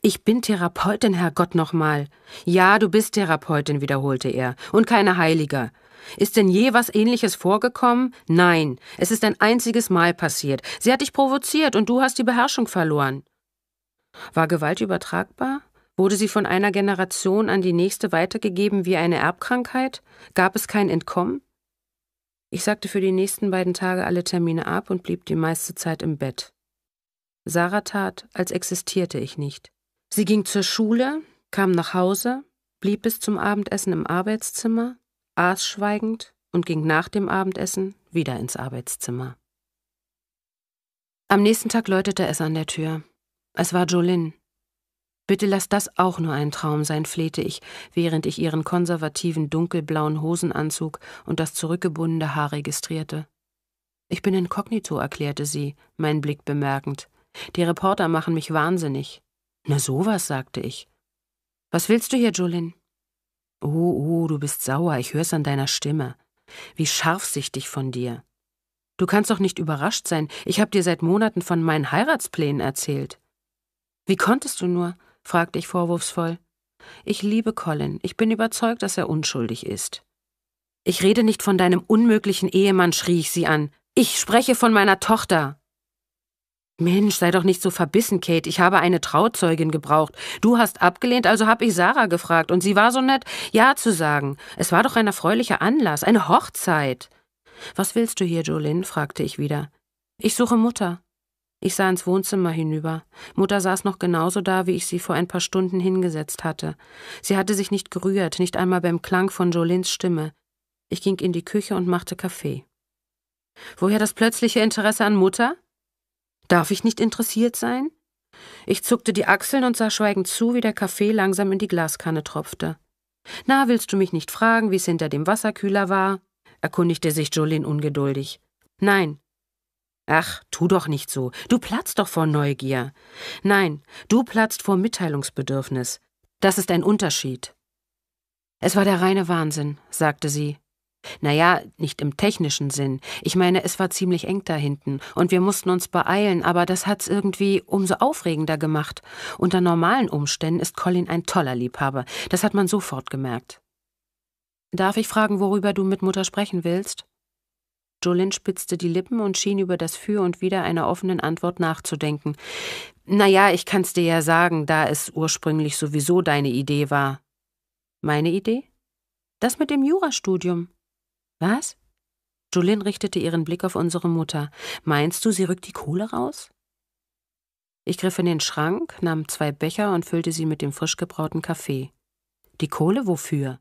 Ich bin Therapeutin, Herrgott nochmal. Ja, du bist Therapeutin, wiederholte er, und keine Heiliger. Ist denn je was ähnliches vorgekommen? Nein, es ist ein einziges Mal passiert. Sie hat dich provoziert und du hast die Beherrschung verloren. War Gewalt übertragbar? Wurde sie von einer Generation an die nächste weitergegeben wie eine Erbkrankheit? Gab es kein Entkommen? Ich sagte für die nächsten beiden Tage alle Termine ab und blieb die meiste Zeit im Bett. Sarah tat, als existierte ich nicht. Sie ging zur Schule, kam nach Hause, blieb bis zum Abendessen im Arbeitszimmer, aß schweigend und ging nach dem Abendessen wieder ins Arbeitszimmer. Am nächsten Tag läutete es an der Tür. Es war Jolin. Bitte lass das auch nur ein Traum sein, flehte ich, während ich ihren konservativen dunkelblauen Hosenanzug und das zurückgebundene Haar registrierte. Ich bin inkognito, erklärte sie, meinen Blick bemerkend. Die Reporter machen mich wahnsinnig. Na sowas, sagte ich. Was willst du hier, Julin? Oh, oh, du bist sauer, ich hör's an deiner Stimme. Wie scharfsichtig von dir. Du kannst doch nicht überrascht sein, ich hab dir seit Monaten von meinen Heiratsplänen erzählt. Wie konntest du nur? fragte ich vorwurfsvoll. Ich liebe Colin, ich bin überzeugt, dass er unschuldig ist. Ich rede nicht von deinem unmöglichen Ehemann, schrie ich sie an. Ich spreche von meiner Tochter. Mensch, sei doch nicht so verbissen, Kate. Ich habe eine Trauzeugin gebraucht. Du hast abgelehnt, also habe ich Sarah gefragt. Und sie war so nett, Ja zu sagen. Es war doch ein erfreulicher Anlass, eine Hochzeit. Was willst du hier, Jolin? fragte ich wieder. Ich suche Mutter. Ich sah ins Wohnzimmer hinüber. Mutter saß noch genauso da, wie ich sie vor ein paar Stunden hingesetzt hatte. Sie hatte sich nicht gerührt, nicht einmal beim Klang von Jolins Stimme. Ich ging in die Küche und machte Kaffee. Woher das plötzliche Interesse an Mutter? Darf ich nicht interessiert sein? Ich zuckte die Achseln und sah schweigend zu, wie der Kaffee langsam in die Glaskanne tropfte. Na, willst du mich nicht fragen, wie es hinter dem Wasserkühler war? erkundigte sich Jolin ungeduldig. Nein. Ach, tu doch nicht so. Du platzt doch vor Neugier. Nein, du platzt vor Mitteilungsbedürfnis. Das ist ein Unterschied. Es war der reine Wahnsinn, sagte sie. Naja, nicht im technischen Sinn. Ich meine, es war ziemlich eng da hinten und wir mussten uns beeilen, aber das hat's irgendwie umso aufregender gemacht. Unter normalen Umständen ist Colin ein toller Liebhaber. Das hat man sofort gemerkt. Darf ich fragen, worüber du mit Mutter sprechen willst? Jolin spitzte die Lippen und schien über das Für und Wider einer offenen Antwort nachzudenken. Naja, ich kann's dir ja sagen, da es ursprünglich sowieso deine Idee war. Meine Idee? Das mit dem Jurastudium. Was? Julin richtete ihren Blick auf unsere Mutter. Meinst du, sie rückt die Kohle raus? Ich griff in den Schrank, nahm zwei Becher und füllte sie mit dem frisch gebrauten Kaffee. Die Kohle wofür?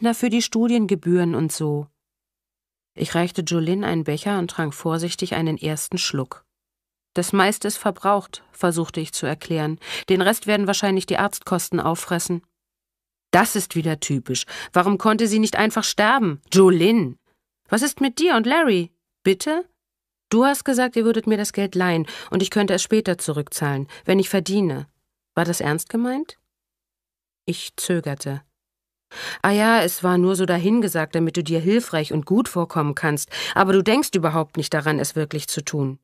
Na, für die Studiengebühren und so. Ich reichte Julin einen Becher und trank vorsichtig einen ersten Schluck. Das meiste ist verbraucht, versuchte ich zu erklären. Den Rest werden wahrscheinlich die Arztkosten auffressen. Das ist wieder typisch. Warum konnte sie nicht einfach sterben? Jolin! Was ist mit dir und Larry? Bitte? Du hast gesagt, ihr würdet mir das Geld leihen und ich könnte es später zurückzahlen, wenn ich verdiene. War das ernst gemeint? Ich zögerte. Ah ja, es war nur so dahingesagt, damit du dir hilfreich und gut vorkommen kannst, aber du denkst überhaupt nicht daran, es wirklich zu tun.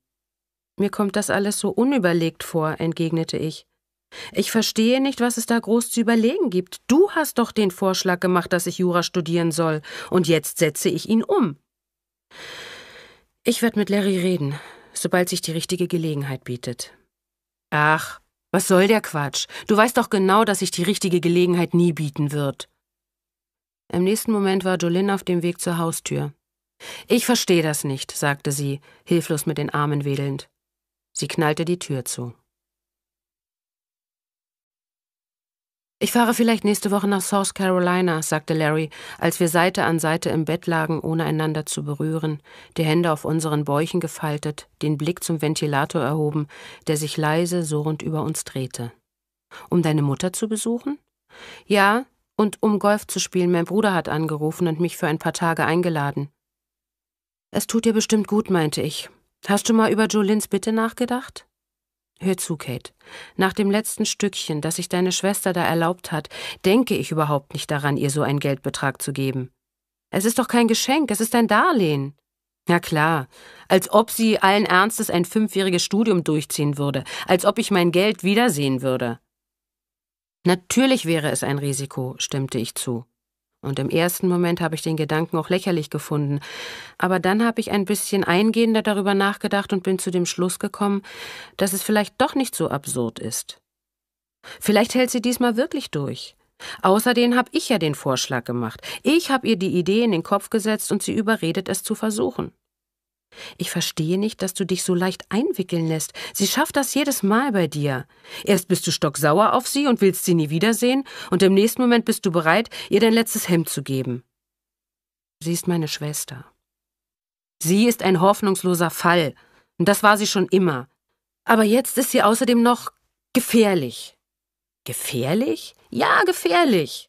Mir kommt das alles so unüberlegt vor, entgegnete ich. Ich verstehe nicht, was es da groß zu überlegen gibt. Du hast doch den Vorschlag gemacht, dass ich Jura studieren soll, und jetzt setze ich ihn um. Ich werde mit Larry reden, sobald sich die richtige Gelegenheit bietet. Ach, was soll der Quatsch? Du weißt doch genau, dass sich die richtige Gelegenheit nie bieten wird. Im nächsten Moment war Jolin auf dem Weg zur Haustür. Ich verstehe das nicht, sagte sie, hilflos mit den Armen wedelnd. Sie knallte die Tür zu. Ich fahre vielleicht nächste Woche nach South Carolina, sagte Larry, als wir Seite an Seite im Bett lagen, ohne einander zu berühren, die Hände auf unseren Bäuchen gefaltet, den Blick zum Ventilator erhoben, der sich leise surrend über uns drehte. Um deine Mutter zu besuchen? Ja, und um Golf zu spielen. Mein Bruder hat angerufen und mich für ein paar Tage eingeladen. Es tut dir bestimmt gut, meinte ich. Hast du mal über Jolins Bitte nachgedacht? Hör zu, Kate. Nach dem letzten Stückchen, das sich deine Schwester da erlaubt hat, denke ich überhaupt nicht daran, ihr so einen Geldbetrag zu geben. Es ist doch kein Geschenk, es ist ein Darlehen. Na klar, als ob sie allen Ernstes ein fünfjähriges Studium durchziehen würde, als ob ich mein Geld wiedersehen würde. Natürlich wäre es ein Risiko, stimmte ich zu. Und im ersten Moment habe ich den Gedanken auch lächerlich gefunden. Aber dann habe ich ein bisschen eingehender darüber nachgedacht und bin zu dem Schluss gekommen, dass es vielleicht doch nicht so absurd ist. Vielleicht hält sie diesmal wirklich durch. Außerdem habe ich ja den Vorschlag gemacht. Ich habe ihr die Idee in den Kopf gesetzt und sie überredet, es zu versuchen. Ich verstehe nicht, dass du dich so leicht einwickeln lässt. Sie schafft das jedes Mal bei dir. Erst bist du stocksauer auf sie und willst sie nie wiedersehen, und im nächsten Moment bist du bereit, ihr dein letztes Hemd zu geben. Sie ist meine Schwester. Sie ist ein hoffnungsloser Fall, und das war sie schon immer. Aber jetzt ist sie außerdem noch gefährlich. Gefährlich? Ja, gefährlich.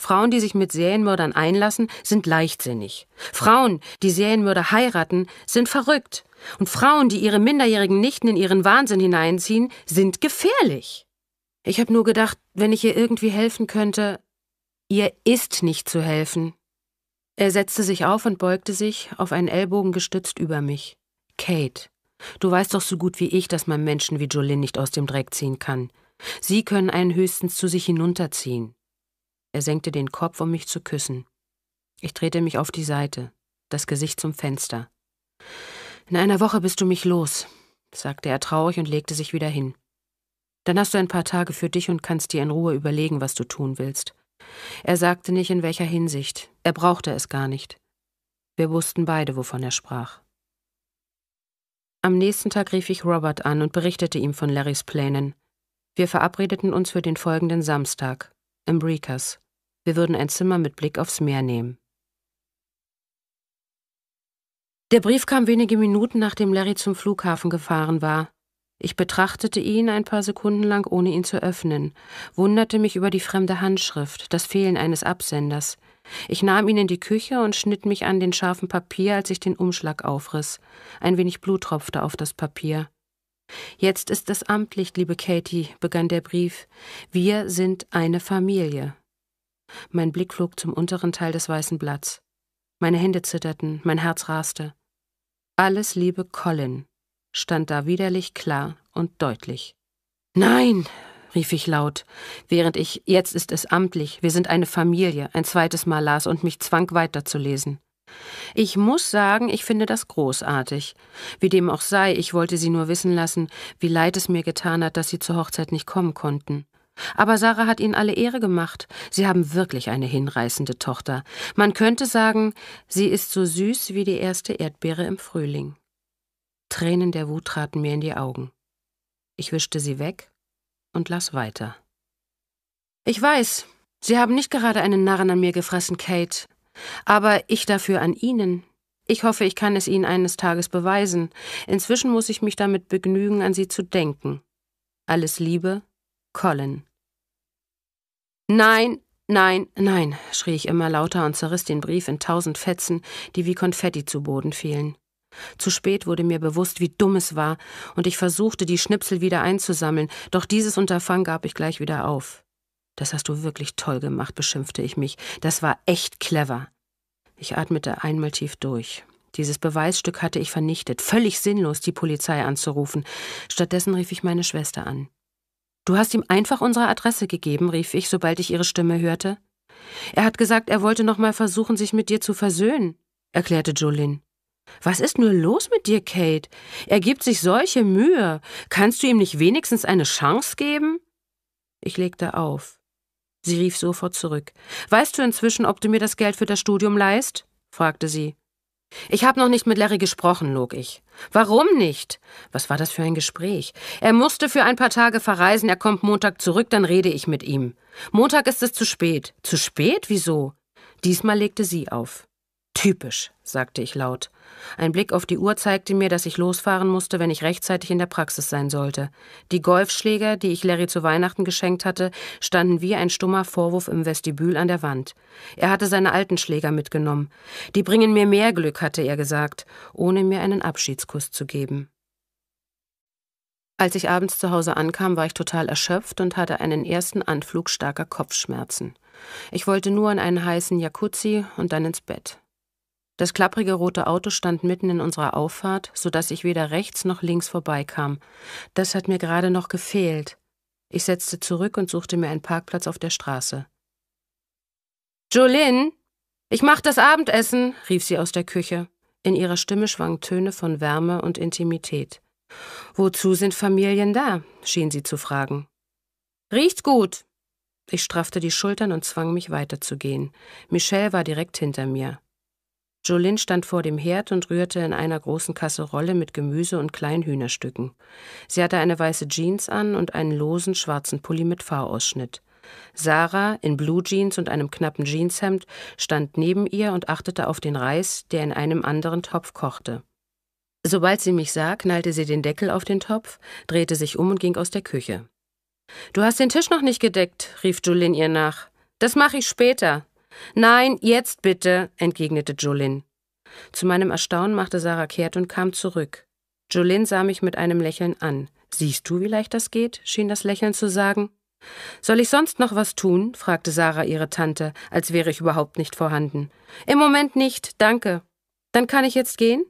Frauen, die sich mit Serienmördern einlassen, sind leichtsinnig. Frauen, die Serienmörder heiraten, sind verrückt. Und Frauen, die ihre minderjährigen Nichten in ihren Wahnsinn hineinziehen, sind gefährlich. Ich habe nur gedacht, wenn ich ihr irgendwie helfen könnte. Ihr ist nicht zu helfen. Er setzte sich auf und beugte sich, auf einen Ellbogen gestützt über mich. Kate, du weißt doch so gut wie ich, dass man Menschen wie Jolin nicht aus dem Dreck ziehen kann. Sie können einen höchstens zu sich hinunterziehen. Er senkte den Kopf, um mich zu küssen. Ich drehte mich auf die Seite, das Gesicht zum Fenster. In einer Woche bist du mich los, sagte er traurig und legte sich wieder hin. Dann hast du ein paar Tage für dich und kannst dir in Ruhe überlegen, was du tun willst. Er sagte nicht, in welcher Hinsicht. Er brauchte es gar nicht. Wir wussten beide, wovon er sprach. Am nächsten Tag rief ich Robert an und berichtete ihm von Larrys Plänen. Wir verabredeten uns für den folgenden Samstag. Embreakers. Wir würden ein Zimmer mit Blick aufs Meer nehmen. Der Brief kam wenige Minuten, nachdem Larry zum Flughafen gefahren war. Ich betrachtete ihn ein paar Sekunden lang, ohne ihn zu öffnen, wunderte mich über die fremde Handschrift, das Fehlen eines Absenders. Ich nahm ihn in die Küche und schnitt mich an den scharfen Papier, als ich den Umschlag aufriss. Ein wenig Blut tropfte auf das Papier. Jetzt ist es amtlich, liebe Katie, begann der Brief. Wir sind eine Familie. Mein Blick flog zum unteren Teil des weißen Blatts. Meine Hände zitterten, mein Herz raste. Alles liebe Colin stand da widerlich klar und deutlich. Nein, rief ich laut, während ich Jetzt ist es amtlich, wir sind eine Familie ein zweites Mal las und mich zwang weiterzulesen. Ich muss sagen, ich finde das großartig. Wie dem auch sei, ich wollte sie nur wissen lassen, wie leid es mir getan hat, dass sie zur Hochzeit nicht kommen konnten. Aber Sarah hat ihnen alle Ehre gemacht. Sie haben wirklich eine hinreißende Tochter. Man könnte sagen, sie ist so süß wie die erste Erdbeere im Frühling. Tränen der Wut traten mir in die Augen. Ich wischte sie weg und las weiter. Ich weiß, Sie haben nicht gerade einen Narren an mir gefressen, Kate, aber ich dafür an Ihnen. Ich hoffe, ich kann es Ihnen eines Tages beweisen. Inzwischen muss ich mich damit begnügen, an Sie zu denken. Alles Liebe, Colin. Nein, nein, nein, schrie ich immer lauter und zerriss den Brief in tausend Fetzen, die wie Konfetti zu Boden fielen. Zu spät wurde mir bewusst, wie dumm es war, und ich versuchte, die Schnipsel wieder einzusammeln, doch dieses Unterfangen gab ich gleich wieder auf. Das hast du wirklich toll gemacht, beschimpfte ich mich. Das war echt clever. Ich atmete einmal tief durch. Dieses Beweisstück hatte ich vernichtet. Völlig sinnlos, die Polizei anzurufen. Stattdessen rief ich meine Schwester an. Du hast ihm einfach unsere Adresse gegeben, rief ich, sobald ich ihre Stimme hörte. Er hat gesagt, er wollte noch mal versuchen, sich mit dir zu versöhnen, erklärte Jolin. Was ist nur los mit dir, Kate? Er gibt sich solche Mühe. Kannst du ihm nicht wenigstens eine Chance geben? Ich legte auf. Sie rief sofort zurück. Weißt du inzwischen, ob du mir das Geld für das Studium leist? fragte sie. Ich habe noch nicht mit Larry gesprochen, log ich. Warum nicht? Was war das für ein Gespräch? Er musste für ein paar Tage verreisen, er kommt Montag zurück, dann rede ich mit ihm. Montag ist es zu spät. Zu spät? Wieso? Diesmal legte sie auf. Typisch, sagte ich laut. Ein Blick auf die Uhr zeigte mir, dass ich losfahren musste, wenn ich rechtzeitig in der Praxis sein sollte. Die Golfschläger, die ich Larry zu Weihnachten geschenkt hatte, standen wie ein stummer Vorwurf im Vestibül an der Wand. Er hatte seine alten Schläger mitgenommen. Die bringen mir mehr Glück, hatte er gesagt, ohne mir einen Abschiedskuss zu geben. Als ich abends zu Hause ankam, war ich total erschöpft und hatte einen ersten Anflug starker Kopfschmerzen. Ich wollte nur in einen heißen Jacuzzi und dann ins Bett. Das klapprige rote Auto stand mitten in unserer Auffahrt, sodass ich weder rechts noch links vorbeikam. Das hat mir gerade noch gefehlt. Ich setzte zurück und suchte mir einen Parkplatz auf der Straße. Jolin, ich mach das Abendessen, rief sie aus der Küche. In ihrer Stimme schwangen Töne von Wärme und Intimität. Wozu sind Familien da? schien sie zu fragen. Riecht gut. Ich straffte die Schultern und zwang mich weiterzugehen. Michelle war direkt hinter mir. Jolin stand vor dem Herd und rührte in einer großen Kasserolle mit Gemüse und kleinen Hühnerstücken. Sie hatte eine weiße Jeans an und einen losen schwarzen Pulli mit V-Ausschnitt. Sarah, in Blue Jeans und einem knappen Jeanshemd, stand neben ihr und achtete auf den Reis, der in einem anderen Topf kochte. Sobald sie mich sah, knallte sie den Deckel auf den Topf, drehte sich um und ging aus der Küche. Du hast den Tisch noch nicht gedeckt, rief Jolin ihr nach. Das mache ich später, Nein, jetzt bitte, entgegnete Jolin. Zu meinem Erstaunen machte Sarah kehrt und kam zurück. Jolin sah mich mit einem Lächeln an. Siehst du, wie leicht das geht? schien das Lächeln zu sagen. Soll ich sonst noch was tun? fragte Sarah ihre Tante, als wäre ich überhaupt nicht vorhanden. Im Moment nicht, danke. Dann kann ich jetzt gehen?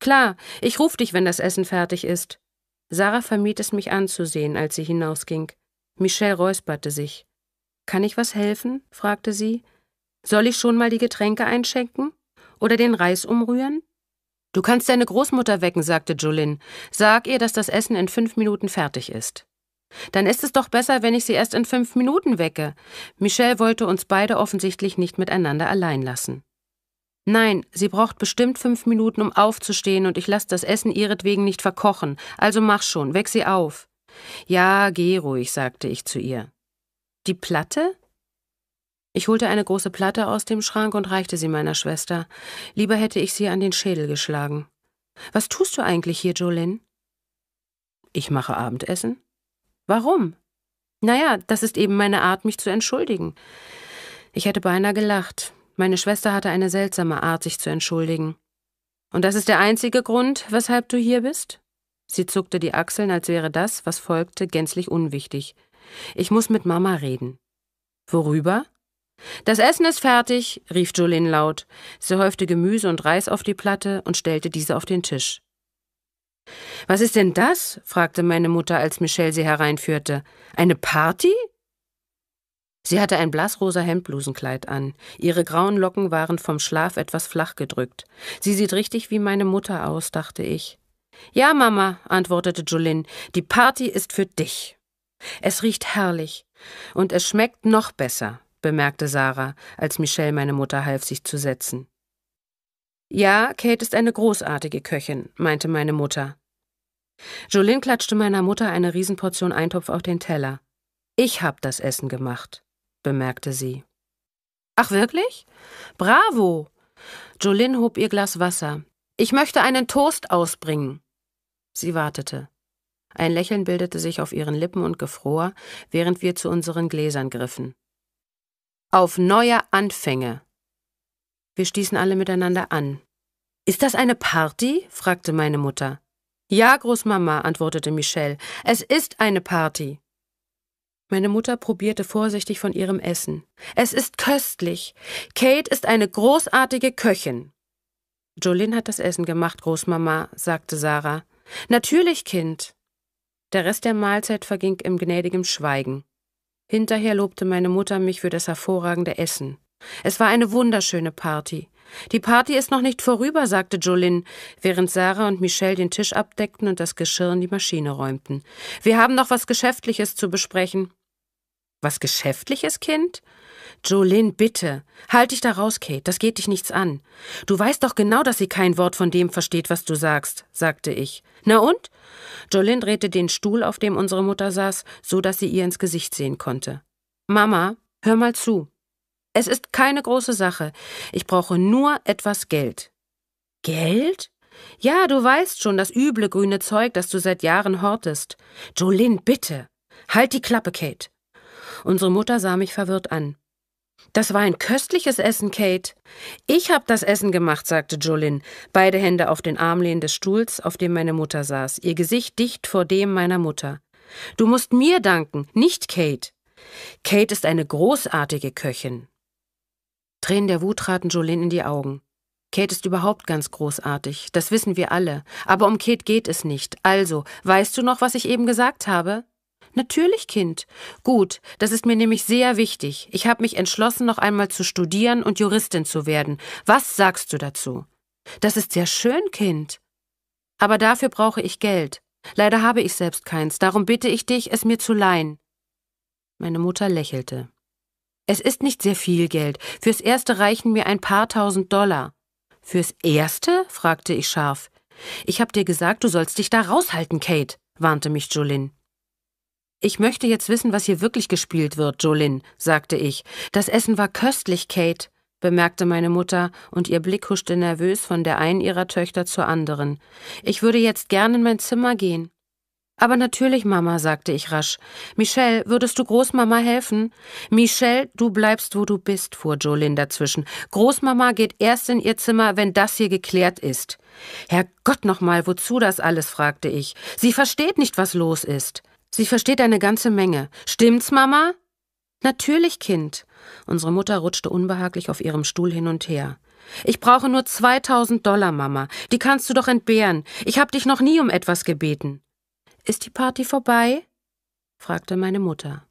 Klar, ich ruf dich, wenn das Essen fertig ist. Sarah vermied es, mich anzusehen, als sie hinausging. Michelle räusperte sich. Kann ich was helfen? fragte sie. Soll ich schon mal die Getränke einschenken? Oder den Reis umrühren? Du kannst deine Großmutter wecken, sagte Julin. Sag ihr, dass das Essen in fünf Minuten fertig ist. Dann ist es doch besser, wenn ich sie erst in fünf Minuten wecke. Michelle wollte uns beide offensichtlich nicht miteinander allein lassen. Nein, sie braucht bestimmt fünf Minuten, um aufzustehen, und ich lasse das Essen ihretwegen nicht verkochen. Also mach schon, weck sie auf. Ja, geh ruhig, sagte ich zu ihr. Die Platte? Ich holte eine große Platte aus dem Schrank und reichte sie meiner Schwester. Lieber hätte ich sie an den Schädel geschlagen. Was tust du eigentlich hier, Jolin? Ich mache Abendessen. Warum? Naja, das ist eben meine Art, mich zu entschuldigen. Ich hätte beinahe gelacht. Meine Schwester hatte eine seltsame Art, sich zu entschuldigen. Und das ist der einzige Grund, weshalb du hier bist? Sie zuckte die Achseln, als wäre das, was folgte, gänzlich unwichtig. Ich muss mit Mama reden. Worüber? Das Essen ist fertig, rief Jolin laut. Sie häufte Gemüse und Reis auf die Platte und stellte diese auf den Tisch. Was ist denn das? fragte meine Mutter, als Michelle sie hereinführte. Eine Party? Sie hatte ein blassrosa Hemdblusenkleid an. Ihre grauen Locken waren vom Schlaf etwas flach gedrückt. Sie sieht richtig wie meine Mutter aus, dachte ich. Ja, Mama, antwortete Jolin, die Party ist für dich. Es riecht herrlich. Und es schmeckt noch besser bemerkte Sarah, als Michelle meine Mutter half, sich zu setzen. Ja, Kate ist eine großartige Köchin, meinte meine Mutter. Jolin klatschte meiner Mutter eine Riesenportion Eintopf auf den Teller. Ich hab das Essen gemacht, bemerkte sie. Ach wirklich? Bravo! Jolin hob ihr Glas Wasser. Ich möchte einen Toast ausbringen. Sie wartete. Ein Lächeln bildete sich auf ihren Lippen und gefror, während wir zu unseren Gläsern griffen. Auf neue Anfänge. Wir stießen alle miteinander an. Ist das eine Party? fragte meine Mutter. Ja, Großmama, antwortete Michelle. Es ist eine Party. Meine Mutter probierte vorsichtig von ihrem Essen. Es ist köstlich. Kate ist eine großartige Köchin. Jolin hat das Essen gemacht, Großmama, sagte Sarah. Natürlich, Kind. Der Rest der Mahlzeit verging im gnädigem Schweigen. Hinterher lobte meine Mutter mich für das hervorragende Essen. Es war eine wunderschöne Party. Die Party ist noch nicht vorüber, sagte Jolin, während Sarah und Michelle den Tisch abdeckten und das Geschirr in die Maschine räumten. Wir haben noch was Geschäftliches zu besprechen. Was Geschäftliches, Kind? Jolin, bitte. Halt dich da raus, Kate, das geht dich nichts an. Du weißt doch genau, dass sie kein Wort von dem versteht, was du sagst, sagte ich. Na und? Jolin drehte den Stuhl, auf dem unsere Mutter saß, so dass sie ihr ins Gesicht sehen konnte. Mama, hör mal zu. Es ist keine große Sache. Ich brauche nur etwas Geld. Geld? Ja, du weißt schon, das üble grüne Zeug, das du seit Jahren hortest. Jolin, bitte. Halt die Klappe, Kate. Unsere Mutter sah mich verwirrt an. Das war ein köstliches Essen, Kate. Ich habe das Essen gemacht, sagte Jolin, beide Hände auf den Armlehnen des Stuhls, auf dem meine Mutter saß, ihr Gesicht dicht vor dem meiner Mutter. Du musst mir danken, nicht Kate. Kate ist eine großartige Köchin. Tränen der Wut traten Jolin in die Augen. Kate ist überhaupt ganz großartig, das wissen wir alle. Aber um Kate geht es nicht. Also, weißt du noch, was ich eben gesagt habe? Natürlich, Kind. Gut, das ist mir nämlich sehr wichtig. Ich habe mich entschlossen, noch einmal zu studieren und Juristin zu werden. Was sagst du dazu? Das ist sehr schön, Kind. Aber dafür brauche ich Geld. Leider habe ich selbst keins, darum bitte ich dich, es mir zu leihen. Meine Mutter lächelte. Es ist nicht sehr viel Geld. Fürs Erste reichen mir ein paar tausend Dollar. Fürs Erste? fragte ich scharf. Ich habe dir gesagt, du sollst dich da raushalten, Kate, warnte mich Jolin. Ich möchte jetzt wissen, was hier wirklich gespielt wird, Jolin, sagte ich. Das Essen war köstlich, Kate, bemerkte meine Mutter, und ihr Blick huschte nervös von der einen ihrer Töchter zur anderen. Ich würde jetzt gern in mein Zimmer gehen. Aber natürlich, Mama, sagte ich rasch. Michelle, würdest du Großmama helfen? Michelle, du bleibst, wo du bist, fuhr Jolin dazwischen. Großmama geht erst in ihr Zimmer, wenn das hier geklärt ist. Herrgott nochmal, wozu das alles? fragte ich. Sie versteht nicht, was los ist. Sie versteht eine ganze Menge. Stimmt's, Mama? Natürlich, Kind. Unsere Mutter rutschte unbehaglich auf ihrem Stuhl hin und her. Ich brauche nur 2000 Dollar, Mama. Die kannst du doch entbehren. Ich habe dich noch nie um etwas gebeten. Ist die Party vorbei? fragte meine Mutter.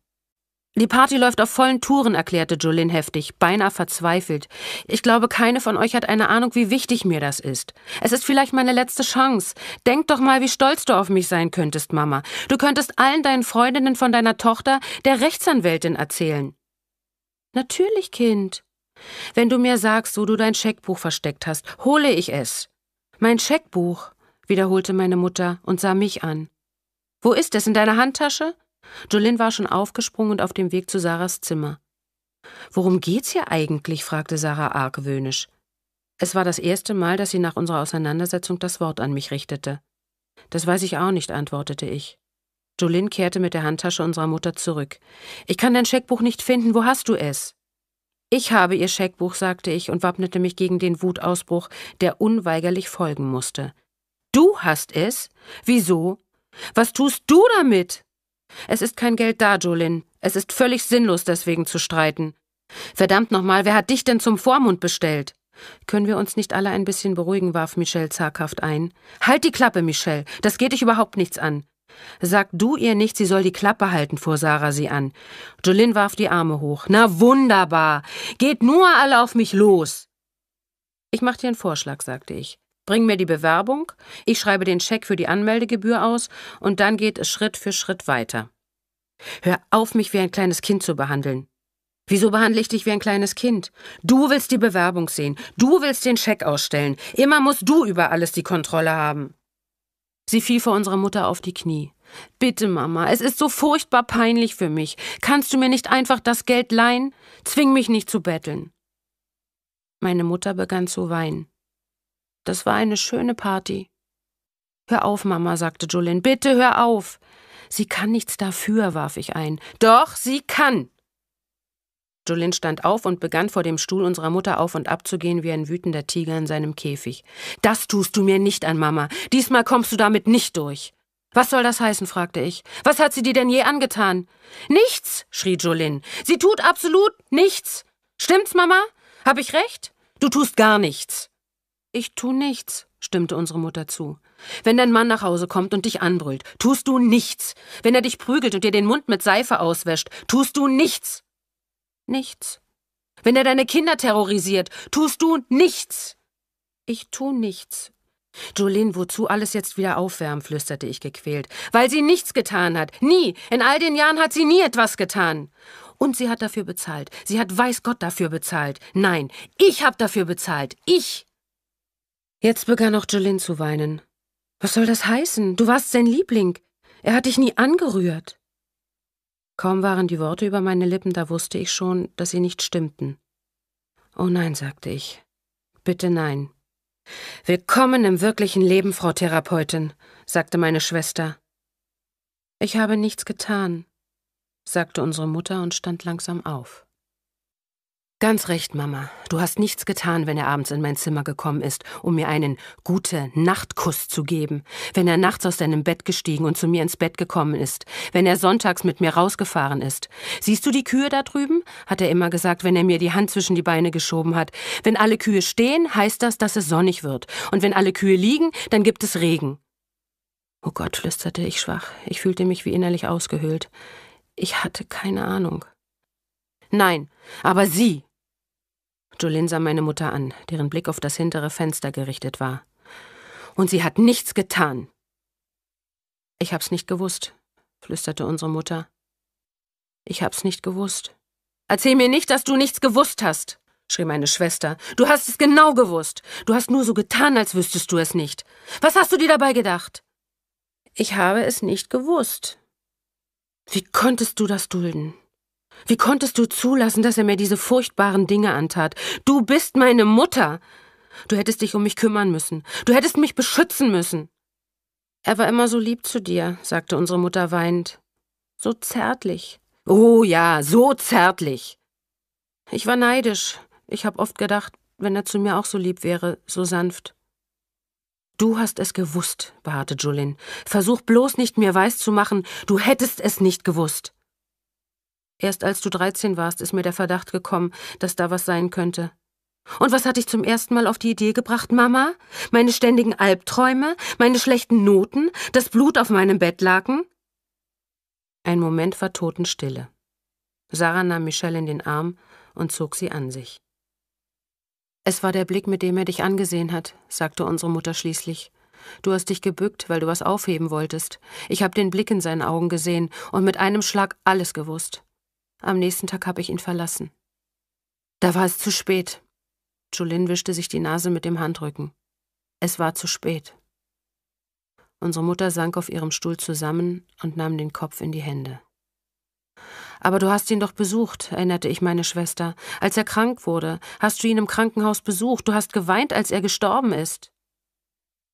Die Party läuft auf vollen Touren, erklärte Jolin heftig, beinahe verzweifelt. Ich glaube, keine von euch hat eine Ahnung, wie wichtig mir das ist. Es ist vielleicht meine letzte Chance. Denk doch mal, wie stolz du auf mich sein könntest, Mama. Du könntest allen deinen Freundinnen von deiner Tochter, der Rechtsanwältin, erzählen. Natürlich, Kind. Wenn du mir sagst, wo du dein Scheckbuch versteckt hast, hole ich es. Mein Scheckbuch, wiederholte meine Mutter und sah mich an. Wo ist es? In deiner Handtasche? Jolin war schon aufgesprungen und auf dem Weg zu Sarahs Zimmer. Worum geht's hier eigentlich? fragte Sarah argwöhnisch. Es war das erste Mal, dass sie nach unserer Auseinandersetzung das Wort an mich richtete. Das weiß ich auch nicht, antwortete ich. Jolin kehrte mit der Handtasche unserer Mutter zurück. Ich kann dein Scheckbuch nicht finden, wo hast du es? Ich habe ihr Scheckbuch, sagte ich und wappnete mich gegen den Wutausbruch, der unweigerlich folgen musste. Du hast es? Wieso? Was tust du damit? Es ist kein Geld da, Jolin. Es ist völlig sinnlos, deswegen zu streiten. Verdammt nochmal, wer hat dich denn zum Vormund bestellt? Können wir uns nicht alle ein bisschen beruhigen, warf Michelle zaghaft ein. Halt die Klappe, Michelle. Das geht dich überhaupt nichts an. Sag du ihr nicht, sie soll die Klappe halten, fuhr Sarah sie an. Jolin warf die Arme hoch. Na wunderbar. Geht nur alle auf mich los. Ich mach dir einen Vorschlag, sagte ich. Bring mir die Bewerbung, ich schreibe den Scheck für die Anmeldegebühr aus und dann geht es Schritt für Schritt weiter. Hör auf, mich wie ein kleines Kind zu behandeln. Wieso behandle ich dich wie ein kleines Kind? Du willst die Bewerbung sehen, du willst den Scheck ausstellen, immer musst du über alles die Kontrolle haben. Sie fiel vor unserer Mutter auf die Knie. Bitte, Mama, es ist so furchtbar peinlich für mich. Kannst du mir nicht einfach das Geld leihen? Zwing mich nicht zu betteln. Meine Mutter begann zu weinen. Das war eine schöne Party. Hör auf, Mama, sagte Jolene. Bitte hör auf. Sie kann nichts dafür, warf ich ein. Doch, sie kann. Jolene stand auf und begann vor dem Stuhl unserer Mutter auf und ab zu gehen wie ein wütender Tiger in seinem Käfig. Das tust du mir nicht an, Mama. Diesmal kommst du damit nicht durch. Was soll das heißen? fragte ich. Was hat sie dir denn je angetan? Nichts, schrie Jolene. Sie tut absolut nichts. Stimmt's, Mama? Hab ich recht? Du tust gar nichts. Ich tu nichts, stimmte unsere Mutter zu. Wenn dein Mann nach Hause kommt und dich anbrüllt, tust du nichts. Wenn er dich prügelt und dir den Mund mit Seife auswäscht, tust du nichts. Nichts. Wenn er deine Kinder terrorisiert, tust du nichts. Ich tu nichts. Jolene, wozu alles jetzt wieder aufwärmen, flüsterte ich gequält. Weil sie nichts getan hat. Nie. In all den Jahren hat sie nie etwas getan. Und sie hat dafür bezahlt. Sie hat weiß Gott dafür bezahlt. Nein, ich hab dafür bezahlt. Ich. Jetzt begann auch Jolin zu weinen. Was soll das heißen? Du warst sein Liebling. Er hat dich nie angerührt. Kaum waren die Worte über meine Lippen, da wusste ich schon, dass sie nicht stimmten. Oh nein, sagte ich. Bitte nein. Willkommen im wirklichen Leben, Frau Therapeutin, sagte meine Schwester. Ich habe nichts getan, sagte unsere Mutter und stand langsam auf. Ganz recht, Mama. Du hast nichts getan, wenn er abends in mein Zimmer gekommen ist, um mir einen gute Nachtkuss zu geben, wenn er nachts aus deinem Bett gestiegen und zu mir ins Bett gekommen ist, wenn er sonntags mit mir rausgefahren ist. Siehst du die Kühe da drüben? hat er immer gesagt, wenn er mir die Hand zwischen die Beine geschoben hat. Wenn alle Kühe stehen, heißt das, dass es sonnig wird, und wenn alle Kühe liegen, dann gibt es Regen. Oh Gott, flüsterte ich schwach. Ich fühlte mich wie innerlich ausgehöhlt. Ich hatte keine Ahnung. Nein, aber sie, Jolene sah meine Mutter an, deren Blick auf das hintere Fenster gerichtet war. Und sie hat nichts getan. Ich hab's nicht gewusst, flüsterte unsere Mutter. Ich hab's nicht gewusst. Erzähl mir nicht, dass du nichts gewusst hast, schrie meine Schwester. Du hast es genau gewusst. Du hast nur so getan, als wüsstest du es nicht. Was hast du dir dabei gedacht? Ich habe es nicht gewusst. Wie konntest du das dulden? Wie konntest du zulassen, dass er mir diese furchtbaren Dinge antat? Du bist meine Mutter. Du hättest dich um mich kümmern müssen. Du hättest mich beschützen müssen. Er war immer so lieb zu dir, sagte unsere Mutter weinend. So zärtlich. Oh ja, so zärtlich. Ich war neidisch. Ich habe oft gedacht, wenn er zu mir auch so lieb wäre, so sanft. Du hast es gewusst, beharrte Julin. Versuch bloß nicht mir weiszumachen, du hättest es nicht gewusst. Erst als du 13 warst, ist mir der Verdacht gekommen, dass da was sein könnte. Und was hat dich zum ersten Mal auf die Idee gebracht, Mama? Meine ständigen Albträume, meine schlechten Noten, das Blut auf meinem Bettlaken? Ein Moment war Totenstille. Sarah nahm Michelle in den Arm und zog sie an sich. Es war der Blick, mit dem er dich angesehen hat, sagte unsere Mutter schließlich. Du hast dich gebückt, weil du was aufheben wolltest. Ich habe den Blick in seinen Augen gesehen und mit einem Schlag alles gewusst. Am nächsten Tag habe ich ihn verlassen. Da war es zu spät. Julin wischte sich die Nase mit dem Handrücken. Es war zu spät. Unsere Mutter sank auf ihrem Stuhl zusammen und nahm den Kopf in die Hände. Aber du hast ihn doch besucht, erinnerte ich meine Schwester. Als er krank wurde, hast du ihn im Krankenhaus besucht. Du hast geweint, als er gestorben ist.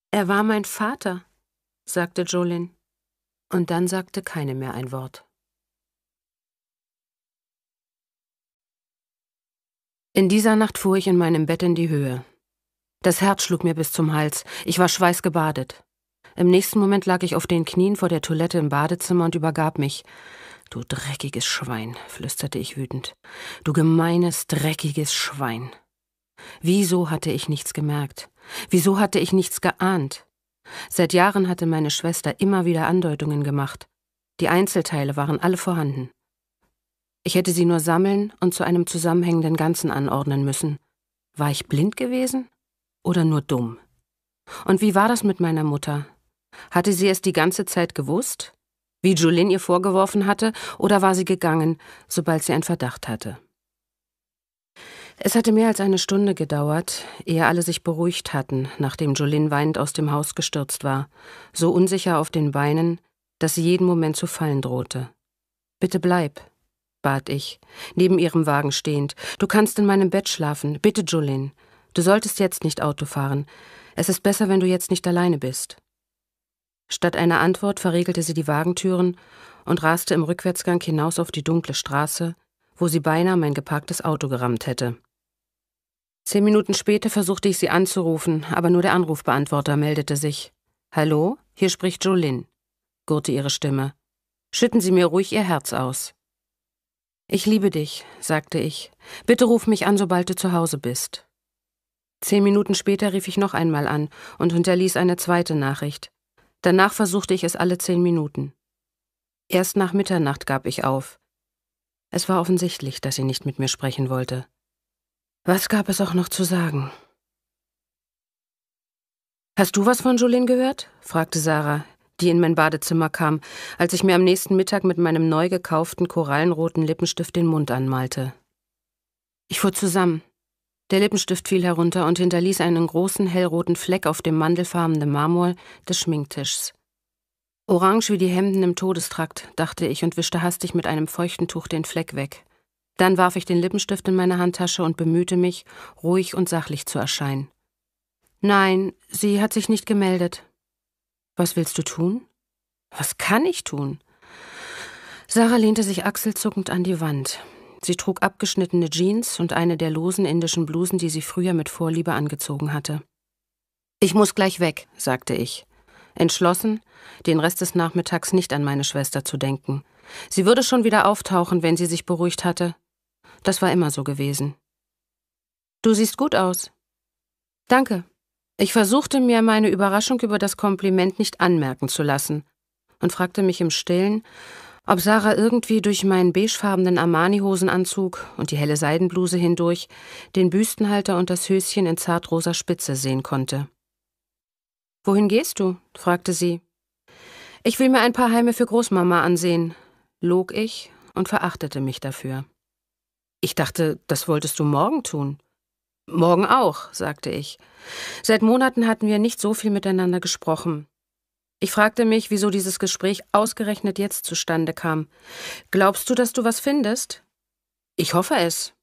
Er war mein Vater, sagte Jolin. Und dann sagte keine mehr ein Wort. In dieser Nacht fuhr ich in meinem Bett in die Höhe. Das Herz schlug mir bis zum Hals, ich war schweißgebadet. Im nächsten Moment lag ich auf den Knien vor der Toilette im Badezimmer und übergab mich. Du dreckiges Schwein, flüsterte ich wütend. Du gemeines, dreckiges Schwein. Wieso hatte ich nichts gemerkt? Wieso hatte ich nichts geahnt? Seit Jahren hatte meine Schwester immer wieder Andeutungen gemacht. Die Einzelteile waren alle vorhanden. Ich hätte sie nur sammeln und zu einem zusammenhängenden Ganzen anordnen müssen. War ich blind gewesen oder nur dumm? Und wie war das mit meiner Mutter? Hatte sie es die ganze Zeit gewusst? Wie Julin ihr vorgeworfen hatte, oder war sie gegangen, sobald sie einen Verdacht hatte? Es hatte mehr als eine Stunde gedauert, ehe alle sich beruhigt hatten, nachdem Jolin weinend aus dem Haus gestürzt war, so unsicher auf den Beinen, dass sie jeden Moment zu fallen drohte. Bitte bleib, bat ich, neben ihrem Wagen stehend. Du kannst in meinem Bett schlafen. Bitte, Jolene. Du solltest jetzt nicht Auto fahren. Es ist besser, wenn du jetzt nicht alleine bist. Statt einer Antwort verriegelte sie die Wagentüren und raste im Rückwärtsgang hinaus auf die dunkle Straße, wo sie beinahe mein geparktes Auto gerammt hätte. Zehn Minuten später versuchte ich sie anzurufen, aber nur der Anrufbeantworter meldete sich. Hallo, hier spricht Jolin, gurrte ihre Stimme. Schütten Sie mir ruhig Ihr Herz aus. Ich liebe dich, sagte ich. Bitte ruf mich an, sobald du zu Hause bist. Zehn Minuten später rief ich noch einmal an und hinterließ eine zweite Nachricht. Danach versuchte ich es alle zehn Minuten. Erst nach Mitternacht gab ich auf. Es war offensichtlich, dass sie nicht mit mir sprechen wollte. Was gab es auch noch zu sagen? Hast du was von Jolene gehört? fragte Sarah, die in mein Badezimmer kam, als ich mir am nächsten Mittag mit meinem neu gekauften korallenroten Lippenstift den Mund anmalte. Ich fuhr zusammen. Der Lippenstift fiel herunter und hinterließ einen großen hellroten Fleck auf dem mandelfarbenen Marmor des Schminktischs. Orange wie die Hemden im Todestrakt, dachte ich und wischte hastig mit einem feuchten Tuch den Fleck weg. Dann warf ich den Lippenstift in meine Handtasche und bemühte mich, ruhig und sachlich zu erscheinen. Nein, sie hat sich nicht gemeldet, was willst du tun? Was kann ich tun? Sarah lehnte sich achselzuckend an die Wand. Sie trug abgeschnittene Jeans und eine der losen indischen Blusen, die sie früher mit Vorliebe angezogen hatte. Ich muss gleich weg, sagte ich, entschlossen, den Rest des Nachmittags nicht an meine Schwester zu denken. Sie würde schon wieder auftauchen, wenn sie sich beruhigt hatte. Das war immer so gewesen. Du siehst gut aus. Danke, ich versuchte mir meine Überraschung über das Kompliment nicht anmerken zu lassen und fragte mich im Stillen, ob Sarah irgendwie durch meinen beigefarbenen Armani-Hosenanzug und die helle Seidenbluse hindurch den Büstenhalter und das Höschen in zartrosa Spitze sehen konnte. Wohin gehst du? fragte sie. Ich will mir ein paar Heime für Großmama ansehen, log ich und verachtete mich dafür. Ich dachte, das wolltest du morgen tun. Morgen auch, sagte ich. Seit Monaten hatten wir nicht so viel miteinander gesprochen. Ich fragte mich, wieso dieses Gespräch ausgerechnet jetzt zustande kam. Glaubst du, dass du was findest? Ich hoffe es.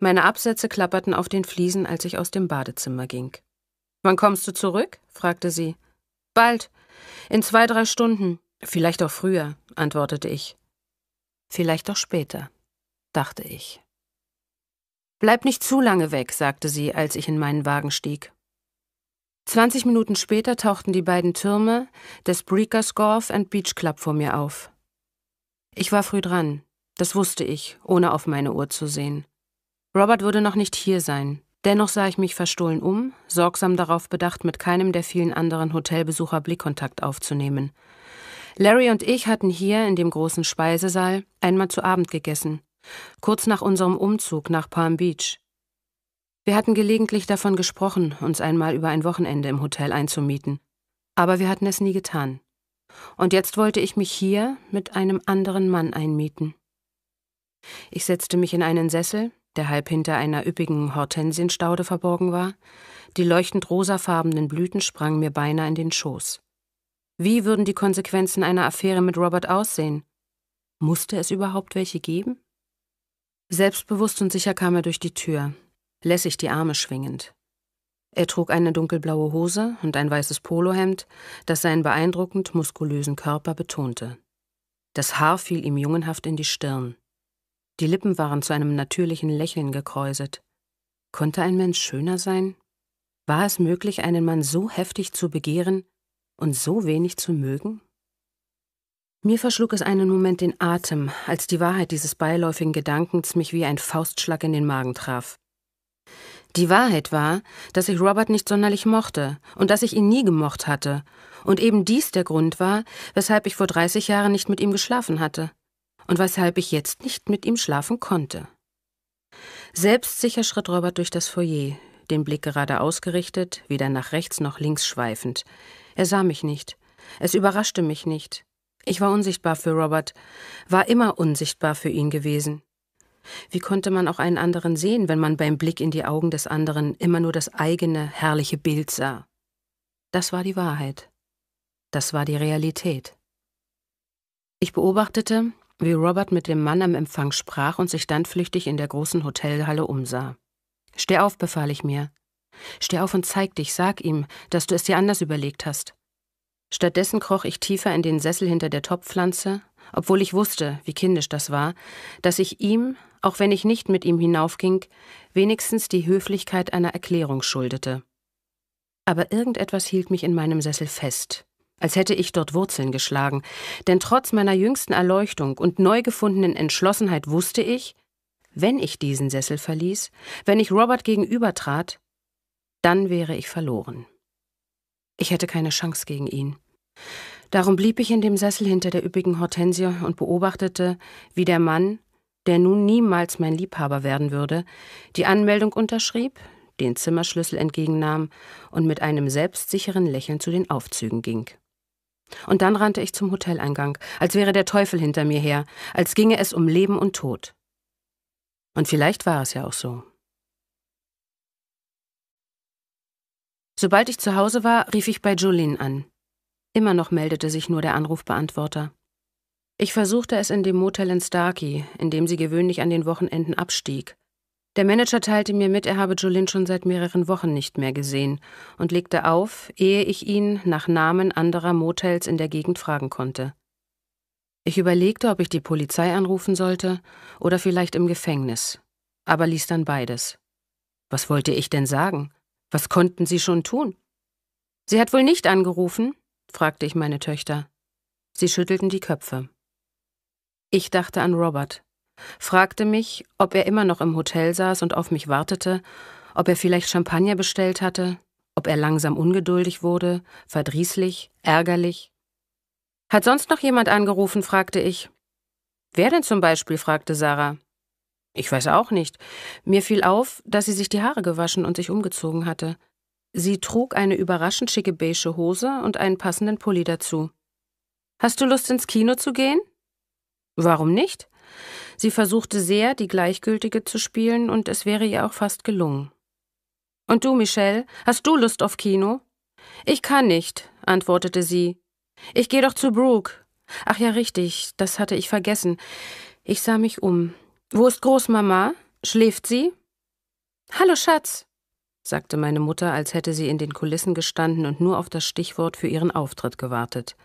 Meine Absätze klapperten auf den Fliesen, als ich aus dem Badezimmer ging. Wann kommst du zurück? fragte sie. Bald. In zwei, drei Stunden. Vielleicht auch früher, antwortete ich. Vielleicht auch später, dachte ich. Bleib nicht zu lange weg, sagte sie, als ich in meinen Wagen stieg. 20 Minuten später tauchten die beiden Türme des Breakers Golf and Beach Club vor mir auf. Ich war früh dran, das wusste ich, ohne auf meine Uhr zu sehen. Robert würde noch nicht hier sein. Dennoch sah ich mich verstohlen um, sorgsam darauf bedacht, mit keinem der vielen anderen Hotelbesucher Blickkontakt aufzunehmen. Larry und ich hatten hier in dem großen Speisesaal einmal zu Abend gegessen kurz nach unserem Umzug nach Palm Beach. Wir hatten gelegentlich davon gesprochen, uns einmal über ein Wochenende im Hotel einzumieten, aber wir hatten es nie getan. Und jetzt wollte ich mich hier mit einem anderen Mann einmieten. Ich setzte mich in einen Sessel, der halb hinter einer üppigen Hortensienstaude verborgen war, die leuchtend rosafarbenen Blüten sprangen mir beinahe in den Schoß. Wie würden die Konsequenzen einer Affäre mit Robert aussehen? Musste es überhaupt welche geben? Selbstbewusst und sicher kam er durch die Tür, lässig die Arme schwingend. Er trug eine dunkelblaue Hose und ein weißes Polohemd, das seinen beeindruckend muskulösen Körper betonte. Das Haar fiel ihm jungenhaft in die Stirn. Die Lippen waren zu einem natürlichen Lächeln gekräuset. Konnte ein Mensch schöner sein? War es möglich, einen Mann so heftig zu begehren und so wenig zu mögen? Mir verschlug es einen Moment den Atem, als die Wahrheit dieses beiläufigen Gedankens mich wie ein Faustschlag in den Magen traf. Die Wahrheit war, dass ich Robert nicht sonderlich mochte und dass ich ihn nie gemocht hatte, und eben dies der Grund war, weshalb ich vor 30 Jahren nicht mit ihm geschlafen hatte und weshalb ich jetzt nicht mit ihm schlafen konnte. Selbstsicher schritt Robert durch das Foyer, den Blick gerade ausgerichtet, weder nach rechts noch links schweifend. Er sah mich nicht. Es überraschte mich nicht. Ich war unsichtbar für Robert, war immer unsichtbar für ihn gewesen. Wie konnte man auch einen anderen sehen, wenn man beim Blick in die Augen des anderen immer nur das eigene, herrliche Bild sah? Das war die Wahrheit. Das war die Realität. Ich beobachtete, wie Robert mit dem Mann am Empfang sprach und sich dann flüchtig in der großen Hotelhalle umsah. Steh auf, befahl ich mir. Steh auf und zeig dich, sag ihm, dass du es dir anders überlegt hast. Stattdessen kroch ich tiefer in den Sessel hinter der Topfpflanze, obwohl ich wusste, wie kindisch das war, dass ich ihm, auch wenn ich nicht mit ihm hinaufging, wenigstens die Höflichkeit einer Erklärung schuldete. Aber irgendetwas hielt mich in meinem Sessel fest, als hätte ich dort Wurzeln geschlagen, denn trotz meiner jüngsten Erleuchtung und neu gefundenen Entschlossenheit wusste ich, wenn ich diesen Sessel verließ, wenn ich Robert gegenübertrat, dann wäre ich verloren. Ich hätte keine Chance gegen ihn. Darum blieb ich in dem Sessel hinter der üppigen Hortensie und beobachtete, wie der Mann, der nun niemals mein Liebhaber werden würde, die Anmeldung unterschrieb, den Zimmerschlüssel entgegennahm und mit einem selbstsicheren Lächeln zu den Aufzügen ging. Und dann rannte ich zum Hoteleingang, als wäre der Teufel hinter mir her, als ginge es um Leben und Tod. Und vielleicht war es ja auch so. Sobald ich zu Hause war, rief ich bei Jolene an. Immer noch meldete sich nur der Anrufbeantworter. Ich versuchte es in dem Motel in Starkey, in dem sie gewöhnlich an den Wochenenden abstieg. Der Manager teilte mir mit, er habe Jolin schon seit mehreren Wochen nicht mehr gesehen und legte auf, ehe ich ihn nach Namen anderer Motels in der Gegend fragen konnte. Ich überlegte, ob ich die Polizei anrufen sollte oder vielleicht im Gefängnis, aber ließ dann beides. Was wollte ich denn sagen? Was konnten sie schon tun? Sie hat wohl nicht angerufen? fragte ich meine Töchter. Sie schüttelten die Köpfe. Ich dachte an Robert, fragte mich, ob er immer noch im Hotel saß und auf mich wartete, ob er vielleicht Champagner bestellt hatte, ob er langsam ungeduldig wurde, verdrießlich, ärgerlich. Hat sonst noch jemand angerufen? fragte ich. Wer denn zum Beispiel? fragte Sarah. Ich weiß auch nicht. Mir fiel auf, dass sie sich die Haare gewaschen und sich umgezogen hatte. Sie trug eine überraschend schicke beige Hose und einen passenden Pulli dazu. Hast du Lust, ins Kino zu gehen? Warum nicht? Sie versuchte sehr, die Gleichgültige zu spielen, und es wäre ihr auch fast gelungen. Und du, Michelle, hast du Lust auf Kino? Ich kann nicht, antwortete sie. Ich gehe doch zu Brooke. Ach ja, richtig, das hatte ich vergessen. Ich sah mich um. Wo ist Großmama? Schläft sie? Hallo, Schatz sagte meine Mutter, als hätte sie in den Kulissen gestanden und nur auf das Stichwort für ihren Auftritt gewartet.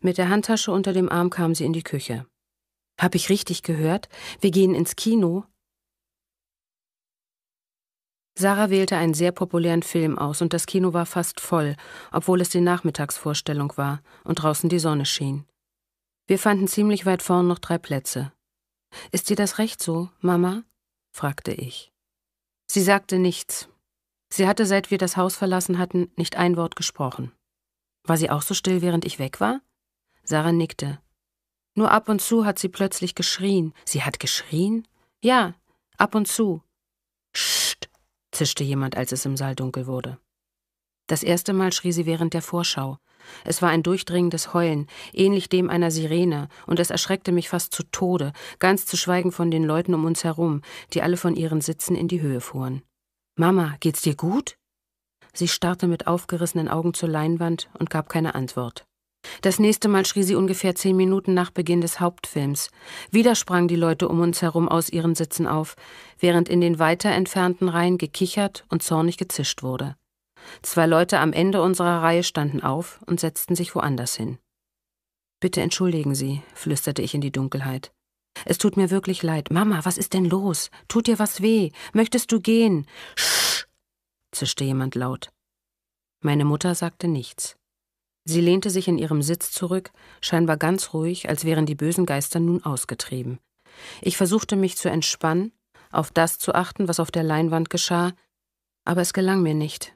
Mit der Handtasche unter dem Arm kam sie in die Küche. Hab ich richtig gehört? Wir gehen ins Kino? Sarah wählte einen sehr populären Film aus und das Kino war fast voll, obwohl es die Nachmittagsvorstellung war und draußen die Sonne schien. Wir fanden ziemlich weit vorn noch drei Plätze. Ist dir das recht so, Mama? fragte ich. Sie sagte nichts, Sie hatte, seit wir das Haus verlassen hatten, nicht ein Wort gesprochen. War sie auch so still, während ich weg war? Sarah nickte. Nur ab und zu hat sie plötzlich geschrien. Sie hat geschrien? Ja, ab und zu. Scht, zischte jemand, als es im Saal dunkel wurde. Das erste Mal schrie sie während der Vorschau. Es war ein durchdringendes Heulen, ähnlich dem einer Sirene, und es erschreckte mich fast zu Tode, ganz zu schweigen von den Leuten um uns herum, die alle von ihren Sitzen in die Höhe fuhren. Mama, geht's dir gut? Sie starrte mit aufgerissenen Augen zur Leinwand und gab keine Antwort. Das nächste Mal schrie sie ungefähr zehn Minuten nach Beginn des Hauptfilms. Wieder sprangen die Leute um uns herum aus ihren Sitzen auf, während in den weiter entfernten Reihen gekichert und zornig gezischt wurde. Zwei Leute am Ende unserer Reihe standen auf und setzten sich woanders hin. Bitte entschuldigen Sie, flüsterte ich in die Dunkelheit. Es tut mir wirklich leid. Mama, was ist denn los? Tut dir was weh? Möchtest du gehen? Sch! zischte jemand laut. Meine Mutter sagte nichts. Sie lehnte sich in ihrem Sitz zurück, scheinbar ganz ruhig, als wären die bösen Geister nun ausgetrieben. Ich versuchte mich zu entspannen, auf das zu achten, was auf der Leinwand geschah, aber es gelang mir nicht.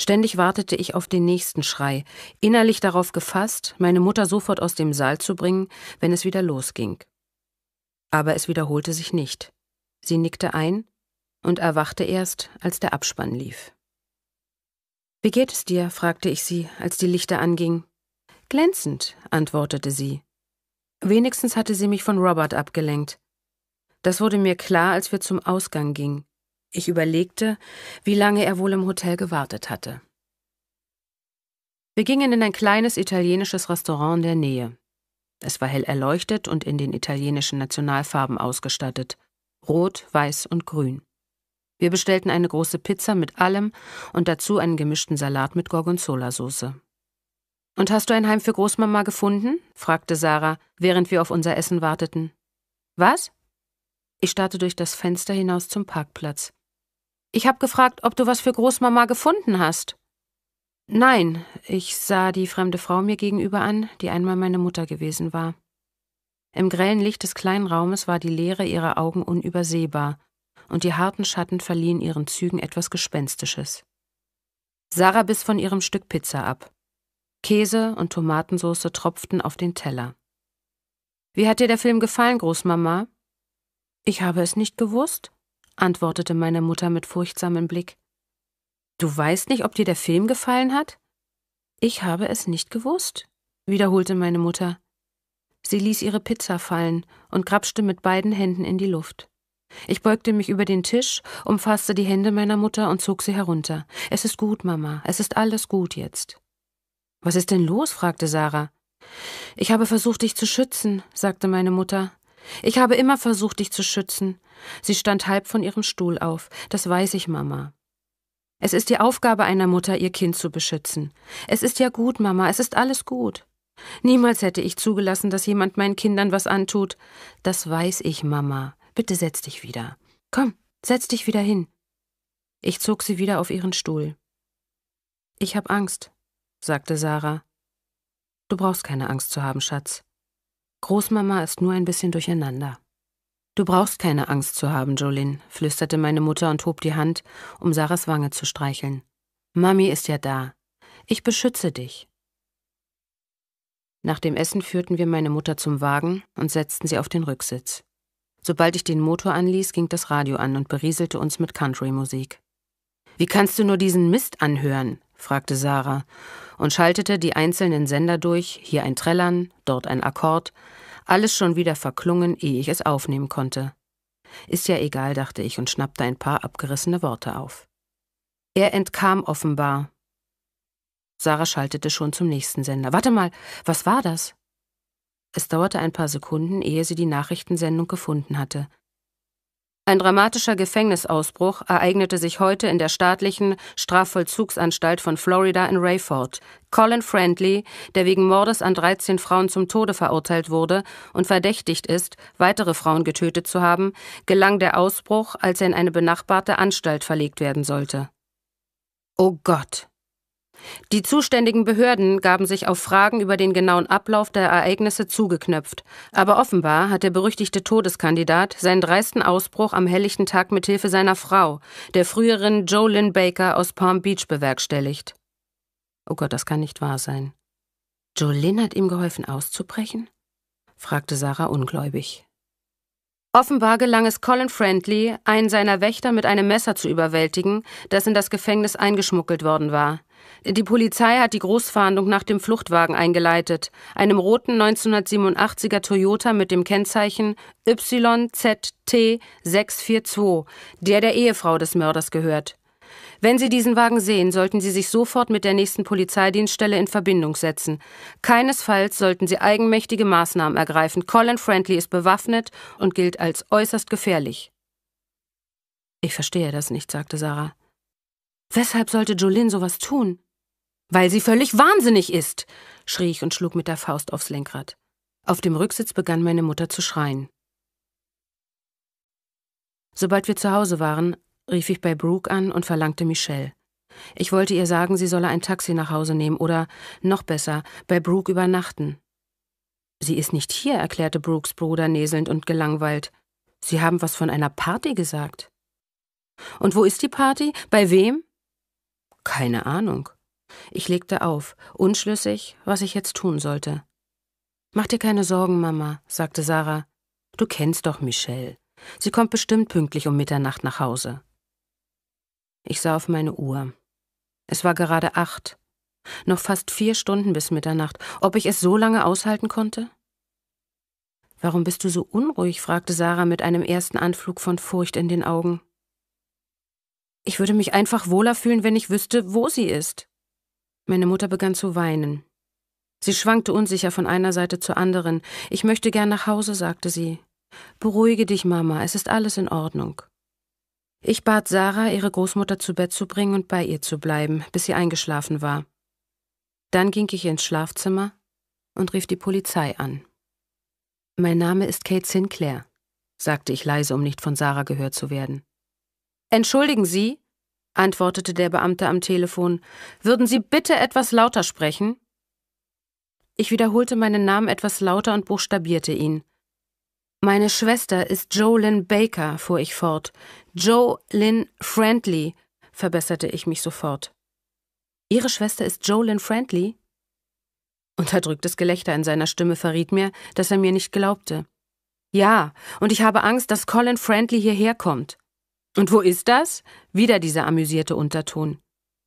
Ständig wartete ich auf den nächsten Schrei, innerlich darauf gefasst, meine Mutter sofort aus dem Saal zu bringen, wenn es wieder losging. Aber es wiederholte sich nicht. Sie nickte ein und erwachte erst, als der Abspann lief. Wie geht es dir? fragte ich sie, als die Lichter angingen. Glänzend, antwortete sie. Wenigstens hatte sie mich von Robert abgelenkt. Das wurde mir klar, als wir zum Ausgang gingen. Ich überlegte, wie lange er wohl im Hotel gewartet hatte. Wir gingen in ein kleines italienisches Restaurant in der Nähe. Es war hell erleuchtet und in den italienischen Nationalfarben ausgestattet. Rot, Weiß und Grün. Wir bestellten eine große Pizza mit allem und dazu einen gemischten Salat mit Gorgonzola-Soße. Und hast du ein Heim für Großmama gefunden? fragte Sarah, während wir auf unser Essen warteten. Was? Ich starrte durch das Fenster hinaus zum Parkplatz. Ich habe gefragt, ob du was für Großmama gefunden hast. Nein, ich sah die fremde Frau mir gegenüber an, die einmal meine Mutter gewesen war. Im grellen Licht des kleinen Raumes war die Leere ihrer Augen unübersehbar, und die harten Schatten verliehen ihren Zügen etwas Gespenstisches. Sarah biss von ihrem Stück Pizza ab. Käse und Tomatensauce tropften auf den Teller. Wie hat dir der Film gefallen, Großmama? Ich habe es nicht gewusst, antwortete meine Mutter mit furchtsamem Blick. Du weißt nicht, ob dir der Film gefallen hat? Ich habe es nicht gewusst, wiederholte meine Mutter. Sie ließ ihre Pizza fallen und grapschte mit beiden Händen in die Luft. Ich beugte mich über den Tisch, umfasste die Hände meiner Mutter und zog sie herunter. Es ist gut, Mama, es ist alles gut jetzt. Was ist denn los? fragte Sarah. Ich habe versucht, dich zu schützen, sagte meine Mutter. Ich habe immer versucht, dich zu schützen. Sie stand halb von ihrem Stuhl auf. Das weiß ich, Mama. Es ist die Aufgabe einer Mutter, ihr Kind zu beschützen. Es ist ja gut, Mama, es ist alles gut. Niemals hätte ich zugelassen, dass jemand meinen Kindern was antut. Das weiß ich, Mama. Bitte setz dich wieder. Komm, setz dich wieder hin. Ich zog sie wieder auf ihren Stuhl. Ich hab Angst, sagte Sarah. Du brauchst keine Angst zu haben, Schatz. Großmama ist nur ein bisschen durcheinander. Du brauchst keine Angst zu haben, Jolin, flüsterte meine Mutter und hob die Hand, um Sarahs Wange zu streicheln. Mami ist ja da. Ich beschütze dich. Nach dem Essen führten wir meine Mutter zum Wagen und setzten sie auf den Rücksitz. Sobald ich den Motor anließ, ging das Radio an und berieselte uns mit Country-Musik. Wie kannst du nur diesen Mist anhören? fragte Sarah und schaltete die einzelnen Sender durch, hier ein Trällern, dort ein Akkord, alles schon wieder verklungen, ehe ich es aufnehmen konnte. Ist ja egal, dachte ich und schnappte ein paar abgerissene Worte auf. Er entkam offenbar. Sarah schaltete schon zum nächsten Sender. Warte mal, was war das? Es dauerte ein paar Sekunden, ehe sie die Nachrichtensendung gefunden hatte. Ein dramatischer Gefängnisausbruch ereignete sich heute in der staatlichen Strafvollzugsanstalt von Florida in Rayford. Colin Friendly, der wegen Mordes an 13 Frauen zum Tode verurteilt wurde und verdächtigt ist, weitere Frauen getötet zu haben, gelang der Ausbruch, als er in eine benachbarte Anstalt verlegt werden sollte. Oh Gott, die zuständigen Behörden gaben sich auf Fragen über den genauen Ablauf der Ereignisse zugeknöpft. Aber offenbar hat der berüchtigte Todeskandidat seinen dreisten Ausbruch am helllichten Tag mit Hilfe seiner Frau, der früheren Jolyn Baker aus Palm Beach, bewerkstelligt. Oh Gott, das kann nicht wahr sein. Jolyn hat ihm geholfen auszubrechen? fragte Sarah ungläubig. Offenbar gelang es Colin Friendly, einen seiner Wächter mit einem Messer zu überwältigen, das in das Gefängnis eingeschmuggelt worden war. Die Polizei hat die Großfahndung nach dem Fluchtwagen eingeleitet, einem roten 1987er Toyota mit dem Kennzeichen YZT642, der der Ehefrau des Mörders gehört. Wenn Sie diesen Wagen sehen, sollten Sie sich sofort mit der nächsten Polizeidienststelle in Verbindung setzen. Keinesfalls sollten Sie eigenmächtige Maßnahmen ergreifen. Colin Friendly ist bewaffnet und gilt als äußerst gefährlich. Ich verstehe das nicht, sagte Sarah. Weshalb sollte Jolin sowas tun? Weil sie völlig wahnsinnig ist, schrie ich und schlug mit der Faust aufs Lenkrad. Auf dem Rücksitz begann meine Mutter zu schreien. Sobald wir zu Hause waren, rief ich bei Brooke an und verlangte Michelle. Ich wollte ihr sagen, sie solle ein Taxi nach Hause nehmen oder, noch besser, bei Brooke übernachten. Sie ist nicht hier, erklärte Brooks Bruder näselnd und gelangweilt. Sie haben was von einer Party gesagt. Und wo ist die Party? Bei wem? Keine Ahnung. Ich legte auf, unschlüssig, was ich jetzt tun sollte. Mach dir keine Sorgen, Mama, sagte Sarah. Du kennst doch Michelle. Sie kommt bestimmt pünktlich um Mitternacht nach Hause. Ich sah auf meine Uhr. Es war gerade acht. Noch fast vier Stunden bis Mitternacht. Ob ich es so lange aushalten konnte? Warum bist du so unruhig? fragte Sarah mit einem ersten Anflug von Furcht in den Augen. Ich würde mich einfach wohler fühlen, wenn ich wüsste, wo sie ist. Meine Mutter begann zu weinen. Sie schwankte unsicher von einer Seite zur anderen. Ich möchte gern nach Hause, sagte sie. Beruhige dich, Mama, es ist alles in Ordnung. Ich bat Sarah, ihre Großmutter zu Bett zu bringen und bei ihr zu bleiben, bis sie eingeschlafen war. Dann ging ich ins Schlafzimmer und rief die Polizei an. Mein Name ist Kate Sinclair, sagte ich leise, um nicht von Sarah gehört zu werden. Entschuldigen Sie, antwortete der Beamte am Telefon, würden Sie bitte etwas lauter sprechen? Ich wiederholte meinen Namen etwas lauter und buchstabierte ihn. Meine Schwester ist Jolyn Baker, fuhr ich fort, Joe Lynn Friendly, verbesserte ich mich sofort. Ihre Schwester ist Joe Lynn Friendly? Unterdrücktes Gelächter in seiner Stimme verriet mir, dass er mir nicht glaubte. Ja, und ich habe Angst, dass Colin Friendly hierher kommt. Und wo ist das? Wieder dieser amüsierte Unterton.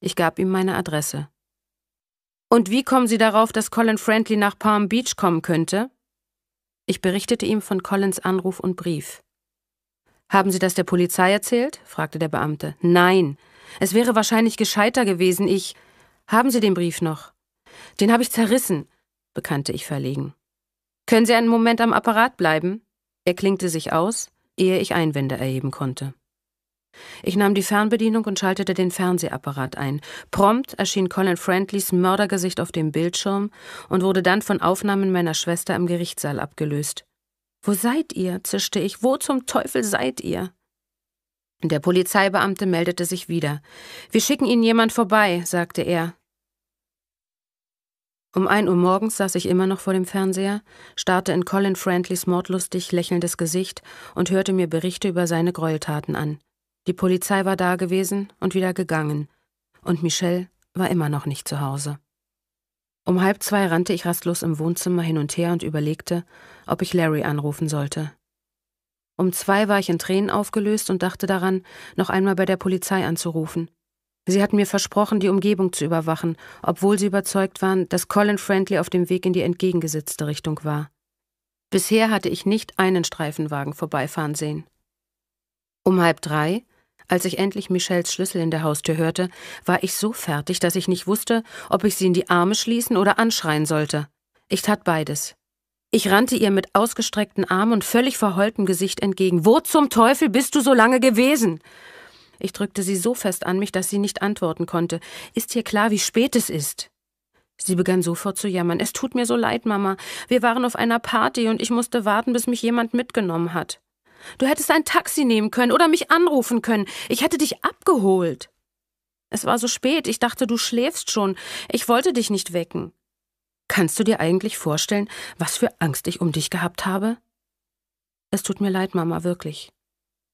Ich gab ihm meine Adresse. Und wie kommen Sie darauf, dass Colin Friendly nach Palm Beach kommen könnte? Ich berichtete ihm von Collins Anruf und Brief. Haben Sie das der Polizei erzählt? fragte der Beamte. Nein. Es wäre wahrscheinlich gescheiter gewesen, ich. Haben Sie den Brief noch? Den habe ich zerrissen, bekannte ich verlegen. Können Sie einen Moment am Apparat bleiben? Er klinkte sich aus, ehe ich Einwände erheben konnte. Ich nahm die Fernbedienung und schaltete den Fernsehapparat ein. Prompt erschien Colin Friendlys Mördergesicht auf dem Bildschirm und wurde dann von Aufnahmen meiner Schwester im Gerichtssaal abgelöst. Wo seid ihr? zischte ich. Wo zum Teufel seid ihr? Der Polizeibeamte meldete sich wieder. Wir schicken Ihnen jemand vorbei, sagte er. Um ein Uhr morgens saß ich immer noch vor dem Fernseher, starrte in Colin Friendlys mordlustig lächelndes Gesicht und hörte mir Berichte über seine Gräueltaten an. Die Polizei war da gewesen und wieder gegangen, und Michelle war immer noch nicht zu Hause. Um halb zwei rannte ich rastlos im Wohnzimmer hin und her und überlegte, ob ich Larry anrufen sollte. Um zwei war ich in Tränen aufgelöst und dachte daran, noch einmal bei der Polizei anzurufen. Sie hatten mir versprochen, die Umgebung zu überwachen, obwohl sie überzeugt waren, dass Colin Friendly auf dem Weg in die entgegengesetzte Richtung war. Bisher hatte ich nicht einen Streifenwagen vorbeifahren sehen. Um halb drei als ich endlich Michelles Schlüssel in der Haustür hörte, war ich so fertig, dass ich nicht wusste, ob ich sie in die Arme schließen oder anschreien sollte. Ich tat beides. Ich rannte ihr mit ausgestreckten Armen und völlig verheultem Gesicht entgegen. Wo zum Teufel bist du so lange gewesen? Ich drückte sie so fest an mich, dass sie nicht antworten konnte. Ist dir klar, wie spät es ist? Sie begann sofort zu jammern. Es tut mir so leid, Mama. Wir waren auf einer Party und ich musste warten, bis mich jemand mitgenommen hat. Du hättest ein Taxi nehmen können oder mich anrufen können. Ich hätte dich abgeholt. Es war so spät, ich dachte, du schläfst schon. Ich wollte dich nicht wecken. Kannst du dir eigentlich vorstellen, was für Angst ich um dich gehabt habe? Es tut mir leid, Mama, wirklich.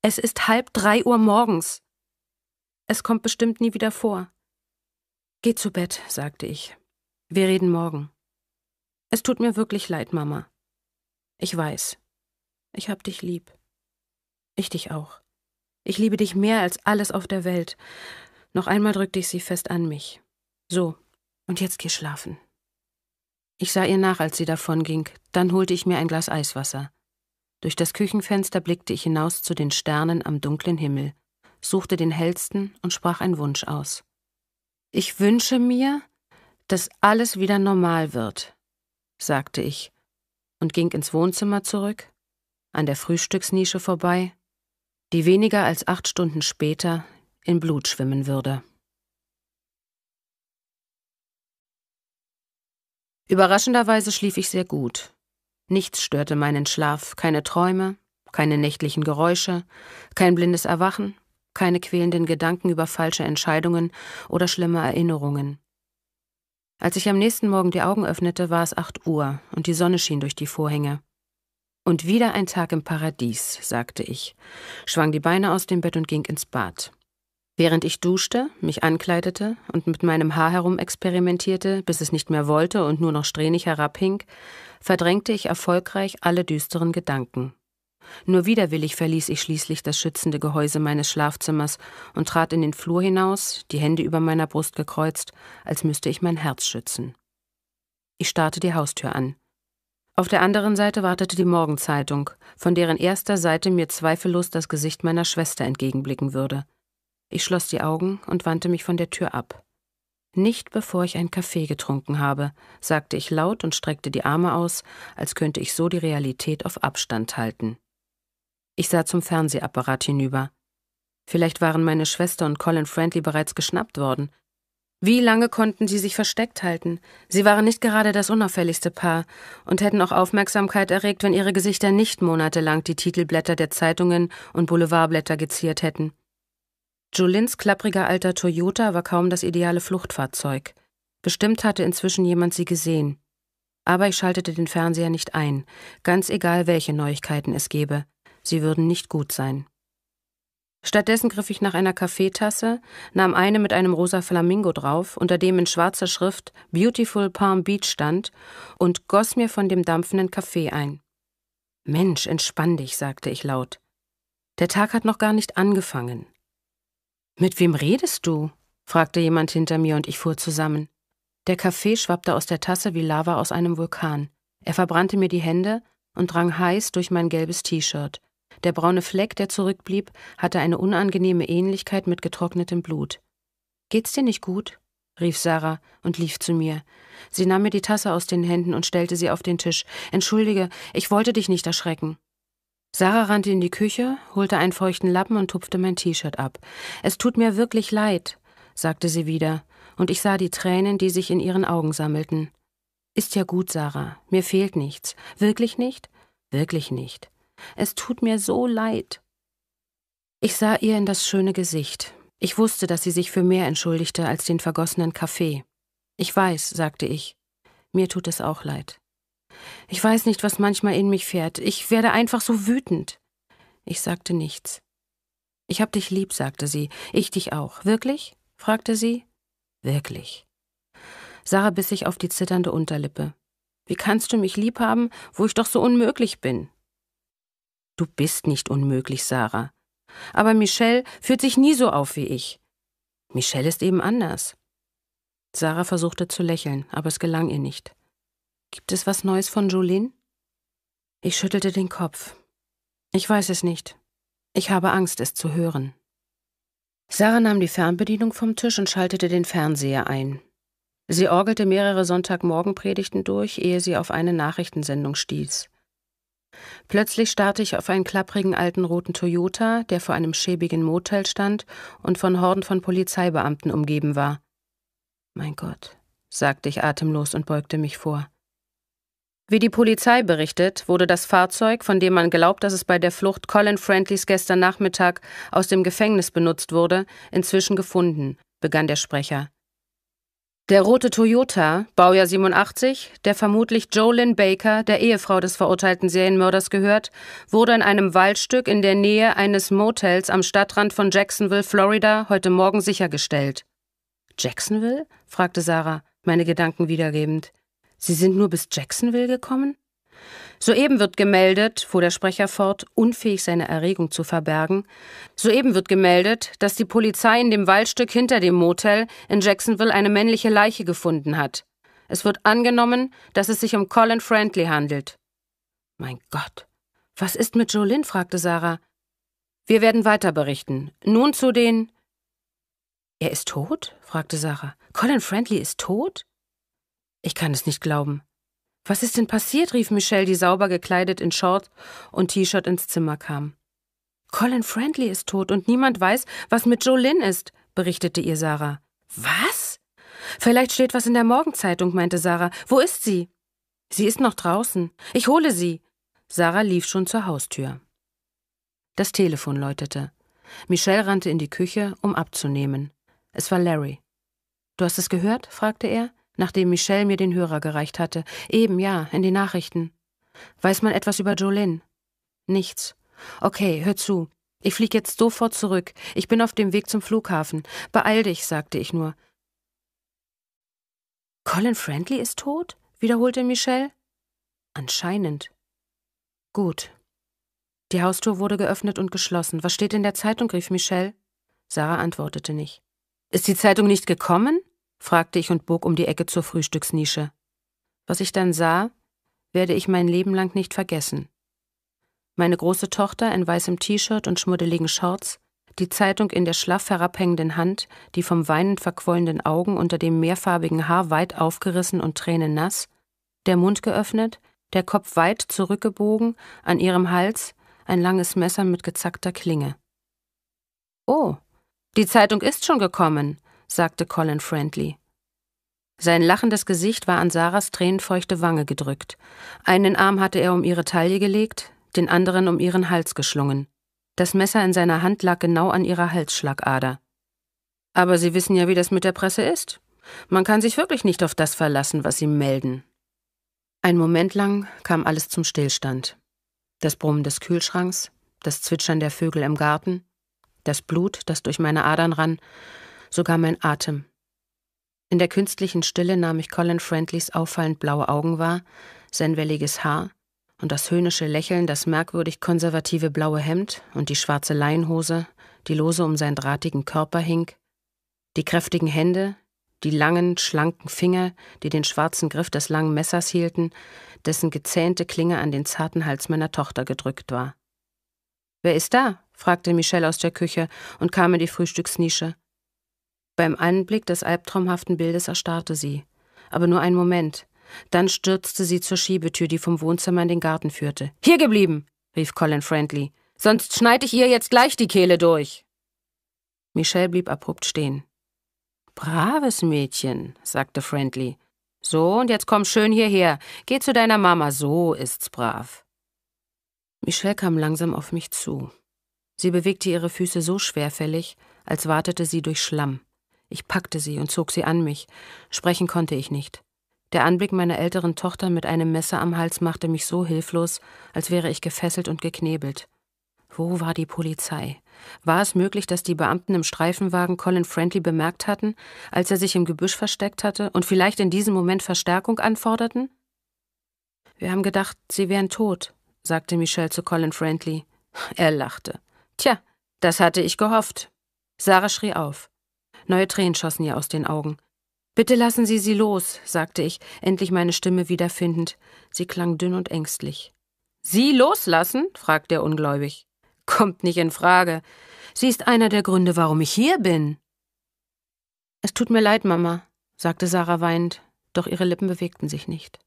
Es ist halb drei Uhr morgens. Es kommt bestimmt nie wieder vor. Geh zu Bett, sagte ich. Wir reden morgen. Es tut mir wirklich leid, Mama. Ich weiß. Ich hab dich lieb. Ich dich auch. Ich liebe dich mehr als alles auf der Welt. Noch einmal drückte ich sie fest an mich. So, und jetzt geh schlafen. Ich sah ihr nach, als sie davonging, dann holte ich mir ein Glas Eiswasser. Durch das Küchenfenster blickte ich hinaus zu den Sternen am dunklen Himmel, suchte den hellsten und sprach einen Wunsch aus. Ich wünsche mir, dass alles wieder normal wird, sagte ich und ging ins Wohnzimmer zurück, an der Frühstücksnische vorbei die weniger als acht Stunden später in Blut schwimmen würde. Überraschenderweise schlief ich sehr gut. Nichts störte meinen Schlaf, keine Träume, keine nächtlichen Geräusche, kein blindes Erwachen, keine quälenden Gedanken über falsche Entscheidungen oder schlimme Erinnerungen. Als ich am nächsten Morgen die Augen öffnete, war es acht Uhr und die Sonne schien durch die Vorhänge. Und wieder ein Tag im Paradies, sagte ich, schwang die Beine aus dem Bett und ging ins Bad. Während ich duschte, mich ankleidete und mit meinem Haar herumexperimentierte, bis es nicht mehr wollte und nur noch strähnig herabhing, verdrängte ich erfolgreich alle düsteren Gedanken. Nur widerwillig verließ ich schließlich das schützende Gehäuse meines Schlafzimmers und trat in den Flur hinaus, die Hände über meiner Brust gekreuzt, als müsste ich mein Herz schützen. Ich starrte die Haustür an. Auf der anderen Seite wartete die Morgenzeitung, von deren erster Seite mir zweifellos das Gesicht meiner Schwester entgegenblicken würde. Ich schloss die Augen und wandte mich von der Tür ab. Nicht bevor ich einen Kaffee getrunken habe, sagte ich laut und streckte die Arme aus, als könnte ich so die Realität auf Abstand halten. Ich sah zum Fernsehapparat hinüber. Vielleicht waren meine Schwester und Colin Friendly bereits geschnappt worden, wie lange konnten sie sich versteckt halten? Sie waren nicht gerade das unauffälligste Paar und hätten auch Aufmerksamkeit erregt, wenn ihre Gesichter nicht monatelang die Titelblätter der Zeitungen und Boulevardblätter geziert hätten. Julins klappriger alter Toyota war kaum das ideale Fluchtfahrzeug. Bestimmt hatte inzwischen jemand sie gesehen. Aber ich schaltete den Fernseher nicht ein, ganz egal, welche Neuigkeiten es gäbe. Sie würden nicht gut sein. Stattdessen griff ich nach einer Kaffeetasse, nahm eine mit einem rosa Flamingo drauf, unter dem in schwarzer Schrift Beautiful Palm Beach stand, und goss mir von dem dampfenden Kaffee ein. Mensch, entspann dich, sagte ich laut. Der Tag hat noch gar nicht angefangen. Mit wem redest du? fragte jemand hinter mir und ich fuhr zusammen. Der Kaffee schwappte aus der Tasse wie Lava aus einem Vulkan. Er verbrannte mir die Hände und drang heiß durch mein gelbes T-Shirt. Der braune Fleck, der zurückblieb, hatte eine unangenehme Ähnlichkeit mit getrocknetem Blut. Geht's dir nicht gut? rief Sarah und lief zu mir. Sie nahm mir die Tasse aus den Händen und stellte sie auf den Tisch. Entschuldige, ich wollte dich nicht erschrecken. Sarah rannte in die Küche, holte einen feuchten Lappen und tupfte mein T-Shirt ab. Es tut mir wirklich leid, sagte sie wieder, und ich sah die Tränen, die sich in ihren Augen sammelten. Ist ja gut, Sarah, mir fehlt nichts. Wirklich nicht? Wirklich nicht. Es tut mir so leid. Ich sah ihr in das schöne Gesicht. Ich wusste, dass sie sich für mehr entschuldigte als den vergossenen Kaffee. Ich weiß, sagte ich. Mir tut es auch leid. Ich weiß nicht, was manchmal in mich fährt. Ich werde einfach so wütend. Ich sagte nichts. Ich hab dich lieb, sagte sie. Ich dich auch. Wirklich? fragte sie. Wirklich. Sarah biss sich auf die zitternde Unterlippe. Wie kannst du mich lieb haben, wo ich doch so unmöglich bin? Du bist nicht unmöglich, Sarah. Aber Michelle führt sich nie so auf wie ich. Michelle ist eben anders. Sarah versuchte zu lächeln, aber es gelang ihr nicht. Gibt es was Neues von Jolene? Ich schüttelte den Kopf. Ich weiß es nicht. Ich habe Angst, es zu hören. Sarah nahm die Fernbedienung vom Tisch und schaltete den Fernseher ein. Sie orgelte mehrere Sonntagmorgenpredigten durch, ehe sie auf eine Nachrichtensendung stieß. Plötzlich starrte ich auf einen klapprigen alten roten Toyota, der vor einem schäbigen Motel stand und von Horden von Polizeibeamten umgeben war. Mein Gott, sagte ich atemlos und beugte mich vor. Wie die Polizei berichtet, wurde das Fahrzeug, von dem man glaubt, dass es bei der Flucht Colin Friendlys gestern Nachmittag aus dem Gefängnis benutzt wurde, inzwischen gefunden, begann der Sprecher. Der rote Toyota, Baujahr 87, der vermutlich Jolyn Baker, der Ehefrau des verurteilten Serienmörders, gehört, wurde in einem Waldstück in der Nähe eines Motels am Stadtrand von Jacksonville, Florida, heute Morgen sichergestellt. Jacksonville? fragte Sarah, meine Gedanken wiedergebend. Sie sind nur bis Jacksonville gekommen? Soeben wird gemeldet, fuhr der Sprecher fort, unfähig seine Erregung zu verbergen, soeben wird gemeldet, dass die Polizei in dem Waldstück hinter dem Motel in Jacksonville eine männliche Leiche gefunden hat. Es wird angenommen, dass es sich um Colin Friendly handelt. Mein Gott, was ist mit Jolin? fragte Sarah. Wir werden weiter berichten. Nun zu den. Er ist tot? fragte Sarah. Colin Friendly ist tot? Ich kann es nicht glauben. Was ist denn passiert? rief Michelle, die sauber gekleidet in Shorts und T-Shirt ins Zimmer kam. Colin Friendly ist tot und niemand weiß, was mit Jolene ist, berichtete ihr Sarah. Was? Vielleicht steht was in der Morgenzeitung, meinte Sarah. Wo ist sie? Sie ist noch draußen. Ich hole sie. Sarah lief schon zur Haustür. Das Telefon läutete. Michelle rannte in die Küche, um abzunehmen. Es war Larry. Du hast es gehört? fragte er nachdem Michelle mir den Hörer gereicht hatte. Eben, ja, in den Nachrichten. Weiß man etwas über Jolin? Nichts. Okay, hör zu. Ich flieg jetzt sofort zurück. Ich bin auf dem Weg zum Flughafen. Beeil dich, sagte ich nur. Colin Friendly ist tot? wiederholte Michelle. Anscheinend. Gut. Die Haustür wurde geöffnet und geschlossen. Was steht in der Zeitung? rief Michelle. Sarah antwortete nicht. Ist die Zeitung nicht gekommen? fragte ich und bog um die Ecke zur Frühstücksnische. Was ich dann sah, werde ich mein Leben lang nicht vergessen. Meine große Tochter in weißem T-Shirt und schmuddeligen Shorts, die Zeitung in der schlaff herabhängenden Hand, die vom weinend verquollenden Augen unter dem mehrfarbigen Haar weit aufgerissen und tränennass, der Mund geöffnet, der Kopf weit zurückgebogen, an ihrem Hals ein langes Messer mit gezackter Klinge. Oh, die Zeitung ist schon gekommen, sagte Colin Friendly. Sein lachendes Gesicht war an Sarahs tränenfeuchte Wange gedrückt. Einen Arm hatte er um ihre Taille gelegt, den anderen um ihren Hals geschlungen. Das Messer in seiner Hand lag genau an ihrer Halsschlagader. Aber Sie wissen ja, wie das mit der Presse ist. Man kann sich wirklich nicht auf das verlassen, was sie melden. Ein Moment lang kam alles zum Stillstand. Das Brummen des Kühlschranks, das Zwitschern der Vögel im Garten, das Blut, das durch meine Adern rann, sogar mein Atem. In der künstlichen Stille nahm ich Colin Friendlys auffallend blaue Augen wahr, sein welliges Haar und das höhnische Lächeln, das merkwürdig konservative blaue Hemd und die schwarze Leinhose, die lose um seinen drahtigen Körper hing, die kräftigen Hände, die langen, schlanken Finger, die den schwarzen Griff des langen Messers hielten, dessen gezähnte Klinge an den zarten Hals meiner Tochter gedrückt war. Wer ist da? fragte Michelle aus der Küche und kam in die Frühstücksnische. Beim Anblick des albtraumhaften Bildes erstarrte sie. Aber nur einen Moment. Dann stürzte sie zur Schiebetür, die vom Wohnzimmer in den Garten führte. Hier geblieben, rief Colin Friendly. Sonst schneide ich ihr jetzt gleich die Kehle durch. Michelle blieb abrupt stehen. Braves Mädchen, sagte Friendly. So, und jetzt komm schön hierher. Geh zu deiner Mama, so ist's brav. Michelle kam langsam auf mich zu. Sie bewegte ihre Füße so schwerfällig, als wartete sie durch Schlamm. Ich packte sie und zog sie an mich. Sprechen konnte ich nicht. Der Anblick meiner älteren Tochter mit einem Messer am Hals machte mich so hilflos, als wäre ich gefesselt und geknebelt. Wo war die Polizei? War es möglich, dass die Beamten im Streifenwagen Colin Friendly bemerkt hatten, als er sich im Gebüsch versteckt hatte und vielleicht in diesem Moment Verstärkung anforderten? Wir haben gedacht, sie wären tot, sagte Michelle zu Colin Friendly. Er lachte. Tja, das hatte ich gehofft. Sarah schrie auf. Neue Tränen schossen ihr aus den Augen. Bitte lassen Sie sie los, sagte ich, endlich meine Stimme wiederfindend. Sie klang dünn und ängstlich. Sie loslassen? fragte er ungläubig. Kommt nicht in Frage. Sie ist einer der Gründe, warum ich hier bin. Es tut mir leid, Mama, sagte Sarah weinend, doch ihre Lippen bewegten sich nicht.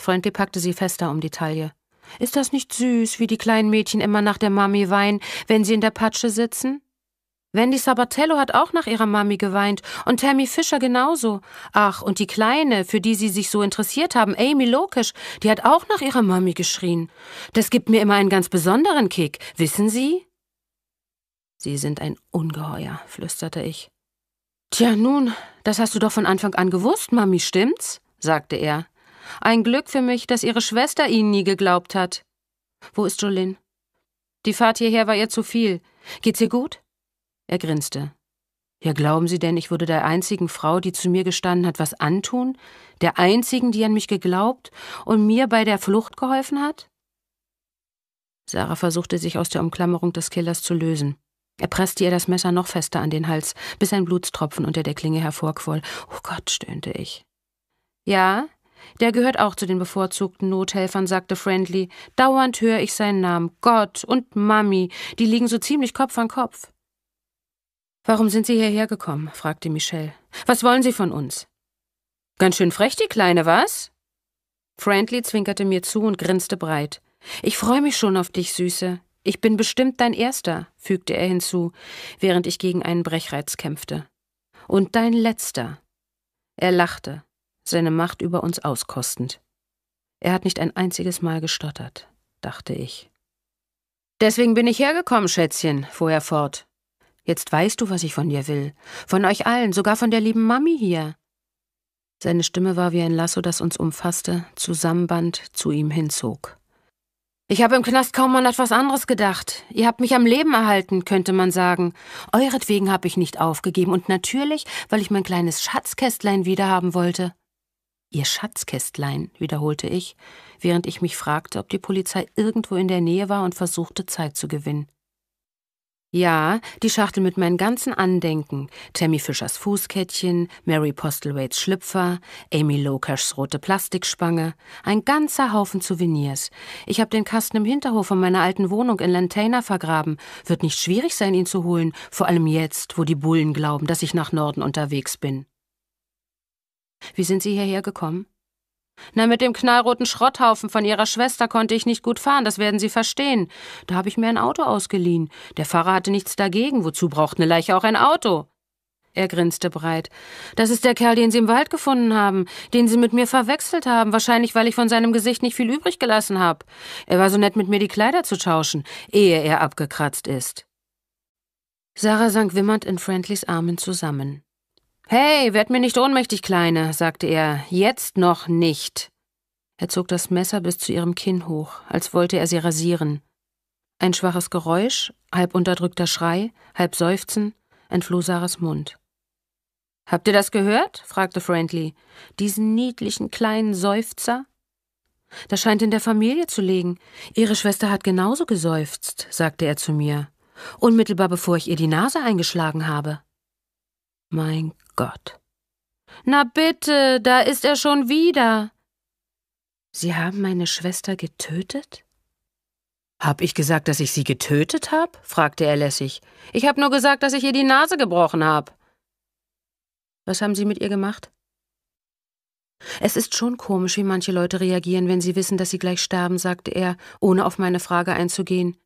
Freundlich packte sie fester um die Taille. Ist das nicht süß, wie die kleinen Mädchen immer nach der Mami weinen, wenn sie in der Patsche sitzen? Wendy Sabatello hat auch nach ihrer Mami geweint und Tammy Fischer genauso. Ach, und die Kleine, für die sie sich so interessiert haben, Amy Lokesh, die hat auch nach ihrer Mami geschrien. Das gibt mir immer einen ganz besonderen Kick, wissen Sie? Sie sind ein Ungeheuer, flüsterte ich. Tja, nun, das hast du doch von Anfang an gewusst, Mami, stimmt's? sagte er. Ein Glück für mich, dass ihre Schwester Ihnen nie geglaubt hat. Wo ist Jolin? Die Fahrt hierher war ihr zu viel. Geht's ihr gut? Er grinste. Ja, glauben Sie denn, ich würde der einzigen Frau, die zu mir gestanden hat, was antun? Der einzigen, die an mich geglaubt und mir bei der Flucht geholfen hat? Sarah versuchte sich aus der Umklammerung des Killers zu lösen. Er presste ihr das Messer noch fester an den Hals, bis ein Blutstropfen unter der Klinge hervorquoll. Oh Gott, stöhnte ich. Ja, der gehört auch zu den bevorzugten Nothelfern, sagte Friendly. Dauernd höre ich seinen Namen. Gott und Mami, die liegen so ziemlich Kopf an Kopf. Warum sind Sie hierher gekommen? fragte Michelle. Was wollen Sie von uns? Ganz schön frech, die Kleine, was? Friendly zwinkerte mir zu und grinste breit. Ich freue mich schon auf dich, Süße. Ich bin bestimmt dein Erster, fügte er hinzu, während ich gegen einen Brechreiz kämpfte. Und dein letzter. Er lachte, seine Macht über uns auskostend. Er hat nicht ein einziges Mal gestottert, dachte ich. Deswegen bin ich hergekommen, Schätzchen, fuhr er fort. Jetzt weißt du, was ich von dir will. Von euch allen, sogar von der lieben Mami hier. Seine Stimme war wie ein Lasso, das uns umfasste, zusammenband, zu ihm hinzog. Ich habe im Knast kaum an etwas anderes gedacht. Ihr habt mich am Leben erhalten, könnte man sagen. Euretwegen habe ich nicht aufgegeben und natürlich, weil ich mein kleines Schatzkästlein wiederhaben wollte. Ihr Schatzkästlein, wiederholte ich, während ich mich fragte, ob die Polizei irgendwo in der Nähe war und versuchte, Zeit zu gewinnen. Ja, die Schachtel mit meinen ganzen Andenken. Tammy Fischers Fußkettchen, Mary Postlewaite's Schlüpfer, Amy Lokashs rote Plastikspange. Ein ganzer Haufen Souvenirs. Ich habe den Kasten im Hinterhof von meiner alten Wohnung in Lantana vergraben. Wird nicht schwierig sein, ihn zu holen. Vor allem jetzt, wo die Bullen glauben, dass ich nach Norden unterwegs bin. Wie sind Sie hierher gekommen? Na, mit dem knallroten Schrotthaufen von ihrer Schwester konnte ich nicht gut fahren, das werden Sie verstehen. Da habe ich mir ein Auto ausgeliehen. Der Fahrer hatte nichts dagegen. Wozu braucht eine Leiche auch ein Auto? Er grinste breit. Das ist der Kerl, den Sie im Wald gefunden haben, den Sie mit mir verwechselt haben, wahrscheinlich weil ich von seinem Gesicht nicht viel übrig gelassen habe. Er war so nett, mit mir die Kleider zu tauschen, ehe er abgekratzt ist. Sarah sank wimmernd in Friendlys Armen zusammen. Hey, werd mir nicht ohnmächtig, Kleine, sagte er. Jetzt noch nicht. Er zog das Messer bis zu ihrem Kinn hoch, als wollte er sie rasieren. Ein schwaches Geräusch, halb unterdrückter Schrei, halb Seufzen, entfloh Sarahs Mund. Habt ihr das gehört? fragte Friendly. Diesen niedlichen kleinen Seufzer? Das scheint in der Familie zu liegen. Ihre Schwester hat genauso geseufzt, sagte er zu mir, unmittelbar bevor ich ihr die Nase eingeschlagen habe. Mein Gott. Na bitte, da ist er schon wieder. Sie haben meine Schwester getötet? Hab ich gesagt, dass ich sie getötet hab? fragte er lässig. Ich hab nur gesagt, dass ich ihr die Nase gebrochen hab. Was haben Sie mit ihr gemacht? Es ist schon komisch, wie manche Leute reagieren, wenn sie wissen, dass sie gleich sterben, sagte er, ohne auf meine Frage einzugehen.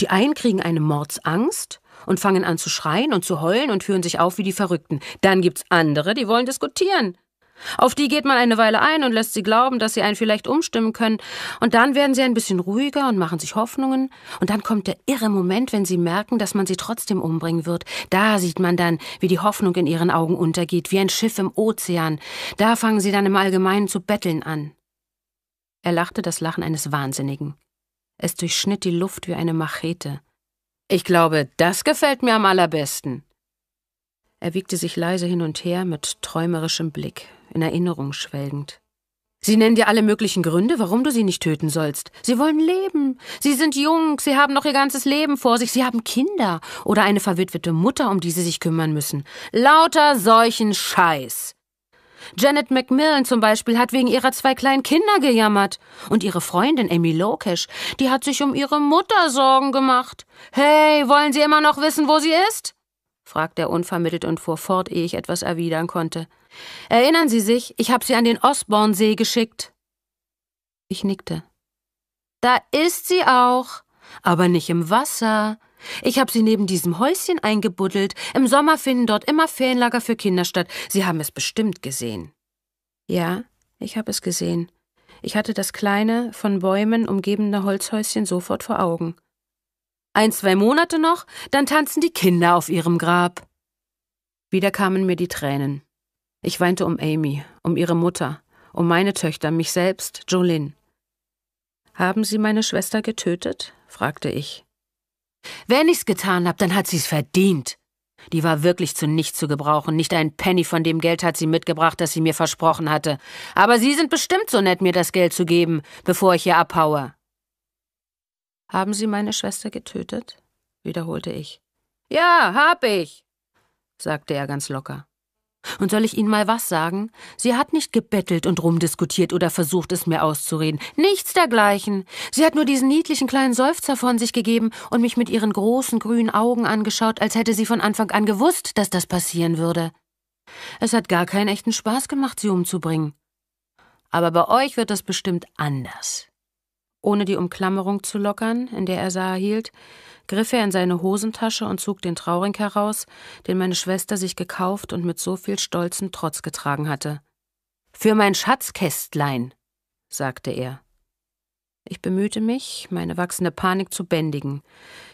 Die einen kriegen eine Mordsangst und fangen an zu schreien und zu heulen und führen sich auf wie die Verrückten. Dann gibt's andere, die wollen diskutieren. Auf die geht man eine Weile ein und lässt sie glauben, dass sie einen vielleicht umstimmen können. Und dann werden sie ein bisschen ruhiger und machen sich Hoffnungen. Und dann kommt der irre Moment, wenn sie merken, dass man sie trotzdem umbringen wird. Da sieht man dann, wie die Hoffnung in ihren Augen untergeht, wie ein Schiff im Ozean. Da fangen sie dann im Allgemeinen zu betteln an. Er lachte das Lachen eines Wahnsinnigen. Es durchschnitt die Luft wie eine Machete. Ich glaube, das gefällt mir am allerbesten. Er wiegte sich leise hin und her mit träumerischem Blick, in Erinnerung schwelgend. Sie nennen dir alle möglichen Gründe, warum du sie nicht töten sollst. Sie wollen leben. Sie sind jung, sie haben noch ihr ganzes Leben vor sich, sie haben Kinder oder eine verwitwete Mutter, um die sie sich kümmern müssen. Lauter solchen Scheiß. Janet McMillan zum Beispiel hat wegen ihrer zwei kleinen Kinder gejammert. Und ihre Freundin Amy Lokesh, die hat sich um ihre Mutter Sorgen gemacht. Hey, wollen Sie immer noch wissen, wo sie ist? fragte er unvermittelt und fuhr fort, ehe ich etwas erwidern konnte. Erinnern Sie sich, ich habe Sie an den Osbornsee geschickt. Ich nickte. Da ist sie auch, aber nicht im Wasser. Ich habe sie neben diesem Häuschen eingebuddelt. Im Sommer finden dort immer Ferienlager für Kinder statt. Sie haben es bestimmt gesehen. Ja, ich habe es gesehen. Ich hatte das kleine, von Bäumen umgebene Holzhäuschen sofort vor Augen. Ein, zwei Monate noch, dann tanzen die Kinder auf ihrem Grab. Wieder kamen mir die Tränen. Ich weinte um Amy, um ihre Mutter, um meine Töchter, mich selbst, Jolin. Haben Sie meine Schwester getötet? fragte ich. Wenn ich's getan hab, dann hat sie's verdient. Die war wirklich zu nichts zu gebrauchen. Nicht ein Penny von dem Geld hat sie mitgebracht, das sie mir versprochen hatte. Aber Sie sind bestimmt so nett, mir das Geld zu geben, bevor ich hier abhaue. Haben Sie meine Schwester getötet? wiederholte ich. Ja, hab ich, sagte er ganz locker. Und soll ich Ihnen mal was sagen? Sie hat nicht gebettelt und rumdiskutiert oder versucht, es mir auszureden. Nichts dergleichen. Sie hat nur diesen niedlichen kleinen Seufzer von sich gegeben und mich mit ihren großen grünen Augen angeschaut, als hätte sie von Anfang an gewusst, dass das passieren würde. Es hat gar keinen echten Spaß gemacht, sie umzubringen. Aber bei euch wird das bestimmt anders. Ohne die Umklammerung zu lockern, in der er sah, hielt, griff er in seine Hosentasche und zog den Trauring heraus, den meine Schwester sich gekauft und mit so viel stolzem Trotz getragen hatte. Für mein Schatzkästlein, sagte er. Ich bemühte mich, meine wachsende Panik zu bändigen.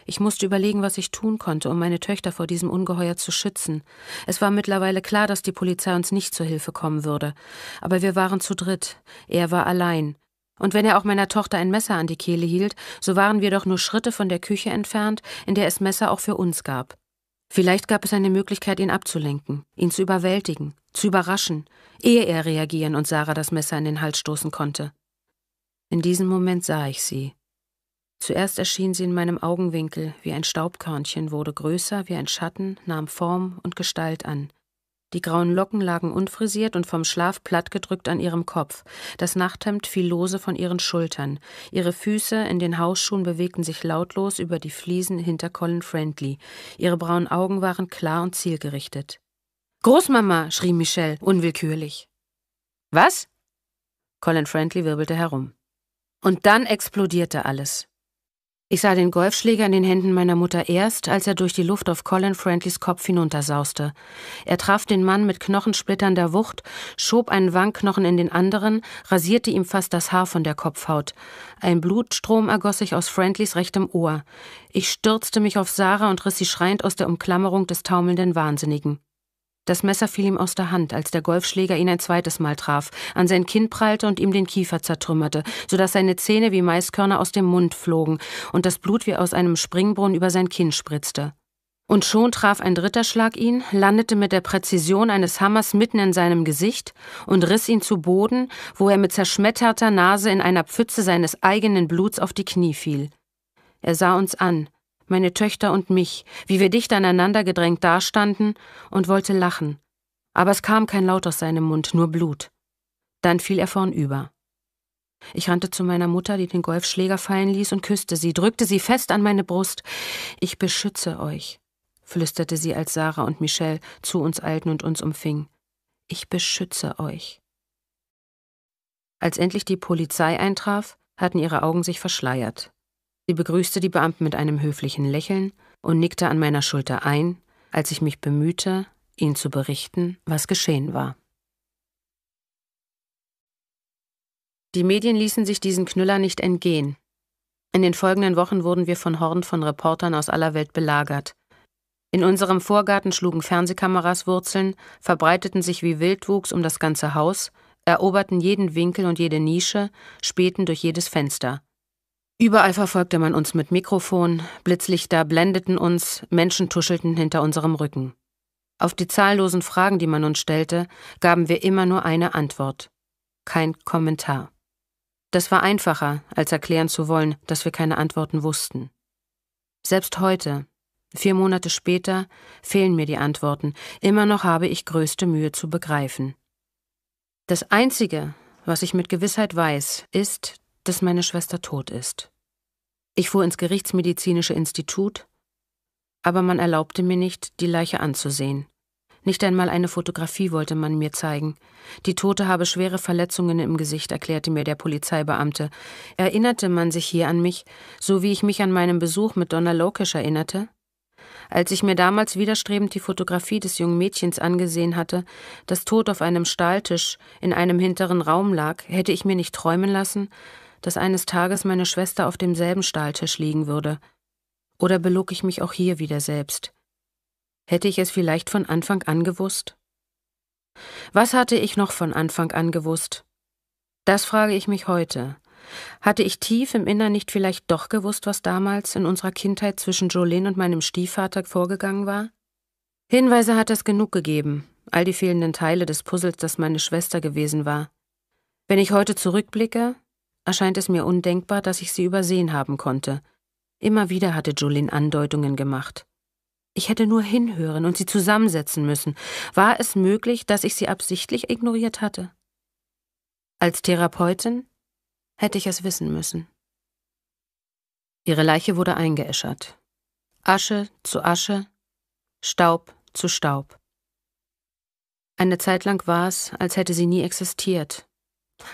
Ich musste überlegen, was ich tun konnte, um meine Töchter vor diesem Ungeheuer zu schützen. Es war mittlerweile klar, dass die Polizei uns nicht zur Hilfe kommen würde. Aber wir waren zu dritt. Er war allein. Und wenn er auch meiner Tochter ein Messer an die Kehle hielt, so waren wir doch nur Schritte von der Küche entfernt, in der es Messer auch für uns gab. Vielleicht gab es eine Möglichkeit, ihn abzulenken, ihn zu überwältigen, zu überraschen, ehe er reagieren und Sarah das Messer in den Hals stoßen konnte. In diesem Moment sah ich sie. Zuerst erschien sie in meinem Augenwinkel wie ein Staubkörnchen, wurde größer wie ein Schatten, nahm Form und Gestalt an. Die grauen Locken lagen unfrisiert und vom Schlaf plattgedrückt an ihrem Kopf. Das Nachthemd fiel lose von ihren Schultern. Ihre Füße in den Hausschuhen bewegten sich lautlos über die Fliesen hinter Colin Friendly. Ihre braunen Augen waren klar und zielgerichtet. Großmama! schrie Michelle unwillkürlich. Was? Colin Friendly wirbelte herum. Und dann explodierte alles. Ich sah den Golfschläger in den Händen meiner Mutter erst, als er durch die Luft auf Colin Friendlys Kopf hinuntersauste. Er traf den Mann mit knochensplitternder Wucht, schob einen Wangenknochen in den anderen, rasierte ihm fast das Haar von der Kopfhaut. Ein Blutstrom ergoss sich aus Friendlys rechtem Ohr. Ich stürzte mich auf Sarah und riss sie schreiend aus der Umklammerung des taumelnden Wahnsinnigen. Das Messer fiel ihm aus der Hand, als der Golfschläger ihn ein zweites Mal traf, an sein Kinn prallte und ihm den Kiefer zertrümmerte, sodass seine Zähne wie Maiskörner aus dem Mund flogen und das Blut wie aus einem Springbrunnen über sein Kinn spritzte. Und schon traf ein dritter Schlag ihn, landete mit der Präzision eines Hammers mitten in seinem Gesicht und riss ihn zu Boden, wo er mit zerschmetterter Nase in einer Pfütze seines eigenen Bluts auf die Knie fiel. Er sah uns an, meine Töchter und mich, wie wir dicht aneinander gedrängt dastanden und wollte lachen. Aber es kam kein Laut aus seinem Mund, nur Blut. Dann fiel er vornüber. Ich rannte zu meiner Mutter, die den Golfschläger fallen ließ, und küsste sie, drückte sie fest an meine Brust. Ich beschütze euch, flüsterte sie, als Sarah und Michelle zu uns eilten und uns umfing. Ich beschütze euch. Als endlich die Polizei eintraf, hatten ihre Augen sich verschleiert. Sie begrüßte die Beamten mit einem höflichen Lächeln und nickte an meiner Schulter ein, als ich mich bemühte, ihnen zu berichten, was geschehen war. Die Medien ließen sich diesen Knüller nicht entgehen. In den folgenden Wochen wurden wir von Horden von Reportern aus aller Welt belagert. In unserem Vorgarten schlugen Fernsehkameras Wurzeln, verbreiteten sich wie Wildwuchs um das ganze Haus, eroberten jeden Winkel und jede Nische, spähten durch jedes Fenster. Überall verfolgte man uns mit Mikrofon, Blitzlichter blendeten uns, Menschen tuschelten hinter unserem Rücken. Auf die zahllosen Fragen, die man uns stellte, gaben wir immer nur eine Antwort. Kein Kommentar. Das war einfacher, als erklären zu wollen, dass wir keine Antworten wussten. Selbst heute, vier Monate später, fehlen mir die Antworten. Immer noch habe ich größte Mühe zu begreifen. Das Einzige, was ich mit Gewissheit weiß, ist, dass meine Schwester tot ist. Ich fuhr ins Gerichtsmedizinische Institut, aber man erlaubte mir nicht, die Leiche anzusehen. Nicht einmal eine Fotografie wollte man mir zeigen. Die Tote habe schwere Verletzungen im Gesicht, erklärte mir der Polizeibeamte. Erinnerte man sich hier an mich, so wie ich mich an meinen Besuch mit Donna Lokesh erinnerte? Als ich mir damals widerstrebend die Fotografie des jungen Mädchens angesehen hatte, das tot auf einem Stahltisch in einem hinteren Raum lag, hätte ich mir nicht träumen lassen, dass eines Tages meine Schwester auf demselben Stahltisch liegen würde. Oder belog ich mich auch hier wieder selbst? Hätte ich es vielleicht von Anfang an gewusst? Was hatte ich noch von Anfang an gewusst? Das frage ich mich heute. Hatte ich tief im Innern nicht vielleicht doch gewusst, was damals in unserer Kindheit zwischen Jolene und meinem Stiefvater vorgegangen war? Hinweise hat es genug gegeben, all die fehlenden Teile des Puzzles, das meine Schwester gewesen war. Wenn ich heute zurückblicke, erscheint es mir undenkbar, dass ich sie übersehen haben konnte. Immer wieder hatte Julin Andeutungen gemacht. Ich hätte nur hinhören und sie zusammensetzen müssen. War es möglich, dass ich sie absichtlich ignoriert hatte? Als Therapeutin hätte ich es wissen müssen. Ihre Leiche wurde eingeäschert. Asche zu Asche, Staub zu Staub. Eine Zeit lang war es, als hätte sie nie existiert,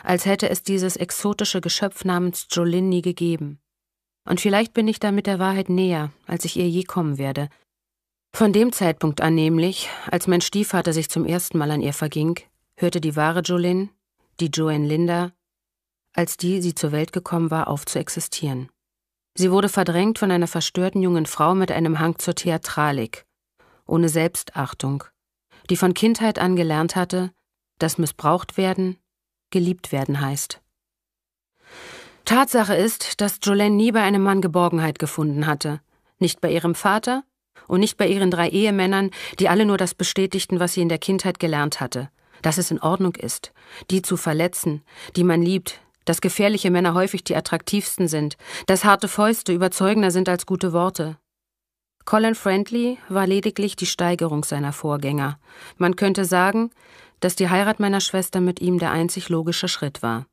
als hätte es dieses exotische Geschöpf namens Jolin nie gegeben. Und vielleicht bin ich damit der Wahrheit näher, als ich ihr je kommen werde. Von dem Zeitpunkt an nämlich, als mein Stiefvater sich zum ersten Mal an ihr verging, hörte die wahre Jolin, die Joanne Linda, als die sie zur Welt gekommen war, auf zu existieren. Sie wurde verdrängt von einer verstörten jungen Frau mit einem Hang zur Theatralik, ohne Selbstachtung, die von Kindheit an gelernt hatte, dass missbraucht werden geliebt werden heißt. Tatsache ist, dass Jolene nie bei einem Mann Geborgenheit gefunden hatte. Nicht bei ihrem Vater und nicht bei ihren drei Ehemännern, die alle nur das bestätigten, was sie in der Kindheit gelernt hatte. Dass es in Ordnung ist, die zu verletzen, die man liebt, dass gefährliche Männer häufig die attraktivsten sind, dass harte Fäuste überzeugender sind als gute Worte. Colin Friendly war lediglich die Steigerung seiner Vorgänger. Man könnte sagen, dass die Heirat meiner Schwester mit ihm der einzig logische Schritt war.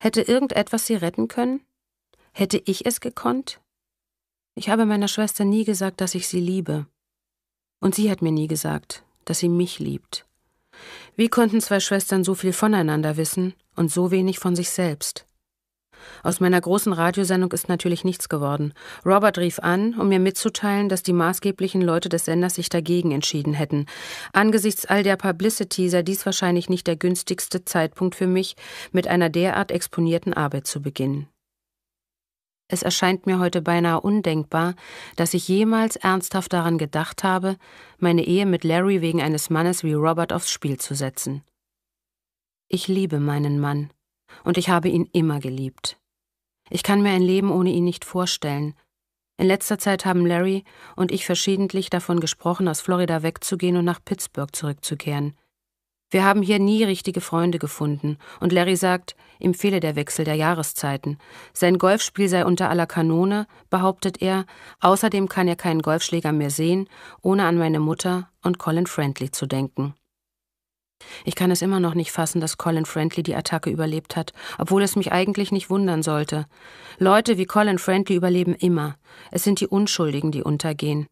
Hätte irgendetwas sie retten können? Hätte ich es gekonnt? Ich habe meiner Schwester nie gesagt, dass ich sie liebe. Und sie hat mir nie gesagt, dass sie mich liebt. Wie konnten zwei Schwestern so viel voneinander wissen und so wenig von sich selbst? Aus meiner großen Radiosendung ist natürlich nichts geworden. Robert rief an, um mir mitzuteilen, dass die maßgeblichen Leute des Senders sich dagegen entschieden hätten. Angesichts all der Publicity sei dies wahrscheinlich nicht der günstigste Zeitpunkt für mich, mit einer derart exponierten Arbeit zu beginnen. Es erscheint mir heute beinahe undenkbar, dass ich jemals ernsthaft daran gedacht habe, meine Ehe mit Larry wegen eines Mannes wie Robert aufs Spiel zu setzen. Ich liebe meinen Mann und ich habe ihn immer geliebt. Ich kann mir ein Leben ohne ihn nicht vorstellen. In letzter Zeit haben Larry und ich verschiedentlich davon gesprochen, aus Florida wegzugehen und nach Pittsburgh zurückzukehren. Wir haben hier nie richtige Freunde gefunden, und Larry sagt, ihm fehle der Wechsel der Jahreszeiten. Sein Golfspiel sei unter aller Kanone, behauptet er, außerdem kann er keinen Golfschläger mehr sehen, ohne an meine Mutter und Colin Friendly zu denken. Ich kann es immer noch nicht fassen, dass Colin Friendly die Attacke überlebt hat, obwohl es mich eigentlich nicht wundern sollte. Leute wie Colin Friendly überleben immer. Es sind die Unschuldigen, die untergehen.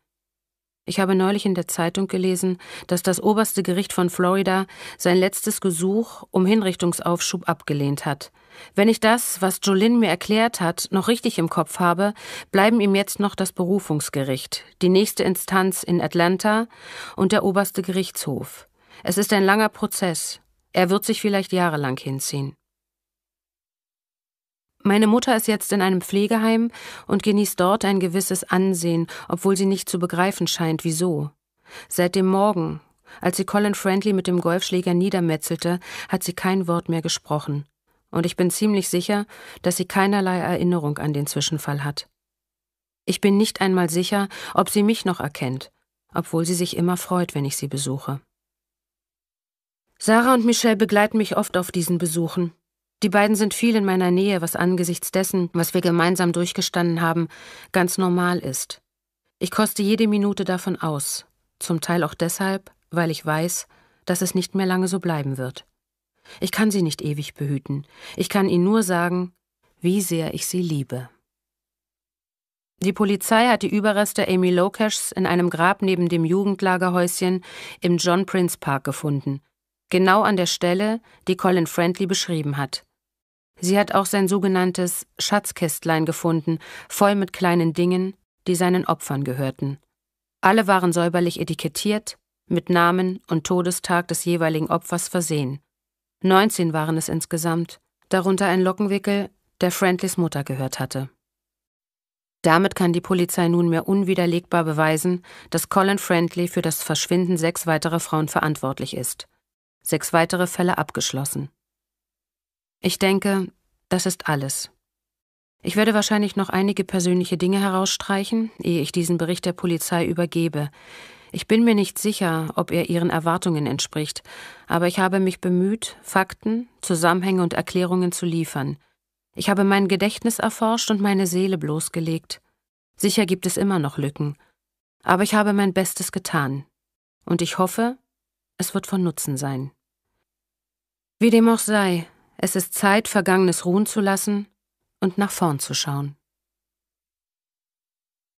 Ich habe neulich in der Zeitung gelesen, dass das oberste Gericht von Florida sein letztes Gesuch um Hinrichtungsaufschub abgelehnt hat. Wenn ich das, was Jolin mir erklärt hat, noch richtig im Kopf habe, bleiben ihm jetzt noch das Berufungsgericht, die nächste Instanz in Atlanta und der oberste Gerichtshof. Es ist ein langer Prozess. Er wird sich vielleicht jahrelang hinziehen. Meine Mutter ist jetzt in einem Pflegeheim und genießt dort ein gewisses Ansehen, obwohl sie nicht zu begreifen scheint, wieso. Seit dem Morgen, als sie Colin Friendly mit dem Golfschläger niedermetzelte, hat sie kein Wort mehr gesprochen. Und ich bin ziemlich sicher, dass sie keinerlei Erinnerung an den Zwischenfall hat. Ich bin nicht einmal sicher, ob sie mich noch erkennt, obwohl sie sich immer freut, wenn ich sie besuche. Sarah und Michelle begleiten mich oft auf diesen Besuchen. Die beiden sind viel in meiner Nähe, was angesichts dessen, was wir gemeinsam durchgestanden haben, ganz normal ist. Ich koste jede Minute davon aus, zum Teil auch deshalb, weil ich weiß, dass es nicht mehr lange so bleiben wird. Ich kann sie nicht ewig behüten, ich kann ihnen nur sagen, wie sehr ich sie liebe. Die Polizei hat die Überreste Amy Lokeshs in einem Grab neben dem Jugendlagerhäuschen im John Prince Park gefunden genau an der Stelle, die Colin Friendly beschrieben hat. Sie hat auch sein sogenanntes Schatzkästlein gefunden, voll mit kleinen Dingen, die seinen Opfern gehörten. Alle waren säuberlich etikettiert, mit Namen und Todestag des jeweiligen Opfers versehen. 19 waren es insgesamt, darunter ein Lockenwickel, der Friendlys Mutter gehört hatte. Damit kann die Polizei nunmehr unwiderlegbar beweisen, dass Colin Friendly für das Verschwinden sechs weiterer Frauen verantwortlich ist sechs weitere Fälle abgeschlossen. Ich denke, das ist alles. Ich werde wahrscheinlich noch einige persönliche Dinge herausstreichen, ehe ich diesen Bericht der Polizei übergebe. Ich bin mir nicht sicher, ob er ihren Erwartungen entspricht, aber ich habe mich bemüht, Fakten, Zusammenhänge und Erklärungen zu liefern. Ich habe mein Gedächtnis erforscht und meine Seele bloßgelegt. Sicher gibt es immer noch Lücken. Aber ich habe mein Bestes getan. Und ich hoffe, es wird von Nutzen sein. Wie dem auch sei, es ist Zeit, Vergangenes ruhen zu lassen und nach vorn zu schauen.